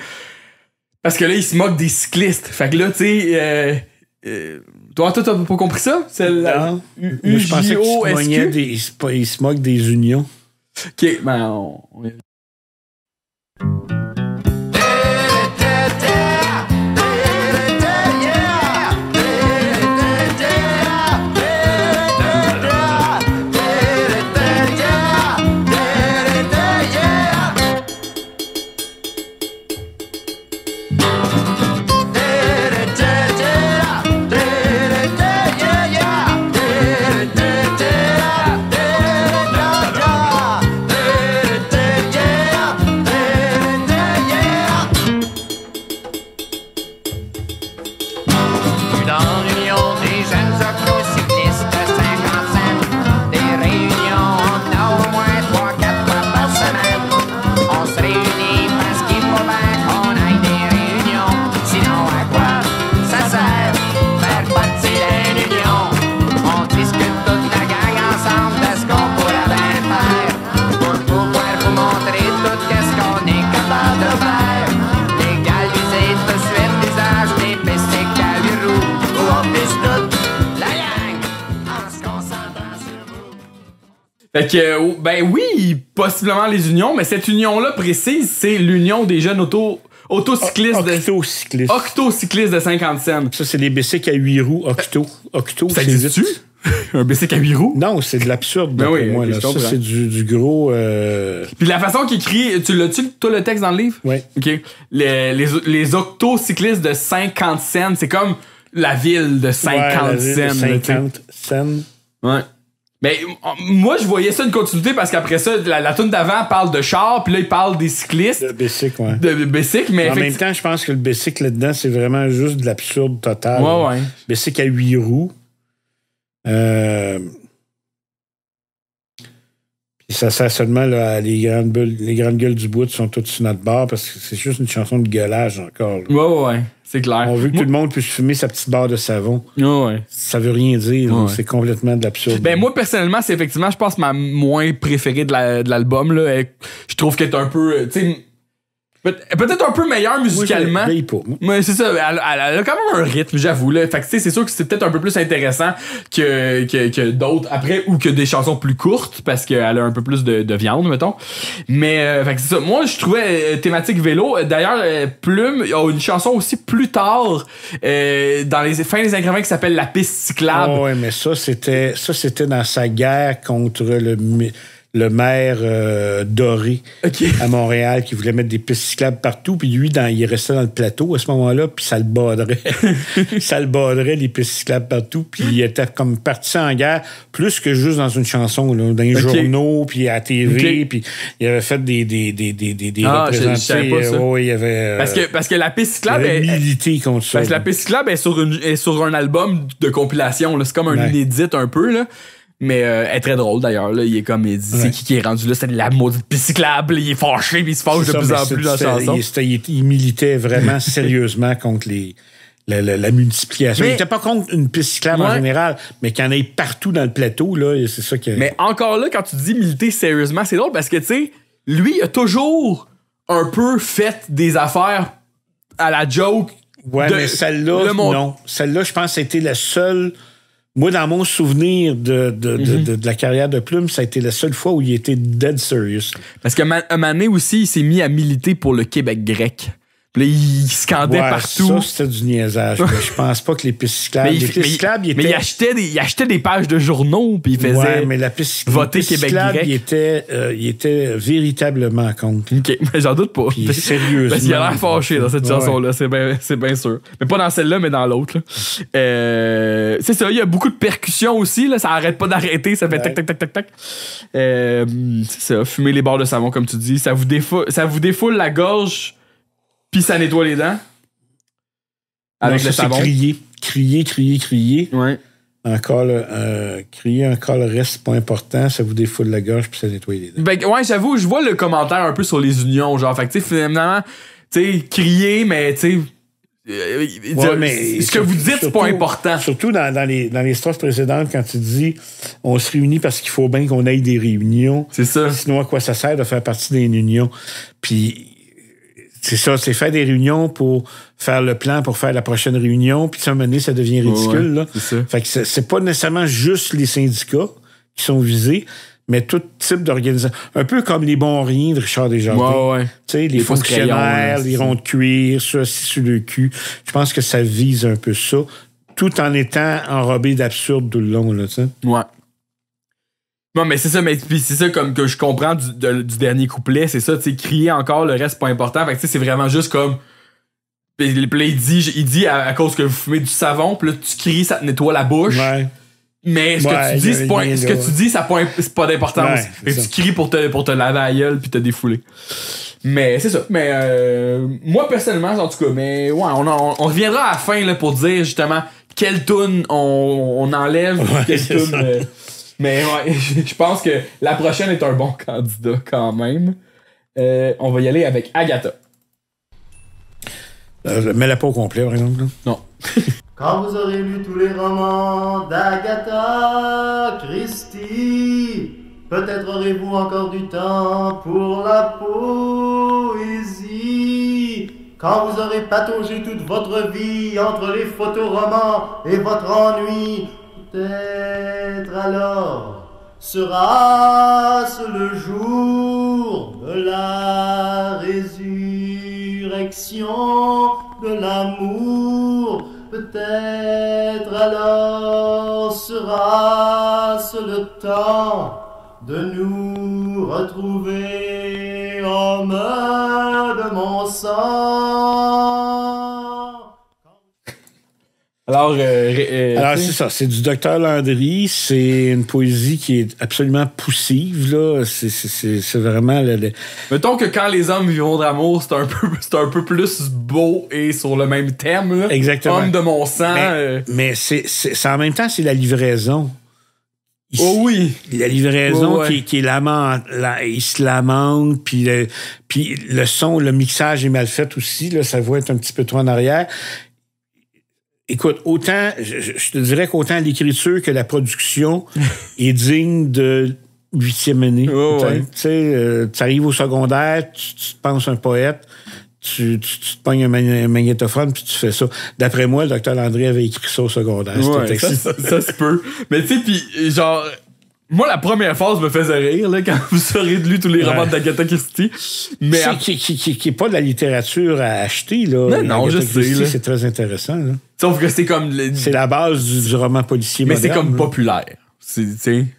parce que là il se moque des cyclistes. Fait que là tu sais euh, euh, toi toi t'as pas compris ça C'est Je pensais se, se- moque des unions. OK, ben Fait que, euh, oh, ben oui, possiblement les unions, mais cette union-là précise, c'est l'union des jeunes auto Autocycliste. de 50 cents. Ça, c'est des bicycles à 8 roues octo. Octo, ça existe-tu? un bicycle à 8 roues? Non, c'est de l'absurde ben pour oui, moi. Là. Ça, c'est du, du, gros... Euh, Puis la façon qu'il écrit... Tu l'as-tu, toi, le texte dans le livre? Oui. OK. Les, les, octocyclistes de 50 cents, c'est comme la ville de 50 ouais, cents. 50 cents. Ouais. Mais moi, je voyais ça une continuité parce qu'après ça, la, toune d'avant parle de char, puis là, il parle des cyclistes. De Bessic, ouais. De bicycle, mais. En même temps, je pense que le bicycle là-dedans, c'est vraiment juste de l'absurde total. Ouais, ouais. à huit roues. Euh... Puis ça sert seulement les, grandes les grandes gueules du bout sont toutes sur notre barre parce que c'est juste une chanson de gueulage encore. Oui, Ouais, ouais, ouais. C'est clair. On veut que tout le monde puisse fumer sa petite barre de savon. ouais. Ça veut rien dire. C'est complètement de l'absurde. Ben, moi, personnellement, c'est effectivement, je pense, ma moins préférée de l'album. je trouve qu'elle est un peu. Euh, Peut-être un peu meilleur musicalement. Mais c'est ça, elle, a quand même un rythme, j'avoue. Là. Fait c'est sûr que c'est peut-être un peu plus intéressant que, d'autres après ou que des chansons plus courtes parce qu'elle a un peu plus de, viande, mettons. Mais euh, c'est ça. Moi, je trouvais euh, thématique vélo. D'ailleurs, euh, Plume a une chanson aussi plus tard euh, dans les fins des ingrédients qui s'appelle La piste cyclable. Oh, oui, mais ça, c'était ça c'était dans sa guerre contre le le maire euh, Doré à Montréal qui voulait mettre des pistes cyclables partout. Puis lui, il restait dans le plateau à ce moment-là, puis ça le baudrait. ça le baudrait, les pistes cyclables partout. Puis il était comme parti en guerre, plus que juste dans une chanson, dans les journaux, puis à la TV. Puis il avait fait des, des, des, des, des ah, représentés. Euh, ça. Euh, parce, que, parce que la piste cyclable... est, milité contre Parce que la piste cyclable est sur, une, est sur un album de compilation. C'est comme un inédit un peu. Là. Mais euh, elle est très drôle d'ailleurs. Il est comme, il dit, c'est qui qui est rendu là? C'est la maudite bicyclable. Il est fâché, puis il se fâche de plus en plus dans la Il, militait vraiment sérieusement contre les, la, multiplication. il n'était pas contre une piste en général, mais qu'il y en ait partout dans le plateau, là, c'est ça qui Mais encore là, quand tu dis militer sérieusement, c'est drôle parce que, tu sais, lui, a toujours un peu fait des affaires à la joke. Ouais, mais celle-là, non. Celle-là, je pense a c'était la seule moi, dans mon souvenir mhm. de, la carrière de Plume, ça a été la seule fois où il était dead serious. Parce qu'à un moment aussi, il s'est mis à militer pour le Québec grec il scandait partout. Ça, c'était du niaisage. je pense pas que les pistes Mais, les pistes il, mais il, achetait des, il achetait des pages de journaux, puis il faisait. mais la voter Québec cyclable, direct. Il était, euh, il était véritablement contre. OK, mais j'en doute pas. Il sérieusement. Parce qu'il a l'air fâché dans cette chanson-là, c'est bien sûr. Mais pas dans celle-là, mais dans l'autre. Euh, c'est ça, il y a beaucoup de percussions aussi. Là, ça arrête pas d'arrêter, ça fait tac, tac, tac, tac, tac. Euh, c'est fumer les barres de savon, comme tu dis. Ça vous, ça vous défoule la gorge puis ça nettoie les dents. Avec le savon. Crier, crier, crier, crier. Ouais. Encore, euh, crier encore le reste, pas important, ça vous défoule la gorge puis ça nettoie les dents. Ben, ouais, j'avoue, je vois le commentaire un peu sur les unions, genre, fait tu finalement, tu sais, crier, mais, tu euh, ouais, mais ce que vous dites, c'est pas important. Surtout dans, les, dans les strophes précédentes, quand tu dis on se réunit parce qu'il faut bien qu'on aille des réunions. C'est ça. Sinon, à quoi ça sert de faire partie d'une union? Puis c'est ça, c'est faire des réunions pour faire le plan pour faire la prochaine réunion, puis ça, donné, ça devient ridicule. Fait que c'est pas nécessairement juste les syndicats qui sont visés, mais tout type d'organisation. Un peu comme les bons riens de Richard Desjardins. Tu sais, les, fonctionnaires, les ronds de cuir, ceux ci sur le cul. Je pense que ça vise un peu ça, tout en étant enrobé d'absurde tout le long, Ouais. Non, mais c'est ça, mais c'est ça comme que je comprends du, dernier couplet, c'est ça, tu sais, crier encore, le reste, pas important. Fait que tu sais, c'est vraiment juste comme. Puis il dit, il dit à, cause que vous fumez du savon, puis là, tu cries, ça te nettoie la bouche. Mais ce que tu dis, c'est pas, ce que ça pas, d'importance. tu cries pour te, pour te laver la gueule puis te défouler. Mais c'est ça. Mais euh, moi personnellement, en tout cas, mais ouais, on, on, reviendra à la fin là, pour dire justement quelle tune on, on, enlève, quelle tune. Mais ouais, je pense que la prochaine est un bon candidat quand même. Euh, on va y aller avec Agatha. Euh, je mets-la peau au complet, par exemple. Non. Quand vous aurez lu tous les romans d'Agatha Christie, peut-être aurez-vous encore du temps pour la poésie. Quand vous aurez pataugé toute votre vie entre les photoromans et votre ennui, Peut-être alors sera-ce le jour de la résurrection de l'amour. Peut-être alors sera-ce le temps de nous retrouver, main de mon sang. Alors, euh, euh, c'est ça, c'est du docteur Landry, c'est une poésie qui est absolument poussive, là. C'est vraiment... Mettons que quand les hommes vivront d'amour, c'est un, peu, un peu plus beau et sur le même thème, là. Exactement. Homme de mon sang. Mais, euh. c'est en même temps, c'est la livraison. oh oui! La livraison qui, qui lamente, il se lamente, puis le, puis le son, le mixage est mal fait aussi, là, sa voix un petit peu trop en arrière. Écoute, autant, je, te dirais qu'autant l'écriture que la production est digne de huitième année. Oh, euh, tu arrives au secondaire, tu, te penses un poète, tu, te pognes un, magnétophone, puis tu fais ça. D'après moi, le docteur Landry avait écrit ça au secondaire. ça, ça, ça, se peut. Mais tu sais, puis genre, moi, la première phase me faisait rire, là, quand vous de lu tous les romans d'Agatha Christie. Mais. Qui, qui, pas de la littérature à acheter, là. non, je sais. C'est très intéressant, Sauf que c'est comme. C'est la base du, roman policier. Mais c'est comme populaire.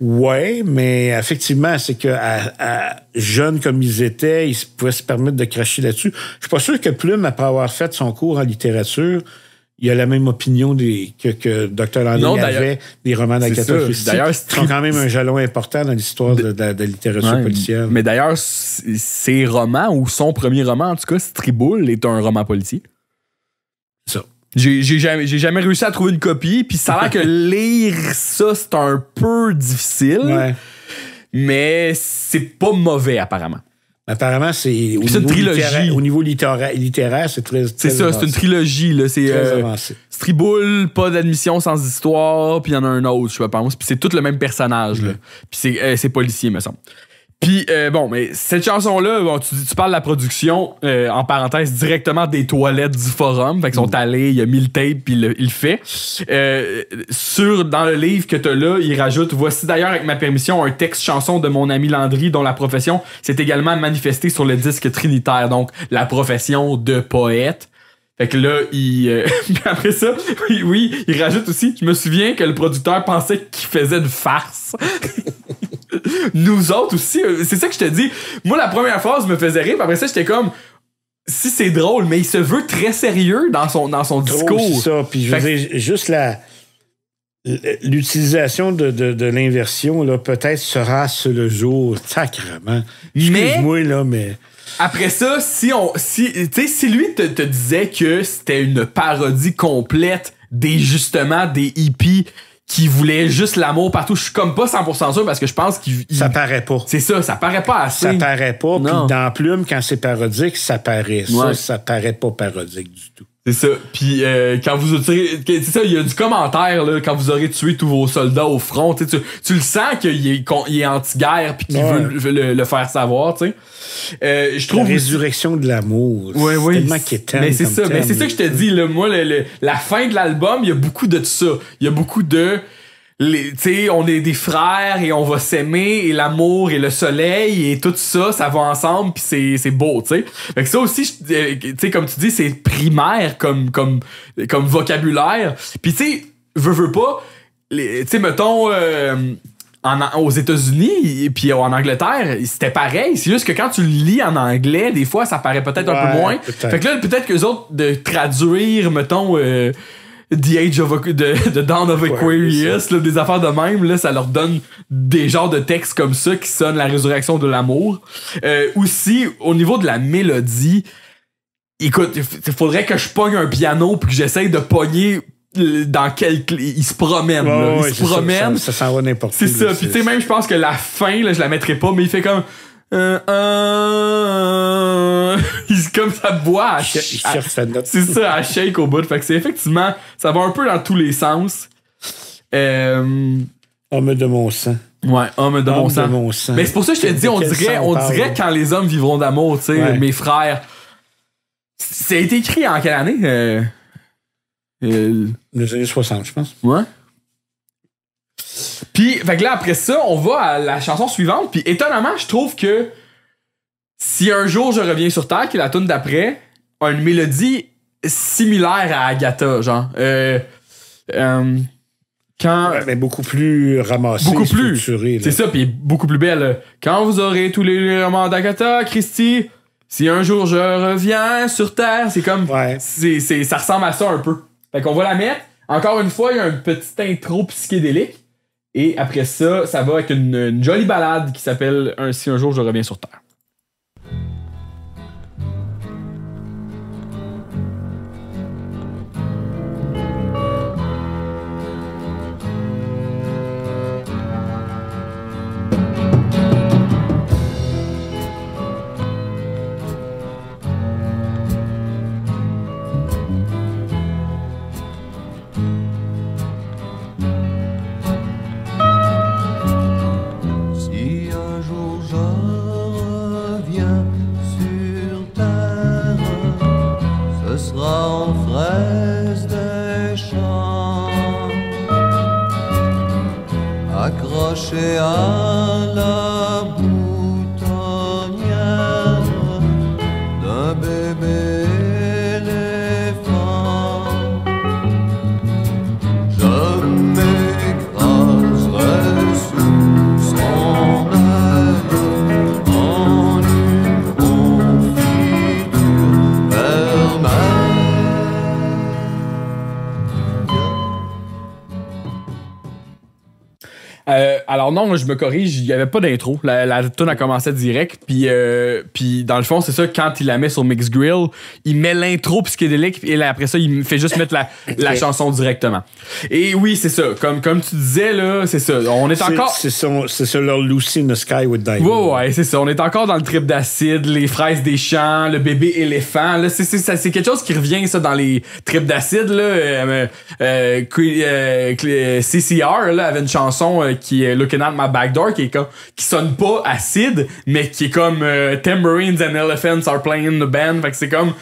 Ouais, mais effectivement, c'est que à, jeunes comme ils étaient, ils pouvaient se permettre de cracher là-dessus. Je suis pas sûr que Plume, après avoir fait son cours en littérature, il a la même opinion que, que Dr. Henry avait des romans d'Agatha D'ailleurs, c'est quand même un jalon important dans l'histoire de, la littérature policière. Mais d'ailleurs, ses romans, ou son premier roman, en tout cas, Striboul, est un roman policier. Ça. J'ai jamais, réussi à trouver une copie, puis ça a que lire ça, c'est un peu difficile. Mais c'est pas mauvais, apparemment. Apparemment, c'est au, niveau littéraire, au niveau littéraire, c'est très. C'est ça, c'est une trilogie. Là. C'est, euh, Striboul, pas d'admission sans histoire, puis il y en a un autre, je pense. Puis c'est tout le même personnage. Mmh. Puis c'est, euh, c'est policier, me semble. Puis euh, bon, mais cette chanson-là, tu, tu, parles de la production, euh, en parenthèse, directement des toilettes du forum. Fait qu'ils sont mm. allés, il a mis le tape, puis il, le fait. Euh, sur, dans le livre que t'as là, il rajoute Voici d'ailleurs, avec ma permission, un texte chanson de mon ami Landry, dont la profession s'est également manifestée sur le disque Trinitaire. Donc, la profession de poète. Fait que là, il. après ça, oui, oui, il rajoute aussi Je me souviens que le producteur pensait qu'il faisait de farce. nous autres aussi. Euh, c'est ça que je te dis. Moi, la première phrase me faisait rire, après ça, j'étais comme si c'est drôle, mais il se veut très sérieux dans son, dans son discours. ça, puis je juste la. L'utilisation de, l'inversion, là, peut-être sera sur le jour, sacrement. Excuse-moi, là, mais. Après ça, si on. Si, si lui te, te disait que c'était une parodie complète des justement des hippies qui voulait juste l'amour partout. Je suis comme pas 100% sûr parce que je pense qu'il. Ça paraît pas. C'est ça, ça paraît pas assez. Ça paraît pas. Puis dans Plume, quand c'est parodique, ça paraît. Ça, ça paraît pas parodique du tout. C'est ça. Puis euh, quand vous c'est ça, il y a du commentaire là, quand vous aurez tué tous vos soldats au front, tu, tu le sens qu'il est, est anti-guerre puis qu'il veut le, faire savoir, tu sais. Euh, je trouve la résurrection de l'amour. Ouais, oui. Tellement quétaine, Mais c'est ça, mais c'est ça que je te dis moi la fin de l'album, il y a beaucoup de ça. Il y a beaucoup de t'sais, on est des frères et on va s'aimer et l'amour et le soleil et tout ça, ça va ensemble puis c'est, beau, t'sais Fait que ça aussi, euh, comme tu dis, c'est primaire comme, comme, comme vocabulaire. Puis tu sais, veux, veux pas, tu sais, mettons, euh, aux États-Unis et puis en Angleterre, c'était pareil. C'est juste que quand tu le lis en anglais, des fois, ça paraît peut-être un peu moins. Peut fait que là, peut-être que autres de traduire, mettons, euh, The Age of de, de Dawn of Aquarius, là, des affaires de même, là, ça leur donne des genres de textes comme ça qui sonnent la résurrection de l'amour. Euh, aussi, au niveau de la mélodie, écoute, il faudrait que je pogne un piano puis que j'essaye de pogner euh, dans quel il se promène là. il se promène ça, s'en va n'importe où c'est ça puis tu sais même je pense que la fin là je la mettrai pas mais il fait comme euh, euh comme ça boit à shake. C'est ça, à shake au bout. Fait que c'est effectivement, ça va un peu dans tous les sens. Euh, homme de mon sang. Ouais, homme de, mon, sang. Mais c'est pour ça que je te dis, on dirait, on dirait quand les hommes vivront d'amour, tu sais, mes frères. C'est été écrit en quelle année? Euh, les années 60, je pense. Ouais. Puis, là, après ça, on va à la chanson suivante. Puis, étonnamment, je trouve que si un jour je reviens sur Terre, qui est la tune d'après, a une mélodie similaire à Agatha, genre. Euh, euh, quand mais beaucoup plus ramassée, beaucoup plus c'est ça puis beaucoup plus belle quand vous aurez tous les romans d'Agatha Christy, si un jour je reviens sur terre c'est comme c'est ça ressemble à ça un peu fait qu'on va la mettre encore une fois il y a un petit intro psychédélique et après ça, ça va avec une, jolie balade qui s'appelle Un si un jour je reviens sur Terre. 거야 je me corrige, il n'y avait pas d'intro. La, la a commencé direct. Puis, euh, puis dans le fond, c'est ça, quand il la met sur Mix Grill, il met l'intro psychédélique et après ça, il fait juste mettre la, chanson directement. Et oui, c'est ça. Comme, comme tu disais, là, c'est ça. On est, encore. C'est ça, leur Lucy in the Sky with Ouais, c'est ça. On est encore dans le trip d'acide, les fraises des champs, le bébé éléphant. c'est, quelque chose qui revient, ça, dans les trips d'acide, euh, euh, CCR, avait une chanson qui est Looking at ma backdoor qui est comme qui sonne pas acide mais qui est comme euh, tambourines and elephants are playing in the band fait que c'est comme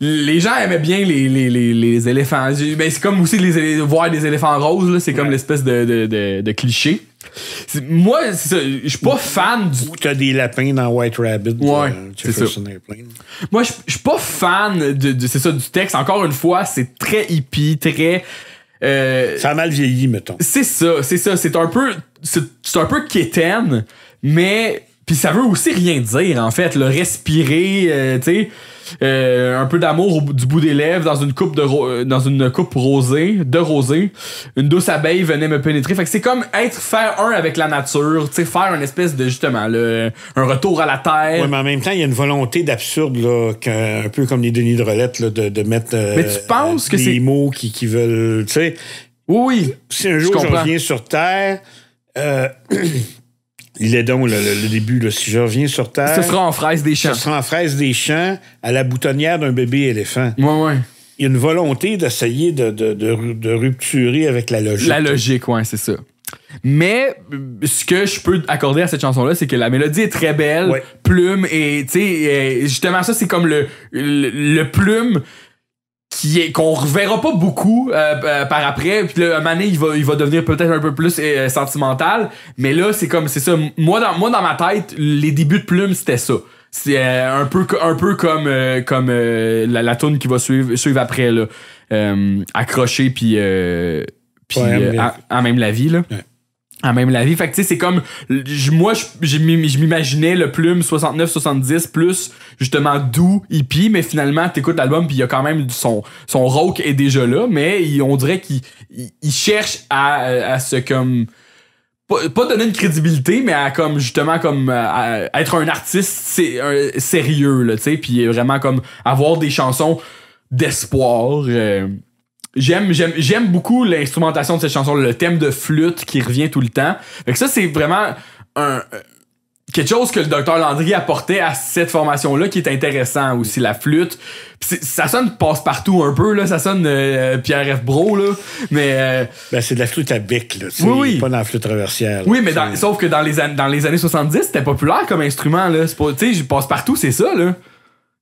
les gens aimaient bien les les, les, les éléphants ben c'est comme aussi les, voir des éléphants roses là c'est comme l'espèce de, de, cliché moi, je suis pas fan du. t'as des lapins dans White Rabbit. Ouais, euh, c'est ça. Moi, je suis pas fan de, c'est ça, du texte. Encore une fois, c'est très hippie, très. Euh, ça a mal vieilli, mettons. C'est ça, c'est ça. C'est un peu c'est un peu quétaine, mais puis ça veut aussi rien dire en fait, le respirer, euh, tu sais, euh, un peu d'amour du bout des lèvres dans une coupe de euh, dans une coupe rosée, de rosée, une douce abeille venait me pénétrer. Fait que c'est comme être faire un avec la nature, tu sais, faire une espèce de justement un retour à la terre. Oui, mais en même temps, il y a une volonté d'absurde là, un, peu comme les Denis de de, mettre tu penses que des mots qui, veulent, tu sais. Oui, oui. Si un jour je reviens sur terre, euh, il est donc le, début. si je reviens sur Terre. Ce sera en fraise des champs. Ce sera en fraise des champs à la boutonnière d'un bébé éléphant. Il y a une volonté d'essayer de, rupturer avec la logique. La logique, oui, c'est ça. Mais ce que je peux accorder à cette chanson-là, c'est que la mélodie est très belle. Plume et, tu euh, justement, ça, c'est comme le, le plume qui est qu'on reverra pas beaucoup euh, euh, par après puis là un moment il va il va devenir peut-être un peu plus euh, sentimental mais là c'est comme c'est ça moi dans moi dans ma tête les débuts de plume c'était ça c'est un peu un peu comme comme la, la tourne qui va suivre suivre après là accroché puis puis à, même la vie là à même la vie. Fait que tu sais, c'est comme moi je m'imaginais le plume 69 70 plus justement doux hippie mais finalement t'écoutes l'album puis il y a quand même son son rock est déjà là mais on dirait qu'il il, cherche à à se comme pas, donner une crédibilité mais à comme justement comme être un artiste c'est sérieux là tu sais puis vraiment comme avoir des chansons d'espoir euh, J'aime, j'aime, j'aime beaucoup l'instrumentation de cette chanson, le thème de flûte qui revient tout le temps. Fait que ça, c'est vraiment un, euh, quelque chose que le docteur Landry apportait à cette formation-là qui est intéressant aussi, la flûte. ça sonne passe-partout un peu, là. Ça sonne euh, Pierre F. Bro, là. Mais. Euh, ben, c'est de la flûte à bec, là. Oui, Pas dans la flûte traversière. oui, mais sauf que dans les, dans les années 70, c'était populaire comme instrument, là. Tu sais, passe-partout, c'est ça, là.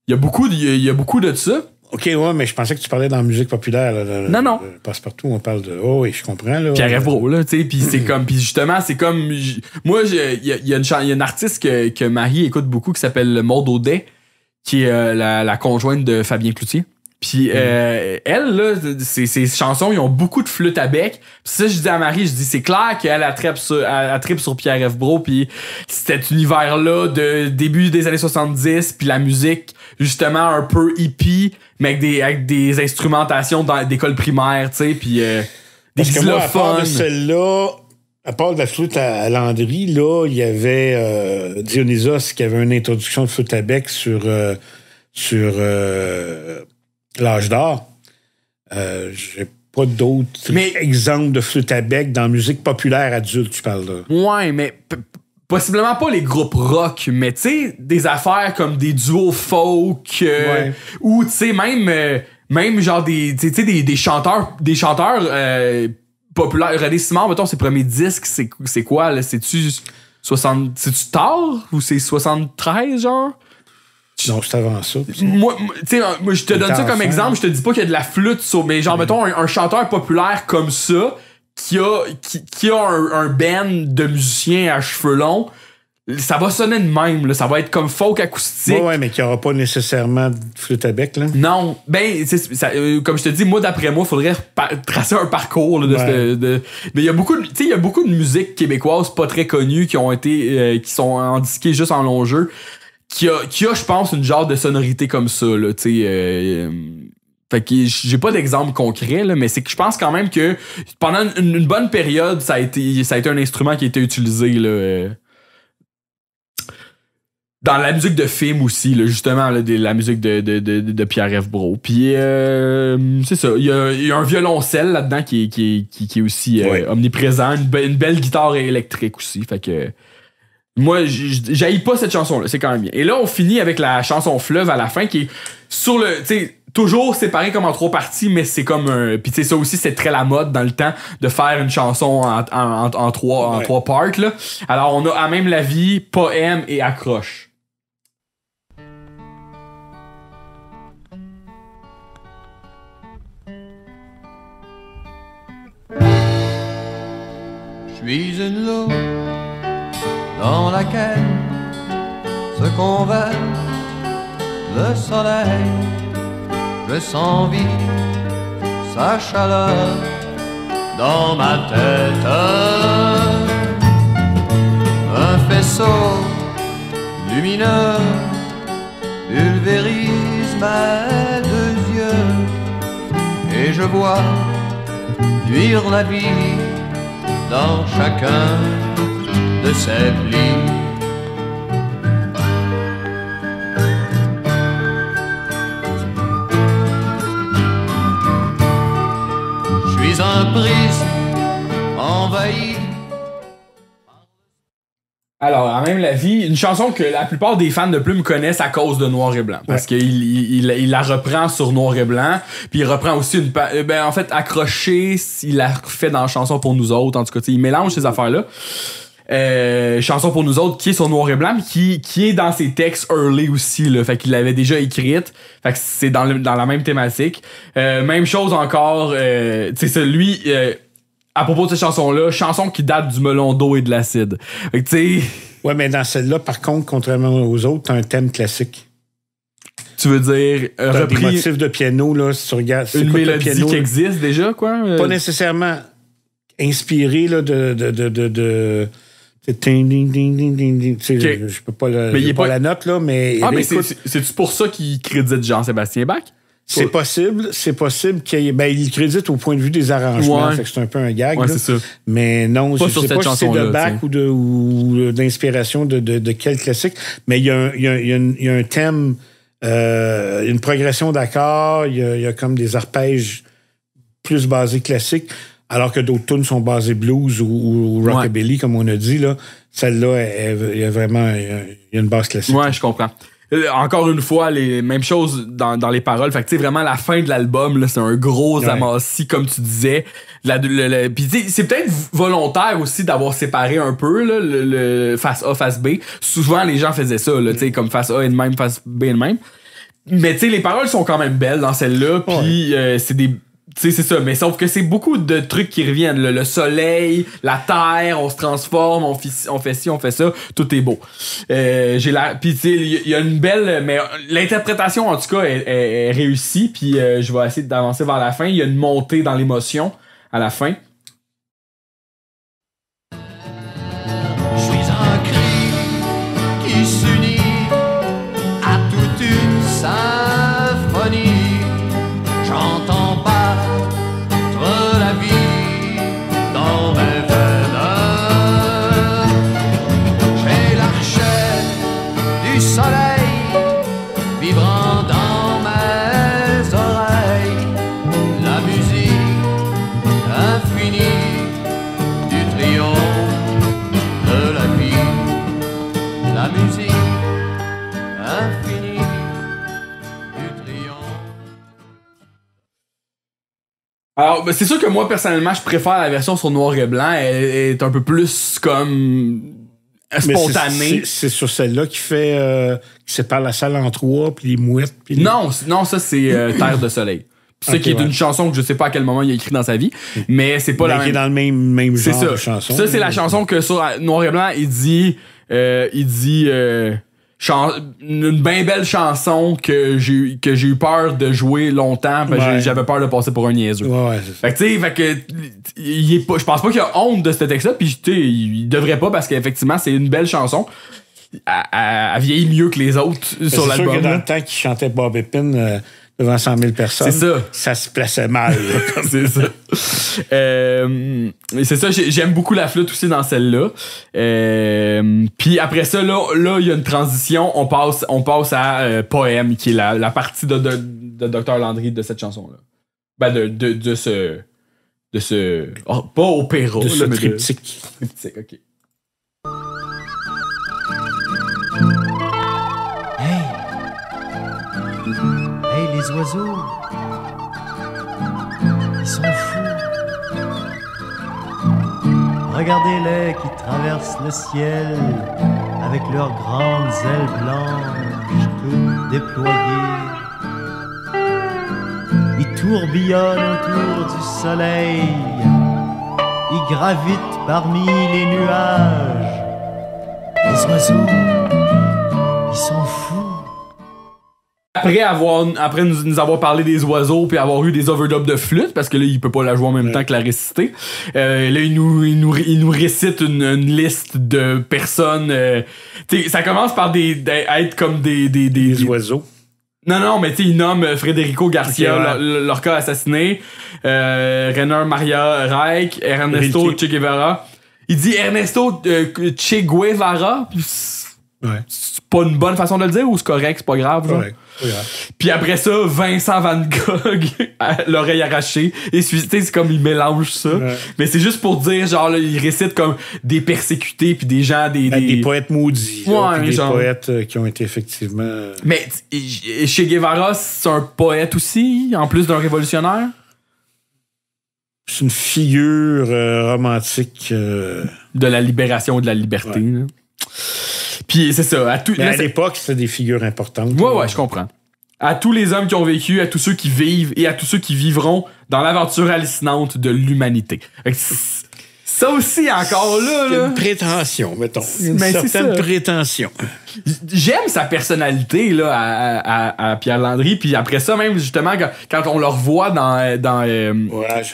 Il y, a beaucoup il y a beaucoup de ça. OK, ouais, mais je pensais que tu parlais dans la musique populaire. Là, non, non. Passe-partout, on parle de. Oh, oui, je comprends. Là, Pierre là, tu sais. Puis c'est comme. Puis justement, c'est comme. Moi, il y, a une artiste que, Marie écoute beaucoup qui s'appelle Maud Audet, qui est euh, la, la, conjointe de Fabien Cloutier. Puis mhm. euh, elle, là, ses, chansons, ils ont beaucoup de flûte à bec. Puis ça, je dis à Marie, je dis, c'est clair qu'elle a sur, elle, sur Pierre F. Bro, puis cet univers-là de début des années 70, puis la musique, justement, un peu hippie, mais avec des, avec des instrumentations d'école primaire, tu sais, puis euh, des xylophones. celle-là, à part de la flûte à, Landry, là, il y avait euh, Dionysos qui avait une introduction de flûte à bec sur... sur l'âge d'or, euh, j'ai pas d'autres exemples de flûte à bec dans musique populaire adulte, tu parles de? Ouais, mais possiblement pas les groupes rock, mais tu sais, des affaires comme des duos folk, euh, ou tu sais, même, euh, même genre des, des, chanteurs, des chanteurs populaires. René Simon, mettons, ses premiers disques, c'est quoi, là? C'est-tu 60. C'est-tu tard? Ou c'est 73, genre? ça. Moi, tu sais, hein, je te donne ça comme exemple. Je te dis pas qu'il y a de la flûte mais genre, mm-hmm. mettons, un, chanteur populaire comme ça, qui a, qui, qui a un, un, band de musiciens à cheveux longs, ça va sonner de même. Là. Ça va être comme folk acoustique. Ouais, ouais mais qui aura pas nécessairement de flûte à bec. Là. Non. Ben, euh, comme je te dis, moi, d'après moi, il faudrait tracer un parcours. de, mais il y a beaucoup de, il y a beaucoup de musique québécoise pas très connue qui ont été, euh, qui sont indiquées juste en long jeu qui a, je pense, une genre de sonorité comme ça, là, tu sais. Euh, euh, fait que j'ai pas d'exemple concret, là, mais c'est que je pense quand même que pendant une, bonne période, ça a, été, ça a été un instrument qui a été utilisé, là. Euh, dans la musique de film aussi, là, justement, la musique de, Pierre-F. Bro. Puis, c'est ça, il y, a, un violoncelle là-dedans qui, est, qui, aussi omniprésent, une, belle guitare électrique aussi. Fait que moi, j'haïs pas cette chanson-là. C'est quand même bien. Et là, on finit avec la chanson Fleuve à la fin qui est sur le. Tu toujours séparé comme en trois parties, mais c'est comme un. Puis tu sais, ça aussi, c'est très la mode dans le temps de faire une chanson en, en, trois, en trois parts. Là. Alors, on a à même la vie, poème et accroche. Je suis une dans laquelle se convainc le soleil. Je sens vivre sa chaleur dans ma tête. Un faisceau lumineux pulvérise mes deux yeux et je vois luire la vie dans chacun de cette ligne. Je suis un prise envahi. Alors, à même la vie, une chanson que la plupart des fans de Plume connaissent à cause de Noir et Blanc. Parce qu'il il, la reprend sur Noir et Blanc, puis il reprend aussi une... Euh, ben, en fait, accroché, il la fait dans la chanson pour nous autres. En tout cas, il mélange ces affaires-là. Euh, chanson pour nous autres qui est sur noir et blanc qui qui est dans ses textes early aussi là fait qu'il l'avait déjà écrite fait que c'est dans, dans la même thématique euh, même chose encore euh, celui euh, à propos de cette chanson là chanson qui date du melon d'eau et de l'acide tu ouais mais dans celle-là par contre contrairement aux autres t'as un thème classique tu veux dire repris des motifs de piano là si tu regardes une mélodie qui existe déjà quoi pas nécessairement inspiré là, de, de Ding, Je peux pas, la note, là, mais. Ah, mais c'est-tu pour ça qu'il crédite Jean-Sébastien Bach? C'est possible, c'est possible qu'il ben, il crédite au point de vue des arrangements, c'est un peu un gag. Mais non, pas je ne sais pas si c'est de Bach ou d'inspiration de, quel classique, mais il y a un, thème, une progression d'accords, il, il y, a comme des arpèges plus basés classiques. Alors que d'autres tunes sont basées blues ou, rockabilly, comme on a dit, là. Celle-là, il y a vraiment une base classique. Ouais, je comprends. Euh, encore une fois, les mêmes choses dans, dans les paroles. Fait que, tu sais, vraiment, la fin de l'album, là c'est un gros amassi, comme tu disais. La, c'est peut-être volontaire aussi d'avoir séparé un peu, le, face A, face B. Souvent, les gens faisaient ça, là, tu sais, comme face A et de même, face B et de même. Mais, tu sais, les paroles sont quand même belles dans celle-là. Puis, euh, c'est des sais, c'est ça. Mais sauf que c'est beaucoup de trucs qui reviennent. Le, soleil, la terre, on se transforme, on, on fait ci, on fait ça. Tout est beau. Euh, j'ai la, puis tu sais, il y, a une belle, mais l'interprétation en tout cas est, réussie. Puis euh, je vais essayer d'avancer vers la fin. Il y a une montée dans l'émotion à la fin. Alors, ben, c'est sûr que moi, personnellement, je préfère la version sur noir et blanc. Elle, est un peu plus comme spontanée. C'est sur celle-là qui fait. Euh, qui sépare la salle en trois, puis les mouettes. Puis Non, non, ça, c'est euh, Terre de Soleil. C'est qui est une chanson que je sais pas à quel moment il a écrit dans sa vie, mais c'est pas la même. Est dans le même, même genre de chanson. Ça, c'est la chanson que sur euh, Noir et Blanc, il dit. Euh, il dit une bien belle chanson que j'ai que j'ai eu peur de jouer longtemps j'avais peur de passer pour un niaiseux. Ouais, ouais, fait que tu sais pas je pense pas qu'il a honte de ce texte là puis tu il devrait pas parce qu'effectivement c'est une belle chanson. à à, mieux que les autres sur l'album. C'est sûr que dans le temps qu'il chantait Bob Epin devant 100 000 personnes. ça. se plaçait mal. c'est ça. Euh, c'est ça, j'aime beaucoup la flûte aussi dans celle-là. Euh, puis après ça, là, là, il y a une transition. On passe, on passe à euh, Poème, qui est la, partie de, de, Dr. Landry de cette chanson-là. Ben, de, de, de ce. De ce. Oh, pas opéra, de mais triptyque. ok. les oiseaux, ils sont fous. Regardez-les qui traversent le ciel avec leurs grandes ailes blanches toutes déployées. Ils tourbillonnent autour du soleil, ils gravitent parmi les nuages. Les oiseaux. Après avoir après nous, avoir parlé des oiseaux puis avoir eu des overdubs de flûte parce que là il peut pas la jouer en même temps que la réciter. Euh, là il nous il nous, il nous récite une, une, liste de personnes. Euh, ça commence par des, être comme des des, des, oiseaux. Non, non, mais tu il nomme euh, Frédérico Garcia, leur Lorca assassiné, euh, Renner Maria Reich, Ernesto Che Guevara. Il dit Ernesto euh, Che Guevara. C'est pas une bonne façon de le dire ou c'est correct, c'est pas grave. Puis après ça, Vincent Van Gogh, l'oreille arrachée, et c'est comme il mélange ça. Mais c'est juste pour dire, genre, il récite comme des persécutés, puis des gens, des. Ben, poètes maudits. des poètes euh, qui ont été effectivement. Euh, Mais chez Guevara, c'est un poète aussi, en plus d'un révolutionnaire? C'est une figure euh, romantique. De la libération de la liberté. Puis c'est ça. À, l'époque, c'est des figures importantes. Ouais, ouais, je comprends. À tous les hommes qui ont vécu, à tous ceux qui vivent et à tous ceux qui vivront dans l'aventure hallucinante de l'humanité. Ça aussi, encore là. C'est Une prétention, mettons. Une certaine prétention. J'aime sa personnalité là, à, à, Pierre Landry. Puis après ça, même justement, quand, on le revoit dans, euh, dans, euh,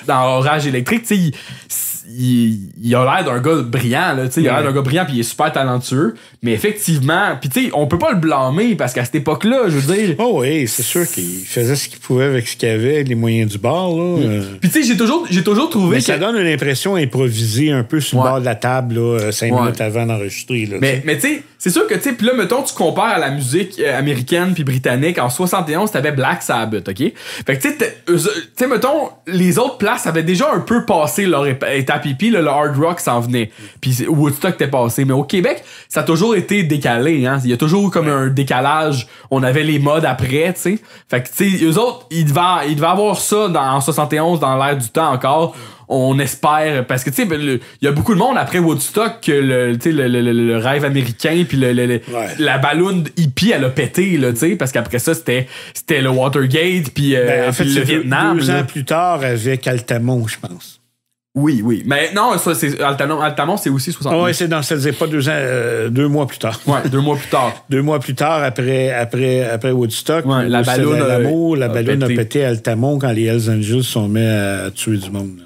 dans Orage électrique, tu sais il, a l'air d'un gars brillant, là, il a l'air d'un gars brillant puis il est super talentueux. Mais effectivement, puis tu sais, on peut pas le blâmer parce qu'à cette époque-là, je veux dire. Oh oui, c'est sûr qu'il faisait ce qu'il pouvait avec ce qu'il avait, les moyens du bord, là. Mm. Euh, puis tu sais, j'ai toujours, j'ai toujours trouvé. Mais ça donne une impression improvisée un peu sur le bord de la table, là, euh, cinq minutes avant d'enregistrer, Mais, t'sais. tu sais, c'est sûr que tu sais, puis là, mettons, tu compares à la musique euh, américaine puis britannique. En 71, t'avais Black Sabbath, ok? Fait que tu sais, mettons, les autres places avaient déjà un peu passé leur étape à pipi, le hard rock s'en venait. Puis Woodstock était passé. Mais au Québec, ça a toujours été décalé. Hein. Il y a toujours comme un décalage. On avait les modes après, tu sais. Fait que, tu sais, eux autres, ils devaient, avoir ça dans, en 71, dans l'air du temps encore on espère parce que tu sais ben, il y a beaucoup de monde après Woodstock que le rêve américain puis la balloune hippie elle a pété là tu sais parce qu'après ça c'était le Watergate puis euh, ben, le Vietnam deux ans plus tard avec Altamont je pense oui, oui. Mais non, ça, c'est Altamont, c'est aussi 60 Oui, c'est dans cette époque, euh, deux, mois plus tard. Oui, deux mois plus tard. deux mois plus tard, après, après, après Woodstock, la euh, ballonne a, la pété. a pété Altamont quand les Hells Angels sont mis à tuer du monde.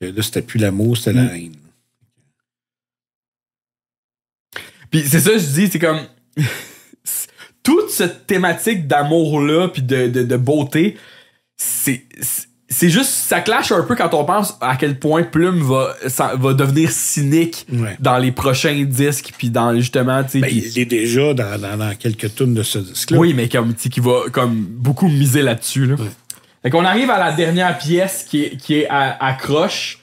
Là, c'était plus l'amour, c'était la mm. haine. Puis c'est ça, je dis, c'est comme. toute cette thématique d'amour-là, puis de, de, de beauté, c'est c'est juste ça clash un peu quand on pense à quel point Plume va va devenir cynique dans les prochains disques puis dans justement ben, il est déjà dans, quelques tunes de ce disque là. Oui, mais comme qui va comme beaucoup miser là-dessus là. on arrive à la dernière pièce qui est, qui est accroche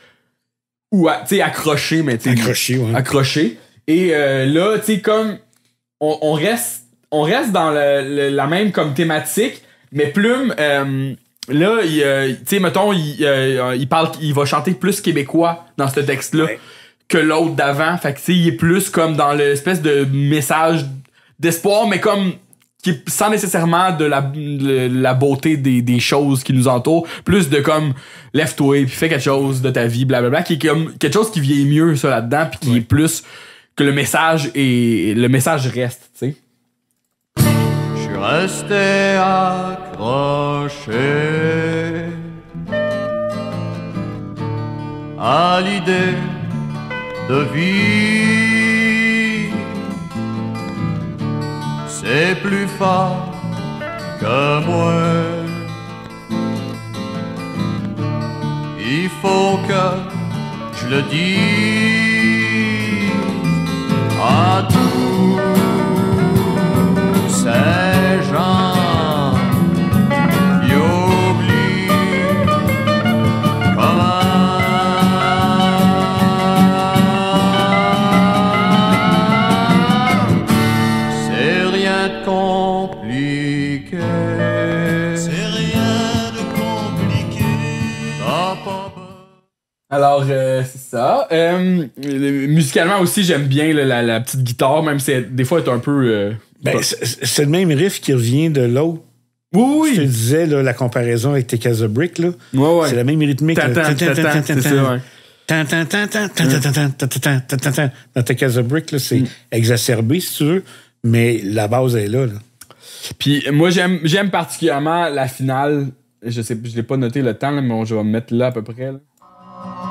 ou tu sais accroché mais tu accroché accroché et euh, là comme on, reste on reste dans la même comme thématique mais Plume euh, Là, il, euh, tu sais, mettons, il, euh, il, parle, il va chanter plus québécois dans ce texte-là que l'autre d'avant. Fait que, tu sais, il est plus comme dans l'espèce de message d'espoir, mais comme qui sans nécessairement de la, la beauté des, des, choses qui nous entourent, plus de comme lève-toi et fais quelque chose de ta vie, blablabla, qui est comme quelque chose qui vieillit mieux ça là-dedans, puis qui est plus que le message et le message reste, tu sais. Restez accroché à l'idée de vie. C'est plus fort que moi. Il faut que je le dise à tous. Alors, c'est ça. musicalement aussi, j'aime bien la, petite guitare, même si des fois elle est un peu. c'est le même riff qui revient de l'autre. Oui, oui. Je te disais la comparaison avec tes Brick. là. Ouais, ouais. C'est la même rythmique. Dans tes Brick, c'est exacerbé, si tu veux, mais la base est là. Puis moi, j'aime particulièrement la finale. Je sais, je l'ai pas noté le temps, mais je vais me mettre là à peu près. Thank you.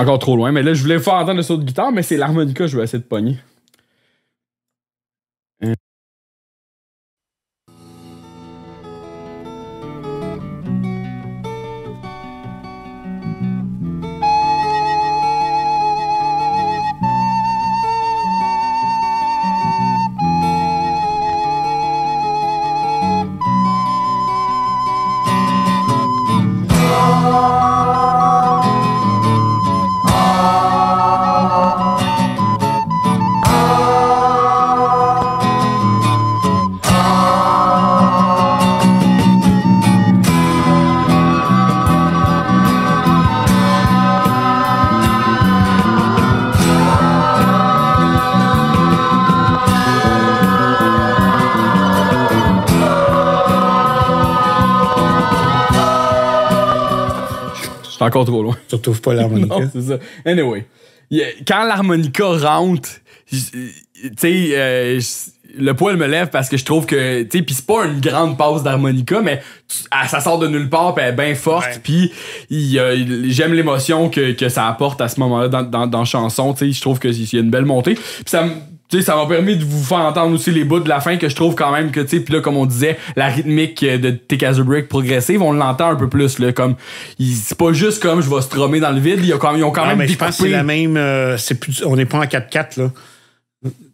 encore trop loin, mais là, je voulais faire entendre le saut de guitare, mais c'est l'harmonica que je vais essayer de pogner. encore trop loin. Tu retrouves pas l'harmonica. c'est ça. Anyway, quand l'harmonica rentre, euh, tu sais, euh, le poil me lève parce que je trouve que tu sais puis c'est pas une grande pause d'harmonica mais ah, ça sort de nulle part puis elle est bien forte puis j'aime l'émotion que, que, ça apporte à ce moment-là dans, dans, chanson tu sais je trouve que il y a une belle montée ça ça m'a permis de vous faire entendre aussi les bouts de la fin que je trouve quand même que, tu sais, puis là, comme on disait, la rythmique euh, de Take As a Break progressive, on l'entend un peu plus, là, comme, c'est pas juste comme je vais stromer dans le vide, ils ont quand même, ils ont quand mais c'est la même, euh, c'est plus, on n'est pas en 4-4, là.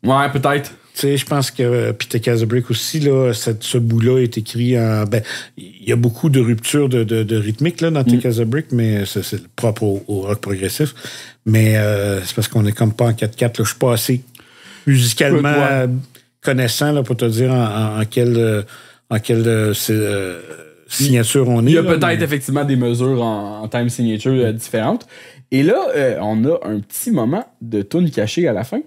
Ouais, peut-être. Tu sais, je pense que euh, As A Break aussi, là, cette, ce bout-là est écrit en. Ben, il y a beaucoup de ruptures de, de, rythmique là, dans mm. As A mais c'est propre au, rock progressif. Mais c'est parce qu'on est comme pas en 4-4. Je suis pas assez musicalement connaissant là, pour te dire en, en quelle, en euh, euh, euh, signature on est. Il y a peut-être effectivement des mesures en, time signature différentes. Et là, on a un petit moment de tune caché à la fin.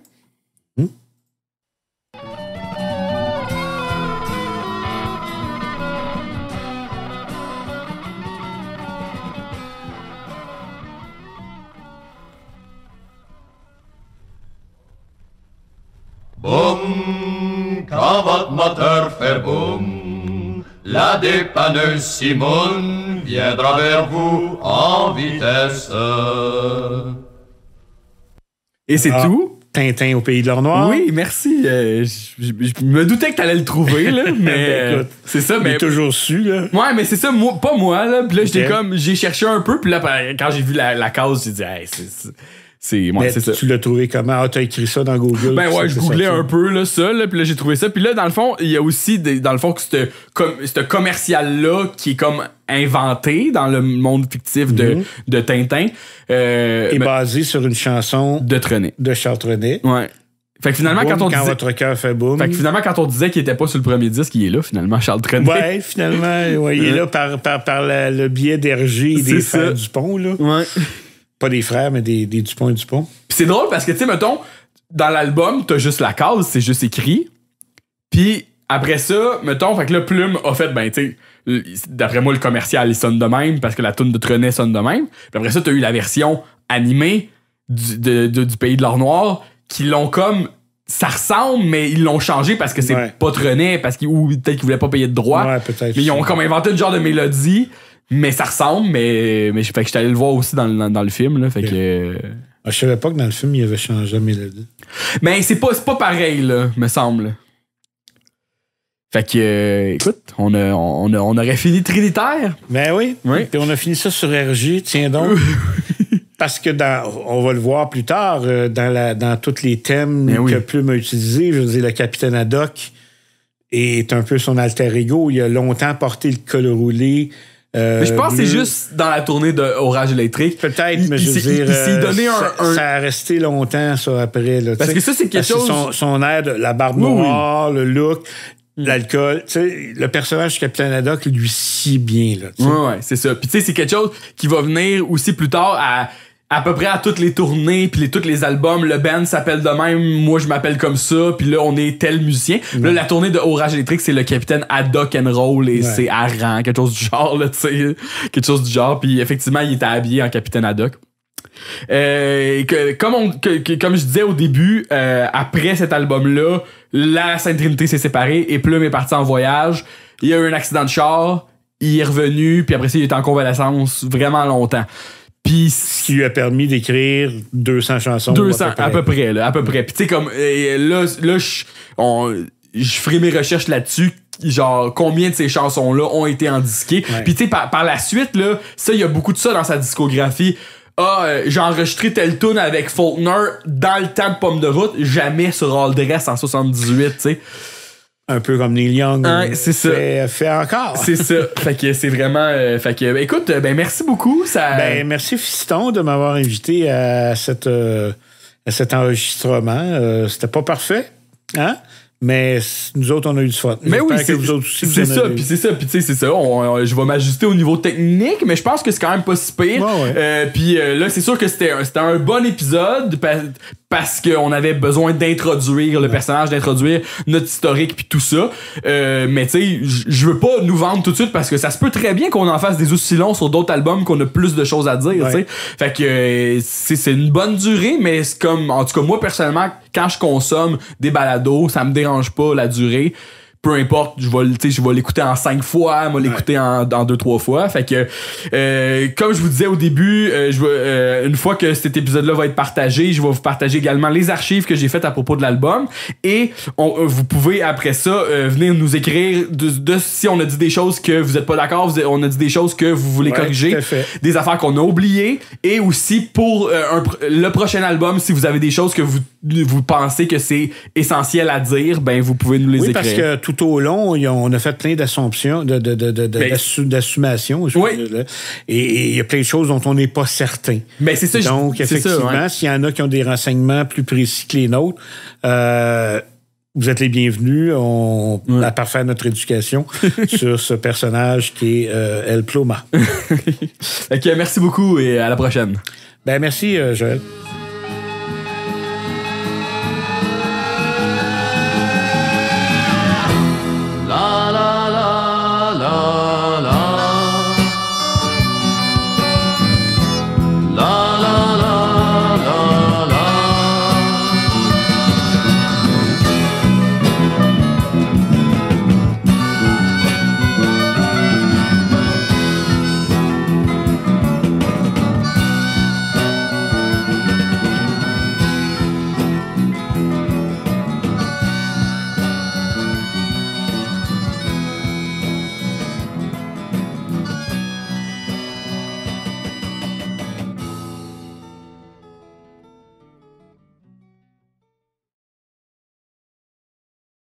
Boum, quand votre moteur fait boum, la dépanneuse Simone viendra vers vous en vitesse. Et c'est ah. tout? Tintin au pays de l'or noir. Oui, merci. Euh, je, me doutais que t'allais le trouver, là, mais ben, euh, c'est ça. Mais toujours su, là. Ouais, mais c'est ça, moi, pas moi, là. Puis là, j'étais comme, j'ai cherché un peu, puis là, quand j'ai vu la, la cause, j'ai dit, hey, c'est c'est, c'est tu l'as trouvé comment? Ah, t'as écrit ça dans Google. Ben ouais, je googlais un peu là, ça, là, puis là j'ai trouvé ça. Puis là, dans le fond, il y a aussi des, dans le fond que ce commercial-là qui est comme inventé dans le monde fictif de, mhm. de Tintin. Euh, et ben, basé sur une chanson de Trenet. De Charles Trenet. Ouais. Fait que finalement, quand on quand votre cœur fait boum. Fait que finalement, quand on disait qu'il était pas sur le premier disque, il est là, finalement, Charles Trenet. Ouais, finalement, il est euh. là par, par, par le biais d'ergie et des fans du pont, là. Ouais. Pas des frères, mais des, Dupont et Dupont. Puis c'est drôle parce que, tu sais, mettons, dans l'album, t'as juste la case, c'est juste écrit. Puis après ça, mettons, fait que là, Plume a fait, ben, tu sais, d'après moi, le commercial, il sonne de même parce que la tune de Trenet sonne de même. Puis après ça, t'as eu la version animée du, Pays de l'Or Noir qui l'ont comme ça ressemble, mais ils l'ont changé parce que c'est pas Trenet, parce qu'ils, ou peut-être qu'ils voulaient pas payer de droits. Ouais, mais ils ont comme inventé un genre de mélodie mais ça ressemble, mais, mais fait que allé le voir aussi dans, le film. Là, fait que... Ah, je savais pas que dans le film, il avait changé la mélodie. Mais c'est pas, pas pareil, me semble. Fait que, euh, écoute, on, aurait fini Trinitaire. Ben oui. oui. on a fini ça sur RG, tiens donc. Parce que dans, on va le voir plus tard euh, dans, la, dans tous les thèmes ben que Plume a Je veux dire, le capitaine Haddock est un peu son alter ego. Il a longtemps porté le col roulé je euh, pense que c'est juste dans la tournée de Orage électrique. Peut-être, mais je veux dire, euh, ça, un, ça, a resté longtemps ça après. Là, parce que ça c'est quelque chose. Son, air, de, la barbe noire, le look, hmm. l'alcool, tu sais, le personnage du Capitaine Haddock lui si bien là. Ouais, ouais c'est ça. Puis tu sais, c'est quelque chose qui va venir aussi plus tard à à peu près à toutes les tournées puis les, tous les albums le band s'appelle de même moi je m'appelle comme ça puis là on est tel musicien là la tournée de Orage électrique c'est le capitaine Haddock Roll et c'est Aran quelque chose du genre là tu sais quelque chose du genre puis effectivement il était habillé en capitaine Haddock euh, comme, comme je disais au début, euh, après cet album-là, la Sainte Trinité s'est séparée et Plume est parti en voyage. Il y a eu un accident de char, il est revenu, puis après ça, il est en convalescence vraiment longtemps. Puis ce qui lui a permis d'écrire 200 chansons. 200 à peu près, à peu près là, à peu près. Puis tu sais comme euh, là là je ferai mes recherches là-dessus genre combien de ces chansons là ont été en disqué. Puis tu sais par, la suite là, ça il y a beaucoup de ça dans sa discographie. Ah, euh, j'ai enregistré telle avec Faulkner dans le temps de Pomme de route, jamais sur Aldress Dress en 78, tu sais un peu comme Neil Young euh, c'est euh, fait, encore. C'est ça. c'est vraiment. Euh, ben, écoute, ben merci beaucoup. Ça... Ben, merci Fiston de m'avoir invité à, cette, à cet enregistrement. C'était pas parfait, hein? Mais nous autres, on a eu du fun. Mais oui, c'est ça, puis c'est ça, puis tu sais, c'est ça. je vais m'ajuster au niveau technique, mais je pense que c'est quand même pas si pire. Euh, puis euh, là, c'est sûr que c'était un, un bon épisode parce qu'on avait besoin d'introduire le personnage, d'introduire notre historique puis tout ça. Euh, mais tu sais, je veux pas nous vendre tout de suite parce que ça se peut très bien qu'on en fasse des aussi longs sur d'autres albums qu'on a plus de choses à dire. sais. Fait que euh, c'est une bonne durée, mais comme en tout cas moi personnellement quand je consomme des balados, ça me dérange pas la durée peu importe, je vais, je vais l'écouter en cinq fois, moi l'écouter en, deux, trois fois. Fait que, euh, comme je vous disais au début, euh, je veux, euh, une fois que cet épisode-là va être partagé, je vais vous partager également les archives que j'ai faites à propos de l'album. Et vous pouvez, après ça, venir nous écrire de, si on a dit des choses que vous n'êtes pas d'accord, on a dit des choses que vous voulez corriger, des affaires qu'on a oubliées. Et aussi pour le prochain album, si vous avez des choses que vous vous pensez que c'est essentiel à dire, ben vous pouvez nous les oui, Parce que tout au long, on a fait plein d'assumptions, de, de, ben, d'assumations. Oui. Et il y a plein de choses dont on n'est pas certain. Mais ben, c'est ça. Donc, effectivement, s'il y en a qui ont des renseignements plus précis que les nôtres, euh, vous êtes les bienvenus. On ouais. a parfait notre éducation sur ce personnage qui est euh, El Ploma. ok, merci beaucoup et à la prochaine. Ben merci, euh, Joël.